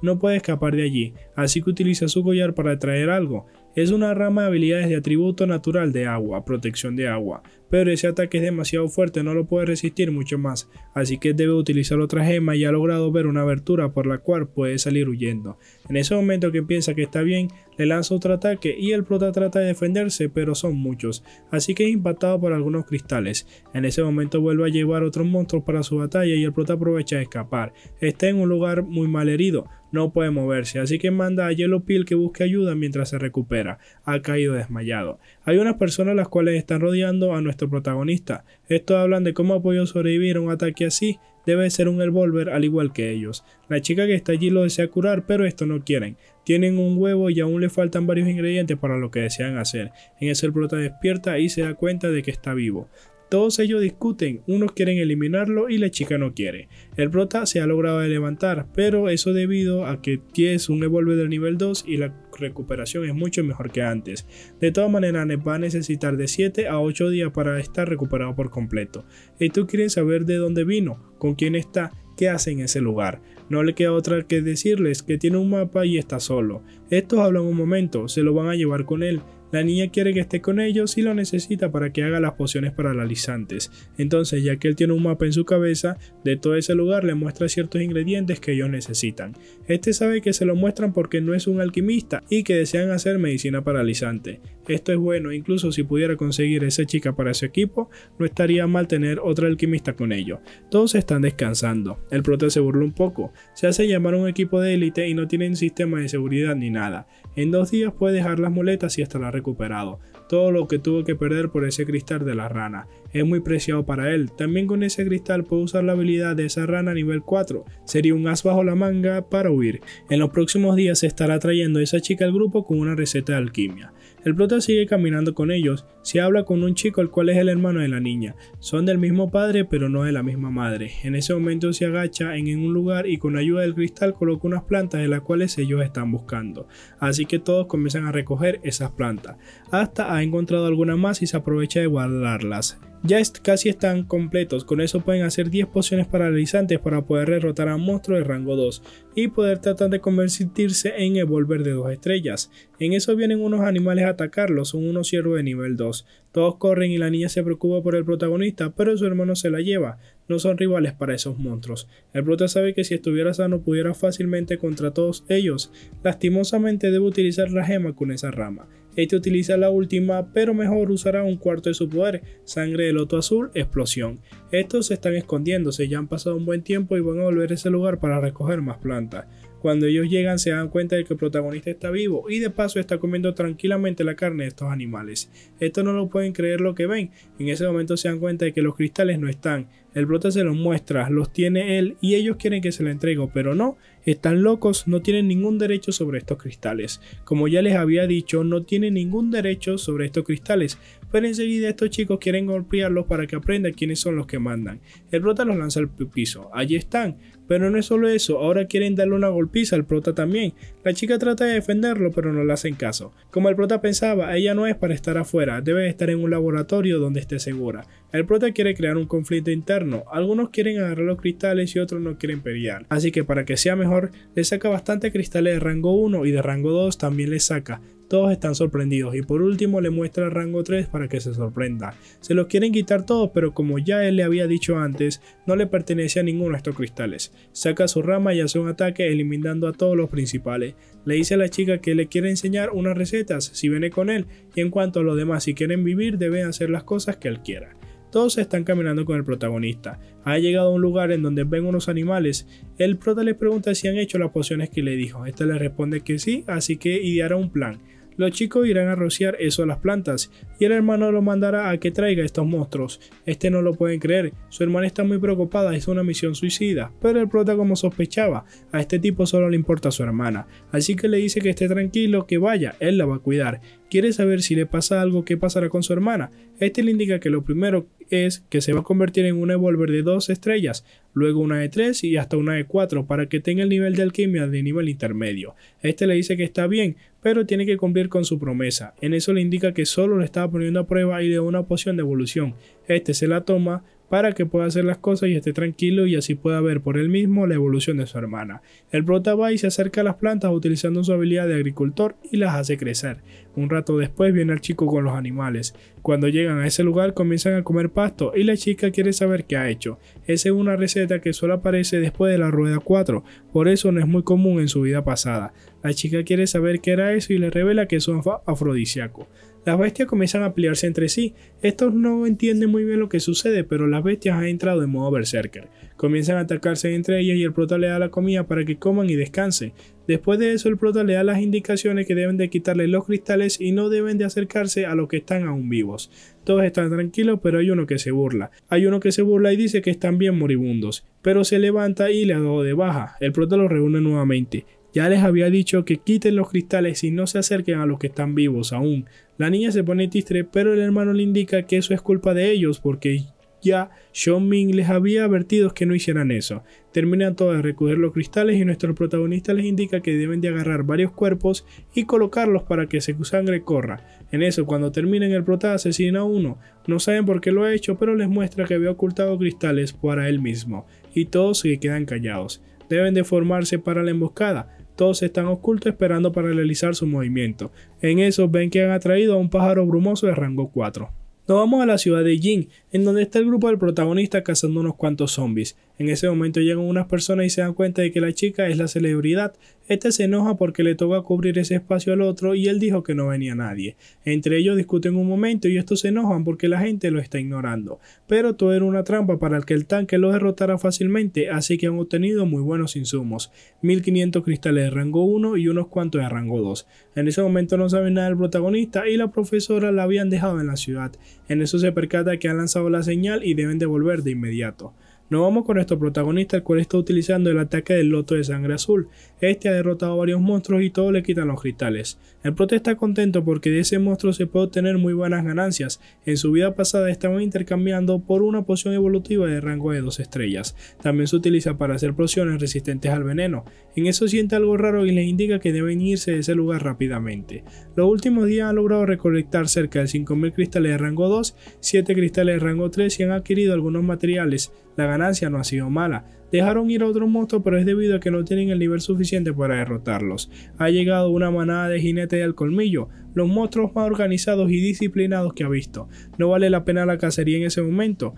no puede escapar de allí, así que utiliza su collar para traer algo. Es una rama de habilidades de atributo natural de agua, protección de agua, pero ese ataque es demasiado fuerte, no lo puede resistir mucho más, así que debe utilizar otra gema y ha logrado ver una abertura por la cual puede salir huyendo. En ese momento que piensa que está bien, le lanza otro ataque y el prota trata de defenderse, pero son muchos, así que es impactado por algunos cristales. En ese momento vuelve a llevar otros monstruos para su batalla y el prota aprovecha de escapar. Está en un lugar muy mal herido, no puede moverse, así que manda a Yellow que busque ayuda mientras se recupera. Ha caído desmayado. Hay unas personas las cuales están rodeando a nuestro protagonista. Estos hablan de cómo ha podido sobrevivir a un ataque así. Debe ser un Elvolver al igual que ellos. La chica que está allí lo desea curar, pero esto no quieren. Tienen un huevo y aún le faltan varios ingredientes para lo que desean hacer. En eso el prota despierta y se da cuenta de que está vivo. Todos ellos discuten, unos quieren eliminarlo y la chica no quiere. El prota se ha logrado levantar, pero eso debido a que es un evolve del nivel 2 y la recuperación es mucho mejor que antes. De todas maneras, va a necesitar de 7 a 8 días para estar recuperado por completo. Y tú quieres saber de dónde vino, con quién está, qué hace en ese lugar. No le queda otra que decirles que tiene un mapa y está solo. Estos hablan un momento, se lo van a llevar con él, la niña quiere que esté con ellos y lo necesita para que haga las pociones paralizantes. Entonces, ya que él tiene un mapa en su cabeza, de todo ese lugar le muestra ciertos ingredientes que ellos necesitan. Este sabe que se lo muestran porque no es un alquimista y que desean hacer medicina paralizante. Esto es bueno, incluso si pudiera conseguir esa chica para su equipo, no estaría mal tener otra alquimista con ellos. Todos están descansando. El prota se burla un poco. Se hace llamar a un equipo de élite y no tienen sistema de seguridad ni nada. En dos días puede dejar las muletas y hasta la recuperado, todo lo que tuvo que perder por ese cristal de la rana. Es muy preciado para él, también con ese cristal puede usar la habilidad de esa rana nivel 4, sería un as bajo la manga para huir. En los próximos días se estará trayendo esa chica al grupo con una receta de alquimia. El prota sigue caminando con ellos, se habla con un chico el cual es el hermano de la niña. Son del mismo padre pero no de la misma madre. En ese momento se agacha en un lugar y con ayuda del cristal coloca unas plantas de las cuales ellos están buscando. Así que todos comienzan a recoger esas plantas. Hasta ha encontrado alguna más y se aprovecha de guardarlas. Ya casi están completos, con eso pueden hacer 10 pociones paralizantes para poder derrotar a monstruos de rango 2 y poder tratar de convertirse en Evolver de 2 estrellas. En eso vienen unos animales a atacarlos, son unos ciervos de nivel 2. Todos corren y la niña se preocupa por el protagonista, pero su hermano se la lleva. No son rivales para esos monstruos. El prota sabe que si estuviera sano pudiera fácilmente contra todos ellos. Lastimosamente debe utilizar la gema con esa rama. Este utiliza la última, pero mejor usará un cuarto de su poder, sangre de loto azul, explosión. Estos se están escondiéndose, ya han pasado un buen tiempo y van a volver a ese lugar para recoger más plantas. Cuando ellos llegan se dan cuenta de que el protagonista está vivo y de paso está comiendo tranquilamente la carne de estos animales. Esto no lo pueden creer lo que ven. En ese momento se dan cuenta de que los cristales no están. El prota se los muestra, los tiene él y ellos quieren que se lo entregue, pero no. Están locos, no tienen ningún derecho sobre estos cristales. Como ya les había dicho, no tienen ningún derecho sobre estos cristales, pero enseguida estos chicos quieren golpearlos para que aprendan quiénes son los que mandan. El prota los lanza al piso, allí están, pero no es solo eso, ahora quieren darle una golpiza al prota también. La chica trata de defenderlo, pero no le hacen caso. Como el prota pensaba, ella no es para estar afuera, debe estar en un laboratorio donde esté segura. El prota quiere crear un conflicto interno, algunos quieren agarrar los cristales y otros no quieren pelear, así que para que sea mejor, le saca bastante cristales de rango 1 y de rango 2 también le saca, todos están sorprendidos y por último le muestra el rango 3 para que se sorprenda. Se los quieren quitar todos pero como ya él le había dicho antes, no le pertenece a ninguno de estos cristales. Saca su rama y hace un ataque eliminando a todos los principales. Le dice a la chica que le quiere enseñar unas recetas si viene con él y en cuanto a los demás si quieren vivir deben hacer las cosas que él quiera. Todos están caminando con el protagonista. Ha llegado a un lugar en donde ven unos animales. El prota le pregunta si han hecho las pociones que le dijo. Esta le responde que sí, así que ideará un plan. Los chicos irán a rociar eso a las plantas y el hermano lo mandará a que traiga estos monstruos. Este no lo pueden creer, su hermana está muy preocupada, es una misión suicida, pero el prota como sospechaba, a este tipo solo le importa su hermana, así que le dice que esté tranquilo, que vaya, él la va a cuidar. Quiere saber si le pasa algo, qué pasará con su hermana. Este le indica que lo primero es que se va a convertir en un evolver de dos estrellas, luego una de tres y hasta una de cuatro para que tenga el nivel de alquimia de nivel intermedio. Este le dice que está bien, pero tiene que cumplir con su promesa. En eso le indica que solo le estaba poniendo a prueba y le da una poción de evolución. Este se la toma, para que pueda hacer las cosas y esté tranquilo y así pueda ver por él mismo la evolución de su hermana. El prota va y se acerca a las plantas utilizando su habilidad de agricultor y las hace crecer. Un rato después viene el chico con los animales. Cuando llegan a ese lugar comienzan a comer pasto y la chica quiere saber qué ha hecho. Esa es una receta que solo aparece después de la rueda 4, por eso no es muy común en su vida pasada. La chica quiere saber qué era eso y le revela que es un afrodisíaco. Las bestias comienzan a pelearse entre sí. Estos no entienden muy bien lo que sucede, pero las bestias han entrado en modo berserker. Comienzan a atacarse entre ellas y el prota le da la comida para que coman y descansen. Después de eso, el prota le da las indicaciones que deben de quitarle los cristales y no deben de acercarse a los que están aún vivos. Todos están tranquilos, pero hay uno que se burla. Hay uno que se burla y dice que están bien moribundos, pero se levanta y le da de baja. El prota los reúne nuevamente. Ya les había dicho que quiten los cristales y no se acerquen a los que están vivos aún. La niña se pone triste, pero el hermano le indica que eso es culpa de ellos porque ya Sean Ming les había advertido que no hicieran eso. Terminan todas de recoger los cristales y nuestro protagonista les indica que deben de agarrar varios cuerpos y colocarlos para que su sangre corra. En eso, cuando terminan, el prota asesina a uno. No saben por qué lo ha hecho, pero les muestra que había ocultado cristales para él mismo. Y todos se quedan callados. Deben de formarse para la emboscada. Todos están ocultos esperando para realizar su movimiento. En eso ven que han atraído a un pájaro brumoso de rango 4. Nos vamos a la ciudad de Jin, en donde está el grupo del protagonista cazando unos cuantos zombies. En ese momento llegan unas personas y se dan cuenta de que la chica es la celebridad este se enoja porque le toca cubrir ese espacio al otro y él dijo que no venía nadie. Entre ellos discuten un momento y estos se enojan porque la gente lo está ignorando. Pero todo era una trampa para que el tanque lo derrotara fácilmente, así que han obtenido muy buenos insumos. 1500 cristales de rango 1 y unos cuantos de rango 2. En ese momento no saben nada del protagonista y la profesora la habían dejado en la ciudad. En eso se percata que han lanzado la señal y deben devolver de inmediato. Nos vamos con nuestro protagonista, el cual está utilizando el ataque del loto de sangre azul. Este ha derrotado varios monstruos y todos le quitan los cristales. El protesta está contento porque de ese monstruo se puede obtener muy buenas ganancias. En su vida pasada estaba intercambiando por una poción evolutiva de rango de 2 estrellas. También se utiliza para hacer pociones resistentes al veneno. En eso siente algo raro y le indica que deben irse de ese lugar rápidamente. Los últimos días ha logrado recolectar cerca de 5.000 cristales de rango 2, 7 cristales de rango 3 y han adquirido algunos materiales. La ganancia no ha sido mala Dejaron ir a otros monstruos, pero es debido a que no tienen el nivel suficiente para derrotarlos. Ha llegado una manada de jinetes al colmillo, los monstruos más organizados y disciplinados que ha visto. No vale la pena la cacería en ese momento.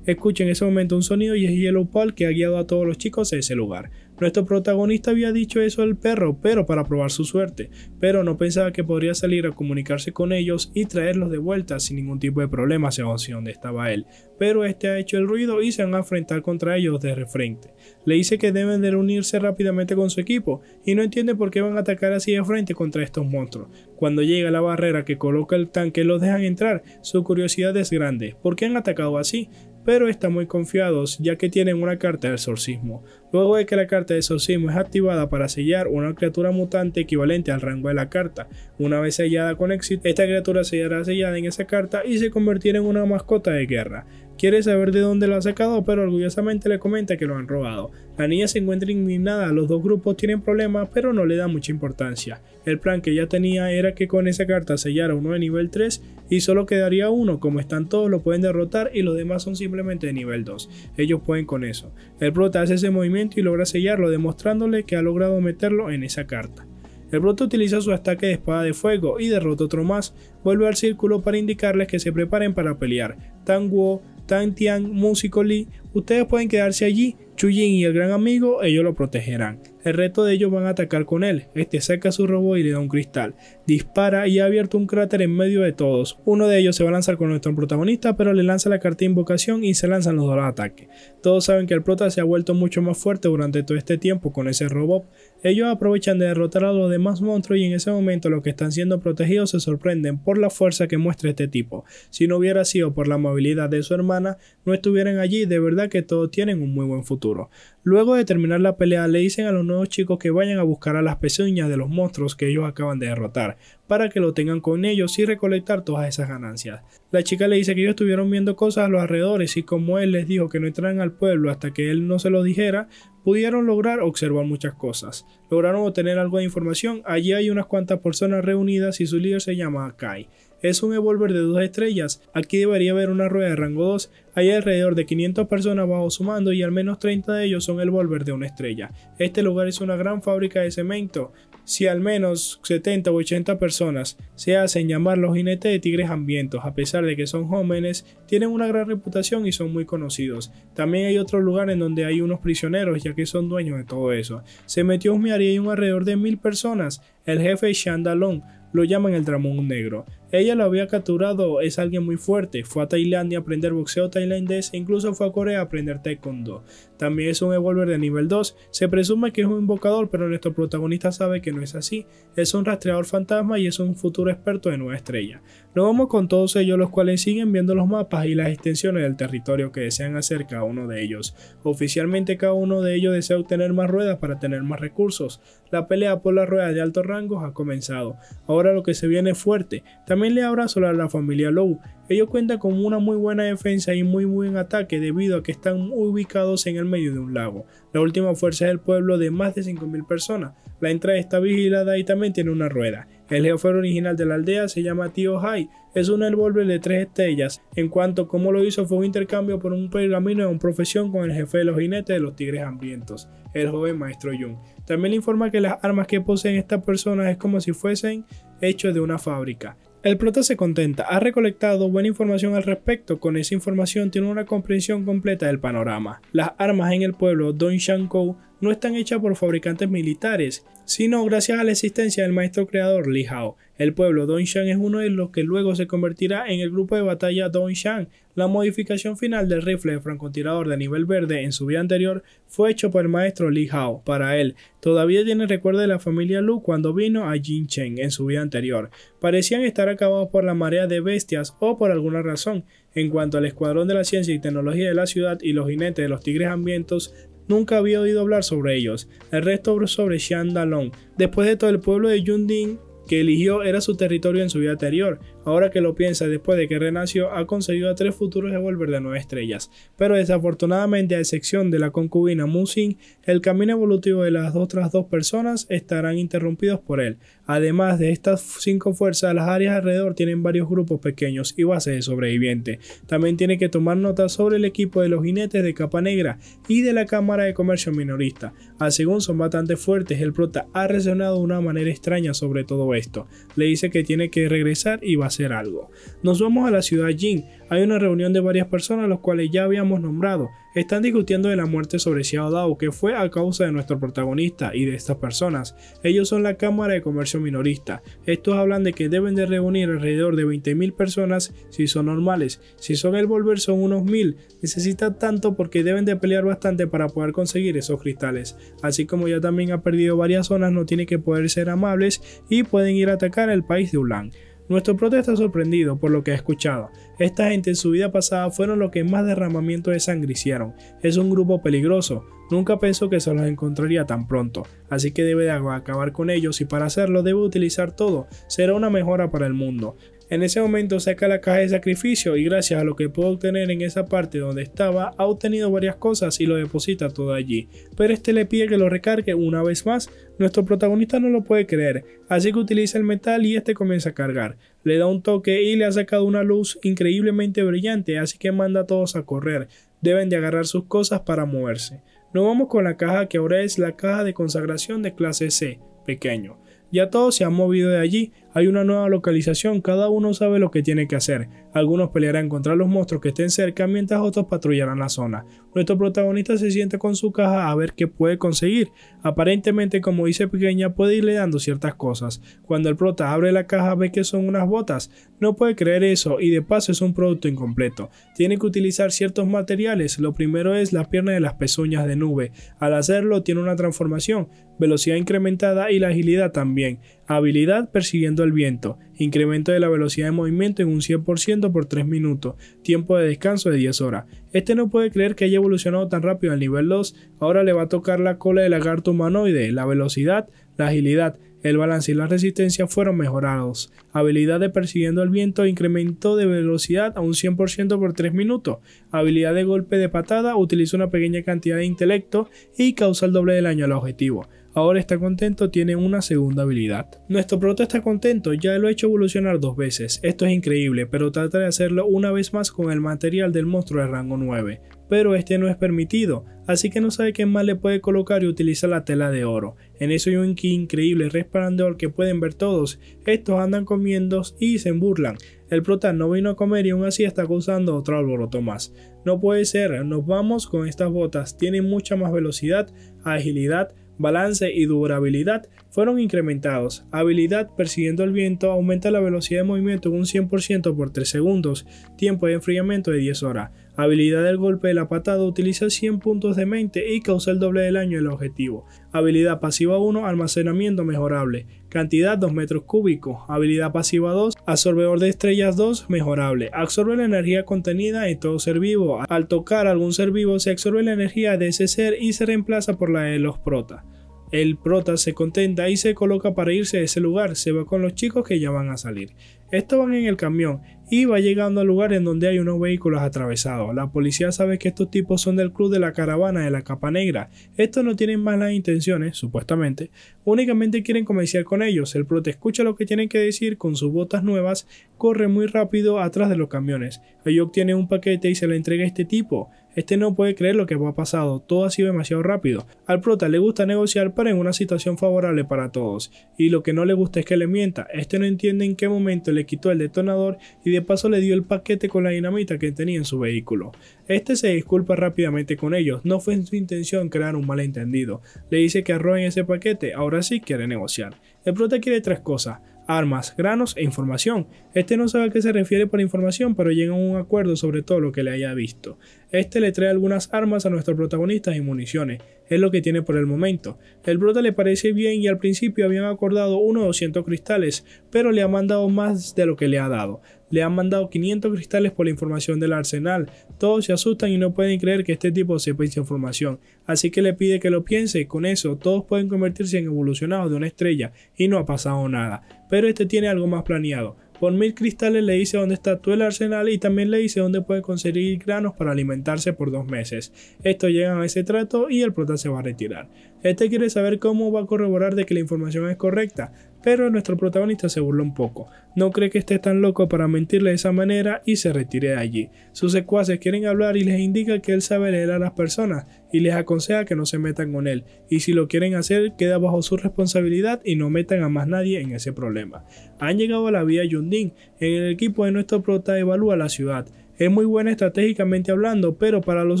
Escucha en ese momento un sonido y es Yellow Paul que ha guiado a todos los chicos a ese lugar. Nuestro protagonista había dicho eso al perro, pero para probar su suerte, pero no pensaba que podría salir a comunicarse con ellos y traerlos de vuelta sin ningún tipo de problema si donde estaba él, pero este ha hecho el ruido y se van a enfrentar contra ellos de refrente. Le dice que deben de reunirse rápidamente con su equipo y no entiende por qué van a atacar así de frente contra estos monstruos. Cuando llega la barrera que coloca el tanque los dejan entrar, su curiosidad es grande, ¿por qué han atacado así? pero están muy confiados ya que tienen una carta de exorcismo. Luego de que la carta de exorcismo es activada para sellar una criatura mutante equivalente al rango de la carta, una vez sellada con éxito, esta criatura será sellada en esa carta y se convertirá en una mascota de guerra quiere saber de dónde lo ha sacado, pero orgullosamente le comenta que lo han robado. La niña se encuentra indignada, los dos grupos tienen problemas, pero no le da mucha importancia. El plan que ella tenía era que con esa carta sellara uno de nivel 3 y solo quedaría uno, como están todos lo pueden derrotar y los demás son simplemente de nivel 2. Ellos pueden con eso. El prota hace ese movimiento y logra sellarlo, demostrándole que ha logrado meterlo en esa carta. El broto utiliza su ataque de espada de fuego y derrota otro más. Vuelve al círculo para indicarles que se preparen para pelear. Tanguo Tan Tian Musically, ustedes pueden quedarse allí. Chuyin y el gran amigo, ellos lo protegerán. El resto de ellos van a atacar con él. Este saca su robot y le da un cristal. Dispara y ha abierto un cráter en medio de todos. Uno de ellos se va a lanzar con nuestro protagonista, pero le lanza la carta de invocación y se lanzan los dos ataques. Todos saben que el prota se ha vuelto mucho más fuerte durante todo este tiempo con ese robot, ellos aprovechan de derrotar a los demás monstruos y en ese momento los que están siendo protegidos se sorprenden por la fuerza que muestra este tipo. Si no hubiera sido por la amabilidad de su hermana, no estuvieran allí, de verdad que todos tienen un muy buen futuro. Luego de terminar la pelea le dicen a los nuevos chicos que vayan a buscar a las pezuñas de los monstruos que ellos acaban de derrotar, para que lo tengan con ellos y recolectar todas esas ganancias. La chica le dice que ellos estuvieron viendo cosas a los alrededores y como él les dijo que no entraran al pueblo hasta que él no se lo dijera, pudieron lograr observar muchas cosas. Lograron obtener algo de información. Allí hay unas cuantas personas reunidas y su líder se llama Kai. Es un evolver de dos estrellas. Aquí debería haber una rueda de rango 2. Hay alrededor de 500 personas bajo su mando y al menos 30 de ellos son evolver de una estrella. Este lugar es una gran fábrica de cemento si al menos 70 o 80 personas se hacen llamar los jinetes de tigres hambrientos, a pesar de que son jóvenes, tienen una gran reputación y son muy conocidos. También hay otros lugares donde hay unos prisioneros, ya que son dueños de todo eso. Se metió un y un alrededor de mil personas. El jefe Shandalong lo llaman el Dramón Negro. Ella lo había capturado, es alguien muy fuerte, fue a Tailandia a aprender boxeo tailandés e incluso fue a Corea a aprender taekwondo. También es un evolver de nivel 2, se presume que es un invocador pero nuestro protagonista sabe que no es así, es un rastreador fantasma y es un futuro experto de nueva estrella. Nos vamos con todos ellos los cuales siguen viendo los mapas y las extensiones del territorio que desean hacer cada uno de ellos. Oficialmente cada uno de ellos desea obtener más ruedas para tener más recursos. La pelea por las ruedas de alto rango ha comenzado, ahora lo que se viene es fuerte. También le abrazó a la familia Low. Ellos cuentan con una muy buena defensa y muy buen ataque debido a que están ubicados en el medio de un lago. La última fuerza del pueblo de más de 5.000 personas. La entrada está vigilada y también tiene una rueda. El jefe original de la aldea se llama Tío Hai. Es un revólver de tres estrellas. En cuanto a cómo lo hizo fue un intercambio por un pergamino de una profesión con el jefe de los jinetes de los tigres hambrientos, el joven maestro Jung. También le informa que las armas que poseen estas personas es como si fuesen hechos de una fábrica. El prota se contenta, ha recolectado buena información al respecto, con esa información tiene una comprensión completa del panorama. Las armas en el pueblo Don Shankou no están hechas por fabricantes militares, sino gracias a la existencia del maestro creador Li Hao. El pueblo Dongshan es uno de los que luego se convertirá en el grupo de batalla Dongshan. La modificación final del rifle de francotirador de nivel verde en su vida anterior fue hecho por el maestro Li Hao. Para él, todavía tiene recuerdo de la familia Lu cuando vino a Jincheng en su vida anterior. Parecían estar acabados por la marea de bestias o por alguna razón. En cuanto al escuadrón de la ciencia y tecnología de la ciudad y los jinetes de los tigres hambrientos, nunca había oído hablar sobre ellos. El resto sobre Dalong. Después de todo, el pueblo de Yunding que eligió era su territorio en su vida anterior, Ahora que lo piensa, después de que renació, ha conseguido a tres futuros devolver de nueve estrellas. Pero desafortunadamente, a excepción de la concubina Musin, el camino evolutivo de las otras dos personas estarán interrumpidos por él. Además de estas cinco fuerzas, las áreas alrededor tienen varios grupos pequeños y bases de sobrevivientes. También tiene que tomar nota sobre el equipo de los jinetes de capa negra y de la Cámara de Comercio Minorista. A ah, según son bastante fuertes, el prota ha reaccionado de una manera extraña sobre todo esto. Le dice que tiene que regresar y va a algo. Nos vamos a la ciudad Jin. Hay una reunión de varias personas, los cuales ya habíamos nombrado. Están discutiendo de la muerte sobre Xiao Dao, que fue a causa de nuestro protagonista y de estas personas. Ellos son la Cámara de Comercio Minorista. Estos hablan de que deben de reunir alrededor de 20.000 personas si son normales. Si son el volver son unos 1.000. Necesita tanto porque deben de pelear bastante para poder conseguir esos cristales. Así como ya también ha perdido varias zonas, no tiene que poder ser amables y pueden ir a atacar el país de Ulan. Nuestro prota está sorprendido por lo que ha escuchado. Esta gente en su vida pasada fueron los que más derramamiento de sangre hicieron. Es un grupo peligroso. Nunca pensó que se los encontraría tan pronto, así que debe de acabar con ellos y para hacerlo debe utilizar todo. Será una mejora para el mundo. En ese momento saca la caja de sacrificio y gracias a lo que pudo obtener en esa parte donde estaba, ha obtenido varias cosas y lo deposita todo allí, pero este le pide que lo recargue una vez más, nuestro protagonista no lo puede creer, así que utiliza el metal y este comienza a cargar, le da un toque y le ha sacado una luz increíblemente brillante, así que manda a todos a correr, deben de agarrar sus cosas para moverse. Nos vamos con la caja que ahora es la caja de consagración de clase C, pequeño. Ya todos se han movido de allí, hay una nueva localización, cada uno sabe lo que tiene que hacer. Algunos pelearán contra los monstruos que estén cerca, mientras otros patrullarán la zona. Nuestro protagonista se sienta con su caja a ver qué puede conseguir. Aparentemente, como dice Pequeña, puede irle dando ciertas cosas. Cuando el prota abre la caja ve que son unas botas. No puede creer eso y de paso es un producto incompleto. Tiene que utilizar ciertos materiales. Lo primero es la piernas de las pezuñas de nube. Al hacerlo tiene una transformación, velocidad incrementada y la agilidad también. Habilidad persiguiendo el viento. Incremento de la velocidad de movimiento en un 100% por 3 minutos. Tiempo de descanso de 10 horas. Este no puede creer que haya evolucionado tan rápido al nivel 2. Ahora le va a tocar la cola de lagarto humanoide, la velocidad, la agilidad, el balance y la resistencia fueron mejorados. Habilidad de persiguiendo el viento incremento de velocidad a un 100% por 3 minutos. Habilidad de golpe de patada utiliza una pequeña cantidad de intelecto y causa el doble del daño al objetivo ahora está contento tiene una segunda habilidad. Nuestro prota está contento, ya lo he hecho evolucionar dos veces, esto es increíble, pero trata de hacerlo una vez más con el material del monstruo de rango 9, pero este no es permitido, así que no sabe qué más le puede colocar y utiliza la tela de oro. En eso hay un increíble resplandor que pueden ver todos, estos andan comiendo y se burlan. El prota no vino a comer y aún así está causando otro alboroto más. No puede ser, nos vamos con estas botas, tienen mucha más velocidad, agilidad, balance y durabilidad fueron incrementados. Habilidad persiguiendo el viento aumenta la velocidad de movimiento un 100% por 3 segundos, tiempo de enfriamiento de 10 horas. Habilidad del golpe de la patada utiliza 100 puntos de mente y causa el doble del año el objetivo. Habilidad pasiva 1 almacenamiento mejorable. Cantidad 2 metros cúbicos. Habilidad pasiva 2 absorbedor de estrellas 2 mejorable. Absorbe la energía contenida en todo ser vivo. Al tocar algún ser vivo se absorbe la energía de ese ser y se reemplaza por la de los protas. El prota se contenta y se coloca para irse a ese lugar, se va con los chicos que ya van a salir. Estos van en el camión y va llegando al lugar en donde hay unos vehículos atravesados. La policía sabe que estos tipos son del club de la caravana de la capa negra. Estos no tienen malas intenciones, supuestamente. Únicamente quieren comerciar con ellos. El prote escucha lo que tienen que decir con sus botas nuevas, corre muy rápido atrás de los camiones. Ahí obtiene un paquete y se lo entrega a este tipo. Este no puede creer lo que ha pasado, todo ha sido demasiado rápido. Al prota le gusta negociar para en una situación favorable para todos, y lo que no le gusta es que le mienta. Este no entiende en qué momento le quitó el detonador y de paso le dio el paquete con la dinamita que tenía en su vehículo. Este se disculpa rápidamente con ellos, no fue en su intención crear un malentendido. Le dice que arrojen ese paquete, ahora sí quiere negociar. El prota quiere tres cosas, armas, granos e información. Este no sabe a qué se refiere por información, pero llega a un acuerdo sobre todo lo que le haya visto. Este le trae algunas armas a nuestros protagonistas y municiones, es lo que tiene por el momento. El brota le parece bien y al principio habían acordado unos 200 cristales, pero le ha mandado más de lo que le ha dado. Le han mandado 500 cristales por la información del arsenal. Todos se asustan y no pueden creer que este tipo sepa esa información. Así que le pide que lo piense. Con eso, todos pueden convertirse en evolucionados de una estrella y no ha pasado nada. Pero este tiene algo más planeado. Por mil cristales le dice dónde está todo el arsenal y también le dice dónde puede conseguir granos para alimentarse por dos meses. Esto llega a ese trato y el prota se va a retirar. Este quiere saber cómo va a corroborar de que la información es correcta, pero nuestro protagonista se burla un poco, no cree que esté tan loco para mentirle de esa manera y se retire de allí. Sus secuaces quieren hablar y les indica que él sabe leer a las personas y les aconseja que no se metan con él, y si lo quieren hacer queda bajo su responsabilidad y no metan a más nadie en ese problema. Han llegado a la vía Yundin, en el equipo de nuestro prota evalúa la ciudad. Es muy buena estratégicamente hablando, pero para los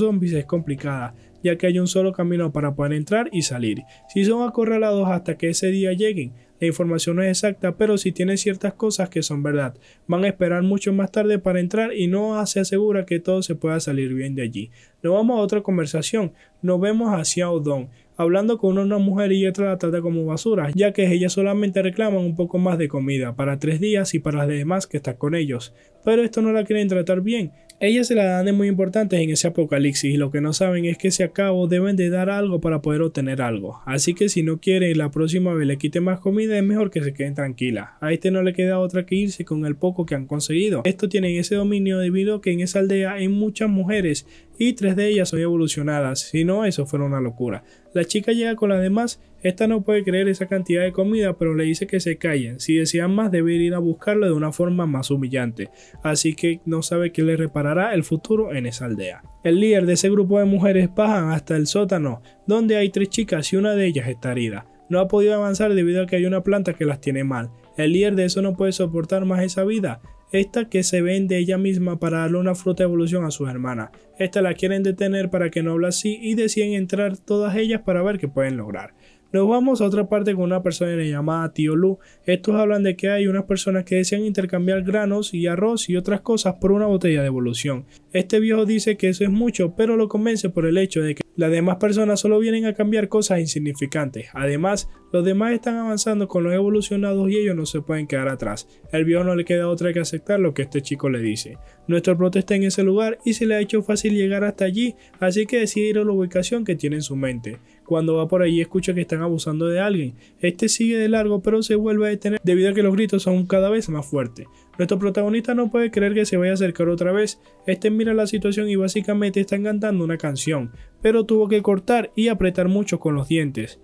zombies es complicada ya que hay un solo camino para poder entrar y salir. Si son acorralados hasta que ese día lleguen, la información no es exacta, pero sí tiene ciertas cosas que son verdad. Van a esperar mucho más tarde para entrar y no se asegura que todo se pueda salir bien de allí. Nos vamos a otra conversación. Nos vemos hacia Odón hablando con una mujer y otra la trata como basura, ya que ellas solamente reclaman un poco más de comida para tres días y para las demás que están con ellos. Pero esto no la quieren tratar bien, ellas se la dan de muy importantes en ese apocalipsis y lo que no saben es que si acabo deben de dar algo para poder obtener algo. Así que si no quiere la próxima vez le quite más comida es mejor que se queden tranquilas. A este no le queda otra que irse con el poco que han conseguido. Esto tienen ese dominio debido a que en esa aldea hay muchas mujeres y tres de ellas son evolucionadas. Si no, eso fuera una locura. La chica llega con las demás, esta no puede creer esa cantidad de comida, pero le dice que se callen, si desean más debe ir a buscarlo de una forma más humillante, así que no sabe qué le reparará el futuro en esa aldea. El líder de ese grupo de mujeres bajan hasta el sótano, donde hay tres chicas y una de ellas está herida. No ha podido avanzar debido a que hay una planta que las tiene mal. El líder de eso no puede soportar más esa vida, esta que se vende ella misma para darle una fruta de evolución a sus hermanas. Esta la quieren detener para que no hable así y deciden entrar todas ellas para ver qué pueden lograr. Nos vamos a otra parte con una persona llamada Tío Lu. Estos hablan de que hay unas personas que desean intercambiar granos y arroz y otras cosas por una botella de evolución. Este viejo dice que eso es mucho, pero lo convence por el hecho de que las demás personas solo vienen a cambiar cosas insignificantes. Además, los demás están avanzando con los evolucionados y ellos no se pueden quedar atrás. El viejo no le queda otra que aceptar lo que este chico le dice. Nuestro protesta en ese lugar y se le ha hecho fácil llegar hasta allí, así que decide ir a la ubicación que tiene en su mente. Cuando va por allí escucha que están abusando de alguien. Este sigue de largo pero se vuelve a detener debido a que los gritos son cada vez más fuertes. Nuestro protagonista no puede creer que se vaya a acercar otra vez. Este mira la situación y básicamente están cantando una canción, pero tuvo que cortar y apretar mucho con los dientes.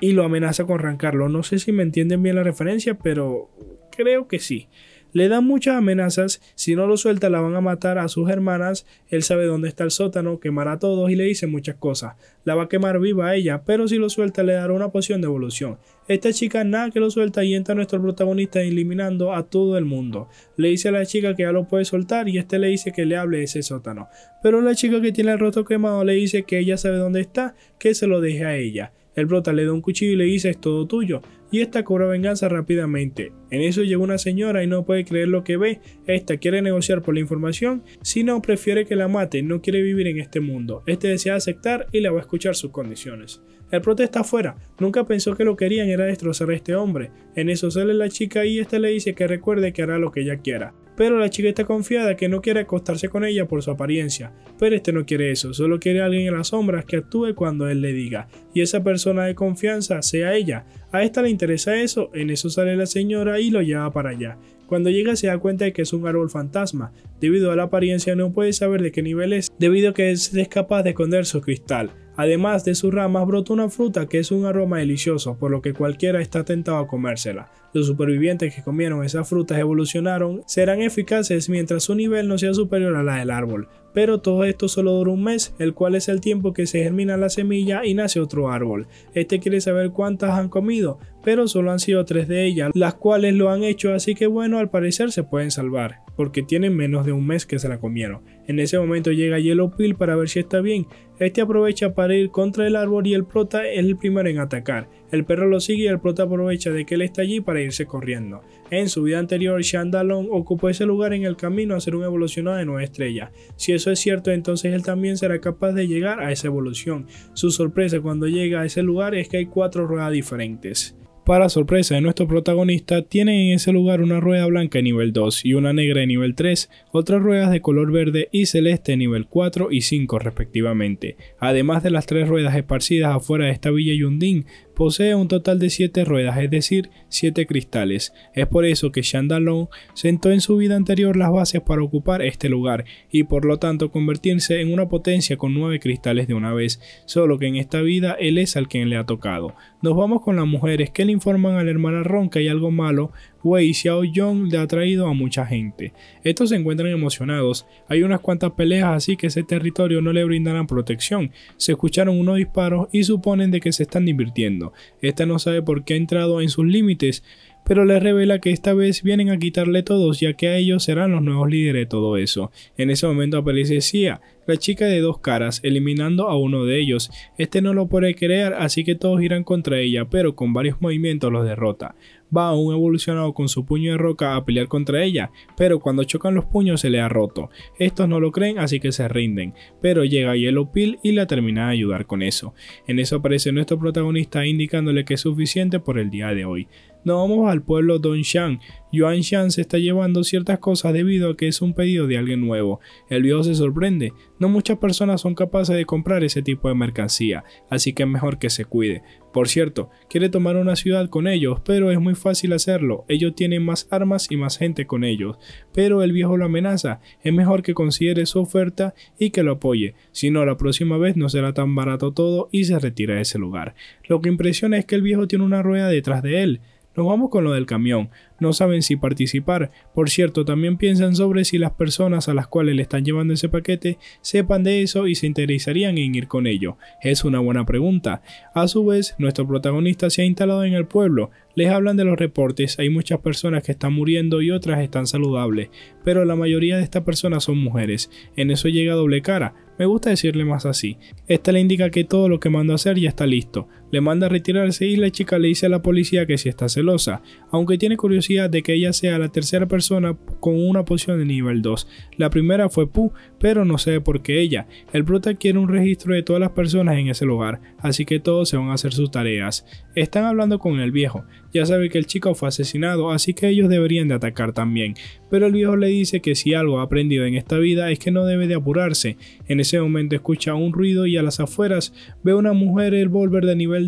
Y lo amenaza con arrancarlo. No sé si me entienden bien la referencia, pero creo que sí. Le dan muchas amenazas, si no lo suelta la van a matar a sus hermanas, él sabe dónde está el sótano, quemará a todos y le dice muchas cosas. La va a quemar viva a ella, pero si lo suelta le dará una poción de evolución. Esta chica nada que lo suelta y entra nuestro protagonista eliminando a todo el mundo. Le dice a la chica que ya lo puede soltar y este le dice que le hable de ese sótano. Pero la chica que tiene el rostro quemado le dice que ella sabe dónde está, que se lo deje a ella. El brota le da un cuchillo y le dice es todo tuyo y esta cobra venganza rápidamente. En eso llega una señora y no puede creer lo que ve. Esta quiere negociar por la información, Si no, prefiere que la mate, no quiere vivir en este mundo. Este desea aceptar y le va a escuchar sus condiciones. El protesta afuera, nunca pensó que lo querían era destrozar a este hombre. En eso sale la chica y esta le dice que recuerde que hará lo que ella quiera pero la chica está confiada que no quiere acostarse con ella por su apariencia, pero este no quiere eso, solo quiere alguien en las sombras que actúe cuando él le diga, y esa persona de confianza sea ella. A esta le interesa eso, en eso sale la señora y lo lleva para allá. Cuando llega se da cuenta de que es un árbol fantasma, debido a la apariencia no puede saber de qué nivel es, debido a que es capaz de esconder su cristal. Además de sus ramas brota una fruta que es un aroma delicioso, por lo que cualquiera está tentado a comérsela. Los supervivientes que comieron esas frutas evolucionaron, serán eficaces mientras su nivel no sea superior a la del árbol, pero todo esto solo dura un mes, el cual es el tiempo que se germina la semilla y nace otro árbol. Este quiere saber cuántas han comido, pero solo han sido tres de ellas, las cuales lo han hecho, así que bueno, al parecer se pueden salvar porque tienen menos de un mes que se la comieron. En ese momento llega Yellow Pill para ver si está bien. Este aprovecha para ir contra el árbol y el prota es el primero en atacar. El perro lo sigue y el prota aprovecha de que él está allí para irse corriendo. En su vida anterior, Shandalon ocupó ese lugar en el camino a ser un evolucionado de nueva estrella. Si eso es cierto, entonces él también será capaz de llegar a esa evolución. Su sorpresa cuando llega a ese lugar es que hay cuatro ruedas diferentes. Para sorpresa de nuestro protagonista, tiene en ese lugar una rueda blanca de nivel 2 y una negra de nivel 3, otras ruedas de color verde y celeste de nivel 4 y 5 respectivamente, además de las tres ruedas esparcidas afuera de esta villa Yundin, Posee un total de 7 ruedas, es decir, 7 cristales. Es por eso que Shandalong sentó en su vida anterior las bases para ocupar este lugar y por lo tanto convertirse en una potencia con 9 cristales de una vez, solo que en esta vida él es al quien le ha tocado. Nos vamos con las mujeres que le informan a la hermana Ron que hay algo malo Wei Xiaoyong le ha traído a mucha gente. Estos se encuentran emocionados, hay unas cuantas peleas así que ese territorio no le brindarán protección. Se escucharon unos disparos y suponen de que se están divirtiendo. Esta no sabe por qué ha entrado en sus límites pero les revela que esta vez vienen a quitarle todos, ya que a ellos serán los nuevos líderes de todo eso. En ese momento aparece Sia, la chica de dos caras, eliminando a uno de ellos. Este no lo puede creer, así que todos irán contra ella, pero con varios movimientos los derrota. Va un evolucionado con su puño de roca a pelear contra ella, pero cuando chocan los puños se le ha roto. Estos no lo creen, así que se rinden, pero llega Yellow Pill y la termina de ayudar con eso. En eso aparece nuestro protagonista indicándole que es suficiente por el día de hoy. Nos vamos al pueblo Dongshan. Yuan Shan se está llevando ciertas cosas debido a que es un pedido de alguien nuevo. El viejo se sorprende. No muchas personas son capaces de comprar ese tipo de mercancía, así que es mejor que se cuide. Por cierto, quiere tomar una ciudad con ellos, pero es muy fácil hacerlo. Ellos tienen más armas y más gente con ellos. Pero el viejo lo amenaza. Es mejor que considere su oferta y que lo apoye. Si no, la próxima vez no será tan barato todo y se retira de ese lugar. Lo que impresiona es que el viejo tiene una rueda detrás de él. Nos vamos con lo del camión. No saben si participar. Por cierto, también piensan sobre si las personas a las cuales le están llevando ese paquete sepan de eso y se interesarían en ir con ello. Es una buena pregunta. A su vez, nuestro protagonista se ha instalado en el pueblo. Les hablan de los reportes, hay muchas personas que están muriendo y otras están saludables, pero la mayoría de estas personas son mujeres. En eso llega doble cara, me gusta decirle más así. Esta le indica que todo lo que a hacer ya está listo le manda a retirarse y la chica le dice a la policía que si está celosa, aunque tiene curiosidad de que ella sea la tercera persona con una poción de nivel 2. La primera fue Pu, pero no sé por qué ella. El prota quiere un registro de todas las personas en ese lugar, así que todos se van a hacer sus tareas. Están hablando con el viejo, ya sabe que el chico fue asesinado, así que ellos deberían de atacar también, pero el viejo le dice que si algo ha aprendido en esta vida es que no debe de apurarse. En ese momento escucha un ruido y a las afueras ve una mujer el volver de nivel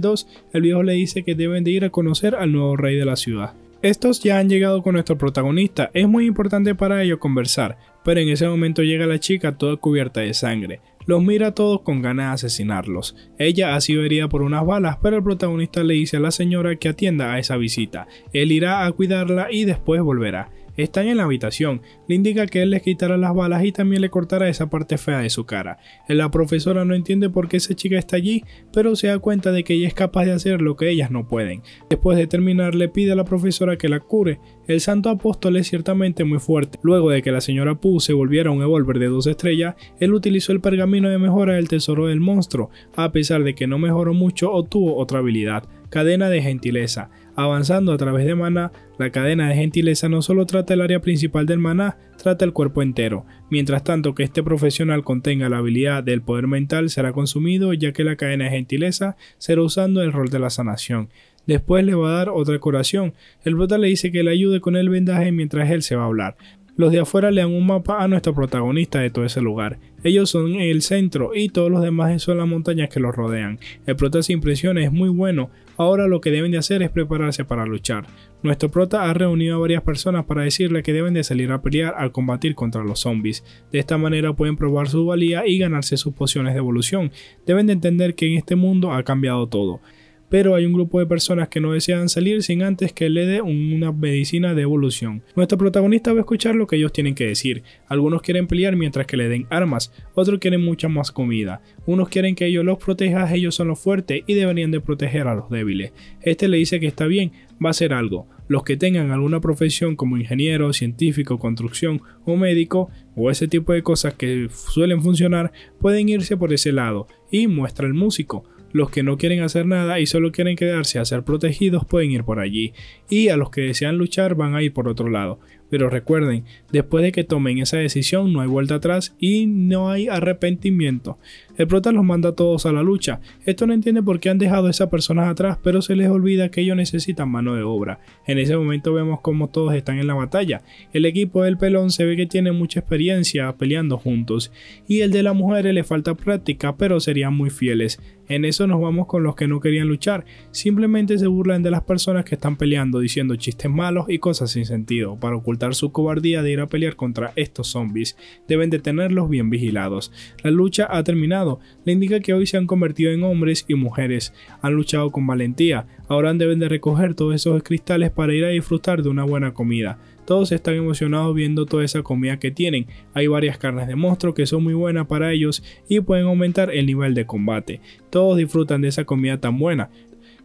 el viejo le dice que deben de ir a conocer al nuevo rey de la ciudad. Estos ya han llegado con nuestro protagonista, es muy importante para ellos conversar, pero en ese momento llega la chica toda cubierta de sangre. Los mira todos con ganas de asesinarlos. Ella ha sido herida por unas balas, pero el protagonista le dice a la señora que atienda a esa visita. Él irá a cuidarla y después volverá están en la habitación. Le indica que él les quitará las balas y también le cortará esa parte fea de su cara. La profesora no entiende por qué esa chica está allí, pero se da cuenta de que ella es capaz de hacer lo que ellas no pueden. Después de terminar, le pide a la profesora que la cure. El santo apóstol es ciertamente muy fuerte. Luego de que la señora Pooh se volviera un evolver de dos estrellas, él utilizó el pergamino de mejora del tesoro del monstruo. A pesar de que no mejoró mucho, obtuvo otra habilidad, cadena de gentileza. Avanzando a través de Maná, la cadena de gentileza no solo trata el área principal del Maná, trata el cuerpo entero. Mientras tanto que este profesional contenga la habilidad del poder mental será consumido ya que la cadena de gentileza será usando el rol de la sanación. Después le va a dar otra curación. El brota le dice que le ayude con el vendaje mientras él se va a hablar. Los de afuera le dan un mapa a nuestro protagonista de todo ese lugar. Ellos son el centro y todos los demás son las montañas que los rodean. El prota sin presiones es muy bueno, ahora lo que deben de hacer es prepararse para luchar. Nuestro prota ha reunido a varias personas para decirle que deben de salir a pelear a combatir contra los zombies. De esta manera pueden probar su valía y ganarse sus pociones de evolución. Deben de entender que en este mundo ha cambiado todo pero hay un grupo de personas que no desean salir sin antes que le dé una medicina de evolución. Nuestro protagonista va a escuchar lo que ellos tienen que decir. Algunos quieren pelear mientras que le den armas, otros quieren mucha más comida. Unos quieren que ellos los protejan, ellos son los fuertes y deberían de proteger a los débiles. Este le dice que está bien, va a hacer algo. Los que tengan alguna profesión como ingeniero, científico, construcción o médico o ese tipo de cosas que suelen funcionar pueden irse por ese lado y muestra el músico los que no quieren hacer nada y solo quieren quedarse a ser protegidos pueden ir por allí. Y a los que desean luchar van a ir por otro lado. Pero recuerden, después de que tomen esa decisión no hay vuelta atrás y no hay arrepentimiento. El prota los manda a todos a la lucha. Esto no entiende por qué han dejado a esas personas atrás, pero se les olvida que ellos necesitan mano de obra. En ese momento vemos cómo todos están en la batalla. El equipo del pelón se ve que tiene mucha experiencia peleando juntos, y el de la mujer le falta práctica, pero serían muy fieles. En eso nos vamos con los que no querían luchar, simplemente se burlan de las personas que están peleando diciendo chistes malos y cosas sin sentido para ocultar su cobardía de ir a pelear contra estos zombies. Deben de tenerlos bien vigilados. La lucha ha terminado le indica que hoy se han convertido en hombres y mujeres, han luchado con valentía, ahora deben de recoger todos esos cristales para ir a disfrutar de una buena comida. Todos están emocionados viendo toda esa comida que tienen. Hay varias carnes de monstruo que son muy buenas para ellos y pueden aumentar el nivel de combate. Todos disfrutan de esa comida tan buena.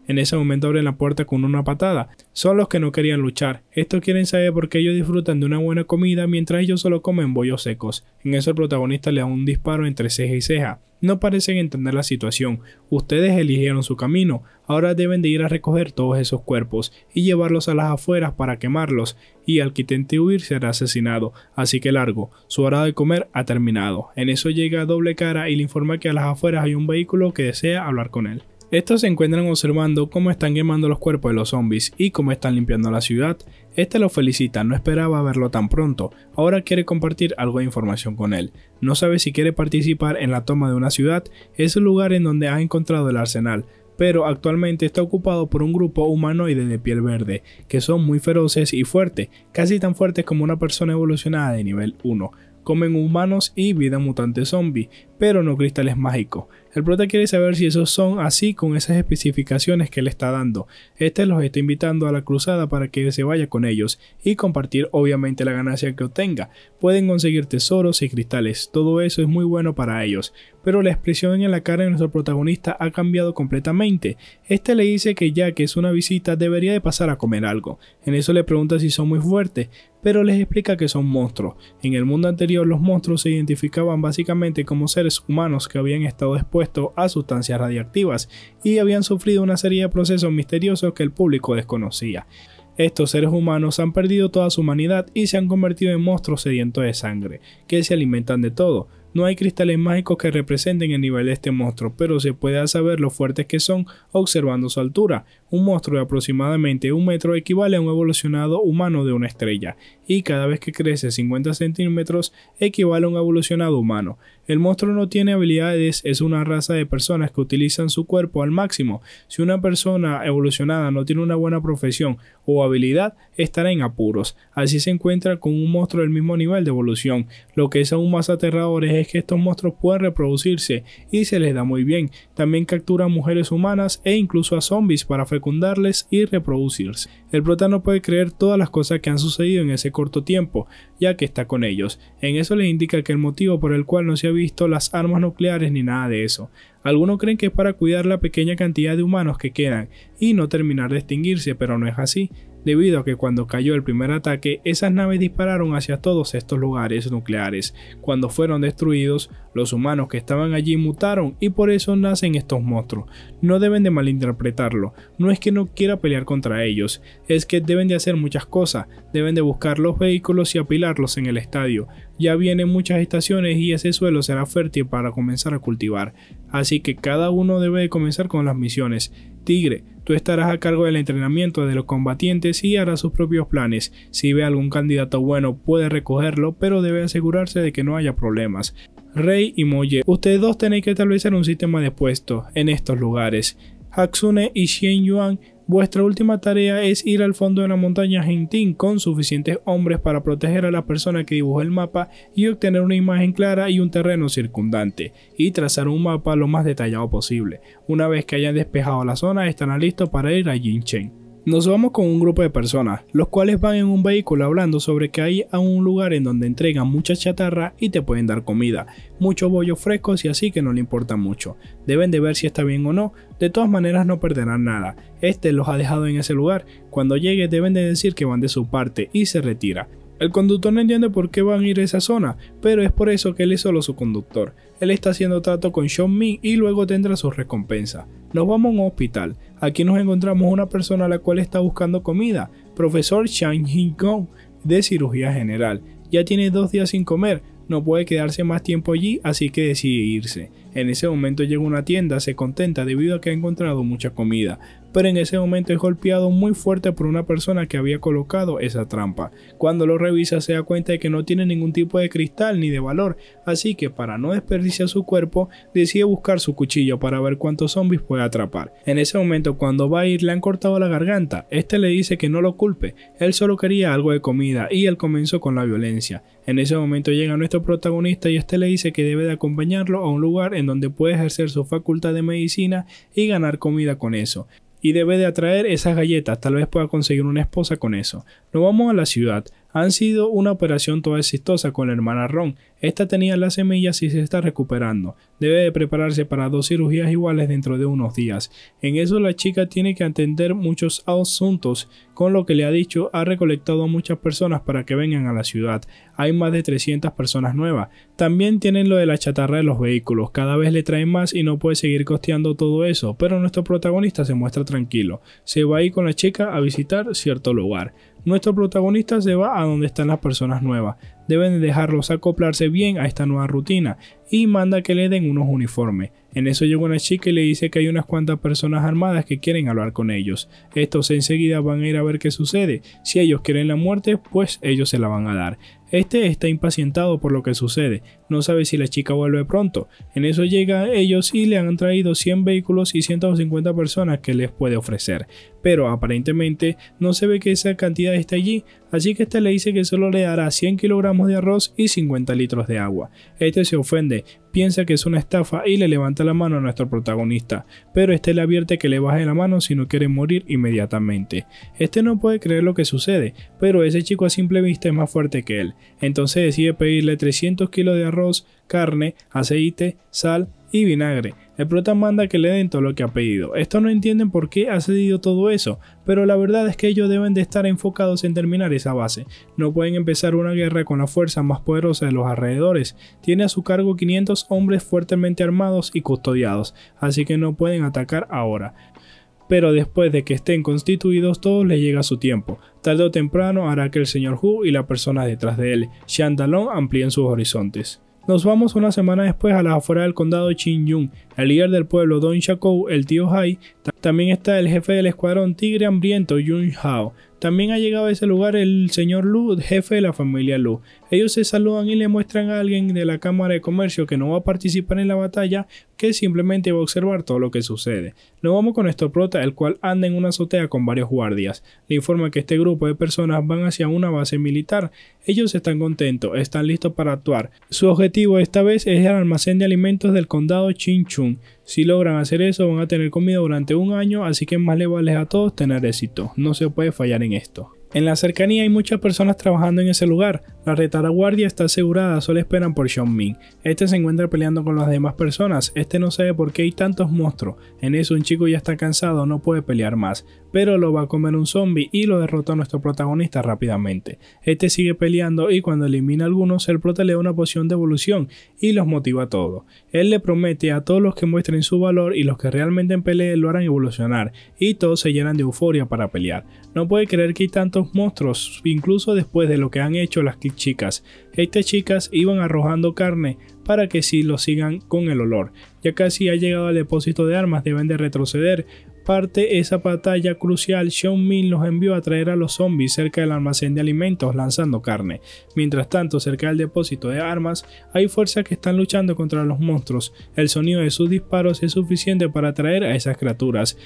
En ese momento abren la puerta con una patada. Son los que no querían luchar. Estos quieren saber por qué ellos disfrutan de una buena comida mientras ellos solo comen bollos secos. En eso el protagonista le da un disparo entre ceja y ceja. No parecen entender la situación. Ustedes eligieron su camino. Ahora deben de ir a recoger todos esos cuerpos y llevarlos a las afueras para quemarlos. Y al que intente huir será asesinado. Así que largo. Su hora de comer ha terminado. En eso llega a doble cara y le informa que a las afueras hay un vehículo que desea hablar con él. Estos se encuentran observando cómo están quemando los cuerpos de los zombies y cómo están limpiando la ciudad. Este lo felicita, no esperaba verlo tan pronto, ahora quiere compartir algo de información con él. No sabe si quiere participar en la toma de una ciudad, es el lugar en donde ha encontrado el arsenal, pero actualmente está ocupado por un grupo humanoide de piel verde, que son muy feroces y fuertes, casi tan fuertes como una persona evolucionada de nivel 1. Comen humanos y vida mutante zombie, pero no cristales mágicos. El prota quiere saber si esos son así con esas especificaciones que le está dando. Este los está invitando a la cruzada para que se vaya con ellos y compartir obviamente la ganancia que obtenga. Pueden conseguir tesoros y cristales, todo eso es muy bueno para ellos. Pero la expresión en la cara de nuestro protagonista ha cambiado completamente. Este le dice que ya que es una visita debería de pasar a comer algo. En eso le pregunta si son muy fuertes, pero les explica que son monstruos. En el mundo anterior los monstruos se identificaban básicamente como seres humanos que habían estado expuestos a sustancias radiactivas y habían sufrido una serie de procesos misteriosos que el público desconocía. Estos seres humanos han perdido toda su humanidad y se han convertido en monstruos sedientos de sangre, que se alimentan de todo, no hay cristales mágicos que representen el nivel de este monstruo, pero se puede saber lo fuertes que son observando su altura, un monstruo de aproximadamente un metro equivale a un evolucionado humano de una estrella, y cada vez que crece 50 centímetros equivale a un evolucionado humano. El monstruo no tiene habilidades, es una raza de personas que utilizan su cuerpo al máximo. Si una persona evolucionada no tiene una buena profesión o habilidad, estará en apuros. Así se encuentra con un monstruo del mismo nivel de evolución. Lo que es aún más aterrador es que estos monstruos pueden reproducirse y se les da muy bien. También capturan mujeres humanas e incluso a zombies para y reproducirse. El no puede creer todas las cosas que han sucedido en ese corto tiempo, ya que está con ellos. En eso les indica que el motivo por el cual no se ha visto las armas nucleares ni nada de eso. Algunos creen que es para cuidar la pequeña cantidad de humanos que quedan y no terminar de extinguirse, pero no es así debido a que cuando cayó el primer ataque, esas naves dispararon hacia todos estos lugares nucleares. Cuando fueron destruidos, los humanos que estaban allí mutaron y por eso nacen estos monstruos. No deben de malinterpretarlo, no es que no quiera pelear contra ellos, es que deben de hacer muchas cosas, deben de buscar los vehículos y apilarlos en el estadio. Ya vienen muchas estaciones y ese suelo será fértil para comenzar a cultivar, así que cada uno debe de comenzar con las misiones. Tigre, estarás a cargo del entrenamiento de los combatientes y harás sus propios planes. Si ve algún candidato bueno puede recogerlo, pero debe asegurarse de que no haya problemas. Rey y Moye, ustedes dos tenéis que establecer un sistema de puestos en estos lugares. Hatsune y Shen Yuan Vuestra última tarea es ir al fondo de la montaña Gentín con suficientes hombres para proteger a la persona que dibujó el mapa y obtener una imagen clara y un terreno circundante, y trazar un mapa lo más detallado posible. Una vez que hayan despejado la zona, estarán listos para ir a nos vamos con un grupo de personas, los cuales van en un vehículo hablando sobre que hay a un lugar en donde entregan mucha chatarra y te pueden dar comida, muchos bollos frescos y así que no le importa mucho. Deben de ver si está bien o no, de todas maneras no perderán nada. Este los ha dejado en ese lugar, cuando llegue deben de decir que van de su parte y se retira. El conductor no entiende por qué van a ir a esa zona, pero es por eso que él es solo su conductor. Él está haciendo trato con Sean y luego tendrá su recompensa. Nos vamos a un hospital. Aquí nos encontramos una persona a la cual está buscando comida, profesor Shang hing Gong, de cirugía general. Ya tiene dos días sin comer, no puede quedarse más tiempo allí, así que decide irse. En ese momento llega una tienda, se contenta debido a que ha encontrado mucha comida, pero en ese momento es golpeado muy fuerte por una persona que había colocado esa trampa. Cuando lo revisa se da cuenta de que no tiene ningún tipo de cristal ni de valor, así que para no desperdiciar su cuerpo decide buscar su cuchillo para ver cuántos zombies puede atrapar. En ese momento cuando va a ir le han cortado la garganta, este le dice que no lo culpe, él solo quería algo de comida y él comenzó con la violencia. En ese momento llega nuestro protagonista y este le dice que debe de acompañarlo a un lugar en donde puede ejercer su facultad de medicina y ganar comida con eso. Y debe de atraer esas galletas, tal vez pueda conseguir una esposa con eso. Nos vamos a la ciudad, han sido una operación toda exitosa con la hermana Ron. Esta tenía las semillas y se está recuperando. Debe de prepararse para dos cirugías iguales dentro de unos días. En eso la chica tiene que atender muchos asuntos. Con lo que le ha dicho, ha recolectado a muchas personas para que vengan a la ciudad. Hay más de 300 personas nuevas. También tienen lo de la chatarra de los vehículos. Cada vez le traen más y no puede seguir costeando todo eso. Pero nuestro protagonista se muestra tranquilo. Se va ahí con la chica a visitar cierto lugar nuestro protagonista se va a donde están las personas nuevas. Deben dejarlos acoplarse bien a esta nueva rutina y manda que le den unos uniformes. En eso llega una chica y le dice que hay unas cuantas personas armadas que quieren hablar con ellos. Estos enseguida van a ir a ver qué sucede. Si ellos quieren la muerte, pues ellos se la van a dar. Este está impacientado por lo que sucede, no sabe si la chica vuelve pronto. En eso a ellos y le han traído 100 vehículos y 150 personas que les puede ofrecer pero aparentemente no se ve que esa cantidad está allí, así que este le dice que solo le dará 100 kilogramos de arroz y 50 litros de agua. Este se ofende, piensa que es una estafa y le levanta la mano a nuestro protagonista, pero este le advierte que le baje la mano si no quiere morir inmediatamente. Este no puede creer lo que sucede, pero ese chico a simple vista es más fuerte que él, entonces decide pedirle 300 kilos de arroz, carne, aceite, sal, y vinagre. El prota manda que le den todo lo que ha pedido. Estos no entienden por qué ha cedido todo eso, pero la verdad es que ellos deben de estar enfocados en terminar esa base. No pueden empezar una guerra con la fuerza más poderosa de los alrededores. Tiene a su cargo 500 hombres fuertemente armados y custodiados, así que no pueden atacar ahora pero después de que estén constituidos todos les llega su tiempo. Tarde o temprano hará que el señor Hu y la persona detrás de él, Shandalon, amplíen sus horizontes. Nos vamos una semana después a las afueras del condado de Yun, El líder del pueblo, Don Shakou, el tío Hai, también está el jefe del escuadrón Tigre Hambriento, Yun Hao. También ha llegado a ese lugar el señor Lu, jefe de la familia Lu. Ellos se saludan y le muestran a alguien de la Cámara de Comercio que no va a participar en la batalla, que simplemente va a observar todo lo que sucede. Nos vamos con nuestro prota, el cual anda en una azotea con varios guardias. Le informa que este grupo de personas van hacia una base militar. Ellos están contentos, están listos para actuar. Su objetivo esta vez es el almacén de alimentos del condado Chinchun. Si logran hacer eso van a tener comida durante un año, así que más le vale a todos tener éxito. No se puede fallar en esto. En la cercanía hay muchas personas trabajando en ese lugar. La retaguardia está asegurada, solo esperan por Sean Min. Este se encuentra peleando con las demás personas. Este no sabe por qué hay tantos monstruos. En eso un chico ya está cansado, no puede pelear más. Pero lo va a comer un zombie y lo derrota a nuestro protagonista rápidamente. Este sigue peleando y cuando elimina a algunos, el prota le da una poción de evolución y los motiva a todos. Él le promete a todos los que muestren su valor y los que realmente peleen lo harán evolucionar y todos se llenan de euforia para pelear. No puede creer que hay tantos monstruos, incluso después de lo que han hecho las chicas. Estas chicas iban arrojando carne para que si lo sigan con el olor. Ya casi ha llegado al depósito de armas, deben de retroceder parte esa batalla crucial, Min los envió a traer a los zombies cerca del almacén de alimentos lanzando carne. Mientras tanto, cerca del depósito de armas, hay fuerzas que están luchando contra los monstruos. El sonido de sus disparos es suficiente para atraer a esas criaturas.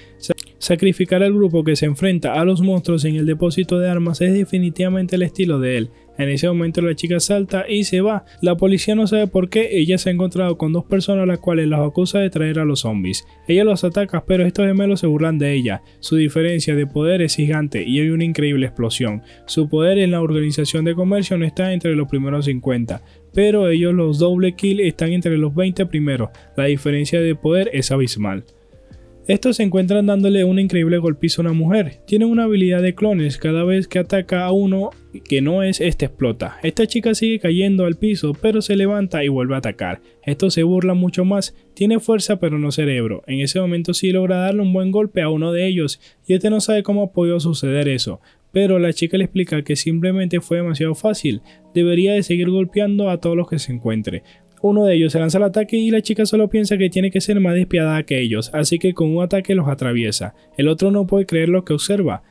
Sacrificar al grupo que se enfrenta a los monstruos en el depósito de armas es definitivamente el estilo de él. En ese momento la chica salta y se va. La policía no sabe por qué, ella se ha encontrado con dos personas a las cuales las acusa de traer a los zombies. Ella los ataca, pero estos gemelos se burlan de ella. Su diferencia de poder es gigante y hay una increíble explosión. Su poder en la organización de comercio no está entre los primeros 50, pero ellos los doble kill están entre los 20 primeros. La diferencia de poder es abismal. Estos se encuentran dándole un increíble golpizo a una mujer. Tienen una habilidad de clones, cada vez que ataca a uno que no es, este explota. Esta chica sigue cayendo al piso, pero se levanta y vuelve a atacar. Esto se burla mucho más, tiene fuerza pero no cerebro. En ese momento sí logra darle un buen golpe a uno de ellos, y este no sabe cómo ha podido suceder eso. Pero la chica le explica que simplemente fue demasiado fácil, debería de seguir golpeando a todos los que se encuentre. Uno de ellos se lanza al ataque y la chica solo piensa que tiene que ser más despiadada que ellos, así que con un ataque los atraviesa. El otro no puede creer lo que observa,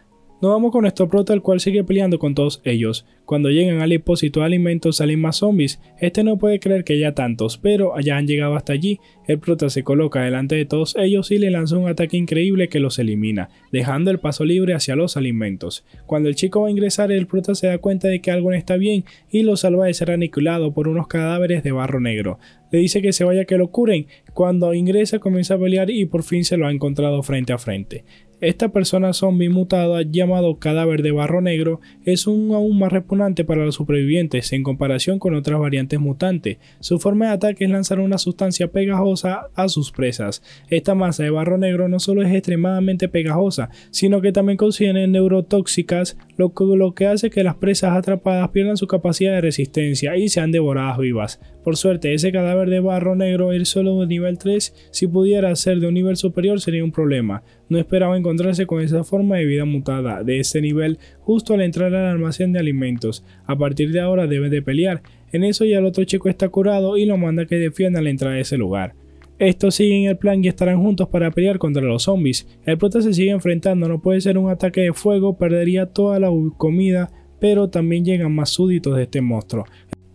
nos vamos con nuestro prota el cual sigue peleando con todos ellos. Cuando llegan al depósito de alimentos salen más zombies, este no puede creer que haya tantos, pero allá han llegado hasta allí, el prota se coloca delante de todos ellos y le lanza un ataque increíble que los elimina, dejando el paso libre hacia los alimentos. Cuando el chico va a ingresar el prota se da cuenta de que algo no está bien y lo salva de ser aniquilado por unos cadáveres de barro negro. Le dice que se vaya que lo curen, cuando ingresa comienza a pelear y por fin se lo ha encontrado frente a frente. Esta persona zombie mutada llamado cadáver de barro negro es un aún más repugnante para los supervivientes en comparación con otras variantes mutantes. Su forma de ataque es lanzar una sustancia pegajosa a sus presas. Esta masa de barro negro no solo es extremadamente pegajosa, sino que también contiene neurotóxicas, lo que, lo que hace que las presas atrapadas pierdan su capacidad de resistencia y sean devoradas vivas. Por suerte, ese cadáver de barro negro es solo de nivel 3, si pudiera ser de un nivel superior sería un problema no esperaba encontrarse con esa forma de vida mutada de ese nivel justo al entrar al almacén de alimentos. A partir de ahora debe de pelear. En eso ya el otro chico está curado y lo manda que defienda la entrada de ese lugar. Estos siguen el plan y estarán juntos para pelear contra los zombies. El prota se sigue enfrentando, no puede ser un ataque de fuego, perdería toda la comida, pero también llegan más súditos de este monstruo.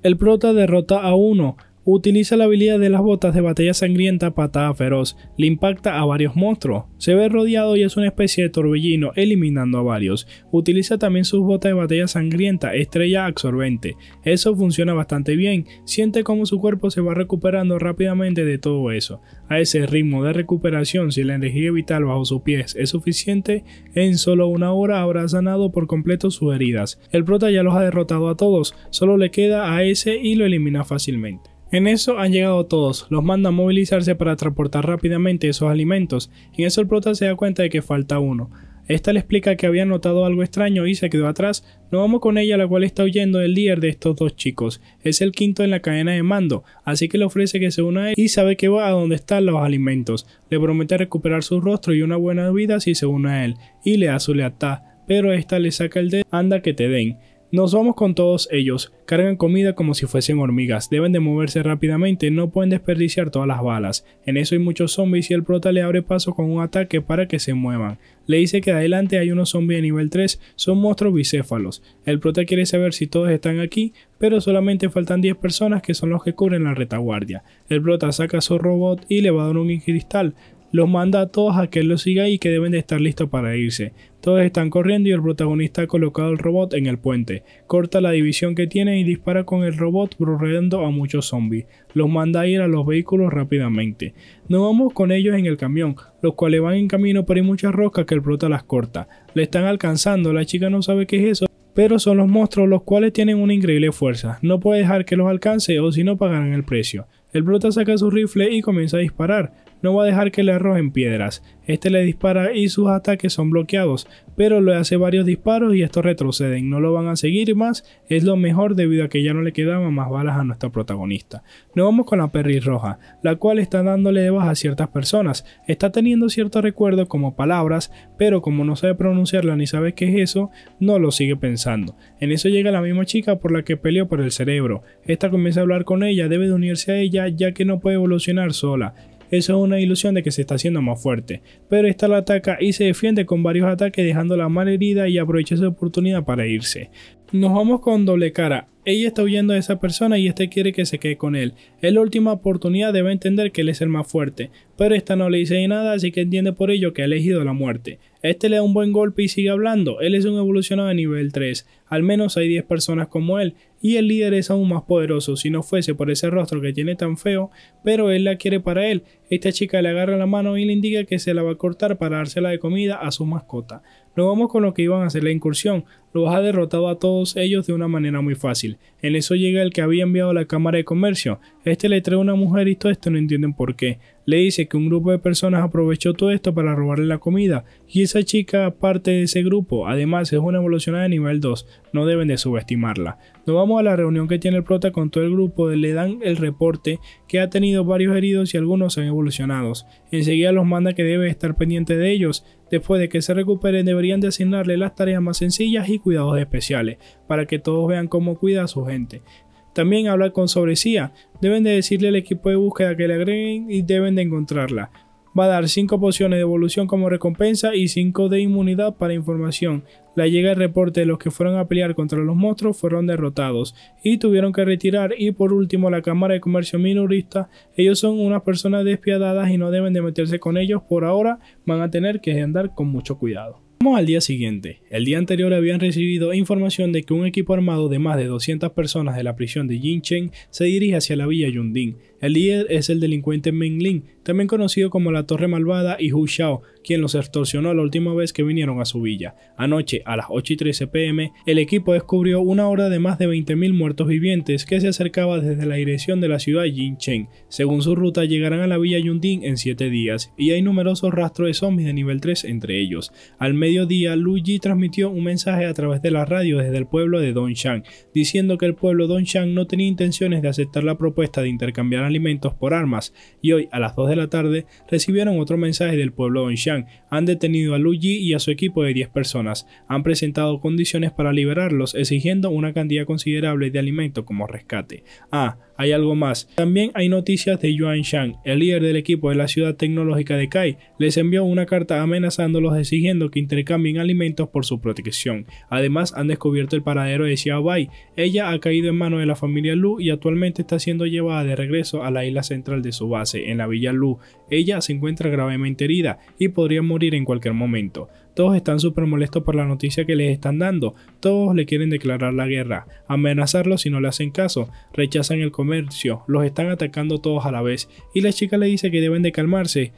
El prota derrota a uno, utiliza la habilidad de las botas de batalla sangrienta patada feroz, le impacta a varios monstruos, se ve rodeado y es una especie de torbellino eliminando a varios, utiliza también sus botas de batalla sangrienta estrella absorbente, eso funciona bastante bien, siente como su cuerpo se va recuperando rápidamente de todo eso, a ese ritmo de recuperación si la energía vital bajo sus pies es suficiente, en solo una hora habrá sanado por completo sus heridas, el prota ya los ha derrotado a todos, solo le queda a ese y lo elimina fácilmente. En eso han llegado todos, los manda a movilizarse para transportar rápidamente esos alimentos. En eso el prota se da cuenta de que falta uno. Esta le explica que había notado algo extraño y se quedó atrás. Nos vamos con ella, la cual está huyendo del líder de estos dos chicos. Es el quinto en la cadena de mando, así que le ofrece que se una a él y sabe que va a donde están los alimentos. Le promete recuperar su rostro y una buena vida si se une a él, y le da su lealtad, pero esta le saca el dedo, anda que te den. Nos vamos con todos ellos, cargan comida como si fuesen hormigas, deben de moverse rápidamente, no pueden desperdiciar todas las balas. En eso hay muchos zombies y el prota le abre paso con un ataque para que se muevan. Le dice que adelante hay unos zombies de nivel 3, son monstruos bicéfalos. El prota quiere saber si todos están aquí, pero solamente faltan 10 personas que son los que cubren la retaguardia. El prota saca su robot y le va a dar un cristal, los manda a todos a que él los siga y que deben de estar listos para irse. Todos están corriendo y el protagonista ha colocado el robot en el puente. Corta la división que tiene y dispara con el robot borreando a muchos zombies. Los manda a ir a los vehículos rápidamente. Nos vamos con ellos en el camión, los cuales van en camino pero hay muchas roscas que el prota las corta. Le están alcanzando, la chica no sabe qué es eso, pero son los monstruos los cuales tienen una increíble fuerza. No puede dejar que los alcance o si no pagarán el precio. El prota saca su rifle y comienza a disparar no va a dejar que le arrojen piedras. Este le dispara y sus ataques son bloqueados, pero le hace varios disparos y estos retroceden, no lo van a seguir más, es lo mejor debido a que ya no le quedaban más balas a nuestra protagonista. Nos vamos con la Perry Roja, la cual está dándole de baja a ciertas personas, está teniendo cierto recuerdo como palabras, pero como no sabe pronunciarla ni sabe qué es eso, no lo sigue pensando. En eso llega la misma chica por la que peleó por el cerebro, esta comienza a hablar con ella, debe de unirse a ella ya que no puede evolucionar sola, eso es una ilusión de que se está haciendo más fuerte, pero esta la ataca y se defiende con varios ataques dejándola mal herida y aprovecha esa oportunidad para irse. Nos vamos con doble cara. Ella está huyendo de esa persona y este quiere que se quede con él. En la última oportunidad, debe entender que él es el más fuerte, pero esta no le dice nada, así que entiende por ello que ha elegido la muerte. Este le da un buen golpe y sigue hablando, él es un evolucionado de nivel 3, al menos hay 10 personas como él, y el líder es aún más poderoso, si no fuese por ese rostro que tiene tan feo, pero él la quiere para él. Esta chica le agarra la mano y le indica que se la va a cortar para dársela de comida a su mascota. Luego vamos con lo que iban a hacer la incursión, los ha derrotado a todos ellos de una manera muy fácil. En eso llega el que había enviado la Cámara de Comercio. Este le trae una mujer y todo esto no entienden por qué le dice que un grupo de personas aprovechó todo esto para robarle la comida y esa chica parte de ese grupo, además es una evolucionada de nivel 2, no deben de subestimarla. Nos vamos a la reunión que tiene el prota con todo el grupo, le dan el reporte que ha tenido varios heridos y algunos han evolucionados. Enseguida los manda que debe estar pendiente de ellos, Después de que se recuperen deberían de asignarle las tareas más sencillas y cuidados especiales, para que todos vean cómo cuida a su gente. También hablar con Sobresía. Deben de decirle al equipo de búsqueda que le agreguen y deben de encontrarla. Va a dar 5 pociones de evolución como recompensa y 5 de inmunidad para información. La llega el reporte de los que fueron a pelear contra los monstruos fueron derrotados y tuvieron que retirar y por último la Cámara de Comercio Minorista. Ellos son unas personas despiadadas y no deben de meterse con ellos por ahora. Van a tener que andar con mucho cuidado. Vamos al día siguiente. El día anterior habían recibido información de que un equipo armado de más de 200 personas de la prisión de Yincheng se dirige hacia la villa Yundin. El líder es el delincuente Meng Lin, también conocido como la Torre Malvada y Hu Shao, quien los extorsionó la última vez que vinieron a su villa. Anoche, a las 8 y 13 pm, el equipo descubrió una horda de más de 20.000 muertos vivientes que se acercaba desde la dirección de la ciudad Jincheng. Según su ruta, llegarán a la villa Yundin en 7 días, y hay numerosos rastros de zombies de nivel 3 entre ellos. Al mediodía, Lu Yi transmitió un mensaje a través de la radio desde el pueblo de Dongshan, diciendo que el pueblo Dongshan no tenía intenciones de aceptar la propuesta de intercambiar alimentos por armas, y hoy, a las 2 de la tarde, recibieron otro mensaje del pueblo Dongshan han detenido a Luigi y a su equipo de 10 personas. Han presentado condiciones para liberarlos, exigiendo una cantidad considerable de alimento como rescate. Ah, hay algo más. También hay noticias de Yuan Shang, el líder del equipo de la ciudad tecnológica de Kai, les envió una carta amenazándolos exigiendo que intercambien alimentos por su protección. Además, han descubierto el paradero de Xiaobai, Ella ha caído en manos de la familia Lu y actualmente está siendo llevada de regreso a la isla central de su base, en la Villa Lu. Ella se encuentra gravemente herida y podría morir en cualquier momento. Todos están súper molestos por la noticia que les están dando. Todos le quieren declarar la guerra, amenazarlos si no le hacen caso, rechazan el comercio, los están atacando todos a la vez. Y la chica le dice que deben de calmarse,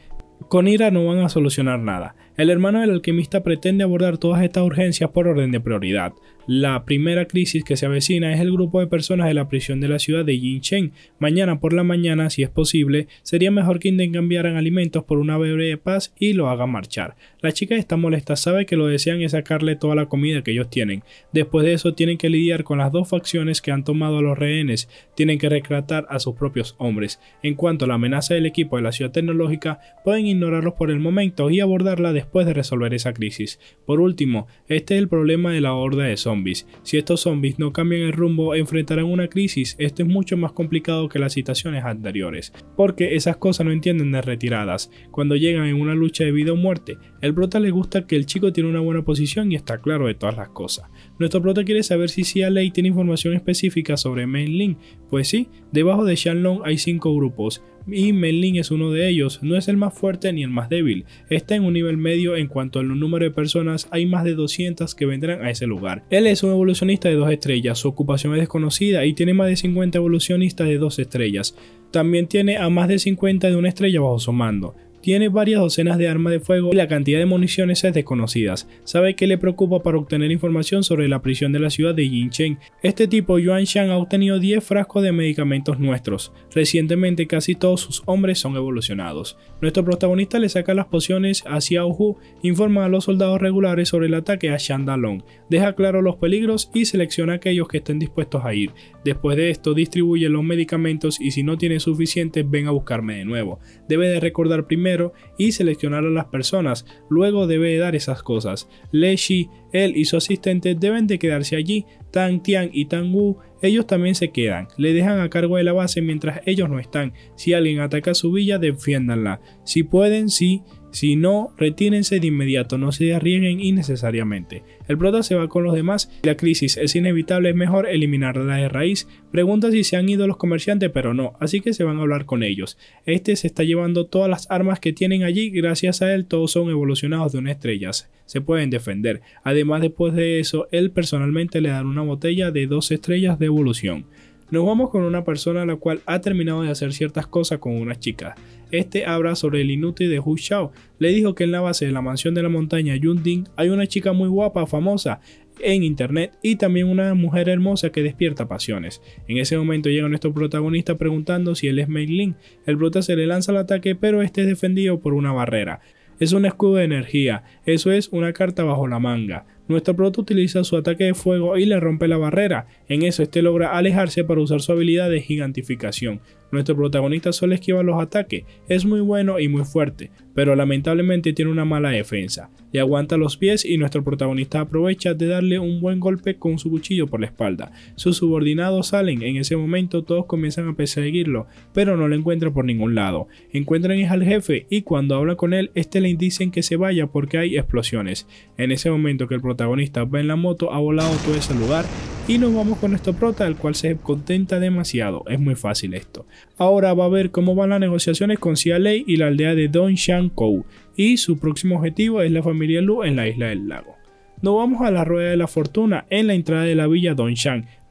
con ira no van a solucionar nada. El hermano del alquimista pretende abordar todas estas urgencias por orden de prioridad. La primera crisis que se avecina es el grupo de personas de la prisión de la ciudad de Yincheng. Mañana por la mañana, si es posible, sería mejor que cambiaran alimentos por una bebé de paz y lo hagan marchar. La chica está molesta, sabe que lo desean es sacarle toda la comida que ellos tienen. Después de eso tienen que lidiar con las dos facciones que han tomado a los rehenes, tienen que retratar a sus propios hombres. En cuanto a la amenaza del equipo de la ciudad tecnológica, pueden ignorarlos por el momento y abordarla después de resolver esa crisis. Por último, este es el problema de la horda de si estos zombies no cambian el rumbo, enfrentarán una crisis. Esto es mucho más complicado que las situaciones anteriores, porque esas cosas no entienden de retiradas. Cuando llegan en una lucha de vida o muerte, el prota le gusta que el chico tiene una buena posición y está claro de todas las cosas. Nuestro prota quiere saber si Lei tiene información específica sobre Main Ling, Pues sí, debajo de Long hay cinco grupos y Melin es uno de ellos, no es el más fuerte ni el más débil, está en un nivel medio en cuanto al número de personas, hay más de 200 que vendrán a ese lugar. Él es un evolucionista de dos estrellas, su ocupación es desconocida y tiene más de 50 evolucionistas de dos estrellas. También tiene a más de 50 de una estrella bajo su mando. Tiene varias docenas de armas de fuego y la cantidad de municiones es desconocida. Sabe que le preocupa para obtener información sobre la prisión de la ciudad de Yincheng. Este tipo Yuan Shang ha obtenido 10 frascos de medicamentos nuestros. Recientemente casi todos sus hombres son evolucionados. Nuestro protagonista le saca las pociones a Xiao Hu, informa a los soldados regulares sobre el ataque a Shandalong, deja claro los peligros y selecciona aquellos que estén dispuestos a ir. Después de esto distribuye los medicamentos y si no tiene suficientes ven a buscarme de nuevo. Debe de recordar primero y seleccionar a las personas, luego debe dar esas cosas. Le él y su asistente deben de quedarse allí, Tang Tian y Tang Wu, ellos también se quedan, le dejan a cargo de la base mientras ellos no están, si alguien ataca su villa defiéndanla, si pueden, sí, si no, retírense de inmediato, no se arriesguen innecesariamente. El prota se va con los demás, la crisis es inevitable, es mejor eliminarla de raíz. Pregunta si se han ido los comerciantes, pero no, así que se van a hablar con ellos. Este se está llevando todas las armas que tienen allí, gracias a él todos son evolucionados de una estrella, se pueden defender. Además, después de eso, él personalmente le dará una botella de dos estrellas de evolución. Nos vamos con una persona la cual ha terminado de hacer ciertas cosas con una chica. Este habla sobre el inútil de Hu Shao. Le dijo que en la base de la mansión de la montaña Yunding hay una chica muy guapa, famosa en internet y también una mujer hermosa que despierta pasiones. En ese momento llega nuestro protagonista preguntando si él es Mei Ling, El bruta se le lanza al ataque pero este es defendido por una barrera. Es un escudo de energía, eso es una carta bajo la manga. Nuestro prota utiliza su ataque de fuego y le rompe la barrera. En eso este logra alejarse para usar su habilidad de gigantificación. Nuestro protagonista solo esquiva los ataques, es muy bueno y muy fuerte, pero lamentablemente tiene una mala defensa. Le aguanta los pies y nuestro protagonista aprovecha de darle un buen golpe con su cuchillo por la espalda. Sus subordinados salen, en ese momento todos comienzan a perseguirlo, pero no lo encuentran por ningún lado. Encuentran al jefe y cuando habla con él, este le indican que se vaya porque hay explosiones. En ese momento que el protagonista va en la moto, ha volado todo ese lugar y nos vamos con nuestro prota, el cual se contenta demasiado. Es muy fácil esto. Ahora va a ver cómo van las negociaciones con Cia Lei y la aldea de Don Shang Kou. Y su próximo objetivo es la familia Lu en la isla del lago. Nos vamos a la rueda de la fortuna en la entrada de la villa Don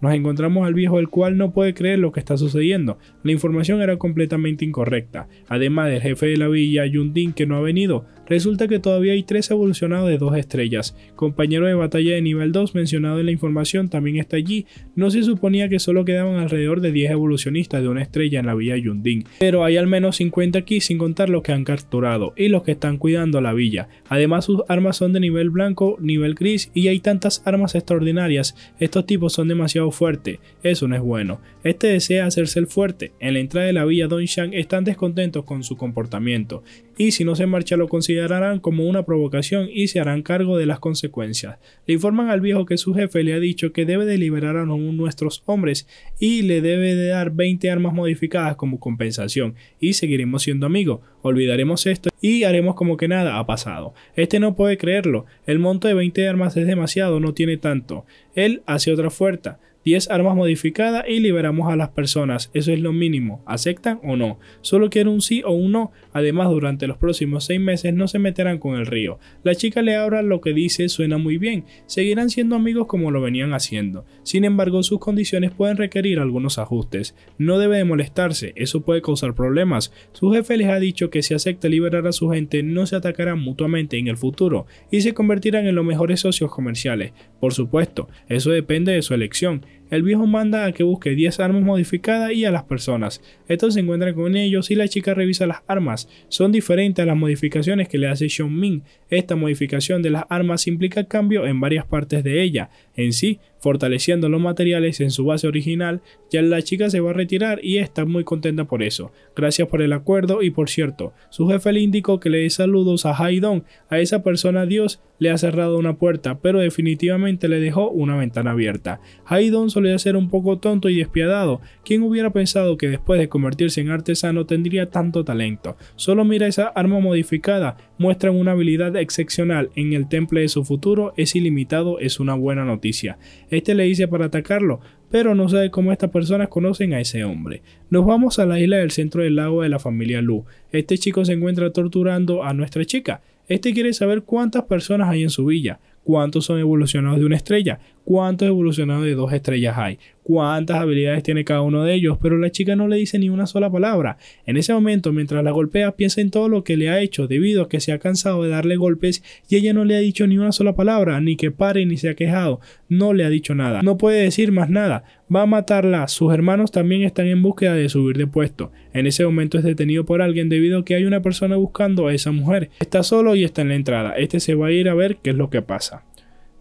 Nos encontramos al viejo el cual no puede creer lo que está sucediendo. La información era completamente incorrecta. Además del jefe de la villa, Yun Yundin, que no ha venido, Resulta que todavía hay 3 evolucionados de dos estrellas. Compañero de batalla de nivel 2 mencionado en la información también está allí. No se suponía que solo quedaban alrededor de 10 evolucionistas de una estrella en la villa Yundin, pero hay al menos 50 aquí sin contar los que han capturado y los que están cuidando la villa. Además sus armas son de nivel blanco, nivel gris y hay tantas armas extraordinarias. Estos tipos son demasiado fuertes, eso no es bueno. Este desea hacerse el fuerte. En la entrada de la villa Shang están descontentos con su comportamiento y si no se marcha lo considerarán como una provocación y se harán cargo de las consecuencias. Le informan al viejo que su jefe le ha dicho que debe de liberar a nuestros hombres y le debe de dar 20 armas modificadas como compensación y seguiremos siendo amigos. Olvidaremos esto y haremos como que nada ha pasado. Este no puede creerlo. El monto de 20 armas es demasiado, no tiene tanto. Él hace otra oferta. 10 armas modificadas y liberamos a las personas. Eso es lo mínimo. ¿Aceptan o no? Solo quiero un sí o un no. Además, durante los próximos 6 meses no se meterán con el río. La chica le abra lo que dice suena muy bien. Seguirán siendo amigos como lo venían haciendo. Sin embargo, sus condiciones pueden requerir algunos ajustes. No debe de molestarse. Eso puede causar problemas. Su jefe les ha dicho que si acepta liberar a su gente no se atacarán mutuamente en el futuro y se convertirán en los mejores socios comerciales. Por supuesto, eso depende de su elección. El viejo manda a que busque 10 armas modificadas y a las personas. Estos se encuentran con ellos y la chica revisa las armas. Son diferentes a las modificaciones que le hace Xiong Min. Esta modificación de las armas implica cambio en varias partes de ella. En sí, fortaleciendo los materiales en su base original, ya la chica se va a retirar y está muy contenta por eso. Gracias por el acuerdo y por cierto, su jefe le indicó que le dé saludos a Haidon, a esa persona Dios le ha cerrado una puerta, pero definitivamente le dejó una ventana abierta. Haidon solía ser un poco tonto y despiadado, ¿Quién hubiera pensado que después de convertirse en artesano tendría tanto talento. Solo mira esa arma modificada, muestran una habilidad excepcional, en el temple de su futuro es ilimitado, es una buena noticia. Este le dice para atacarlo, pero no sabe cómo estas personas conocen a ese hombre. Nos vamos a la isla del centro del lago de la familia Lu. Este chico se encuentra torturando a nuestra chica. Este quiere saber cuántas personas hay en su villa, cuántos son evolucionados de una estrella, cuántos evolucionados de dos estrellas hay, cuántas habilidades tiene cada uno de ellos, pero la chica no le dice ni una sola palabra. En ese momento, mientras la golpea, piensa en todo lo que le ha hecho, debido a que se ha cansado de darle golpes y ella no le ha dicho ni una sola palabra, ni que pare, ni se ha quejado, no le ha dicho nada, no puede decir más nada, va a matarla, sus hermanos también están en búsqueda de subir de puesto. En ese momento es detenido por alguien debido a que hay una persona buscando a esa mujer. Está solo y está en la entrada. Este se va a ir a ver qué es lo que pasa.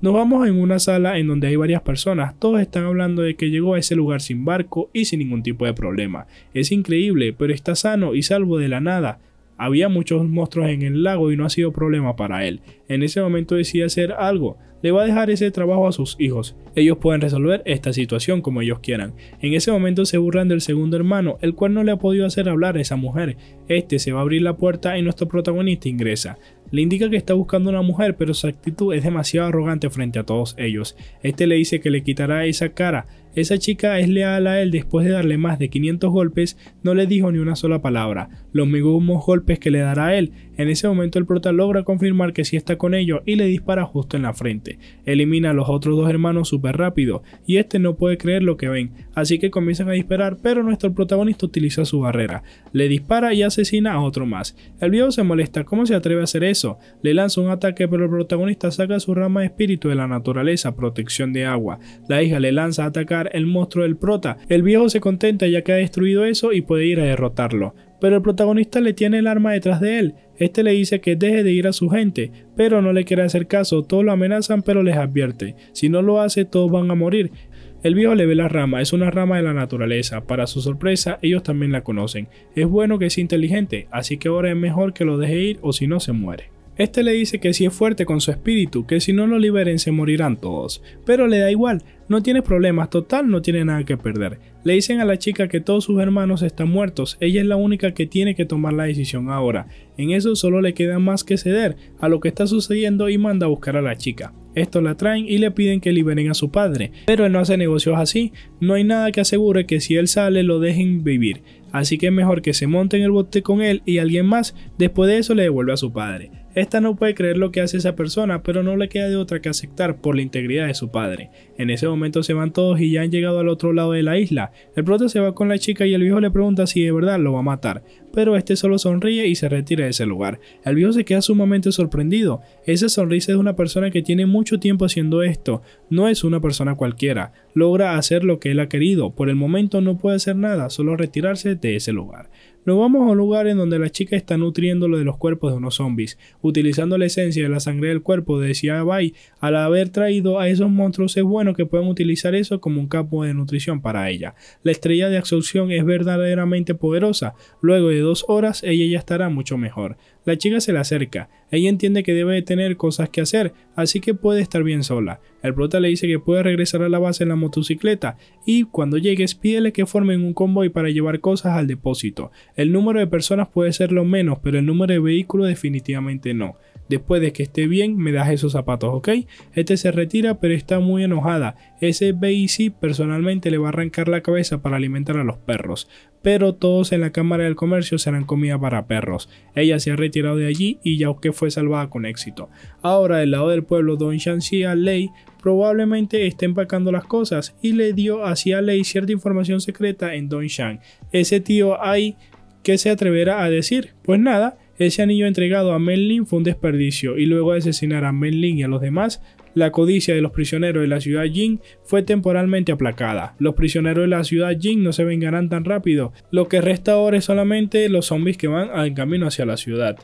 Nos vamos en una sala en donde hay varias personas, todos están hablando de que llegó a ese lugar sin barco y sin ningún tipo de problema. Es increíble, pero está sano y salvo de la nada. Había muchos monstruos en el lago y no ha sido problema para él. En ese momento decide hacer algo, le va a dejar ese trabajo a sus hijos. Ellos pueden resolver esta situación como ellos quieran. En ese momento se burlan del segundo hermano, el cual no le ha podido hacer hablar a esa mujer. Este se va a abrir la puerta y nuestro protagonista ingresa. Le indica que está buscando una mujer, pero su actitud es demasiado arrogante frente a todos ellos. Este le dice que le quitará esa cara. Esa chica es leal a él después de darle más de 500 golpes, no le dijo ni una sola palabra. Los mismos golpes que le dará a él, en ese momento el prota logra confirmar que sí está con ellos y le dispara justo en la frente. Elimina a los otros dos hermanos súper rápido y este no puede creer lo que ven, así que comienzan a disparar pero nuestro protagonista utiliza su barrera. Le dispara y asesina a otro más. El viejo se molesta, ¿cómo se atreve a hacer eso? Le lanza un ataque pero el protagonista saca su rama de espíritu de la naturaleza, protección de agua. La hija le lanza a atacar el monstruo del prota. El viejo se contenta ya que ha destruido eso y puede ir a derrotarlo pero el protagonista le tiene el arma detrás de él. Este le dice que deje de ir a su gente, pero no le quiere hacer caso, todos lo amenazan pero les advierte, si no lo hace todos van a morir. El viejo le ve la rama, es una rama de la naturaleza, para su sorpresa ellos también la conocen. Es bueno que es inteligente, así que ahora es mejor que lo deje ir o si no se muere. Este le dice que si es fuerte con su espíritu, que si no lo liberen se morirán todos, pero le da igual, no tiene problemas, total no tiene nada que perder. Le dicen a la chica que todos sus hermanos están muertos, ella es la única que tiene que tomar la decisión ahora. En eso solo le queda más que ceder a lo que está sucediendo y manda a buscar a la chica. esto la traen y le piden que liberen a su padre, pero él no hace negocios así, no hay nada que asegure que si él sale lo dejen vivir, así que es mejor que se monte en el bote con él y alguien más, después de eso le devuelve a su padre. Esta no puede creer lo que hace esa persona, pero no le queda de otra que aceptar por la integridad de su padre. En ese momento se van todos y ya han llegado al otro lado de la isla. El prota se va con la chica y el viejo le pregunta si de verdad lo va a matar, pero este solo sonríe y se retira de ese lugar. El viejo se queda sumamente sorprendido. Esa sonrisa es de una persona que tiene mucho tiempo haciendo esto, no es una persona cualquiera. Logra hacer lo que él ha querido, por el momento no puede hacer nada, solo retirarse de ese lugar. Pero vamos a un lugar en donde la chica está nutriéndolo de los cuerpos de unos zombies, utilizando la esencia de la sangre del cuerpo de Bai. Al haber traído a esos monstruos es bueno que puedan utilizar eso como un campo de nutrición para ella. La estrella de absorción es verdaderamente poderosa. Luego de dos horas ella ya estará mucho mejor. La chica se le acerca, ella entiende que debe tener cosas que hacer, así que puede estar bien sola. El prota le dice que puede regresar a la base en la motocicleta y cuando llegues pídele que formen un convoy para llevar cosas al depósito. El número de personas puede ser lo menos, pero el número de vehículos definitivamente no. Después de que esté bien, me das esos zapatos, ¿ok? Este se retira, pero está muy enojada. Ese BIC personalmente le va a arrancar la cabeza para alimentar a los perros. Pero todos en la Cámara del Comercio serán comida para perros. Ella se ha retirado de allí y que fue salvada con éxito. Ahora, del lado del pueblo, Don a Lei probablemente esté empacando las cosas y le dio hacia Lei cierta información secreta en Don Shan. Ese tío ahí, ¿qué se atreverá a decir? Pues nada, ese anillo entregado a Menlin fue un desperdicio, y luego de asesinar a Menlin y a los demás, la codicia de los prisioneros de la ciudad Jin fue temporalmente aplacada. Los prisioneros de la ciudad Jin no se vengarán tan rápido, lo que resta ahora es solamente los zombies que van en camino hacia la ciudad.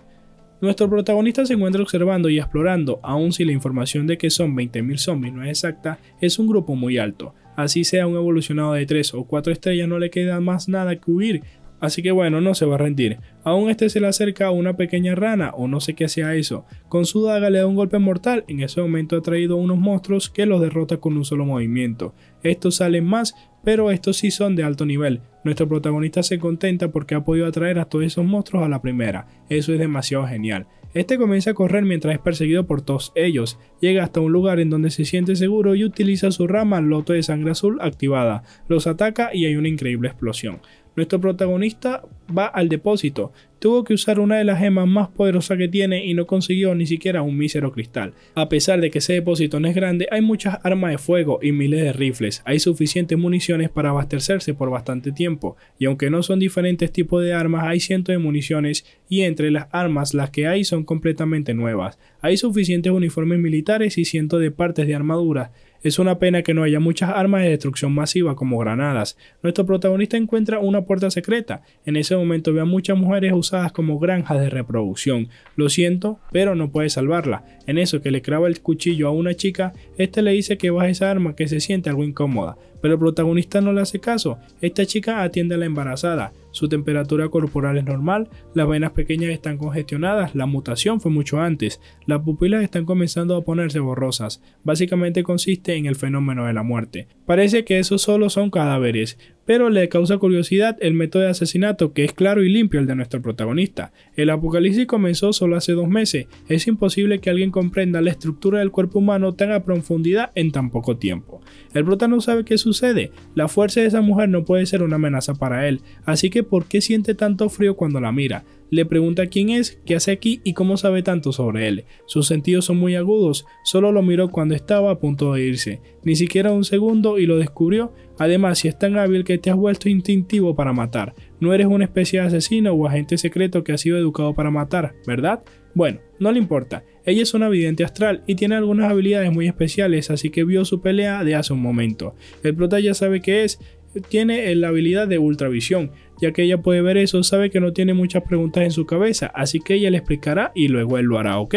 Nuestro protagonista se encuentra observando y explorando, aun si la información de que son 20.000 zombies no es exacta, es un grupo muy alto. Así sea un evolucionado de 3 o 4 estrellas no le queda más nada que huir Así que bueno, no se va a rendir. Aún este se le acerca a una pequeña rana, o no sé qué sea eso. Con su daga le da un golpe mortal, en ese momento ha traído unos monstruos que los derrota con un solo movimiento. Estos salen más, pero estos sí son de alto nivel. Nuestro protagonista se contenta porque ha podido atraer a todos esos monstruos a la primera. Eso es demasiado genial. Este comienza a correr mientras es perseguido por todos ellos. Llega hasta un lugar en donde se siente seguro y utiliza su rama loto de sangre azul activada. Los ataca y hay una increíble explosión. Nuestro protagonista va al depósito, tuvo que usar una de las gemas más poderosas que tiene y no consiguió ni siquiera un mísero cristal. A pesar de que ese depósito no es grande, hay muchas armas de fuego y miles de rifles, hay suficientes municiones para abastecerse por bastante tiempo, y aunque no son diferentes tipos de armas, hay cientos de municiones y entre las armas las que hay son completamente nuevas. Hay suficientes uniformes militares y cientos de partes de armaduras es una pena que no haya muchas armas de destrucción masiva como granadas. Nuestro protagonista encuentra una puerta secreta. En ese momento ve a muchas mujeres usadas como granjas de reproducción. Lo siento, pero no puede salvarla. En eso que le clava el cuchillo a una chica, este le dice que baje esa arma que se siente algo incómoda pero el protagonista no le hace caso. Esta chica atiende a la embarazada, su temperatura corporal es normal, las venas pequeñas están congestionadas, la mutación fue mucho antes, las pupilas están comenzando a ponerse borrosas, básicamente consiste en el fenómeno de la muerte. Parece que esos solo son cadáveres, pero le causa curiosidad el método de asesinato que es claro y limpio el de nuestro protagonista. El apocalipsis comenzó solo hace dos meses, es imposible que alguien comprenda la estructura del cuerpo humano tan a profundidad en tan poco tiempo. El prota no sabe qué sucede, la fuerza de esa mujer no puede ser una amenaza para él, así que ¿por qué siente tanto frío cuando la mira? le pregunta quién es, qué hace aquí y cómo sabe tanto sobre él. Sus sentidos son muy agudos, solo lo miró cuando estaba a punto de irse, ni siquiera un segundo y lo descubrió. Además, si es tan hábil que te has vuelto instintivo para matar, no eres una especie de asesino o agente secreto que ha sido educado para matar, ¿verdad? Bueno, no le importa, ella es una vidente astral y tiene algunas habilidades muy especiales, así que vio su pelea de hace un momento. El prota ya sabe qué es, tiene la habilidad de ultravisión, ya que ella puede ver eso, sabe que no tiene muchas preguntas en su cabeza, así que ella le explicará y luego él lo hará, ¿ok?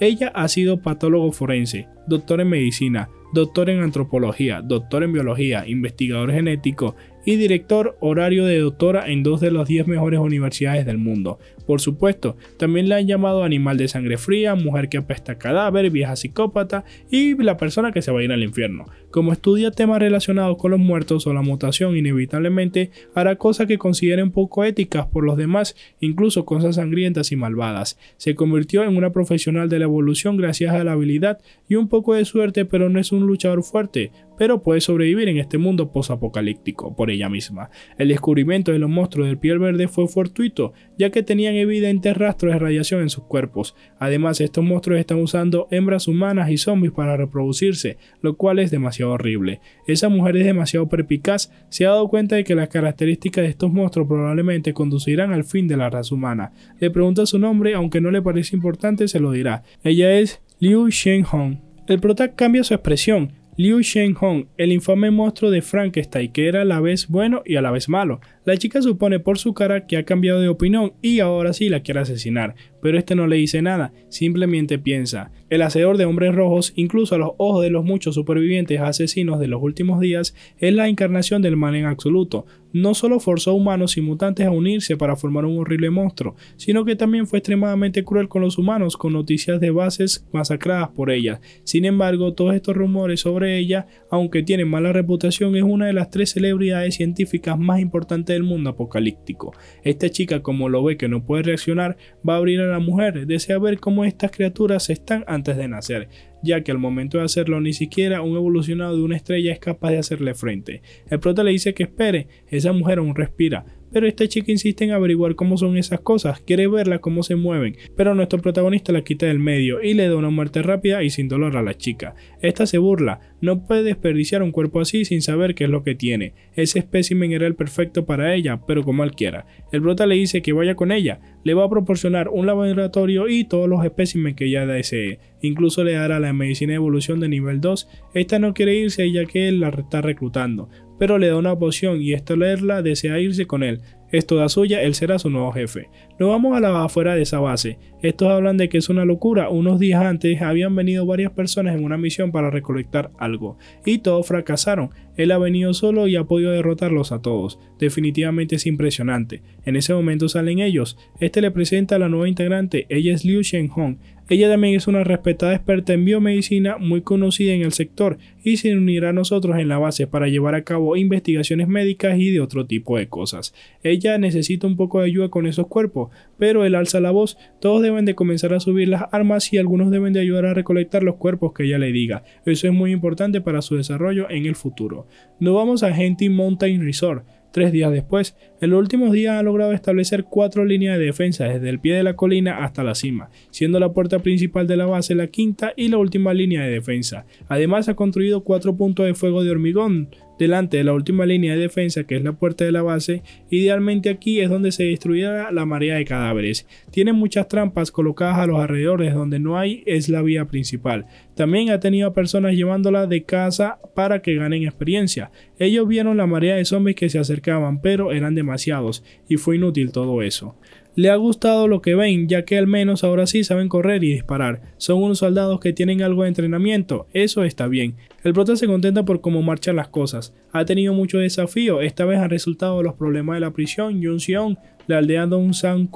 Ella ha sido patólogo forense, doctor en medicina, doctor en antropología, doctor en biología, investigador genético y director horario de doctora en dos de las 10 mejores universidades del mundo. Por supuesto, también la han llamado animal de sangre fría, mujer que apesta cadáver, vieja psicópata y la persona que se va a ir al infierno. Como estudia temas relacionados con los muertos o la mutación, inevitablemente hará cosas que consideren poco éticas por los demás, incluso cosas sangrientas y malvadas. Se convirtió en una profesional de la evolución gracias a la habilidad y un poco de suerte, pero no es un luchador fuerte, pero puede sobrevivir en este mundo posapocalíptico por ella misma. El descubrimiento de los monstruos del piel verde fue fortuito, ya que tenían evidentes rastros de radiación en sus cuerpos. Además, estos monstruos están usando hembras humanas y zombies para reproducirse, lo cual es demasiado horrible. Esa mujer es demasiado perpicaz, se ha dado cuenta de que las características de estos monstruos probablemente conducirán al fin de la raza humana. Le pregunta su nombre, aunque no le parece importante, se lo dirá. Ella es Liu Shen Hong. El protag cambia su expresión, Liu Shen Hong, el infame monstruo de Frankenstein, que era a la vez bueno y a la vez malo. La chica supone por su cara que ha cambiado de opinión y ahora sí la quiere asesinar, pero este no le dice nada, simplemente piensa. El hacedor de hombres rojos, incluso a los ojos de los muchos supervivientes asesinos de los últimos días, es la encarnación del mal en absoluto. No solo forzó humanos y mutantes a unirse para formar un horrible monstruo, sino que también fue extremadamente cruel con los humanos con noticias de bases masacradas por ella. Sin embargo, todos estos rumores sobre ella, aunque tienen mala reputación, es una de las tres celebridades científicas más importantes mundo apocalíptico. Esta chica, como lo ve que no puede reaccionar, va a abrir a la mujer, desea ver cómo estas criaturas están antes de nacer, ya que al momento de hacerlo ni siquiera un evolucionado de una estrella es capaz de hacerle frente. El prota le dice que espere, esa mujer aún respira, pero esta chica insiste en averiguar cómo son esas cosas, quiere verla, cómo se mueven, pero nuestro protagonista la quita del medio y le da una muerte rápida y sin dolor a la chica. Esta se burla, no puede desperdiciar un cuerpo así sin saber qué es lo que tiene. Ese espécimen era el perfecto para ella, pero como él quiera. El brota le dice que vaya con ella, le va a proporcionar un laboratorio y todos los espécimen que ella desee. Incluso le dará la medicina de evolución de nivel 2. Esta no quiere irse ya que él la está reclutando, pero le da una poción y esta leerla desea irse con él. Es toda suya, él será su nuevo jefe. Nos vamos a la afuera de esa base. Estos hablan de que es una locura. Unos días antes habían venido varias personas en una misión para recolectar algo y todos fracasaron. Él ha venido solo y ha podido derrotarlos a todos. Definitivamente es impresionante. En ese momento salen ellos. Este le presenta a la nueva integrante. Ella es Liu Shenhong. Ella también es una respetada experta en biomedicina muy conocida en el sector y se unirá a nosotros en la base para llevar a cabo investigaciones médicas y de otro tipo de cosas. Ella necesita un poco de ayuda con esos cuerpos, pero él alza la voz, todos deben de comenzar a subir las armas y algunos deben de ayudar a recolectar los cuerpos que ella le diga. Eso es muy importante para su desarrollo en el futuro. Nos vamos a Henty Mountain Resort Tres días después, en los últimos días ha logrado establecer cuatro líneas de defensa desde el pie de la colina hasta la cima, siendo la puerta principal de la base la quinta y la última línea de defensa. Además ha construido cuatro puntos de fuego de hormigón delante de la última línea de defensa que es la puerta de la base, idealmente aquí es donde se destruirá la marea de cadáveres. Tiene muchas trampas colocadas a los alrededores donde no hay es la vía principal. También ha tenido personas llevándola de casa para que ganen experiencia. Ellos vieron la marea de zombies que se acercaban, pero eran demasiados y fue inútil todo eso. Le ha gustado lo que ven, ya que al menos ahora sí saben correr y disparar. Son unos soldados que tienen algo de entrenamiento, eso está bien. El prota se contenta por cómo marchan las cosas. Ha tenido mucho desafío, esta vez ha resultado los problemas de la prisión, Yun Xion, la aldea Dong San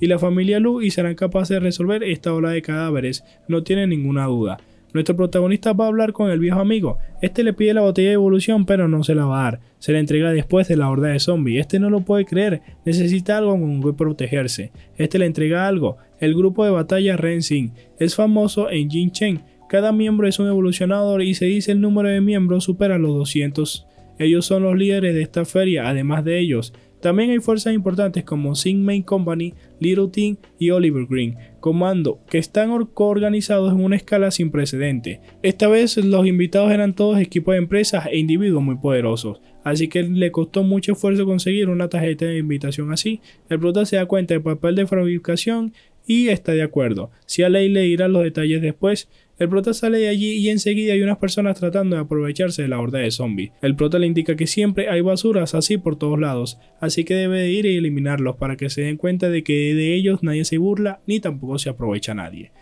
y la familia Lu y serán capaces de resolver esta ola de cadáveres, no tiene ninguna duda. Nuestro protagonista va a hablar con el viejo amigo. Este le pide la botella de evolución, pero no se la va a dar. Se la entrega después de la horda de zombies. Este no lo puede creer. Necesita algo con que protegerse. Este le entrega algo. El grupo de batalla Ren es famoso en Jin Cada miembro es un evolucionador y se dice el número de miembros supera los 200. Ellos son los líderes de esta feria. Además de ellos, también hay fuerzas importantes como Sing Company, Little Team y Oliver Green, comando que están organizados en una escala sin precedente. Esta vez los invitados eran todos equipos de empresas e individuos muy poderosos, así que le costó mucho esfuerzo conseguir una tarjeta de invitación así. El prota se da cuenta del papel de fabricación y está de acuerdo. Si a Ley le dirá los detalles después, el prota sale de allí y enseguida hay unas personas tratando de aprovecharse de la horda de zombies. El prota le indica que siempre hay basuras así por todos lados, así que debe de ir y eliminarlos para que se den cuenta de que de ellos nadie se burla ni tampoco se aprovecha nadie.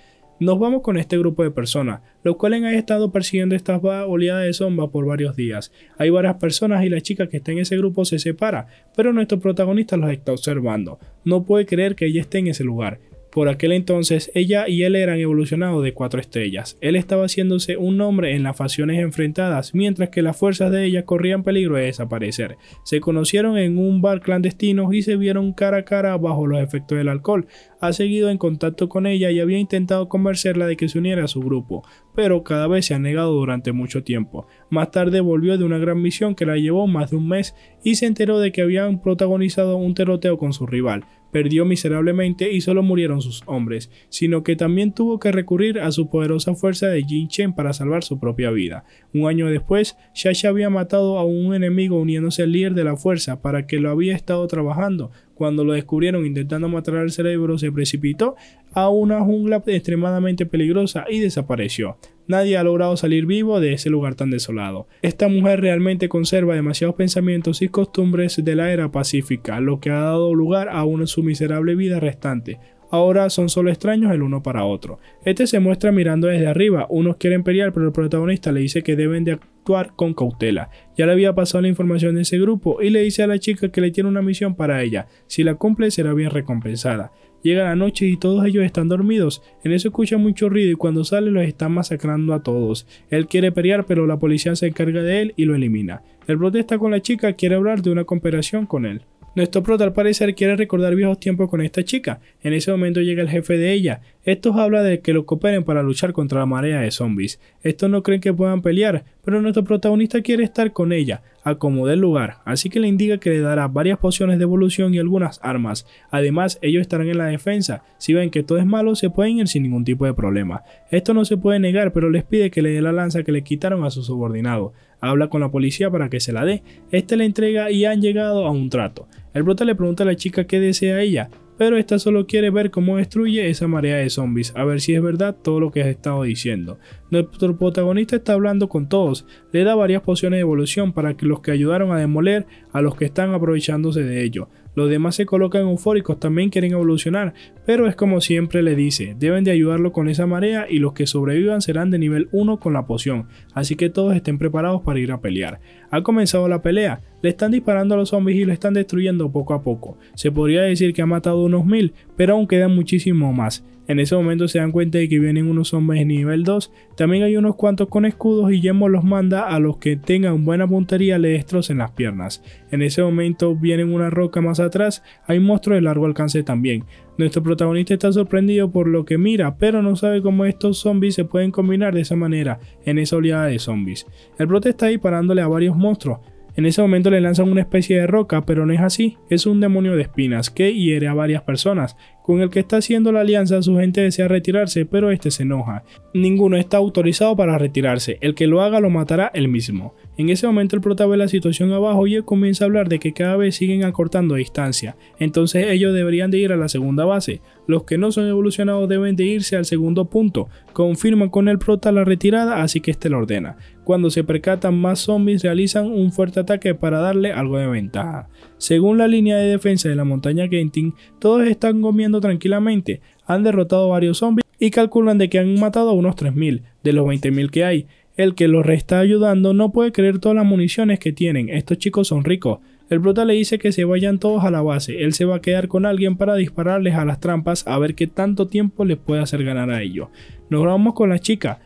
Nos vamos con este grupo de personas, los cuales han estado persiguiendo estas oleadas de zombies por varios días. Hay varias personas y la chica que está en ese grupo se separa, pero nuestro protagonista los está observando. No puede creer que ella esté en ese lugar, por aquel entonces, ella y él eran evolucionados de cuatro estrellas. Él estaba haciéndose un nombre en las facciones enfrentadas, mientras que las fuerzas de ella corrían peligro de desaparecer. Se conocieron en un bar clandestino y se vieron cara a cara bajo los efectos del alcohol. Ha seguido en contacto con ella y había intentado convencerla de que se uniera a su grupo, pero cada vez se ha negado durante mucho tiempo. Más tarde volvió de una gran misión que la llevó más de un mes y se enteró de que habían protagonizado un terroteo con su rival. Perdió miserablemente y solo murieron sus hombres, sino que también tuvo que recurrir a su poderosa fuerza de Jin Chen para salvar su propia vida. Un año después, Shasha había matado a un enemigo uniéndose al líder de la fuerza para que lo había estado trabajando cuando lo descubrieron intentando matar al cerebro, se precipitó a una jungla extremadamente peligrosa y desapareció. Nadie ha logrado salir vivo de ese lugar tan desolado. Esta mujer realmente conserva demasiados pensamientos y costumbres de la era pacífica, lo que ha dado lugar a una su miserable vida restante ahora son solo extraños el uno para otro. Este se muestra mirando desde arriba, unos quieren pelear pero el protagonista le dice que deben de actuar con cautela. Ya le había pasado la información de ese grupo y le dice a la chica que le tiene una misión para ella, si la cumple será bien recompensada. Llega la noche y todos ellos están dormidos. En eso escucha mucho ruido y cuando sale los están masacrando a todos. Él quiere pelear pero la policía se encarga de él y lo elimina. El protesta con la chica quiere hablar de una cooperación con él. Nuestro prota al parecer quiere recordar viejos tiempos con esta chica. En ese momento llega el jefe de ella. esto habla de que lo cooperen para luchar contra la marea de zombies. Estos no creen que puedan pelear, pero nuestro protagonista quiere estar con ella, acomode el lugar, así que le indica que le dará varias pociones de evolución y algunas armas. Además, ellos estarán en la defensa. Si ven que todo es malo, se pueden ir sin ningún tipo de problema. Esto no se puede negar, pero les pide que le dé la lanza que le quitaron a su subordinado habla con la policía para que se la dé. Este le entrega y han llegado a un trato. El brota le pregunta a la chica qué desea ella, pero esta solo quiere ver cómo destruye esa marea de zombies, a ver si es verdad todo lo que has estado diciendo. Nuestro protagonista está hablando con todos, le da varias pociones de evolución para que los que ayudaron a demoler a los que están aprovechándose de ello. Los demás se colocan eufóricos, también quieren evolucionar, pero es como siempre le dice, deben de ayudarlo con esa marea y los que sobrevivan serán de nivel 1 con la poción, así que todos estén preparados para ir a pelear. Ha comenzado la pelea, le están disparando a los zombies y lo están destruyendo poco a poco. Se podría decir que ha matado unos mil, pero aún quedan muchísimo más. En ese momento se dan cuenta de que vienen unos hombres nivel 2. También hay unos cuantos con escudos y Yemo los manda a los que tengan buena puntería le en las piernas. En ese momento vienen una roca más atrás, hay monstruos de largo alcance también. Nuestro protagonista está sorprendido por lo que mira, pero no sabe cómo estos zombies se pueden combinar de esa manera en esa oleada de zombies. El prota está disparándole a varios monstruos, en ese momento le lanzan una especie de roca, pero no es así, es un demonio de espinas que hiere a varias personas. Con el que está haciendo la alianza su gente desea retirarse, pero este se enoja. Ninguno está autorizado para retirarse, el que lo haga lo matará él mismo. En ese momento el prota ve la situación abajo y él comienza a hablar de que cada vez siguen acortando distancia, entonces ellos deberían de ir a la segunda base, los que no son evolucionados deben de irse al segundo punto. Confirman con el prota la retirada, así que este lo ordena. Cuando se percatan más zombies realizan un fuerte ataque para darle algo de ventaja. Según la línea de defensa de la montaña Genting, todos están comiendo tranquilamente. Han derrotado varios zombies y calculan de que han matado a unos 3.000 de los 20.000 que hay. El que los resta ayudando no puede creer todas las municiones que tienen. Estos chicos son ricos. El prota le dice que se vayan todos a la base, él se va a quedar con alguien para dispararles a las trampas a ver qué tanto tiempo les puede hacer ganar a ellos. Nos vamos con la chica.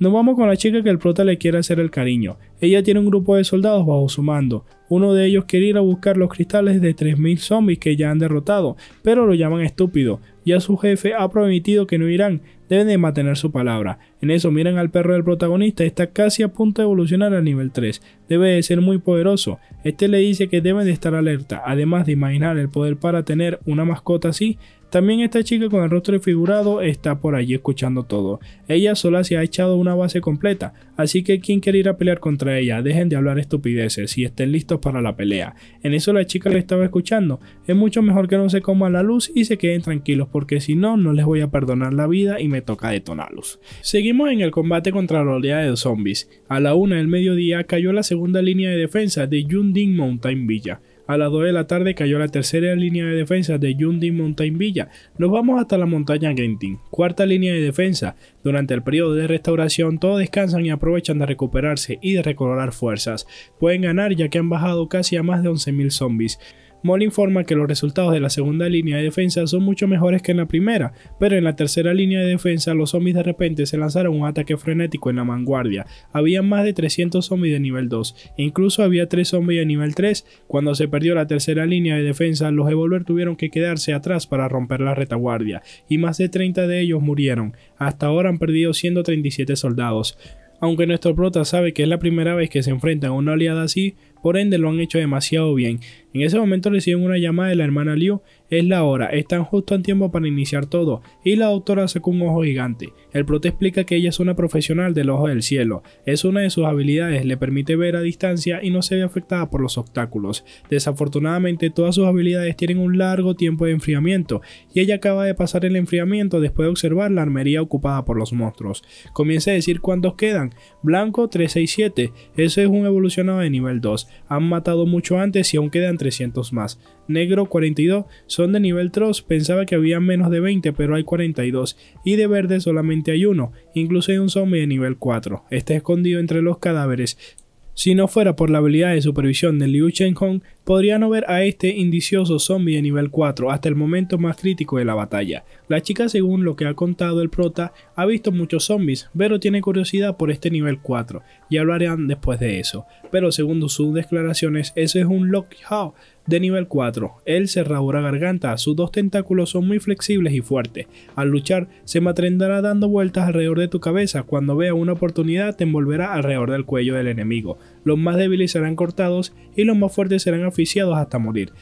Nos vamos con la chica que el prota le quiere hacer el cariño. Ella tiene un grupo de soldados bajo su mando. Uno de ellos quiere ir a buscar los cristales de 3.000 zombies que ya han derrotado, pero lo llaman estúpido. Ya su jefe ha prometido que no irán, deben de mantener su palabra. En eso miren al perro del protagonista, está casi a punto de evolucionar al nivel 3, debe de ser muy poderoso. Este le dice que deben de estar alerta, además de imaginar el poder para tener una mascota así, también esta chica con el rostro figurado está por allí escuchando todo. Ella sola se ha echado una base completa, así que quien quiere ir a pelear contra ella, dejen de hablar estupideces y estén listos para la pelea. En eso la chica le estaba escuchando. Es mucho mejor que no se coman la luz y se queden tranquilos porque si no, no les voy a perdonar la vida y me toca detonarlos. Seguimos en el combate contra la oleada de zombies. A la una del mediodía cayó la segunda línea de defensa de Yundin Mountain Villa. A las 2 de la tarde cayó la tercera línea de defensa de Yundin Mountain Villa. Nos vamos hasta la montaña Genting, cuarta línea de defensa. Durante el periodo de restauración, todos descansan y aprovechan de recuperarse y de recolorar fuerzas. Pueden ganar ya que han bajado casi a más de 11.000 zombies. Moll informa que los resultados de la segunda línea de defensa son mucho mejores que en la primera, pero en la tercera línea de defensa los zombies de repente se lanzaron un ataque frenético en la vanguardia. Había más de 300 zombies de nivel 2, e incluso había 3 zombies de nivel 3. Cuando se perdió la tercera línea de defensa, los Evolver tuvieron que quedarse atrás para romper la retaguardia, y más de 30 de ellos murieron. Hasta ahora han perdido 137 soldados. Aunque nuestro prota sabe que es la primera vez que se enfrenta a una aliada así, por ende lo han hecho demasiado bien. En ese momento reciben una llamada de la hermana Liu, es la hora, están justo en tiempo para iniciar todo, y la doctora saca un ojo gigante. El prota explica que ella es una profesional del ojo del cielo, es una de sus habilidades, le permite ver a distancia y no se ve afectada por los obstáculos. Desafortunadamente todas sus habilidades tienen un largo tiempo de enfriamiento, y ella acaba de pasar el enfriamiento después de observar la armería ocupada por los monstruos. Comienza a decir cuántos quedan, blanco 367, ese es un evolucionado de nivel 2, han matado mucho antes y aún quedan 300 más negro 42, son de nivel 3. pensaba que había menos de 20 pero hay 42 y de verde solamente hay uno, incluso hay un zombie de nivel 4, está escondido entre los cadáveres. Si no fuera por la habilidad de supervisión de Liu Chenghong, podrían ver a este indicioso zombie de nivel 4 hasta el momento más crítico de la batalla. La chica, según lo que ha contado el prota, ha visto muchos zombies, pero tiene curiosidad por este nivel 4, y hablarán después de eso. Pero según sus declaraciones, eso es un Lockjaw de nivel 4. Él cerradura garganta, sus dos tentáculos son muy flexibles y fuertes. Al luchar, se matrendará dando vueltas alrededor de tu cabeza. Cuando vea una oportunidad, te envolverá alrededor del cuello del enemigo los más débiles serán cortados y los más fuertes serán asfixiados hasta morir.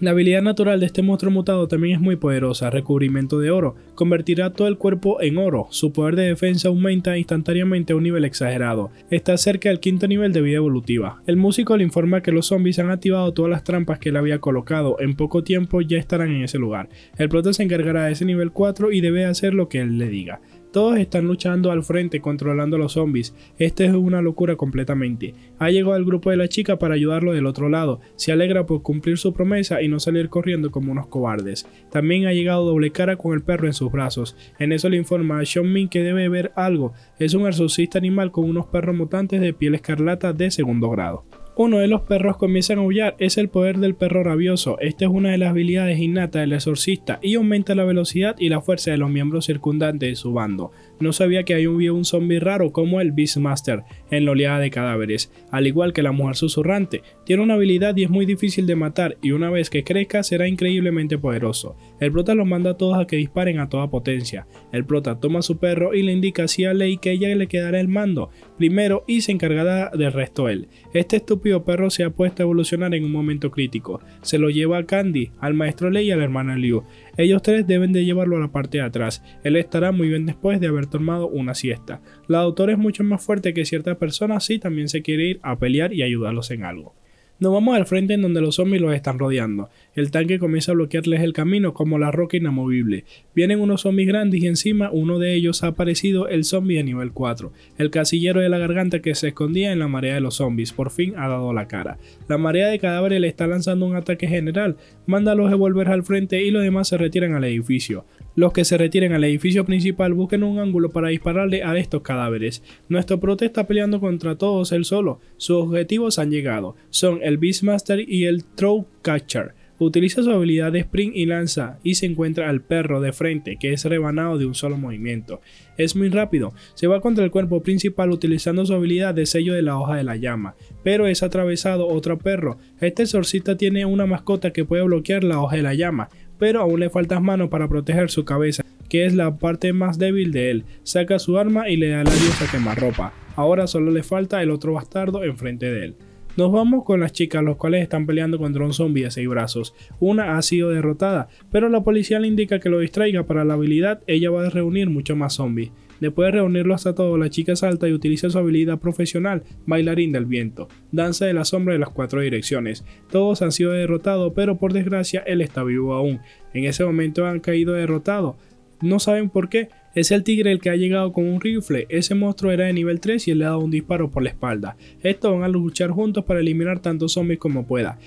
La habilidad natural de este monstruo mutado también es muy poderosa, recubrimiento de oro, convertirá todo el cuerpo en oro, su poder de defensa aumenta instantáneamente a un nivel exagerado, está cerca del quinto nivel de vida evolutiva. El músico le informa que los zombies han activado todas las trampas que él había colocado, en poco tiempo ya estarán en ese lugar. El prota se encargará de ese nivel 4 y debe hacer lo que él le diga. Todos están luchando al frente controlando a los zombies. Esta es una locura completamente. Ha llegado el grupo de la chica para ayudarlo del otro lado. Se alegra por cumplir su promesa y no salir corriendo como unos cobardes. También ha llegado doble cara con el perro en sus brazos. En eso le informa a Sean Min que debe ver algo. Es un exorcista animal con unos perros mutantes de piel escarlata de segundo grado. Uno de los perros comienza a aullar, es el poder del perro rabioso. Esta es una de las habilidades innatas del exorcista y aumenta la velocidad y la fuerza de los miembros circundantes de su bando no sabía que había un zombie raro como el Beastmaster en la oleada de cadáveres, al igual que la mujer susurrante. Tiene una habilidad y es muy difícil de matar y una vez que crezca será increíblemente poderoso. El prota los manda a todos a que disparen a toda potencia. El prota toma a su perro y le indica así a Lei que ella le quedará el mando primero y se encargará del resto él. Este estúpido perro se ha puesto a evolucionar en un momento crítico. Se lo lleva a Candy, al maestro Lei y a la hermana Liu. Ellos tres deben de llevarlo a la parte de atrás. Él estará muy bien después de haber tomado una siesta. La doctora es mucho más fuerte que ciertas personas si también se quiere ir a pelear y ayudarlos en algo. Nos vamos al frente en donde los zombies los están rodeando. El tanque comienza a bloquearles el camino como la roca inamovible. Vienen unos zombies grandes y encima uno de ellos ha aparecido el zombie de nivel 4. El casillero de la garganta que se escondía en la marea de los zombies por fin ha dado la cara. La marea de cadáveres le está lanzando un ataque general. Mándalos a volver al frente y los demás se retiran al edificio. Los que se retiren al edificio principal busquen un ángulo para dispararle a estos cadáveres. Nuestro prote está peleando contra todos él solo. Sus objetivos han llegado. Son el Beastmaster y el Throwcatcher. Catcher. Utiliza su habilidad de spring y lanza y se encuentra al perro de frente que es rebanado de un solo movimiento. Es muy rápido, se va contra el cuerpo principal utilizando su habilidad de sello de la hoja de la llama, pero es atravesado otro perro. Este exorcista tiene una mascota que puede bloquear la hoja de la llama, pero aún le faltan manos para proteger su cabeza, que es la parte más débil de él. Saca su arma y le da la diosa quemarropa. Ahora solo le falta el otro bastardo enfrente de él. Nos vamos con las chicas, los cuales están peleando contra un zombie de seis brazos. Una ha sido derrotada, pero la policía le indica que lo distraiga para la habilidad, ella va a reunir mucho más zombies. Después de reunirlo hasta todos, la chica salta y utiliza su habilidad profesional, bailarín del viento, danza de la sombra de las cuatro direcciones. Todos han sido derrotados, pero por desgracia él está vivo aún. En ese momento han caído derrotados. No saben por qué, es el tigre el que ha llegado con un rifle, ese monstruo era de nivel 3 y él le ha dado un disparo por la espalda. Estos van a luchar juntos para eliminar tantos zombies como pueda.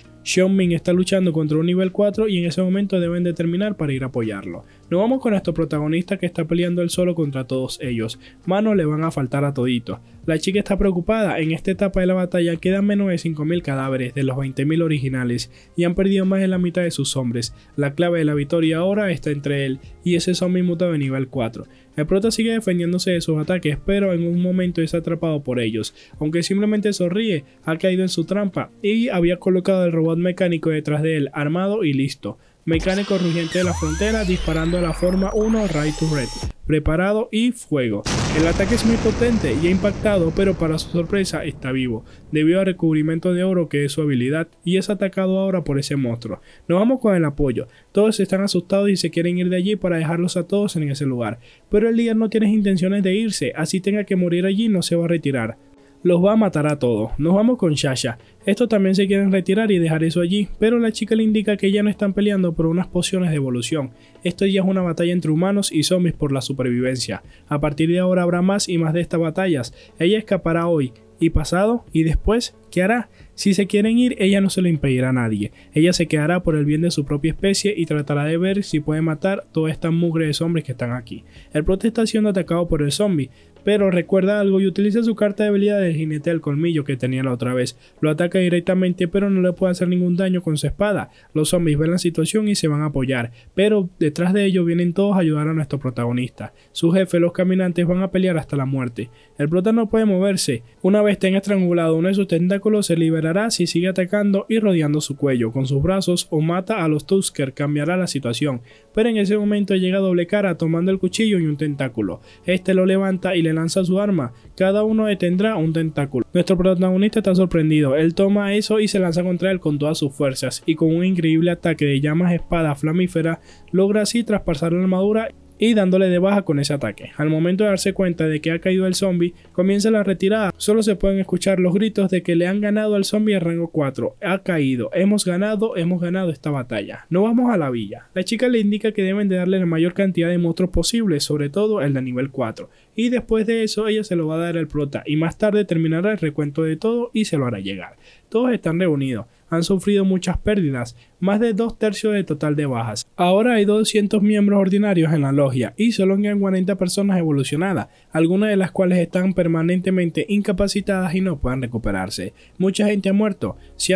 Min está luchando contra un nivel 4 y en ese momento deben determinar para ir a apoyarlo. Nos vamos con nuestro protagonista que está peleando él solo contra todos ellos. Manos le van a faltar a toditos. La chica está preocupada, en esta etapa de la batalla quedan menos de 5.000 cadáveres de los 20.000 originales y han perdido más de la mitad de sus hombres. La clave de la victoria ahora está entre él y ese zombie mutado de nivel 4. El prota sigue defendiéndose de sus ataques, pero en un momento es atrapado por ellos. Aunque simplemente sonríe, ha caído en su trampa y había colocado el robot mecánico detrás de él, armado y listo mecánico rugiente de la frontera disparando a la forma 1 right to Red, preparado y fuego. El ataque es muy potente y ha impactado, pero para su sorpresa está vivo, debido al recubrimiento de oro que es su habilidad y es atacado ahora por ese monstruo. Nos vamos con el apoyo, todos están asustados y se quieren ir de allí para dejarlos a todos en ese lugar, pero el líder no tiene intenciones de irse, así tenga que morir allí no se va a retirar los va a matar a todos. Nos vamos con Shasha. Estos también se quieren retirar y dejar eso allí, pero la chica le indica que ya no están peleando por unas pociones de evolución. Esto ya es una batalla entre humanos y zombies por la supervivencia. A partir de ahora habrá más y más de estas batallas. Ella escapará hoy y pasado y después, ¿qué hará? Si se quieren ir, ella no se lo impedirá a nadie. Ella se quedará por el bien de su propia especie y tratará de ver si puede matar toda esta mugre de zombies que están aquí. El prota está siendo atacado por el zombie, pero recuerda algo y utiliza su carta de habilidad del jinete del colmillo que tenía la otra vez. Lo ataca directamente, pero no le puede hacer ningún daño con su espada. Los zombies ven la situación y se van a apoyar, pero detrás de ellos vienen todos a ayudar a nuestro protagonista. Su jefe, los caminantes, van a pelear hasta la muerte. El prota no puede moverse. Una vez tenga estrangulado uno de sus tentáculos, se liberará si sigue atacando y rodeando su cuello con sus brazos o mata a los Tusker, cambiará la situación. Pero en ese momento llega doble cara tomando el cuchillo y un tentáculo. Este lo levanta y le lanza su arma. Cada uno detendrá un tentáculo. Nuestro protagonista está sorprendido. Él toma eso y se lanza contra él con todas sus fuerzas y con un increíble ataque de llamas espada flamífera logra así traspasar la armadura y dándole de baja con ese ataque. Al momento de darse cuenta de que ha caído el zombie, comienza la retirada. Solo se pueden escuchar los gritos de que le han ganado al zombie al rango 4. Ha caído, hemos ganado, hemos ganado esta batalla. No vamos a la villa. La chica le indica que deben de darle la mayor cantidad de monstruos posible, sobre todo el de nivel 4 y después de eso ella se lo va a dar al prota y más tarde terminará el recuento de todo y se lo hará llegar. Todos están reunidos, han sufrido muchas pérdidas, más de dos tercios del total de bajas. Ahora hay 200 miembros ordinarios en la logia y solo quedan 40 personas evolucionadas, algunas de las cuales están permanentemente incapacitadas y no pueden recuperarse. Mucha gente ha muerto, Se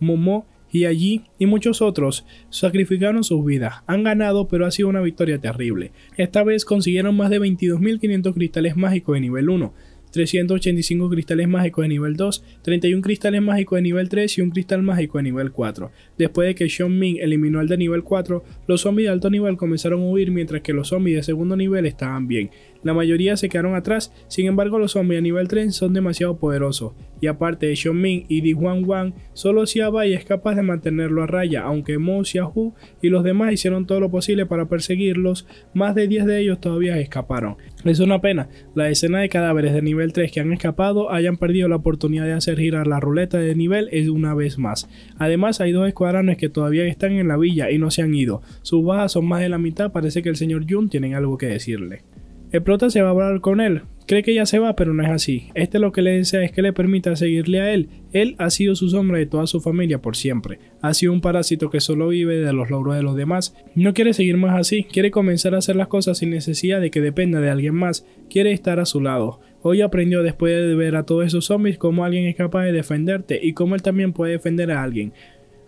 Mumo y allí y muchos otros sacrificaron sus vidas. Han ganado, pero ha sido una victoria terrible. Esta vez consiguieron más de 22.500 cristales mágicos de nivel 1. 385 cristales mágicos de nivel 2, 31 cristales mágicos de nivel 3 y un cristal mágico de nivel 4. Después de que Sean Ming eliminó al el de nivel 4, los zombies de alto nivel comenzaron a huir mientras que los zombies de segundo nivel estaban bien. La mayoría se quedaron atrás, sin embargo los zombies a nivel 3 son demasiado poderosos, y aparte de Ming y Di Huang Wang, solo Xiaobai es capaz de mantenerlo a raya, aunque Mo, Xiaohu y los demás hicieron todo lo posible para perseguirlos, más de 10 de ellos todavía escaparon. Es una pena, la escena de cadáveres de nivel 3 que han escapado hayan perdido la oportunidad de hacer girar la ruleta de nivel es una vez más. Además hay dos escuadrones que todavía están en la villa y no se han ido, sus bajas son más de la mitad, parece que el señor Jun tiene algo que decirle. El prota se va a hablar con él. Cree que ya se va, pero no es así. Este lo que le desea es que le permita seguirle a él. Él ha sido su sombra de toda su familia por siempre. Ha sido un parásito que solo vive de los logros de los demás. No quiere seguir más así. Quiere comenzar a hacer las cosas sin necesidad de que dependa de alguien más. Quiere estar a su lado. Hoy aprendió después de ver a todos esos zombies cómo alguien es capaz de defenderte y cómo él también puede defender a alguien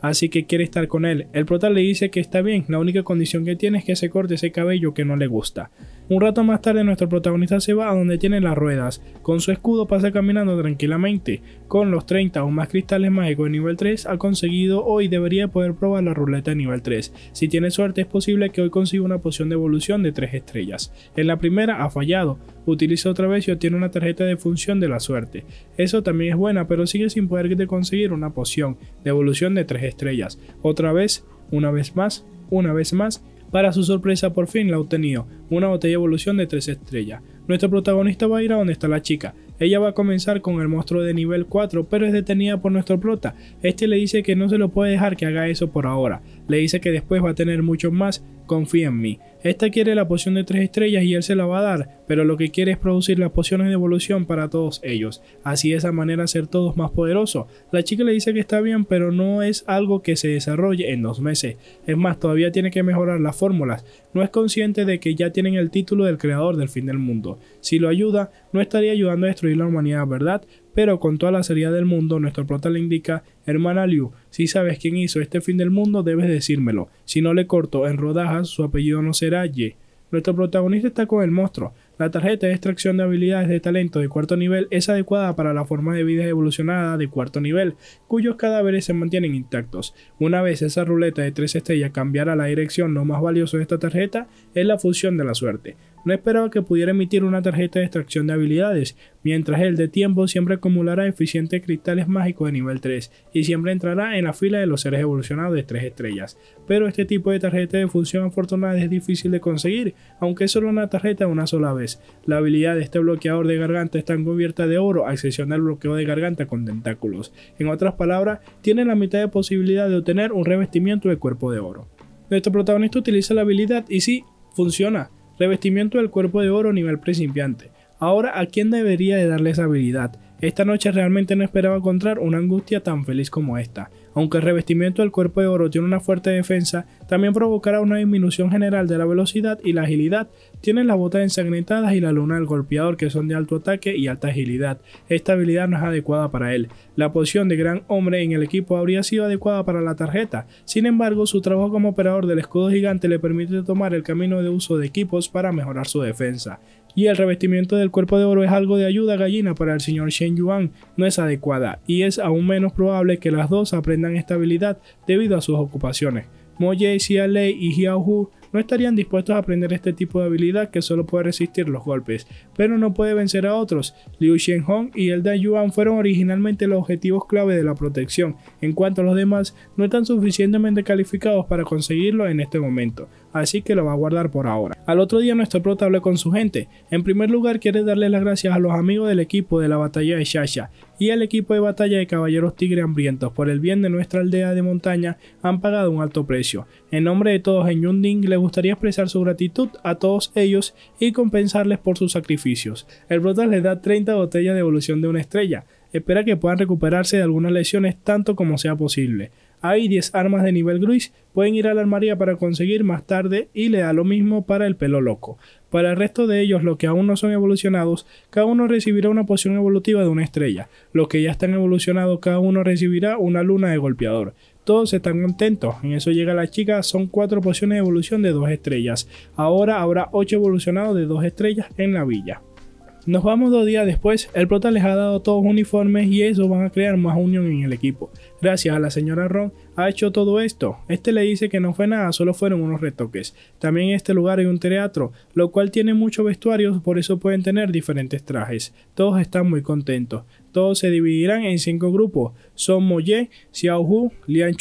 así que quiere estar con él. El prota le dice que está bien, la única condición que tiene es que se corte ese cabello que no le gusta. Un rato más tarde nuestro protagonista se va a donde tiene las ruedas. Con su escudo pasa caminando tranquilamente. Con los 30 o más cristales mágicos de nivel 3 ha conseguido hoy debería poder probar la ruleta de nivel 3. Si tiene suerte es posible que hoy consiga una poción de evolución de 3 estrellas. En la primera ha fallado. Utiliza otra vez y obtiene una tarjeta de función de la suerte. Eso también es buena, pero sigue sin poder conseguir una poción de evolución de 3 estrellas. Otra vez, una vez más, una vez más para su sorpresa por fin la ha obtenido, una botella evolución de 3 estrellas. Nuestro protagonista va a ir a donde está la chica. Ella va a comenzar con el monstruo de nivel 4, pero es detenida por nuestro prota. Este le dice que no se lo puede dejar que haga eso por ahora le dice que después va a tener muchos más, confía en mí. Esta quiere la poción de tres estrellas y él se la va a dar, pero lo que quiere es producir las pociones de evolución para todos ellos, así de esa manera ser todos más poderosos. La chica le dice que está bien, pero no es algo que se desarrolle en dos meses, es más, todavía tiene que mejorar las fórmulas, no es consciente de que ya tienen el título del creador del fin del mundo. Si lo ayuda, no estaría ayudando a destruir la humanidad, ¿verdad? Pero con toda la seriedad del mundo, nuestro prota le indica, hermana Liu, si sabes quién hizo este fin del mundo, debes decírmelo. Si no le corto en rodajas, su apellido no será Ye. Nuestro protagonista está con el monstruo. La tarjeta de extracción de habilidades de talento de cuarto nivel es adecuada para la forma de vida evolucionada de cuarto nivel, cuyos cadáveres se mantienen intactos. Una vez esa ruleta de tres estrellas cambiara la dirección, lo más valioso de esta tarjeta es la fusión de la suerte no esperaba que pudiera emitir una tarjeta de extracción de habilidades, mientras el de tiempo siempre acumulará eficientes cristales mágicos de nivel 3 y siempre entrará en la fila de los seres evolucionados de 3 estrellas. Pero este tipo de tarjeta de función afortunada es difícil de conseguir, aunque es solo una tarjeta una sola vez. La habilidad de este bloqueador de garganta está cubierta de oro, a excepción del bloqueo de garganta con tentáculos. En otras palabras, tiene la mitad de posibilidad de obtener un revestimiento de cuerpo de oro. Nuestro protagonista utiliza la habilidad y sí, funciona. Revestimiento del cuerpo de oro nivel principiante. Ahora, ¿a quién debería de darle esa habilidad? Esta noche realmente no esperaba encontrar una angustia tan feliz como esta. Aunque el revestimiento del cuerpo de oro tiene una fuerte defensa, también provocará una disminución general de la velocidad y la agilidad. Tienen las botas ensangrentadas y la luna del golpeador que son de alto ataque y alta agilidad. Esta habilidad no es adecuada para él. La posición de gran hombre en el equipo habría sido adecuada para la tarjeta. Sin embargo, su trabajo como operador del escudo gigante le permite tomar el camino de uso de equipos para mejorar su defensa y el revestimiento del cuerpo de oro es algo de ayuda gallina para el señor Shen Yuan, no es adecuada y es aún menos probable que las dos aprendan esta habilidad debido a sus ocupaciones. Mo Ye, Xia Lei y Xiao Hu no estarían dispuestos a aprender este tipo de habilidad que solo puede resistir los golpes, pero no puede vencer a otros. Liu Hong y el Dan Yuan fueron originalmente los objetivos clave de la protección, en cuanto a los demás no están suficientemente calificados para conseguirlo en este momento, así que lo va a guardar por ahora. Al otro día nuestro prota habló con su gente. En primer lugar quiere darle las gracias a los amigos del equipo de la batalla de Shasha, y el equipo de batalla de caballeros tigre hambrientos por el bien de nuestra aldea de montaña han pagado un alto precio. En nombre de todos en Yunding le gustaría expresar su gratitud a todos ellos y compensarles por sus sacrificios. El Brotas les da 30 botellas de evolución de una estrella. Espera que puedan recuperarse de algunas lesiones tanto como sea posible. Hay 10 armas de nivel gris, pueden ir a la armaría para conseguir más tarde y le da lo mismo para el pelo loco. Para el resto de ellos, los que aún no son evolucionados, cada uno recibirá una poción evolutiva de una estrella. Los que ya están evolucionados, cada uno recibirá una luna de golpeador. Todos están contentos. En eso llega la chica. Son cuatro pociones de evolución de dos estrellas. Ahora habrá ocho evolucionados de dos estrellas en la villa. Nos vamos dos días después, el prota les ha dado todos uniformes y eso van a crear más unión en el equipo. Gracias a la señora Ron ha hecho todo esto. Este le dice que no fue nada, solo fueron unos retoques. También en este lugar hay un teatro, lo cual tiene muchos vestuarios, por eso pueden tener diferentes trajes. Todos están muy contentos. Todos se dividirán en cinco grupos. Son Moye, Hu, Lian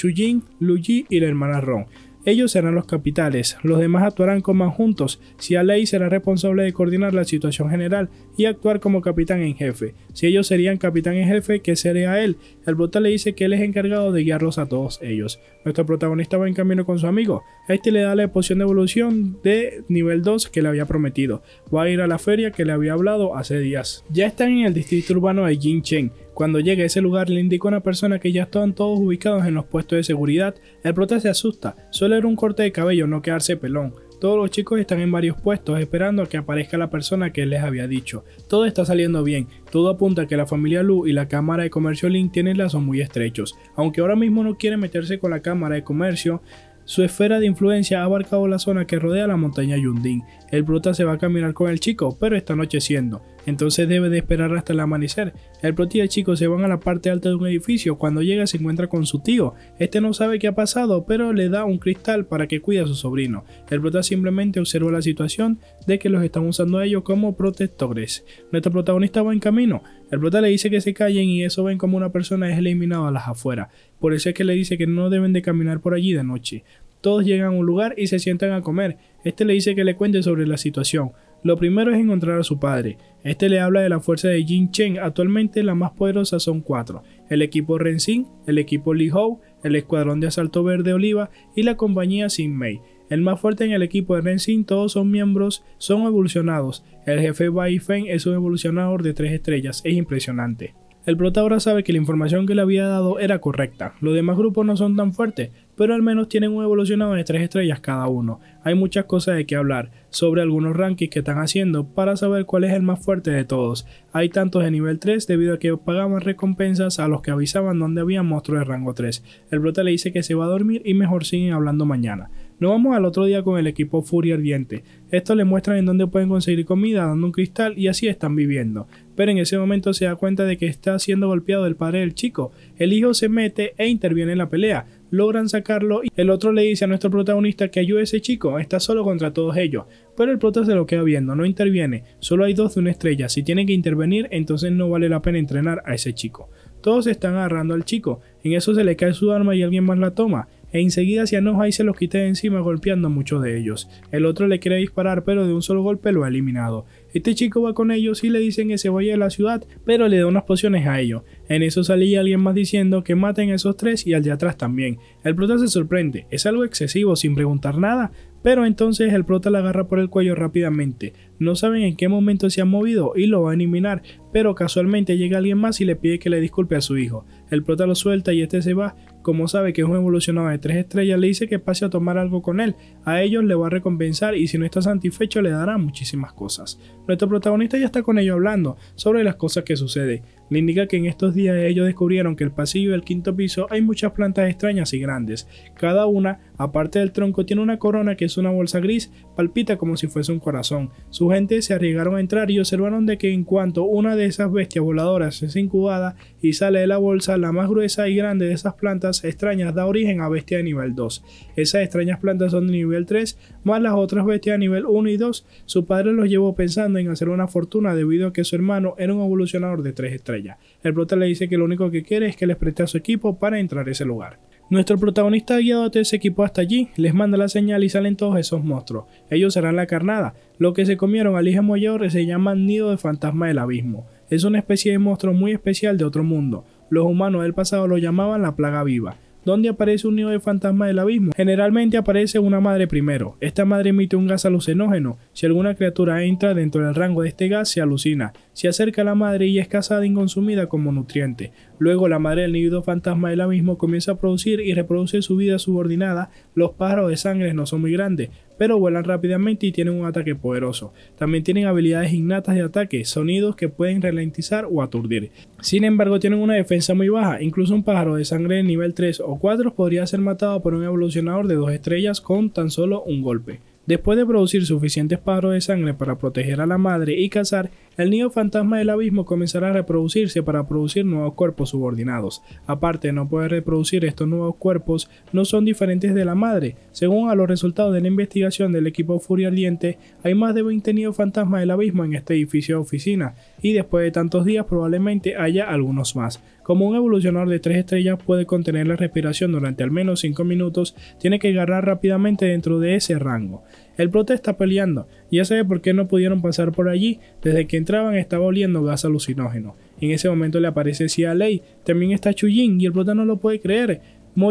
Lu Yi y la hermana Ron. Ellos serán los capitales, los demás actuarán como adjuntos, si a Lei será responsable de coordinar la situación general y actuar como capitán en jefe. Si ellos serían capitán en jefe, ¿qué sería él? El bota le dice que él es encargado de guiarlos a todos ellos. Nuestro protagonista va en camino con su amigo. Este le da la poción de evolución de nivel 2 que le había prometido. Va a ir a la feria que le había hablado hace días. Ya están en el distrito urbano de Jinchen. Cuando llega a ese lugar le indica a una persona que ya estaban todos ubicados en los puestos de seguridad. El prota se asusta, suele era un corte de cabello, no quedarse pelón. Todos los chicos están en varios puestos esperando a que aparezca la persona que les había dicho. Todo está saliendo bien, todo apunta a que la familia Lu y la Cámara de Comercio Link tienen lazos muy estrechos. Aunque ahora mismo no quieren meterse con la Cámara de Comercio, su esfera de influencia ha abarcado la zona que rodea la montaña Yundin. El prota se va a caminar con el chico, pero está anocheciendo, entonces debe de esperar hasta el amanecer. El prota y el chico se van a la parte alta de un edificio, cuando llega se encuentra con su tío. Este no sabe qué ha pasado, pero le da un cristal para que cuide a su sobrino. El prota simplemente observa la situación de que los están usando a ellos como protectores. Nuestro protagonista va en camino. El prota le dice que se callen y eso ven como una persona es eliminada a las afueras. Por eso es que le dice que no deben de caminar por allí de noche. Todos llegan a un lugar y se sientan a comer. Este le dice que le cuente sobre la situación. Lo primero es encontrar a su padre. Este le habla de la fuerza de Jin Chen, actualmente la más poderosa son cuatro: el equipo Xing, el equipo Li Hou, el escuadrón de asalto verde oliva y la compañía Sin Mei. El más fuerte en el equipo de Xing, todos son miembros, son evolucionados. El jefe Bai Feng es un evolucionador de tres estrellas, es impresionante. El prota ahora sabe que la información que le había dado era correcta. Los demás grupos no son tan fuertes, pero al menos tienen un evolucionado de 3 estrellas cada uno. Hay muchas cosas de que hablar sobre algunos rankings que están haciendo para saber cuál es el más fuerte de todos. Hay tantos de nivel 3 debido a que pagaban recompensas a los que avisaban dónde había monstruos de rango 3. El prota le dice que se va a dormir y mejor siguen hablando mañana. Nos vamos al otro día con el equipo Furia Ardiente. Esto le muestran en dónde pueden conseguir comida dando un cristal y así están viviendo. Pero en ese momento se da cuenta de que está siendo golpeado el padre del chico. El hijo se mete e interviene en la pelea. Logran sacarlo y el otro le dice a nuestro protagonista que ayude a ese chico, está solo contra todos ellos. Pero el prota se lo queda viendo, no interviene. Solo hay dos de una estrella, si tiene que intervenir entonces no vale la pena entrenar a ese chico. Todos están agarrando al chico, en eso se le cae su arma y alguien más la toma e enseguida se enoja y se los quita de encima golpeando a muchos de ellos. El otro le quiere disparar pero de un solo golpe lo ha eliminado. Este chico va con ellos y le dicen que se vaya de la ciudad, pero le da unas pociones a ellos. En eso salía alguien más diciendo que maten a esos tres y al de atrás también. El prota se sorprende, es algo excesivo sin preguntar nada, pero entonces el prota la agarra por el cuello rápidamente. No saben en qué momento se ha movido y lo va a eliminar, pero casualmente llega alguien más y le pide que le disculpe a su hijo. El prota lo suelta y este se va, como sabe que es un evolucionado de tres estrellas, le dice que pase a tomar algo con él. A ellos le va a recompensar y si no está satisfecho le dará muchísimas cosas. Nuestro protagonista ya está con ellos hablando sobre las cosas que sucede. Le indica que en estos días ellos descubrieron que el pasillo del quinto piso hay muchas plantas extrañas y grandes. Cada una, aparte del tronco, tiene una corona que es una bolsa gris, palpita como si fuese un corazón. Su gente se arriesgaron a entrar y observaron de que en cuanto una de esas bestias voladoras es incubada, y sale de la bolsa, la más gruesa y grande de esas plantas extrañas da origen a bestia de nivel 2. Esas extrañas plantas son de nivel 3, más las otras bestias de nivel 1 y 2. Su padre los llevó pensando en hacer una fortuna debido a que su hermano era un evolucionador de 3 estrellas. El prota le dice que lo único que quiere es que les preste a su equipo para entrar a ese lugar. Nuestro protagonista guiado todo ese equipo hasta allí, les manda la señal y salen todos esos monstruos. Ellos serán la carnada. Lo que se comieron al hijo mayor se llama nido de fantasma del abismo. Es una especie de monstruo muy especial de otro mundo. Los humanos del pasado lo llamaban la plaga viva. Donde aparece un nido de fantasma del abismo. Generalmente aparece una madre primero. Esta madre emite un gas alucinógeno. Si alguna criatura entra dentro del rango de este gas, se alucina. Se acerca a la madre y es cazada y consumida como nutriente. Luego la madre del nido fantasma del abismo comienza a producir y reproduce su vida subordinada. Los pájaros de sangre no son muy grandes, pero vuelan rápidamente y tienen un ataque poderoso. También tienen habilidades innatas de ataque, sonidos que pueden ralentizar o aturdir. Sin embargo, tienen una defensa muy baja, incluso un pájaro de sangre de nivel 3 o 4 podría ser matado por un evolucionador de dos estrellas con tan solo un golpe. Después de producir suficientes pájaros de sangre para proteger a la madre y cazar, el nido fantasma del abismo comenzará a reproducirse para producir nuevos cuerpos subordinados. Aparte de no poder reproducir estos nuevos cuerpos, no son diferentes de la madre. Según a los resultados de la investigación del equipo Furia Aliente, hay más de 20 nidos fantasma del abismo en este edificio de oficina, y después de tantos días probablemente haya algunos más. Como un evolucionador de tres estrellas puede contener la respiración durante al menos 5 minutos, tiene que agarrar rápidamente dentro de ese rango. El prota está peleando, ya sabe por qué no pudieron pasar por allí, desde que entraban estaba oliendo gas alucinógeno. En ese momento le aparece Cia Lei, también está Chuyin y el prota no lo puede creer.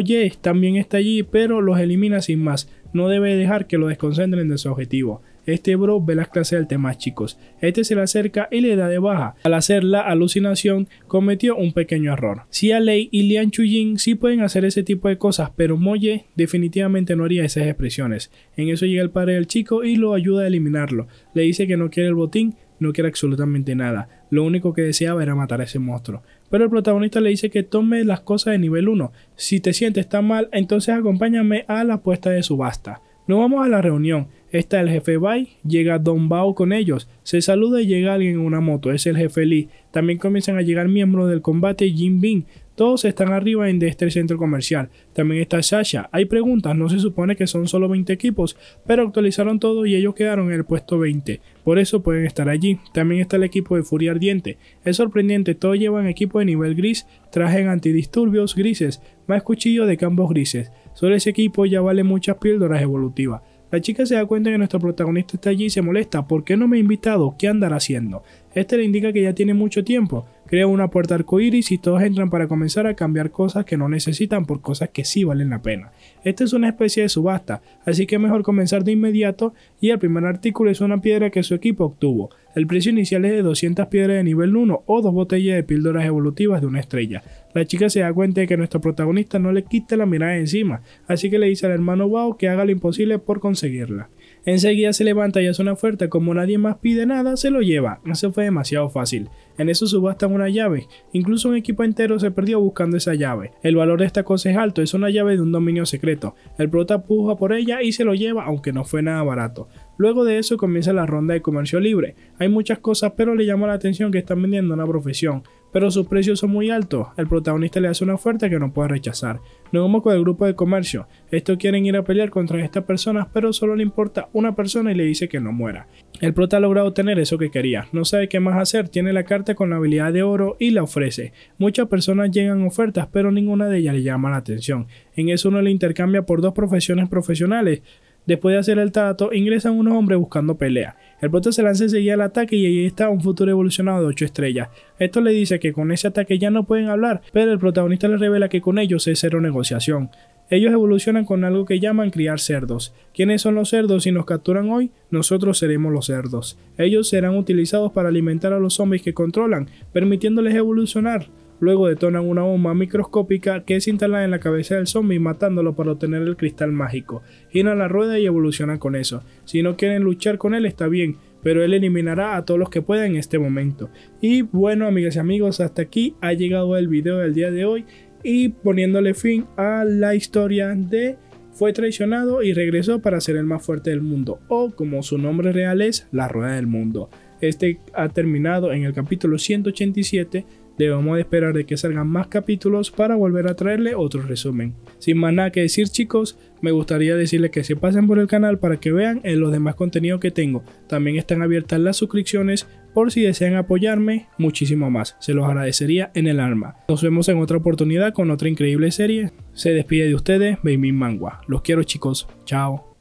Ye también está allí, pero los elimina sin más, no debe dejar que lo desconcentren de su objetivo. Este bro ve las clases del tema chicos. Este se le acerca y le da de baja. Al hacer la alucinación, cometió un pequeño error. Si Lei y Lian Chuyin sí pueden hacer ese tipo de cosas, pero Moye definitivamente no haría esas expresiones. En eso llega el padre del chico y lo ayuda a eliminarlo. Le dice que no quiere el botín, no quiere absolutamente nada. Lo único que deseaba era matar a ese monstruo. Pero el protagonista le dice que tome las cosas de nivel 1. Si te sientes tan mal, entonces acompáñame a la puesta de subasta. Nos vamos a la reunión. Está el jefe Bai, llega Don Bao con ellos, se saluda y llega alguien en una moto, es el jefe Lee. También comienzan a llegar miembros del combate Jin Bin. Todos están arriba en este centro comercial. También está Sasha. Hay preguntas, no se supone que son solo 20 equipos, pero actualizaron todo y ellos quedaron en el puesto 20. Por eso pueden estar allí. También está el equipo de Furia Ardiente. Es sorprendente, todos llevan equipo de nivel gris, trajen antidisturbios grises, más cuchillos de campos grises. Solo ese equipo ya vale muchas píldoras evolutivas. La chica se da cuenta que nuestro protagonista está allí y se molesta. ¿Por qué no me ha invitado? ¿Qué andará haciendo? Este le indica que ya tiene mucho tiempo. Crea una puerta arcoíris y todos entran para comenzar a cambiar cosas que no necesitan por cosas que sí valen la pena. Esta es una especie de subasta, así que es mejor comenzar de inmediato y el primer artículo es una piedra que su equipo obtuvo. El precio inicial es de 200 piedras de nivel 1 o dos botellas de píldoras evolutivas de una estrella. La chica se da cuenta de que nuestro protagonista no le quita la mirada de encima, así que le dice al hermano Wow que haga lo imposible por conseguirla. Enseguida se levanta y hace una oferta, como nadie más pide nada, se lo lleva. no se fue demasiado fácil. En eso subastan una llave, incluso un equipo entero se perdió buscando esa llave. El valor de esta cosa es alto, es una llave de un dominio secreto. El prota puja por ella y se lo lleva, aunque no fue nada barato. Luego de eso comienza la ronda de comercio libre. Hay muchas cosas, pero le llama la atención que están vendiendo una profesión, pero sus precios son muy altos. El protagonista le hace una oferta que no puede rechazar. Luego vamos con el grupo de comercio. Estos quieren ir a pelear contra estas personas, pero solo le importa una persona y le dice que no muera. El prota logrado obtener eso que quería. No sabe qué más hacer, tiene la carta con la habilidad de oro y la ofrece. Muchas personas llegan ofertas, pero ninguna de ellas le llama la atención. En eso uno le intercambia por dos profesiones profesionales. Después de hacer el trato, ingresan unos hombres buscando pelea. El prota se lanza enseguida al ataque y ahí está un futuro evolucionado de 8 estrellas. Esto le dice que con ese ataque ya no pueden hablar, pero el protagonista les revela que con ellos es cero negociación. Ellos evolucionan con algo que llaman criar cerdos. ¿Quiénes son los cerdos? Si nos capturan hoy, nosotros seremos los cerdos. Ellos serán utilizados para alimentar a los zombies que controlan, permitiéndoles evolucionar. Luego detonan una bomba microscópica que es instalada en la cabeza del zombie matándolo para obtener el cristal mágico. gira la rueda y evoluciona con eso. Si no quieren luchar con él está bien, pero él eliminará a todos los que pueda en este momento. Y bueno amigas y amigos, hasta aquí ha llegado el video del día de hoy y poniéndole fin a la historia de fue traicionado y regresó para ser el más fuerte del mundo, o como su nombre real es, la rueda del mundo. Este ha terminado en el capítulo 187 Debemos de esperar de que salgan más capítulos para volver a traerle otro resumen. Sin más nada que decir chicos, me gustaría decirles que se pasen por el canal para que vean eh, los demás contenidos que tengo. También están abiertas las suscripciones por si desean apoyarme muchísimo más. Se los agradecería en el alma. Nos vemos en otra oportunidad con otra increíble serie. Se despide de ustedes, Baby Mangua. Los quiero chicos. Chao.